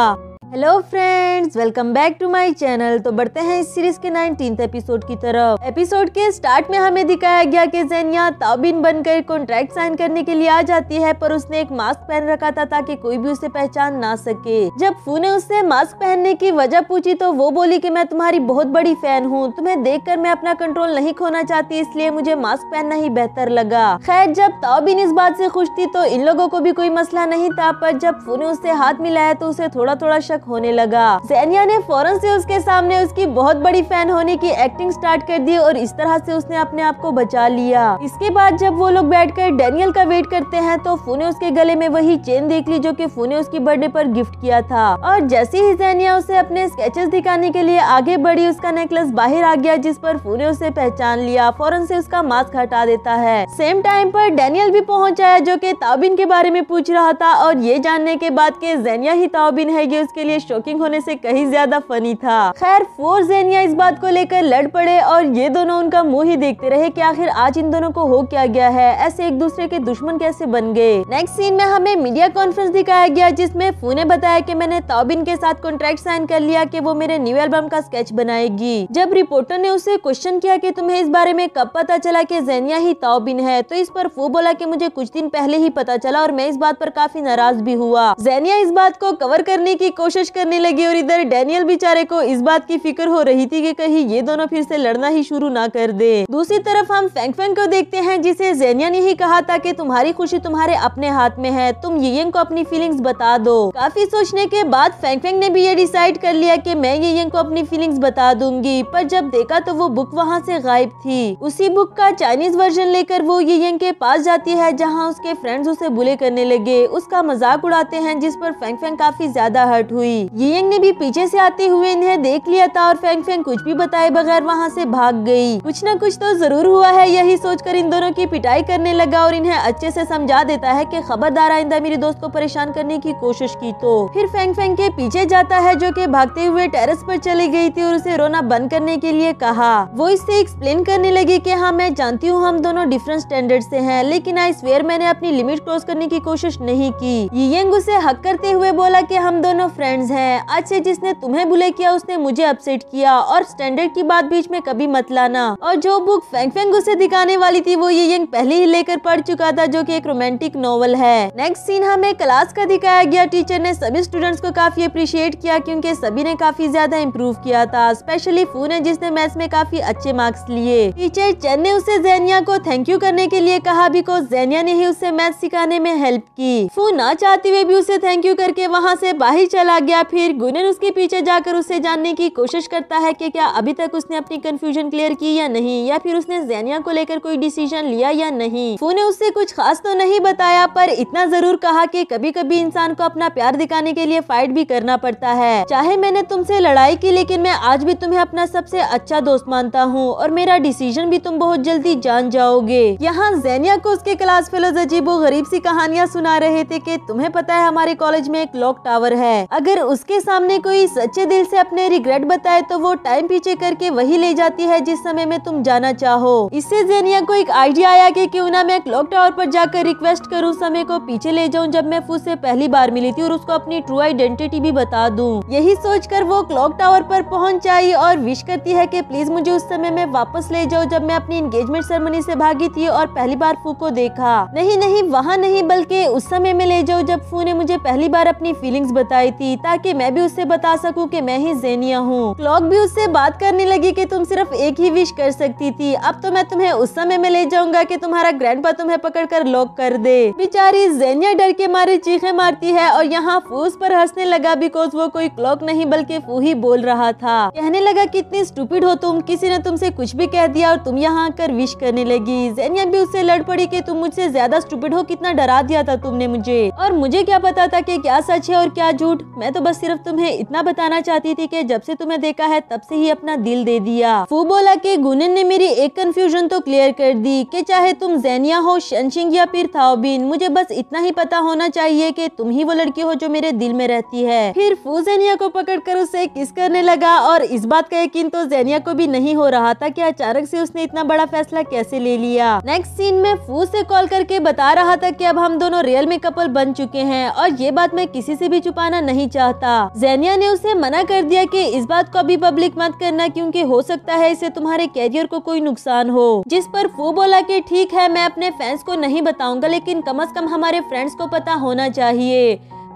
hello friends welcome back to my channel तो बढ़ते हैं इस सीरीज के नाइनटीन एपिसोड की तरफ एपिसोड के स्टार्ट में हमें दिखाया गया कि जेनिया ताबिन बनकर कॉन्ट्रैक्ट साइन करने के लिए आ जाती है पर उसने एक मास्क पहन रखा था ताकि कोई भी उसे पहचान ना सके जब फू ने उससे मास्क पहनने की वजह पूछी तो वो बोली की मैं तुम्हारी बहुत बड़ी फैन हूँ तुम्हें देख कर मैं अपना कंट्रोल नहीं खोना चाहती इसलिए मुझे मास्क पहनना ही बेहतर लगा खैर जब ताबिन इस बात ऐसी खुश थी तो इन लोगों को भी कोई मसला नहीं था पर जब फू ने उससे हाथ मिलाया तो उसे थोड़ा थोड़ा तक होने लगा सैनिया ने फौरन से उसके सामने उसकी बहुत बड़ी फैन होने की एक्टिंग स्टार्ट कर दी और इस तरह से उसने अपने आप को बचा लिया इसके बाद जब वो लोग बैठकर डेनियल का वेट करते हैं तो फूने उसके गले में वही चेन देख ली जो की फूने उसकी बर्थडे पर गिफ्ट किया था और जैसे ही जैनिया उसे अपने स्केचेस दिखाने के लिए आगे बढ़ी उसका नेकलेस बाहर आ गया जिस पर फूने उसे पहचान लिया फौरन से उसका मास्क हटा देता है सेम टाइम पर डेनियल भी पहुंच आया जो कि ताबिन के बारे में पूछ रहा था और ये जानने के बाद के जैनिया ही ताबिन है ये उसके लिए शॉकिंग होने से कहीं ज्यादा फनी था खैर फोर जेनिया इस बात को लेकर लड़ पड़े और ये दोनों उनका मुंह ही देखते रहे कि आखिर आज इन दोनों को हो क्या गया है ऐसे एक दूसरे के दुश्मन कैसे बन गए नेक्स्ट सीन में हमें मीडिया कॉन्फ्रेंस दिखाया गया जिसमे फू ने बताया की मैंने तौबिन के साथ कॉन्ट्रैक्ट साइन कर लिया की वो मेरे न्यू एल्बम का स्केच बनाएगी जब रिपोर्टर ने उसे क्वेश्चन किया की तुम्हें इस बारे में कब पता चला की जेनिया ही ताओबिन है तो इस पर फू बोला की मुझे कुछ दिन पहले ही पता चला और मैं इस बात पर काफी नाराज भी हुआ जेनिया इस बात को कवर करने की कोशिश कोशिश करने लगी और इधर डेनियल बेचारे को इस बात की फिक्र हो रही थी कि कहीं ये दोनों फिर से लड़ना ही शुरू ना कर दे दूसरी तरफ हम फेंग फेंग को देखते हैं जिसे जेनिया ने ही कहा था कि तुम्हारी खुशी तुम्हारे अपने हाथ में है तुम यंग को अपनी फीलिंग्स बता दो काफी सोचने के बाद फेंग फेंग ने भी ये डिसाइड कर लिया की मैं यंग को अपनी फीलिंग बता दूंगी पर जब देखा तो वो बुक वहाँ ऐसी गायब थी उसी बुक का चाइनीज वर्जन लेकर वो यंग के पास जाती है जहाँ उसके फ्रेंड्स उसे बुले करने लगे उसका मजाक उड़ाते हैं जिस पर फेंग फेंग काफी ज्यादा हर्ट हुई हुई येंग ने भी पीछे से आते हुए इन्हें देख लिया था और फेंग फेंग कुछ भी बताए बगैर वहाँ से भाग गई कुछ न कुछ तो जरूर हुआ है यही सोचकर इन दोनों की पिटाई करने लगा और इन्हें अच्छे से समझा देता है की खबरदार आइंदा मेरे दोस्त को परेशान करने की कोशिश की तो फिर फेंग फेंग के पीछे जाता है जो की भागते हुए टेरिस पर चली गयी थी और उसे रोना बंद करने के लिए कहा वो इससे एक्सप्लेन करने लगी की हाँ मैं जानती हूँ हम दोनों डिफरेंट स्टैंडर्ड ऐसी है लेकिन आई स्वेयर मैंने अपनी लिमिट क्रॉस करने की कोशिश नहीं की येंग उसे हक करते हुए बोला कि हम दोनों फ्रेंड फ्रेंड्स हैं आज से जिसने तुम्हें बुले किया उसने मुझे अपसेट किया और स्टैंडर्ड की बात बीच में कभी मत लाना और जो बुक फेंग फेंग उसे दिखाने वाली थी वो ये यंग पहले ही लेकर पढ़ चुका था जो की एक रोमांटिक नॉवल है नेक्स्ट सीन हमें क्लास का दिखाया गया टीचर ने सभी स्टूडेंट्स को काफी अप्रिशिएट किया क्योंकि सभी ने काफी ज्यादा इम्प्रूव किया था स्पेशली फू ने जिसने मैथ्स में काफी अच्छे मार्क्स लिए टीचर चैन ने उसे जैनिया को थैंक यू करने के लिए कहा बिकॉज जैनिया ने ही उसे मैथ सिखाने में हेल्प की फू ना चाहते हुए भी उसे थैंक यू करके वहाँ ऐसी बाहर चला गया फिर गुनन उसके पीछे जाकर उससे जानने की कोशिश करता है कि क्या अभी तक उसने अपनी कंफ्यूजन क्लियर की या नहीं या फिर उसने जैनिया को लेकर कोई डिसीजन लिया या नहीं फू ने उससे कुछ खास तो नहीं बताया पर इतना जरूर कहा कि कभी कभी इंसान को अपना प्यार दिखाने के लिए फाइट भी करना पड़ता है चाहे मैंने तुमसे लड़ाई की लेकिन मैं आज भी तुम्हें अपना सबसे अच्छा दोस्त मानता हूँ और मेरा डिसीजन भी तुम बहुत जल्दी जान जाओगे यहाँ जैनिया को उसके क्लास फेलोज वो गरीब सी कहानियाँ सुना रहे थे की तुम्हें पता है हमारे कॉलेज में एक लॉक टावर है अगर अगर उसके सामने कोई सच्चे दिल से अपने रिग्रेट बताए तो वो टाइम पीछे करके वही ले जाती है जिस समय में तुम जाना चाहो इससे जेनिया को एक आइडिया आया कि क्यों ना मैं क्लॉक टावर पर जाकर रिक्वेस्ट करूं समय को पीछे ले जाऊं जब मैं फूस से पहली बार मिली थी और उसको अपनी ट्रू आइडेंटिटी भी बता दूं यही कर वो क्लॉक टावर पर पहुंच जाए और विश करती है कि प्लीज मुझे उस समय में वापस ले जाओ जब मैं अपनी एंगेजमेंट सेरेमनी से भागी थी और पहली बार फू को देखा नहीं नहीं वहाँ नहीं बल्कि उस समय में ले जाओ जब फू ने मुझे पहली बार अपनी फीलिंग्स बताई थी ताकि मैं भी उससे बता सकूं कि मैं ही जेनिया हूँ क्लॉक भी उससे बात करने लगी कि तुम सिर्फ एक ही विश कर सकती थी अब तो मैं तुम्हें उस समय में ले जाऊंगा कि तुम्हारा ग्रैंडपा तुम्हें पकड़कर लॉक कर दे बेचारी जेनिया डर के मारे चीखे मारती है और यहाँ फूस पर हंसने लगा बिकॉज वो कोई क्लॉक नहीं बल्कि फू ही बोल रहा था कहने लगा की कितनी स्टूपिड हो तुम किसी ने तुमसे कुछ भी कह दिया और तुम यहाँ आकर विश करने लगी जेनिया भी उससे लड़ पड़ी की तुम मुझसे ज्यादा स्टूपिड हो कितना डरा दिया था तुमने मुझे और मुझे क्या पता था कि क्या सच है और क्या झूठ मैं मैं तो बस सिर्फ तुम्हें इतना बताना चाहती थी कि जब से तुम्हें देखा है तब से ही अपना दिल दे दिया फू बोला कि गुनन ने मेरी एक कंफ्यूजन तो क्लियर कर दी कि चाहे तुम जैनिया हो शनशिंग या फिर थाओबिन मुझे बस इतना ही पता होना चाहिए कि तुम ही वो लड़की हो जो मेरे दिल में रहती है फिर फू जैनिया को पकड़ कर उसे किस करने लगा और इस बात का यकीन तो जैनिया को भी नहीं हो रहा था की अचानक ऐसी उसने इतना बड़ा फैसला कैसे ले लिया नेक्स्ट सीन में फू से कॉल करके बता रहा था की अब हम दोनों रियल में कपल बन चुके हैं और ये बात मैं किसी से भी छुपाना नहीं चाहता जैनिया ने उसे मना कर दिया कि इस बात को अभी पब्लिक मत करना क्योंकि हो सकता है इसे तुम्हारे कैरियर को कोई नुकसान हो जिस पर वो बोला कि ठीक है मैं अपने फैंस को नहीं बताऊंगा लेकिन कम अज कम हमारे फ्रेंड्स को पता होना चाहिए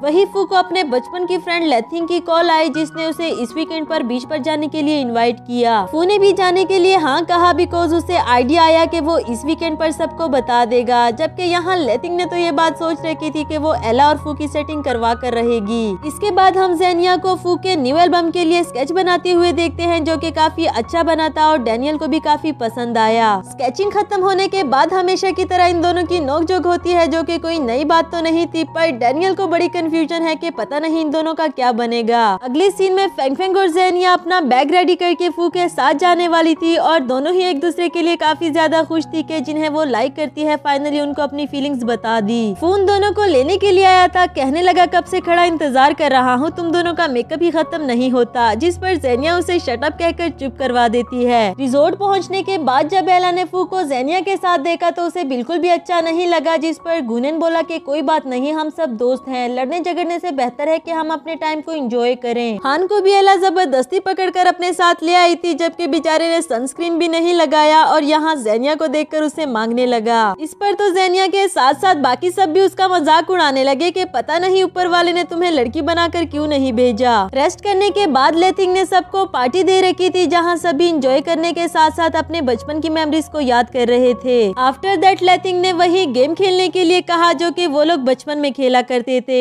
वहीं फू को अपने बचपन की फ्रेंड लेथिंग की कॉल आई जिसने उसे इस वीकेंड पर बीच पर जाने के लिए इनवाइट किया फू ने भी जाने के लिए हाँ कहा बिकॉज उसे आइडिया आया कि वो इस वीकेंड पर सबको बता देगा जबकि यहाँ लेथिंग ने तो ये बात सोच रखी थी कि वो एला और फू की सेटिंग करवा कर रहेगी इसके बाद हम जेनिया को फू के न्यू एल्बम के लिए स्केच बनाते हुए देखते हैं जो की काफी अच्छा बना था और डेनियल को भी काफी पसंद आया स्केचिंग खत्म होने के बाद हमेशा की तरह इन दोनों की नोकझोंक होती है जो की कोई नई बात तो नहीं थी पर डेनियल को बड़ी कंफ्यूजन है कि पता नहीं इन दोनों का क्या बनेगा अगले सीन में फेंग फेंग और जैनिया अपना बैग रेडी करके फू के साथ जाने वाली थी और दोनों ही एक दूसरे के लिए काफी ज्यादा खुश थी कि जिन्हें वो लाइक करती है फाइनली उनको अपनी फीलिंग्स बता दी फोन दोनों को लेने के लिए आया था कहने लगा कब से खड़ा इंतजार कर रहा हूँ तुम दोनों का मेकअप ही खत्म नहीं होता जिस पर जैनिया उसे शटअप कहकर चुप करवा देती है रिजोर्ट पहुँचने के बाद जब एला ने फू को जैनिया के साथ देखा तो उसे बिल्कुल भी अच्छा नहीं लगा जिस पर गुनन बोला की कोई बात नहीं हम सब दोस्त है लड़ने में झगड़ने से बेहतर है कि हम अपने टाइम को एंजॉय करें खान को भी अला जबरदस्ती पकड़कर अपने साथ ले आई थी जबकि बेचारे ने सनस्क्रीन भी नहीं लगाया और यहाँ जैनिया को देख उसे मांगने लगा इस पर तो जैनिया के साथ साथ बाकी सब भी उसका मजाक उड़ाने लगे की पता नहीं ऊपर वाले ने तुम्हें लड़की बनाकर क्यूँ नहीं भेजा रेस्ट करने के बाद लेथिंग ने सबको पार्टी दे रखी थी जहाँ सभी इंजॉय करने के साथ साथ अपने बचपन की मेमोरीज को याद कर रहे थे आफ्टर दैट लेथिंग ने वही गेम खेलने के लिए कहा जो कि वो लोग बचपन में खेला करते थे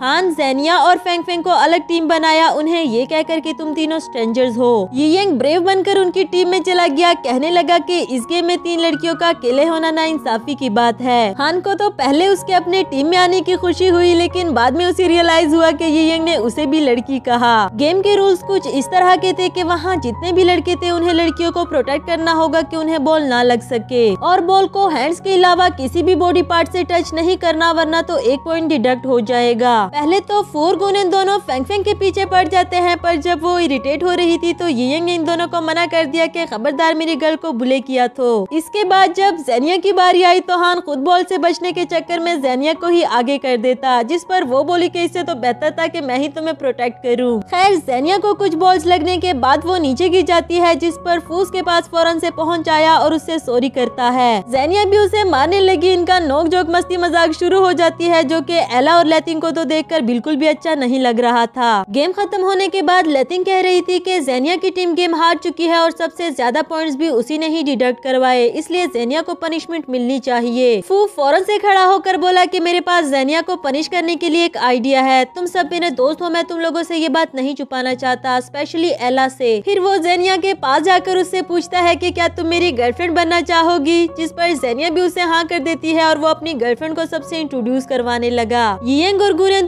हान जैनिया और फेंग फेंग को अलग टीम बनाया उन्हें ये कहकर कि तुम तीनों स्ट्रेंजर्स हो ये यंग ब्रेव बनकर उनकी टीम में चला गया कहने लगा कि इस गेम में तीन लड़कियों का अकेले होना ना इंसाफी की बात है हान को तो पहले उसके अपने टीम में आने की खुशी हुई लेकिन बाद में उसे रियलाइज हुआ की ये यंग ने उसे भी लड़की कहा गेम के रूल्स कुछ इस तरह के थे की वहाँ जितने भी लड़के थे उन्हें लड़कियों को प्रोटेक्ट करना होगा की उन्हें बॉल ना लग सके और बॉल को हैंड्स के अलावा किसी भी बॉडी पार्ट ऐसी टच नहीं करना वरना तो एक पॉइंट डिडक्ट हो जाएगा था पहले तो गुन इन दोनों फेंग फेंग के पीछे पड़ जाते हैं पर जब वो इरिटेट हो रही थी तो यंग इन दोनों को मना कर दिया कि खबरदार मेरी गर्ल को बुले किया तो इसके बाद जब जैनिया की बारी आई तो हान खुद बॉल से बचने के चक्कर में जैनिया को ही आगे कर देता जिस पर वो बोली के इससे तो बेहतर था की मैं ही तुम्हें प्रोटेक्ट करूँ खैर जैनिया को कुछ बॉल्स लगने के बाद वो नीचे गिर जाती है जिस पर फूस के पास फौरन से पहुँच आया और उससे सॉरी करता है जैनिया भी उसे मारने लगी इनका नोक जोक मस्ती मजाक शुरू हो जाती है जो की एला और लैतिंग को तो देखकर बिल्कुल भी अच्छा नहीं लग रहा था गेम खत्म होने के बाद लेथिंग कह रही थी कि जेनिया की टीम गेम हार चुकी है और सबसे ज्यादा पॉइंट्स भी उसी ने ही डिडक्ट करवाए इसलिए जेनिया को पनिशमेंट मिलनी चाहिए फू फौरन से खड़ा होकर बोला की मेरे पास जेनिया को पनिश करने के लिए एक आइडिया है तुम सब मेरे दोस्त हो मैं तुम लोगों ऐसी ये बात नहीं छुपाना चाहता स्पेशली एला से फिर वो जेनिया के पास जाकर उससे पूछता है कि क्या तुम मेरी गर्लफ्रेंड बनना चाहोगी जिस पर जेनिया भी उसे हाँ कर देती है और वो अपनी गर्लफ्रेंड को सबसे इंट्रोड्यूस करवाने लगा ये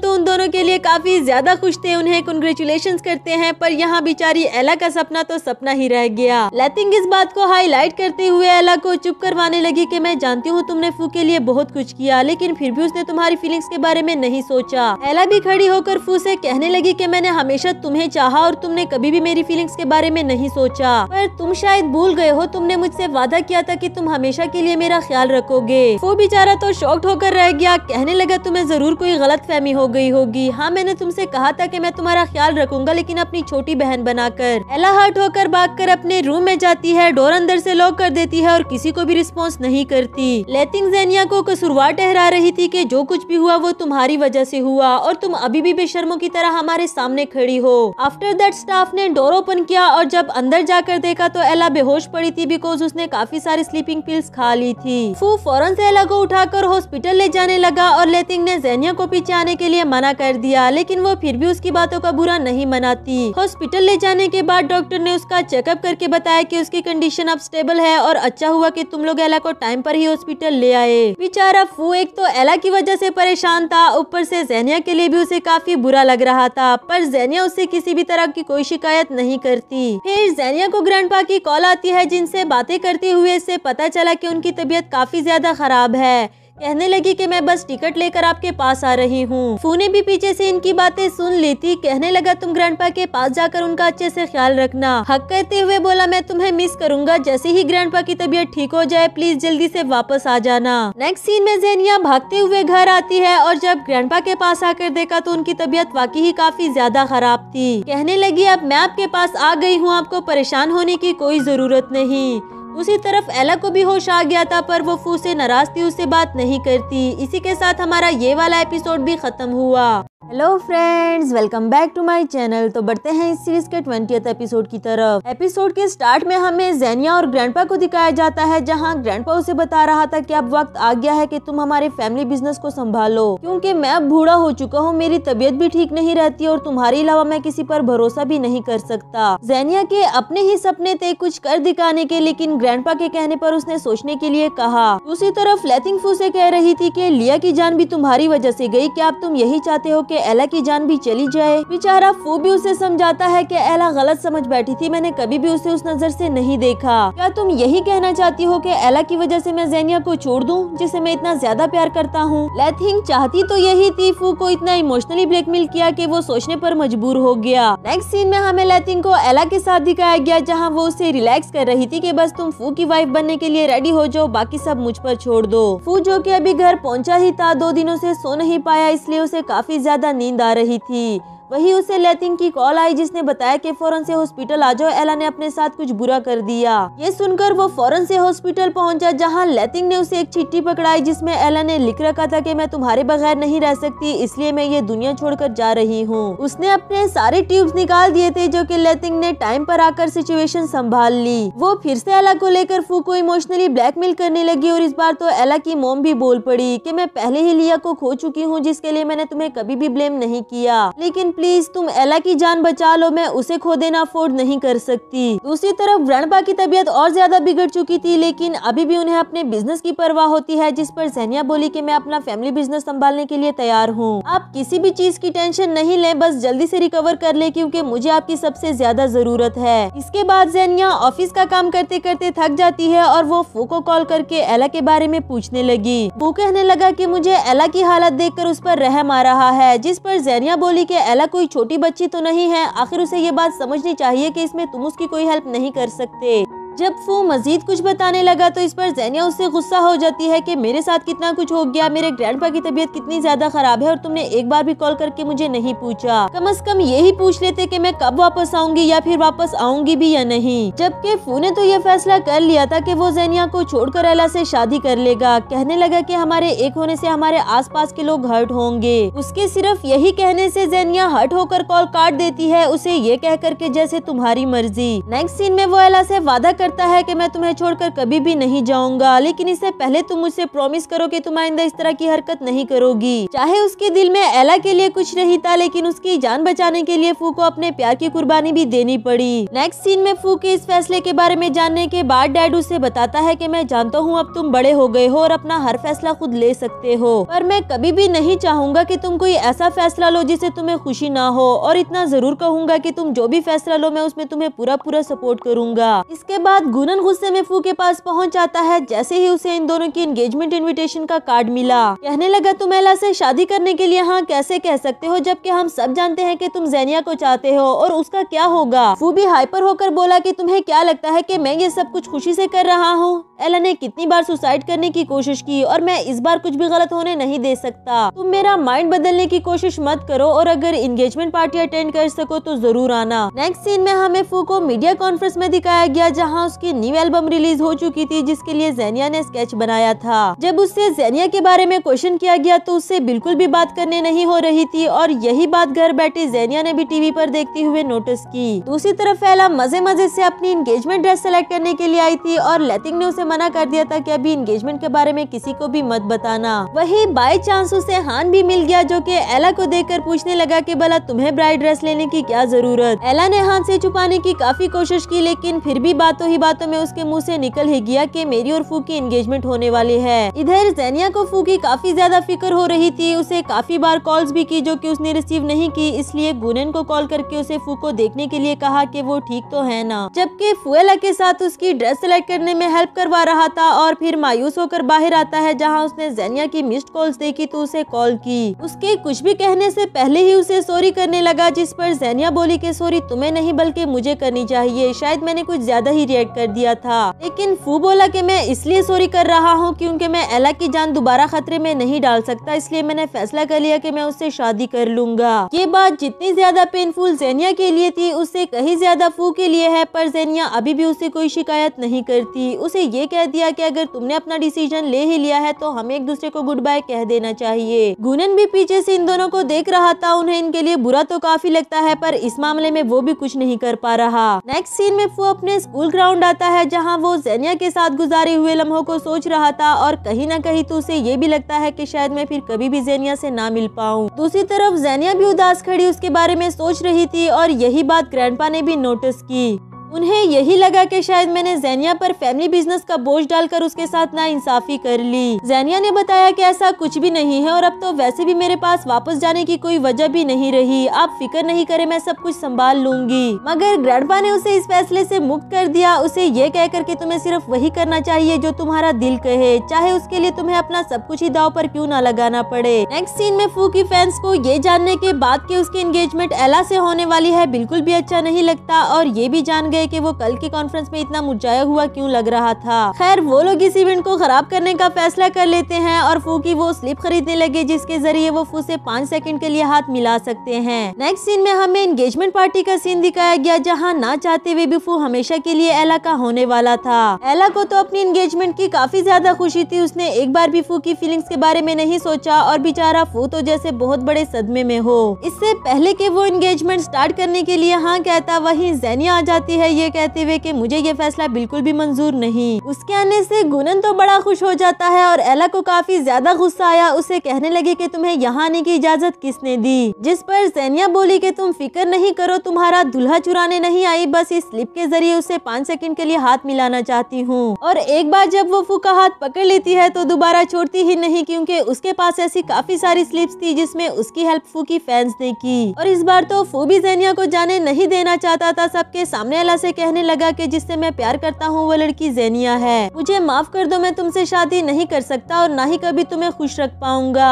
तो उन दोनों के लिए काफ़ी ज़्यादा खुश थे उन्हें कंग्रेचुलेशन करते हैं पर यहाँ बेचारी एला का सपना तो सपना ही रह गया लैथिंग इस बात को हाईलाइट करते हुए एला को चुप करवाने लगी की मैं जानती हूँ तुमने फू के लिए बहुत कुछ किया लेकिन फिर भी उसने तुम्हारी फीलिंग्स के बारे में नहीं सोचा एला भी खड़ी होकर फू ऐसी कहने लगी की मैंने हमेशा तुम्हें चाह और तुमने कभी भी मेरी फीलिंग्स के बारे में नहीं सोचा पर तुम शायद भूल गए हो तुमने मुझसे वादा किया था कि तुम हमेशा के लिए मेरा ख्याल रखोगे वो बेचारा तो शॉक्ट होकर रह गया कहने लगा तुम्हें जरूर कोई गलत फहमी हो गई होगी हाँ मैंने तुमसे कहा था कि मैं तुम्हारा ख्याल रखूंगा लेकिन अपनी छोटी बहन बनाकर एला हर्ट होकर कर अपने रूम में जाती है डोर अंदर से लॉक कर देती है और किसी को भी रिस्पॉन्स नहीं करती लेटिंग जेनिया को कसूरवार ठहरा रही थी की जो कुछ भी हुआ वो तुम्हारी वजह ऐसी हुआ और तुम अभी भी बेशर्मों की तरह हमारे सामने खड़ी हो आफ्टर दैट स्टाफ ने डोर ओपन किया और जब अंदर जाकर देखा तो एला बेहोश पड़ी थी बिकॉज उसने काफी सारी स्लीपिंग पिल्स खा ली थी फू फौरन से एला को उठाकर हॉस्पिटल ले जाने लगा और लेतिंग ने जेनिया को पीछे आने के लिए लिए मना कर दिया लेकिन वो फिर भी उसकी बातों का बुरा नहीं मनाती हॉस्पिटल ले जाने के बाद डॉक्टर ने उसका चेकअप करके बताया कि उसकी कंडीशन अब स्टेबल है और अच्छा हुआ कि तुम लोग एला को टाइम पर ही हॉस्पिटल ले आए बेचारा फू एक तो एला की वजह से परेशान था ऊपर से जैनिया के लिए भी उसे काफी बुरा लग रहा था पर जैनिया उससे किसी भी तरह की कोई शिकायत नहीं करती फिर जैनिया को ग्रैंड की कॉल आती है जिनसे बातें करते हुए इसे पता चला की उनकी तबीयत काफी ज्यादा खराब है कहने लगी कि मैं बस टिकट लेकर आपके पास आ रही हूँ फूने भी पीछे से इनकी बातें सुन ली थी कहने लगा तुम ग्रैंड के पास जाकर उनका अच्छे से ख्याल रखना हक कहते हुए बोला मैं तुम्हें मिस करूंगा जैसे ही ग्रैंड की तबीयत ठीक हो जाए प्लीज जल्दी से वापस आ जाना नेक्स्ट सीन में जेनिया भागते हुए घर आती है और जब ग्रैंड के पास आकर देखा तो उनकी तबीयत वाकई ही काफी ज्यादा खराब थी कहने लगी अब मैं आपके पास आ गई हूँ आपको परेशान होने की कोई जरूरत नहीं उसी तरफ एला को भी होश आ गया था पर वो फू से नाराज थी उससे बात नहीं करती इसी के साथ हमारा ये वाला एपिसोड भी खत्म हुआ hello friends welcome back to my channel तो बढ़ते हैं इस सीरीज के ट्वेंटी एपिसोड की तरफ एपिसोड के स्टार्ट में हमें जैनिया और ग्रैंडपा को दिखाया जाता है जहां ग्रैंडपा उसे बता रहा था कि अब वक्त आ गया है कि तुम हमारे फैमिली बिजनेस को संभालो क्योंकि मैं अब बूढ़ा हो चुका हूँ मेरी तबीयत भी ठीक नहीं रहती और तुम्हारे अलावा मैं किसी पर भरोसा भी नहीं कर सकता जैनिया के अपने ही सपने थे कुछ कर दिखाने के लेकिन ग्रैंडपा के कहने पर उसने सोचने के लिए कहा दूसरी तरफ लेथिंग फू से कह रही थी कि लिया की जान भी तुम्हारी वजह से गई क्या अब तुम यही चाहते हो कि एला की जान भी चली जाए बेचारा फू भी उसे समझाता है कि एला गलत समझ बैठी थी मैंने कभी भी उसे उस नजर से नहीं देखा क्या तुम यही कहना चाहती हो कि एला की वजह से मैं जैनिया को छोड़ दूं जिसे मैं इतना ज्यादा प्यार करता हूँ लेथिंग चाहती तो यही थी फू को इतना इमोशनली ब्लैकमेल किया कि वो सोचने पर मजबूर हो गया नेक्स्ट सीन में हमें लेथिंग को एला के साथ दिखाया गया जहाँ वो उसे रिलैक्स कर रही थी कि बस तुम फू की वाइफ बनने के लिए रेडी हो जाओ बाकी सब मुझ पर छोड़ दो फू जो कि अभी घर पहुंचा ही था दो दिनों से सो नहीं पाया इसलिए उसे काफी ज्यादा नींद आ रही थी वही उसे लेथिंग की कॉल आई जिसने बताया कि फौरन से हॉस्पिटल आ जाओ एला ने अपने साथ कुछ बुरा कर दिया ये सुनकर वो फौरन से हॉस्पिटल पहुंचा जहां लेथिंग ने उसे एक चिट्ठी पकड़ाई जिसमें एला ने लिख रखा था कि मैं तुम्हारे बगैर नहीं रह सकती इसलिए मैं ये दुनिया छोड़कर जा रही हूँ उसने अपने सारे ट्यूब निकाल दिए थे जो की लेथिंग ने टाइम पर आकर सिचुएशन संभाल ली वो फिर से एला को लेकर फू को इमोशनली ब्लैकमेल करने लगी और इस बार तो एला की मोम भी बोल पड़ी की मैं पहले ही लिया को खो चुकी हूँ जिसके लिए मैंने तुम्हें कभी भी ब्लेम नहीं किया लेकिन प्लीज तुम एला की जान बचा लो मैं उसे खो देना अफोर्ड नहीं कर सकती दूसरी तरफ रणपा की तबीयत और ज्यादा बिगड़ चुकी थी लेकिन अभी भी उन्हें अपने बिजनेस की परवाह होती है जिस पर जहनिया बोली की मैं अपना फैमिली बिजनेस संभालने के लिए तैयार हूँ आप किसी भी चीज की टेंशन नहीं ले बस जल्दी ऐसी रिकवर कर ले क्यूँकी मुझे आपकी सबसे ज्यादा जरूरत है इसके बाद जैनिया ऑफिस का काम करते करते थक जाती है और वो फू को कॉल करके एला के बारे में पूछने लगी वो कहने लगा की मुझे एला की हालत देखकर उस पर रहम आ रहा है जिस पर जैनिया बोली कि एला माला कोई छोटी बच्ची तो नहीं है आखिर उसे ये बात समझनी चाहिए कि इसमें तुम उसकी कोई हेल्प नहीं कर सकते जब वो मज़ीद कुछ बताने लगा तो इस पर जैनिया उससे गुस्सा हो जाती है कि मेरे साथ कितना कुछ हो गया मेरे ग्रैंडपा की तबीयत कितनी ज़्यादा ख़राब है और तुमने एक बार भी कॉल करके मुझे नहीं पूछा कम अज़ कम यही पूछ लेते कि मैं कब वापस आऊँगी या फिर वापस आऊंगी भी या नहीं जबकि फू ने तो ये फैसला कर लिया था की वो जैनिया को छोड़कर अला ऐसी शादी कर लेगा कहने लगा की हमारे एक होने ऐसी हमारे आस के लोग हर्ट होंगे उसके सिर्फ यही कहने ऐसी जैनिया हर्ट होकर कॉल काट देती है उसे ये कहकर के जैसे तुम्हारी मर्जी नेक्स्ट सीन में वो अला ऐसी वादा कर करता है कि मैं तुम्हें छोड़कर कभी भी नहीं जाऊंगा लेकिन इससे पहले तुम मुझसे प्रॉमिस करो कि तुम आइंदा इस तरह की हरकत नहीं करोगी चाहे उसके दिल में एला के लिए कुछ नहीं था लेकिन उसकी जान बचाने के लिए फू को अपने प्यार की कुर्बानी भी देनी पड़ी नेक्स्ट सीन में फू के इस फैसले के बारे में जानने के बाद डैड उसे बताता है की मैं जानता हूँ अब तुम बड़े हो गए हो और अपना हर फैसला खुद ले सकते हो पर मैं कभी भी नहीं चाहूंगा की तुम कोई ऐसा फैसला लो जिसे तुम्हें खुशी ना हो और इतना जरूर कहूंगा की तुम जो भी फैसला लो मैं उसमें तुम्हें पूरा पूरा सपोर्ट करूंगा इसके बाद बाद गुनन गुस्से में फू के पास पहुंच जाता है जैसे ही उसे इन दोनों की एंगेजमेंट इनविटेशन का कार्ड मिला कहने लगा तुम एला से शादी करने के लिए हाँ कैसे कह सकते हो जबकि हम सब जानते हैं कि तुम जैनिया को चाहते हो और उसका क्या होगा फू भी हाइपर होकर बोला कि तुम्हें क्या लगता है कि मैं ये सब कुछ खुशी से कर रहा हूँ एला ने कितनी बार सुसाइड करने की कोशिश की और मैं इस बार कुछ भी गलत होने नहीं दे सकता तुम मेरा माइंड बदलने की कोशिश मत करो और अगर इंगेजमेंट पार्टी अटेंड कर सको तो जरूर आना नेक्स्ट सीन में हमें फू को मीडिया कॉन्फ्रेंस में दिखाया गया जहाँ उसकी न्यू एल्बम रिलीज हो चुकी थी जिसके लिए जैनिया ने स्केच बनाया था जब उससे जैनिया के बारे में क्वेश्चन किया गया तो उससे बिल्कुल भी बात करने नहीं हो रही थी और यही बात घर बैठे जैनिया ने भी टीवी पर देखते हुए नोटिस की दूसरी तरफ एला मजे मजे से अपनी इंगेजमेंट ड्रेस सेलेक्ट करने के लिए आई थी और लेथिंग ने उसे मना कर दिया था कि अभी इंगेजमेंट के बारे में किसी को भी मत बताना वही बाई चांस उसे हान भी मिल गया जो की एला को देखकर पूछने लगा की भला तुम्हें ब्राइड ड्रेस लेने की क्या जरूरत एला ने हान से छुपाने की काफी कोशिश की लेकिन फिर भी बातों ही बातों में उसके मुँह ऐसी निकल ही गया की मेरी और फू की एंगेजमेंट होने वाली है इधर जैनिया को फू की काफी ज्यादा फिक्र हो रही थी उसे काफी बार कॉल्स भी की जो की उसने रिसीव नहीं की इसलिए गुनन को कॉल करके उसे फू को देखने के लिए कहा की वो ठीक तो है ना जबकि फुएला के साथ उसकी ड्रेस सेलेक्ट करने में हेल्प करवा हुआ रहा था और फिर मायूस होकर बाहर आता है जहाँ उसने जैनिया की मिस्ड कॉल्स देखी तो उसे कॉल की उसके कुछ भी कहने से पहले ही उसे सॉरी करने लगा जिस पर जैनिया बोली की सॉरी तुम्हें नहीं बल्कि मुझे करनी चाहिए शायद मैंने कुछ ज्यादा ही रिएक्ट कर दिया था लेकिन फू बोला की मैं इसलिए सॉरी कर रहा हूँ क्यूँकी मैं एला की जान दोबारा खतरे में नहीं डाल सकता इसलिए मैंने फैसला कर लिया कि मैं उससे शादी कर लूंगा ये बात जितनी ज्यादा पेनफुल जैनिया के लिए थी उससे कहीं ज्यादा फू के लिए है पर जैनिया अभी भी उसे कोई शिकायत नहीं करती उसे ये ये कह दिया कि अगर तुमने अपना डिसीजन ले ही लिया है तो हमें एक दूसरे को गुड बाय कह देना चाहिए गुनन भी पीछे से इन दोनों को देख रहा था उन्हें इनके लिए बुरा तो काफी लगता है पर इस मामले में वो भी कुछ नहीं कर पा रहा नेक्स्ट सीन में वो अपने स्कूल ग्राउंड आता है जहाँ वो जैनिया के साथ गुजारे हुए लम्हों को सोच रहा था और कहीं ना कहीं तो उसे ये भी लगता है की शायद मैं फिर कभी भी जैनिया से ना मिल पाऊँ दूसरी तरफ जैनिया भी उदास खड़ी उसके बारे में सोच रही थी और यही बात ग्रैंडपा ने भी नोटिस की उन्हें यही लगा कि शायद मैंने जैनिया पर फैमिली बिजनेस का बोझ डालकर उसके साथ ना इंसाफी कर ली जैनिया ने बताया कि ऐसा कुछ भी नहीं है और अब तो वैसे भी मेरे पास वापस जाने की कोई वजह भी नहीं रही आप फिक्र नहीं करे मैं सब कुछ संभाल लूंगी मगर ग्रैंडपा ने उसे इस फैसले से मुक्त कर दिया उसे ये कहकर के तुम्हें सिर्फ वही करना चाहिए जो तुम्हारा दिल कहे चाहे उसके लिए तुम्हें अपना सब कुछ ही दाव पर क्यूँ ना लगाना पड़े नेक्स्ट सीन में फू की फैंस को ये जानने के बाद की उसकी एंगेजमेंट एला से होने वाली है बिल्कुल भी अच्छा नहीं लगता और ये भी जान गए कि वो कल की कॉन्फ्रेंस में इतना मुझाया हुआ क्यों लग रहा था खैर वो लोग इस इवेंट को खराब करने का फैसला कर लेते हैं और फू की वो स्लिप खरीदने लगे जिसके जरिए वो फू से पाँच सेकंड के लिए हाथ मिला सकते हैं नेक्स्ट सीन में हमें एंगेजमेंट पार्टी का सीन दिखाया गया जहाँ ना चाहते हुए भी फू हमेशा के लिए एला का होने वाला था एला को तो अपनी एंगेजमेंट की काफी ज्यादा खुशी थी उसने एक बार भी फू की फीलिंग्स के बारे में नहीं सोचा और बेचारा फू तो जैसे बहुत बड़े सदमे में हो इससे पहले के वो एंगेजमेंट स्टार्ट करने के लिए हाँ कहता वही जैनिया आ जाती है ये कहते हुए कि मुझे ये फैसला बिल्कुल भी मंजूर नहीं उसके आने से गुनन तो बड़ा खुश हो जाता है और एला को काफी ज्यादा गुस्सा आया उसे कहने लगे कि तुम्हें यहाँ आने की इजाजत किसने दी जिस पर सैनिया बोली कि तुम फिक्र नहीं करो तुम्हारा दुल्हा चुराने नहीं आई बस इस स्लिप के जरिए उसे पाँच सेकंड के लिए हाथ मिलाना चाहती हूँ और एक बार जब वो फूका हाथ पकड़ लेती है तो दोबारा छोड़ती ही नहीं क्यूँकी उसके पास ऐसी काफी सारी स्लिप थी जिसमे उसकी हेल्प फू की फैंस ने की और इस बार तो फू भी जैनिया को जाने नहीं देना चाहता था सबके सामने अला रिया से कहने लगा कि जिससे मैं प्यार करता हूँ वो लड़की जैनिया है मुझे माफ कर दो मैं तुमसे शादी नहीं कर सकता और ना ही कभी तुम्हें खुश रख पाऊंगा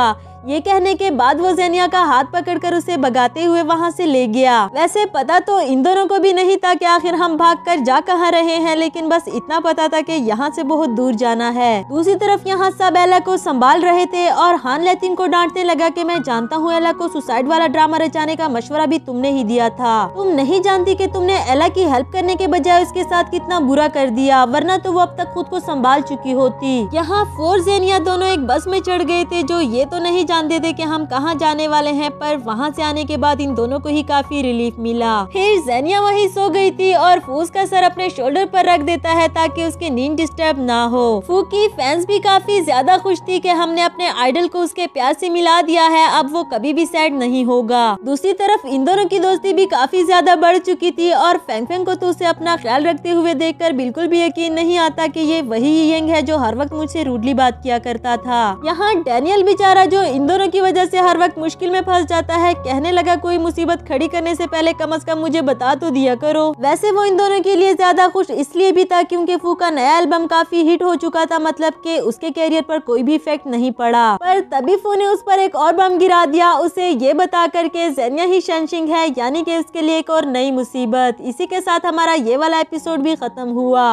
ये कहने के बाद वो जेनिया का हाथ पकड़कर उसे भगाते हुए वहाँ से ले गया वैसे पता तो इन दोनों को भी नहीं था कि आखिर हम भाग कर जा कहाँ रहे हैं लेकिन बस इतना पता था कि यहाँ से बहुत दूर जाना है दूसरी तरफ यहाँ सब एला को संभाल रहे थे और हान लेतीन को डांटने लगा की मैं जानता हूँ एला को सुसाइड वाला ड्रामा रचाने का मशवरा भी तुमने ही दिया था तुम नहीं जानती की तुमने एला की हेल्प करने के बजाय उसके साथ कितना बुरा कर दिया वरना तो वो अब तक खुद को संभाल चुकी होती यहाँ फोर जेनिया दोनों एक बस में चढ़ गए थे जो ये तो नहीं जानते थे कि हम कहाँ जाने वाले हैं पर वहाँ से आने के बाद इन दोनों को ही काफी रिलीफ मिला फिर जैनिया वहीं सो गई थी और फूस का सर अपने शोल्डर पर रख देता है ताकि उसकी नींद डिस्टर्ब ना हो फू की फैंस भी काफी ज्यादा खुश थी कि हमने अपने आइडल को उसके प्यार से मिला दिया है अब वो कभी भी सैड नहीं होगा दूसरी तरफ इन दोनों की दोस्ती भी काफी ज्यादा बढ़ चुकी थी और फेंग फेंग को तो उसे अपना ख्याल रखते हुए कर बिल्कुल भी यकीन नहीं आता की ये वही यंग है जो हर वक्त मुझसे रूडली बात किया करता था यहाँ डेनियल बेचारा जो इन इन दोनों की वजह से हर वक्त मुश्किल में फंस जाता है कहने लगा कोई मुसीबत खड़ी करने से पहले कम अज कम मुझे बता तो दिया करो वैसे वो इन दोनों के लिए ज्यादा खुश इसलिए भी था क्योंकि फू का नया एल्बम काफी हिट हो चुका था मतलब के उसके कैरियर पर कोई भी इफेक्ट नहीं पड़ा पर तभी फू ने उस पर एक और बम गिरा दिया उसे ये बता करके जैनिया ही शनशिंग है यानी की उसके लिए एक और नई मुसीबत इसी के साथ हमारा ये वाला एपिसोड भी खत्म हुआ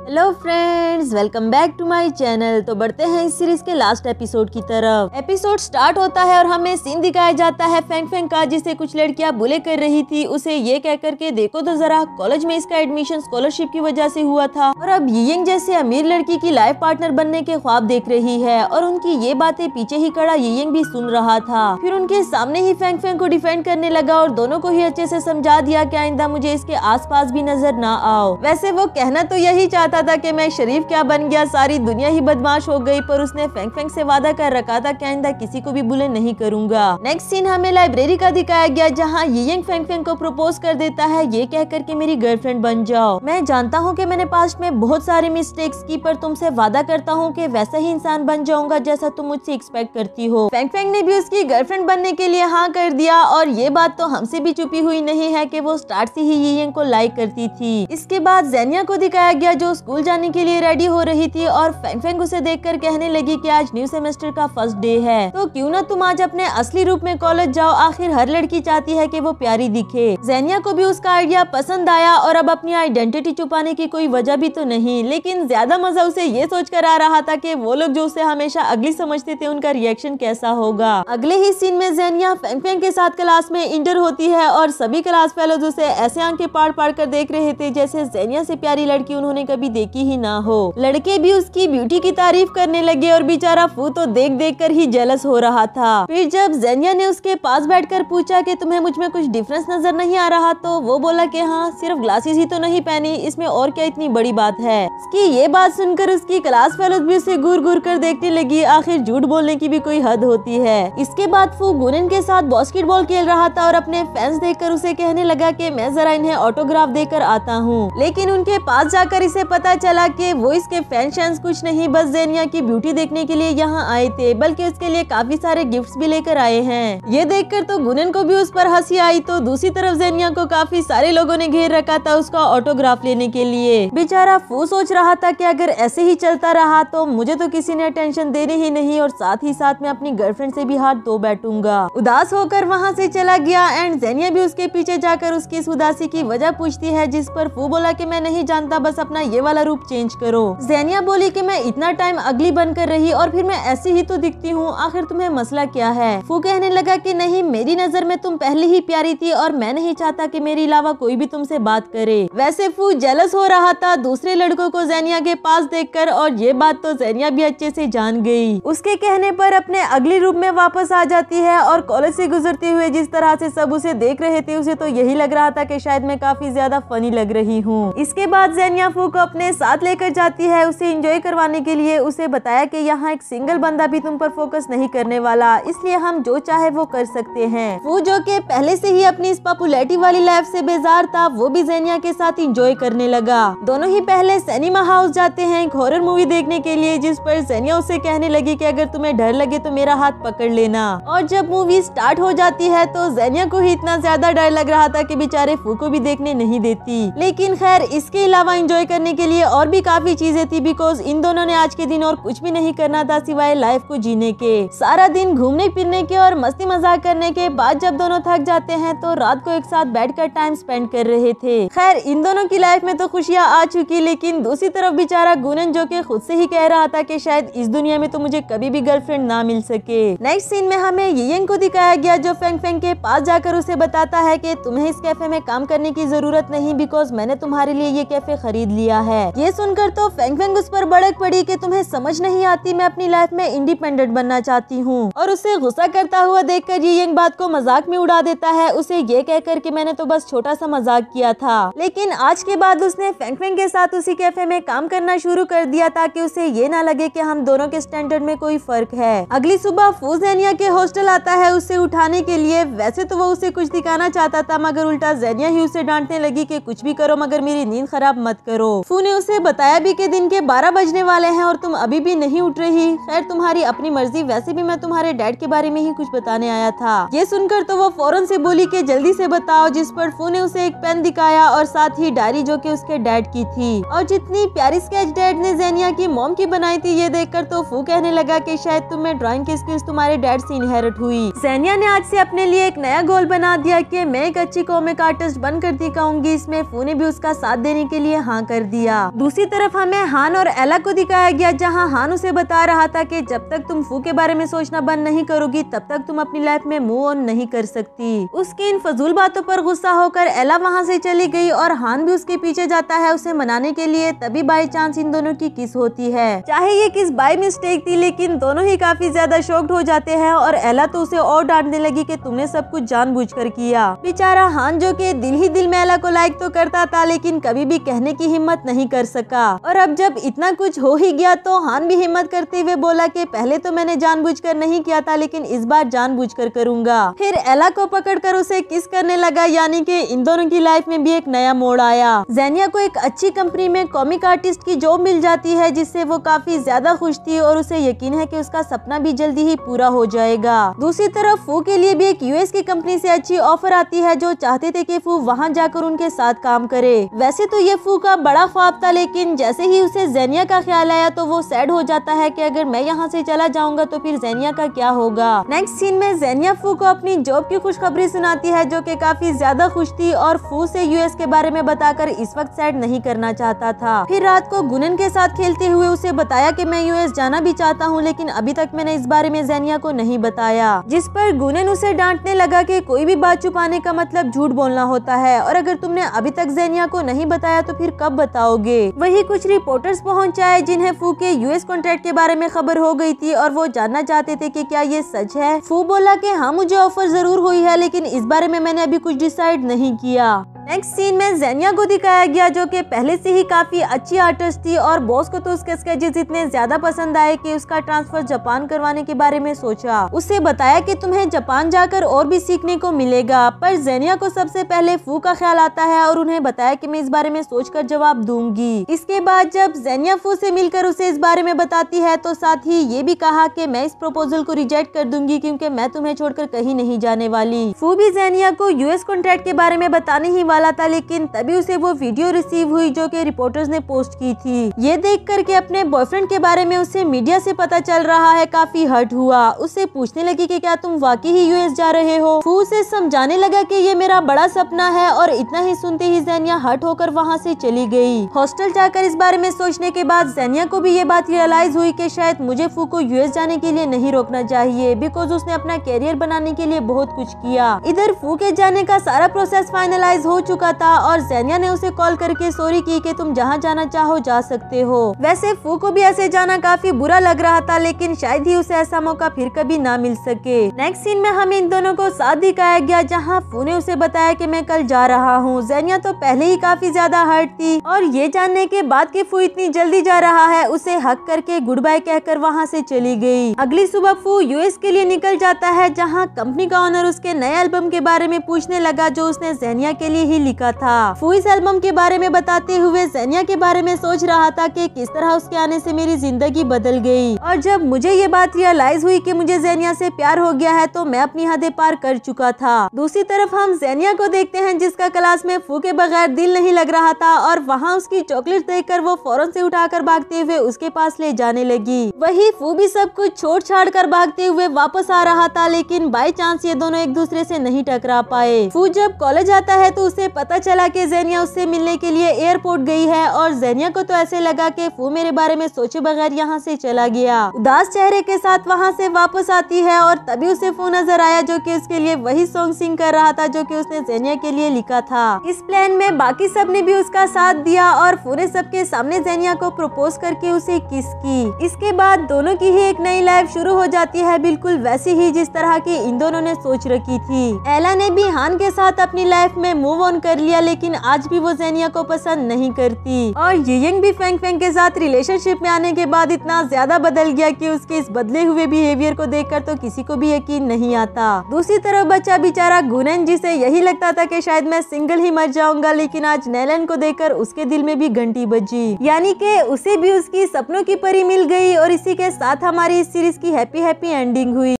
hello friends welcome back to my channel तो बढ़ते हैं इस सीरीज के लास्ट एपिसोड की तरफ एपिसोड स्टार्ट होता है और हमें सीन दिखाया जाता है फेंग फेंग का जिसे कुछ लड़कियां बुले कर रही थी उसे ये कह करके देखो तो जरा कॉलेज में इसका एडमिशन स्कॉलरशिप की वजह से हुआ था और अब यिंग जैसे अमीर लड़की की लाइफ पार्टनर बनने के ख्वाब देख रही है और उनकी ये बातें पीछे ही कड़ा यिंग भी सुन रहा था फिर उनके सामने ही फेंग फेंग को डिफेंड करने लगा और दोनों को ही अच्छे से समझा दिया की आइंदा मुझे इसके आस भी नजर न आओ वैसे वो कहना तो यही चाह चाहता था कि मैं शरीफ क्या बन गया सारी दुनिया ही बदमाश हो गई पर उसने फेंक फेंक से वादा कर रखा था कि आइंदा किसी को भी बुले नहीं करूंगा नेक्स्ट सीन हमें लाइब्रेरी का दिखाया गया जहाँ ये यंग फेंक को प्रपोज कर देता है ये कहकर के मेरी गर्लफ्रेंड बन जाओ मैं जानता हूँ की मैंने पास्ट में बहुत सारी मिस्टेक्स की पर तुमसे वादा करता हूँ की वैसा ही इंसान बन जाऊंगा जैसा तुम मुझसे एक्सपेक्ट करती हो फेंक फेंक ने भी उसकी गर्लफ्रेंड बनने के लिए हाँ कर दिया और ये बात तो हमसे भी छुपी हुई नहीं है की वो स्टार्ट से ही ये यंग को लाइक करती थी इसके बाद जैनिया को दिखाया गया जो स्कूल जाने के लिए रेडी हो रही थी और फेंग फेंग उसे देखकर कहने लगी कि आज न्यू सेमेस्टर का फर्स्ट डे है तो क्यों ना तुम आज अपने असली रूप में कॉलेज जाओ आखिर हर लड़की चाहती है कि वो प्यारी दिखे जैनिया को भी उसका आइडिया पसंद आया और अब अपनी आइडेंटिटी छुपाने की कोई वजह भी तो नहीं लेकिन ज्यादा मजा उसे ये सोच कर आ रहा था की वो लोग जो उसे हमेशा अगली समझते थे उनका रिएक्शन कैसा होगा अगले ही सीन में जैनिया फेंग फेंग के साथ क्लास में इंटर होती है और सभी क्लास फेलोज उसे ऐसे आंखें पाड़ पाड़ कर देख रहे थे जैसे जैनिया से प्यारी लड़की उन्होंने कभी कभी देखी ही ना हो लड़के भी उसकी ब्यूटी की तारीफ करने लगे और बेचारा फू तो देख देख कर ही जेलस हो रहा था फिर जब जैनिया ने उसके पास बैठ कर पूछा की तुम्हें मुझ में कुछ डिफरेंस नजर नहीं आ रहा तो वो बोला की हाँ सिर्फ ग्लासेस ही तो नहीं पहनी इसमें और क्या इतनी बड़ी बात है उसकी ये बात सुनकर उसकी क्लास फेलो भी उसे घूर घूर कर देखने लगी आखिर झूठ बोलने की भी कोई हद होती है इसके बाद फू गुनिन के साथ बास्केटबॉल खेल रहा था और अपने फैंस देखकर उसे कहने लगा कि मैं जरा इन्हें ऑटोग्राफ देकर आता हूँ लेकिन उनके पास जाकर इसे पता चला कि वो इसके फैन शैंस कुछ नहीं बस जेनिया की ब्यूटी देखने के लिए यहाँ आए थे बल्कि उसके लिए काफी सारे गिफ्ट भी लेकर आए हैं ये देखकर तो गुनन को भी उस पर हंसी आई तो दूसरी तरफ जेनिया को काफी सारे लोगों ने घेर रखा था उसका ऑटोग्राफ लेने के लिए बेचारा फू सोच रहा था की अगर ऐसे ही चलता रहा तो मुझे तो किसी ने अटेंशन देने ही नहीं और साथ ही साथ मैं अपनी गर्लफ्रेंड से भी हाथ धो बैठूंगा उदास होकर वहाँ से चला गया एंड जेनिया भी उसके पीछे जाकर उसकी इस उदासी की वजह पूछती है जिस पर फू बोला की मैं नहीं जानता बस अपना ये वाला रूप चेंज करो जैनिया बोली कि मैं इतना टाइम अगली बनकर रही और फिर मैं ऐसी ही तो दिखती हूँ आखिर तुम्हें मसला क्या है फू कहने लगा कि नहीं मेरी नजर में तुम पहले ही प्यारी थी और मैं नहीं चाहता कि मेरे अलावा कोई भी तुमसे बात करे वैसे फू जेलस हो रहा था दूसरे लड़कों को जैनिया के पास कर और ये बात तो जैनिया भी अच्छे से जान गयी उसके कहने पर अपने अगले रूप में वापस आ जाती है और कॉलेज से गुजरते हुए जिस तरह से सब उसे देख रहे थे उसे तो यही लग रहा था कि शायद मैं काफी ज्यादा फनी लग रही हूँ इसके बाद जैनिया फू को अपने साथ लेकर जाती है उसे इंजॉय करवाने के लिए उसे बताया कि यहाँ एक सिंगल बंदा भी तुम पर फोकस नहीं करने वाला इसलिए हम जो चाहे वो कर सकते हैं वो जो कि पहले से ही अपनी इस पॉपुलरिटी वाली लाइफ से बेजार था वो भी जेनिया के साथ इंजॉय करने लगा दोनों ही पहले सिनेमा हाउस जाते हैं एक हॉरर मूवी देखने के लिए जिस पर जेनिया उसे कहने लगी की अगर तुम्हें डर लगे तो मेरा हाथ पकड़ लेना और जब मूवी स्टार्ट हो जाती है तो जेनिया को ही इतना ज्यादा डर लग रहा था की बेचारे फू को भी देखने नहीं देती लेकिन खैर इसके अलावा इंजॉय करने के के लिए और भी काफी चीजें थी बिकॉज इन दोनों ने आज के दिन और कुछ भी नहीं करना था सिवाय लाइफ को जीने के सारा दिन घूमने फिरने के और मस्ती मजाक करने के बाद जब दोनों थक जाते हैं तो रात को एक साथ बैठ टाइम स्पेंड कर रहे थे खैर इन दोनों की लाइफ में तो खुशियाँ आ चुकी लेकिन दूसरी तरफ बेचारा गुनन जो की खुद से ही कह रहा था की शायद इस दुनिया में तो मुझे कभी भी गर्लफ्रेंड ना मिल सके नेक्स्ट सीन में हमें ये को दिखाया गया जो फेंग फेंग के पास जाकर उसे बताता है की तुम्हें इस कैफे में काम करने की जरूरत नहीं बिकॉज मैंने तुम्हारे लिए ये कैफे खरीद लिया है ये सुनकर तो फेंग फेंग उस पर बड़क पड़ी कि तुम्हें समझ नहीं आती मैं अपनी लाइफ में इंडिपेंडेंट बनना चाहती हूँ और उसे गुस्सा करता हुआ देख कर ये यंग बात को मजाक में उड़ा देता है उसे ये कहकर की मैंने तो बस छोटा सा मजाक किया था लेकिन आज के बाद उसने फेंग फेंग के साथ उसी कैफे में काम करना शुरू कर दिया ताकि उसे ये ना लगे की हम दोनों के स्टैंडर्ड में कोई फर्क है अगली सुबह फूजैनिया के हॉस्टल आता है उसे उठाने के लिए वैसे तो वो उसे कुछ दिखाना चाहता था मगर उल्टा जैनिया ही उसे डांटने लगी कि कुछ भी करो मगर मेरी नींद खराब मत करो ने उसे बताया भी कि दिन के बारह बजने वाले हैं और तुम अभी भी नहीं उठ रही खैर तुम्हारी अपनी मर्जी वैसे भी मैं तुम्हारे डैड के बारे में ही कुछ बताने आया था ये सुनकर तो वो फौरन से बोली कि जल्दी से बताओ जिस पर फू ने उसे एक पेन दिखाया और साथ ही डायरी जो कि उसके डैड की थी और जितनी प्यारी स्केच डैड ने जैनिया की मोम की बनाई थी ये देखकर तो फू कहने लगा की शायद तुम्हें ड्रॉइंग की स्किल्स तुम्हारे डैड ऐसी इनहेरिट हुई जैनिया ने आज से अपने लिए एक नया गोल बना दिया की मैं एक अच्छी कॉमिक आर्टिस्ट बनकर दिखाऊंगी इसमें फू ने भी उसका साथ देने के लिए हाँ कर दिया किया दूसरी तरफ हमें हान और एला को दिखाया गया जहाँ हान उसे बता रहा था की जब तक तुम फू के बारे में सोचना बंद नहीं करोगी तब तक तुम अपनी लाइफ में मूव ऑन नहीं कर सकती उसकी इन फजूल बातों पर गुस्सा होकर एला वहाँ से चली गई और हान भी उसके पीछे जाता है उसे मनाने के लिए तभी बाई चांस इन दोनों की किस होती है चाहे ये किस बाई मिस्टेक थी लेकिन दोनों ही काफी ज्यादा शॉक्ड हो जाते हैं और एला तो उसे और डांटने लगी कि तुमने सब कुछ जानबूझकर किया बेचारा हान जो के दिल ही दिल में एला को लाइक तो करता था लेकिन कभी भी कहने की हिम्मत नहीं नहीं कर सका और अब जब इतना कुछ हो ही गया तो हान भी हिम्मत करते हुए बोला कि पहले तो मैंने जानबूझकर नहीं किया था लेकिन इस बार जानबूझकर करूंगा फिर एला को पकड़कर उसे किस करने लगा यानी कि इन दोनों की लाइफ में भी एक नया मोड़ आया जैनिया को एक अच्छी कंपनी में कॉमिक आर्टिस्ट की जॉब मिल जाती है जिससे वो काफी ज्यादा खुश थी और उसे यकीन है की उसका सपना भी जल्दी ही पूरा हो जाएगा दूसरी तरफ फू के लिए भी एक यूएस की कंपनी ऐसी अच्छी ऑफर आती है जो चाहते थे की फू वहाँ जाकर उनके साथ काम करे वैसे तो ये फू का बड़ा ख्वाब था लेकिन जैसे ही उसे जैनिया का ख्याल आया तो वो सैड हो जाता है कि अगर मैं यहाँ से चला जाऊंगा तो फिर जैनिया का क्या होगा नेक्स्ट सीन में जैनिया फू को अपनी जॉब की खुशखबरी सुनाती है जो कि काफी ज्यादा खुश थी और फू से यूएस के बारे में बताकर इस वक्त सैड नहीं करना चाहता था फिर रात को गुनन के साथ खेलते हुए उसे बताया की मैं यूएस जाना भी चाहता हूँ लेकिन अभी तक मैंने इस बारे में जैनिया को नहीं बताया जिस पर गुनन उसे डांटने लगा की कोई भी बात छुपाने का मतलब झूठ बोलना होता है और अगर तुमने अभी तक जैनिया को नहीं बताया तो फिर कब बताओ पाओगे वही कुछ रिपोर्टर्स पहुँच आए जिन्हें फू के यूएस कॉन्ट्रैक्ट के बारे में खबर हो गई थी और वो जानना चाहते थे कि क्या ये सच है फू बोला कि हाँ मुझे ऑफर जरूर हुई है लेकिन इस बारे में मैंने अभी कुछ डिसाइड नहीं किया नेक्स्ट सीन में जैनिया को दिखाया गया जो कि पहले से ही काफी अच्छी आर्टिस्ट थी और बॉस को तो उसके स्केचेस इतने ज्यादा पसंद आए कि उसका ट्रांसफर जापान करवाने के बारे में सोचा उसे बताया कि तुम्हें जापान जाकर और भी सीखने को मिलेगा पर जैनिया को सबसे पहले फू का ख्याल आता है और उन्हें बताया कि मैं इस बारे में सोचकर जवाब दूंगा आऊंगी इसके बाद जब जैनियाफू से मिलकर उसे इस बारे में बताती है तो साथ ही ये भी कहा कि मैं इस प्रपोजल को रिजेक्ट कर दूंगी क्योंकि मैं तुम्हें छोड़कर कहीं नहीं जाने वाली फू भी जैनिया को यूएस कॉन्ट्रैक्ट के बारे में बताने ही वाला था लेकिन तभी उसे वो वीडियो रिसीव हुई जो की रिपोर्टर्स ने पोस्ट की थी ये देख कर के अपने बॉयफ्रेंड के बारे में उसे मीडिया ऐसी पता चल रहा है काफी हर्ट हुआ उससे पूछने लगी की क्या तुम वाकई ही यूएस जा रहे हो फू उसे समझाने लगा की ये मेरा बड़ा सपना है और इतना ही सुनते ही जैनिया हट होकर वहाँ से चली गई हॉस्टल जाकर इस बारे में सोचने के बाद जैनिया को भी ये बात रियलाइज हुई कि शायद मुझे फू को यूएस जाने के लिए नहीं रोकना चाहिए बिकॉज उसने अपना कैरियर बनाने के लिए बहुत कुछ किया इधर फू के जाने का सारा प्रोसेस फाइनलाइज हो चुका था और जैनिया ने उसे कॉल करके सॉरी की कि तुम जहाँ जाना चाहो जा सकते हो वैसे फू को भी ऐसे जाना काफी बुरा लग रहा था लेकिन शायद ही उसे ऐसा मौका फिर कभी ना मिल सके नेक्स्ट सीन में हमें इन दोनों को साथ दिखाया गया जहाँ फू ने उसे बताया की मैं कल जा रहा हूँ जैनिया तो पहले ही काफी ज्यादा हर्ट थी और ये जानने के बाद कि फू इतनी जल्दी जा रहा है उसे हक करके गुड बाय कहकर वहाँ से चली गई अगली सुबह फू यूएस के लिए निकल जाता है जहाँ कंपनी का ऑनर उसके नए एल्बम के बारे में पूछने लगा जो उसने जैनिया के लिए ही लिखा था फू इस एल्बम के बारे में बताते हुए जैनिया के बारे में सोच रहा था कि किस तरह उसके आने से मेरी जिंदगी बदल गई और जब मुझे ये बात रियलाइज हुई कि मुझे जैनिया से प्यार हो गया है तो मैं अपनी हदें पार कर चुका था दूसरी तरफ हम जैनिया को देखते हैं जिसका क्लास में फू के बगैर दिल नहीं लग रहा था और वहाँ उसकी चॉकलेट देखकर वो फौरन से उठाकर भागते हुए उसके पास ले जाने लगी वही फू भी सब कुछ छोड़ छाड़ कर भागते हुए वापस आ रहा था लेकिन बाई चांस ये दोनों एक दूसरे से नहीं टकरा पाए फू जब कॉलेज आता है तो उसे पता चला कि जैनिया उससे मिलने के लिए एयरपोर्ट गई है और जैनिया को तो ऐसे लगा कि फू मेरे बारे में सोचे बगैर यहाँ से चला गया उदास चेहरे के साथ वहाँ से वापस आती है और तभी उसे फू नजर आया जो की उसके लिए वही सॉन्ग सिंग कर रहा था जो की उसने जैनिया के लिए लिखा था इस प्लान में बाकी सब ने भी उसका साथ दिया और पूरे सबके सामने जैनिया को प्रपोज करके उसे किस की इसके बाद दोनों की ही एक नई लाइफ शुरू हो जाती है बिल्कुल वैसी ही जिस तरह की इन दोनों ने सोच रखी थी एला ने भी हान के साथ अपनी लाइफ में मूव ऑन कर लिया लेकिन आज भी वो जैनिया को पसंद नहीं करती और यंग भी फेंग फेंग के साथ रिलेशनशिप में आने के बाद इतना ज्यादा बदल गया कि उसके इस बदले हुए बिहेवियर को देखकर तो किसी को भी यकीन नहीं आता दूसरी तरफ बच्चा बेचारा गुनन जी से यही लगता था कि शायद मैं सिंगल ही मर जाऊंगा लेकिन आज नैलन को देखकर उसके दिल में भी घंटी बजी यानी के उसे भी उसकी सपनों की परी मिल गई और इसी के साथ हमारी इस सीरीज की हैप्पी हैप्पी एंडिंग हुई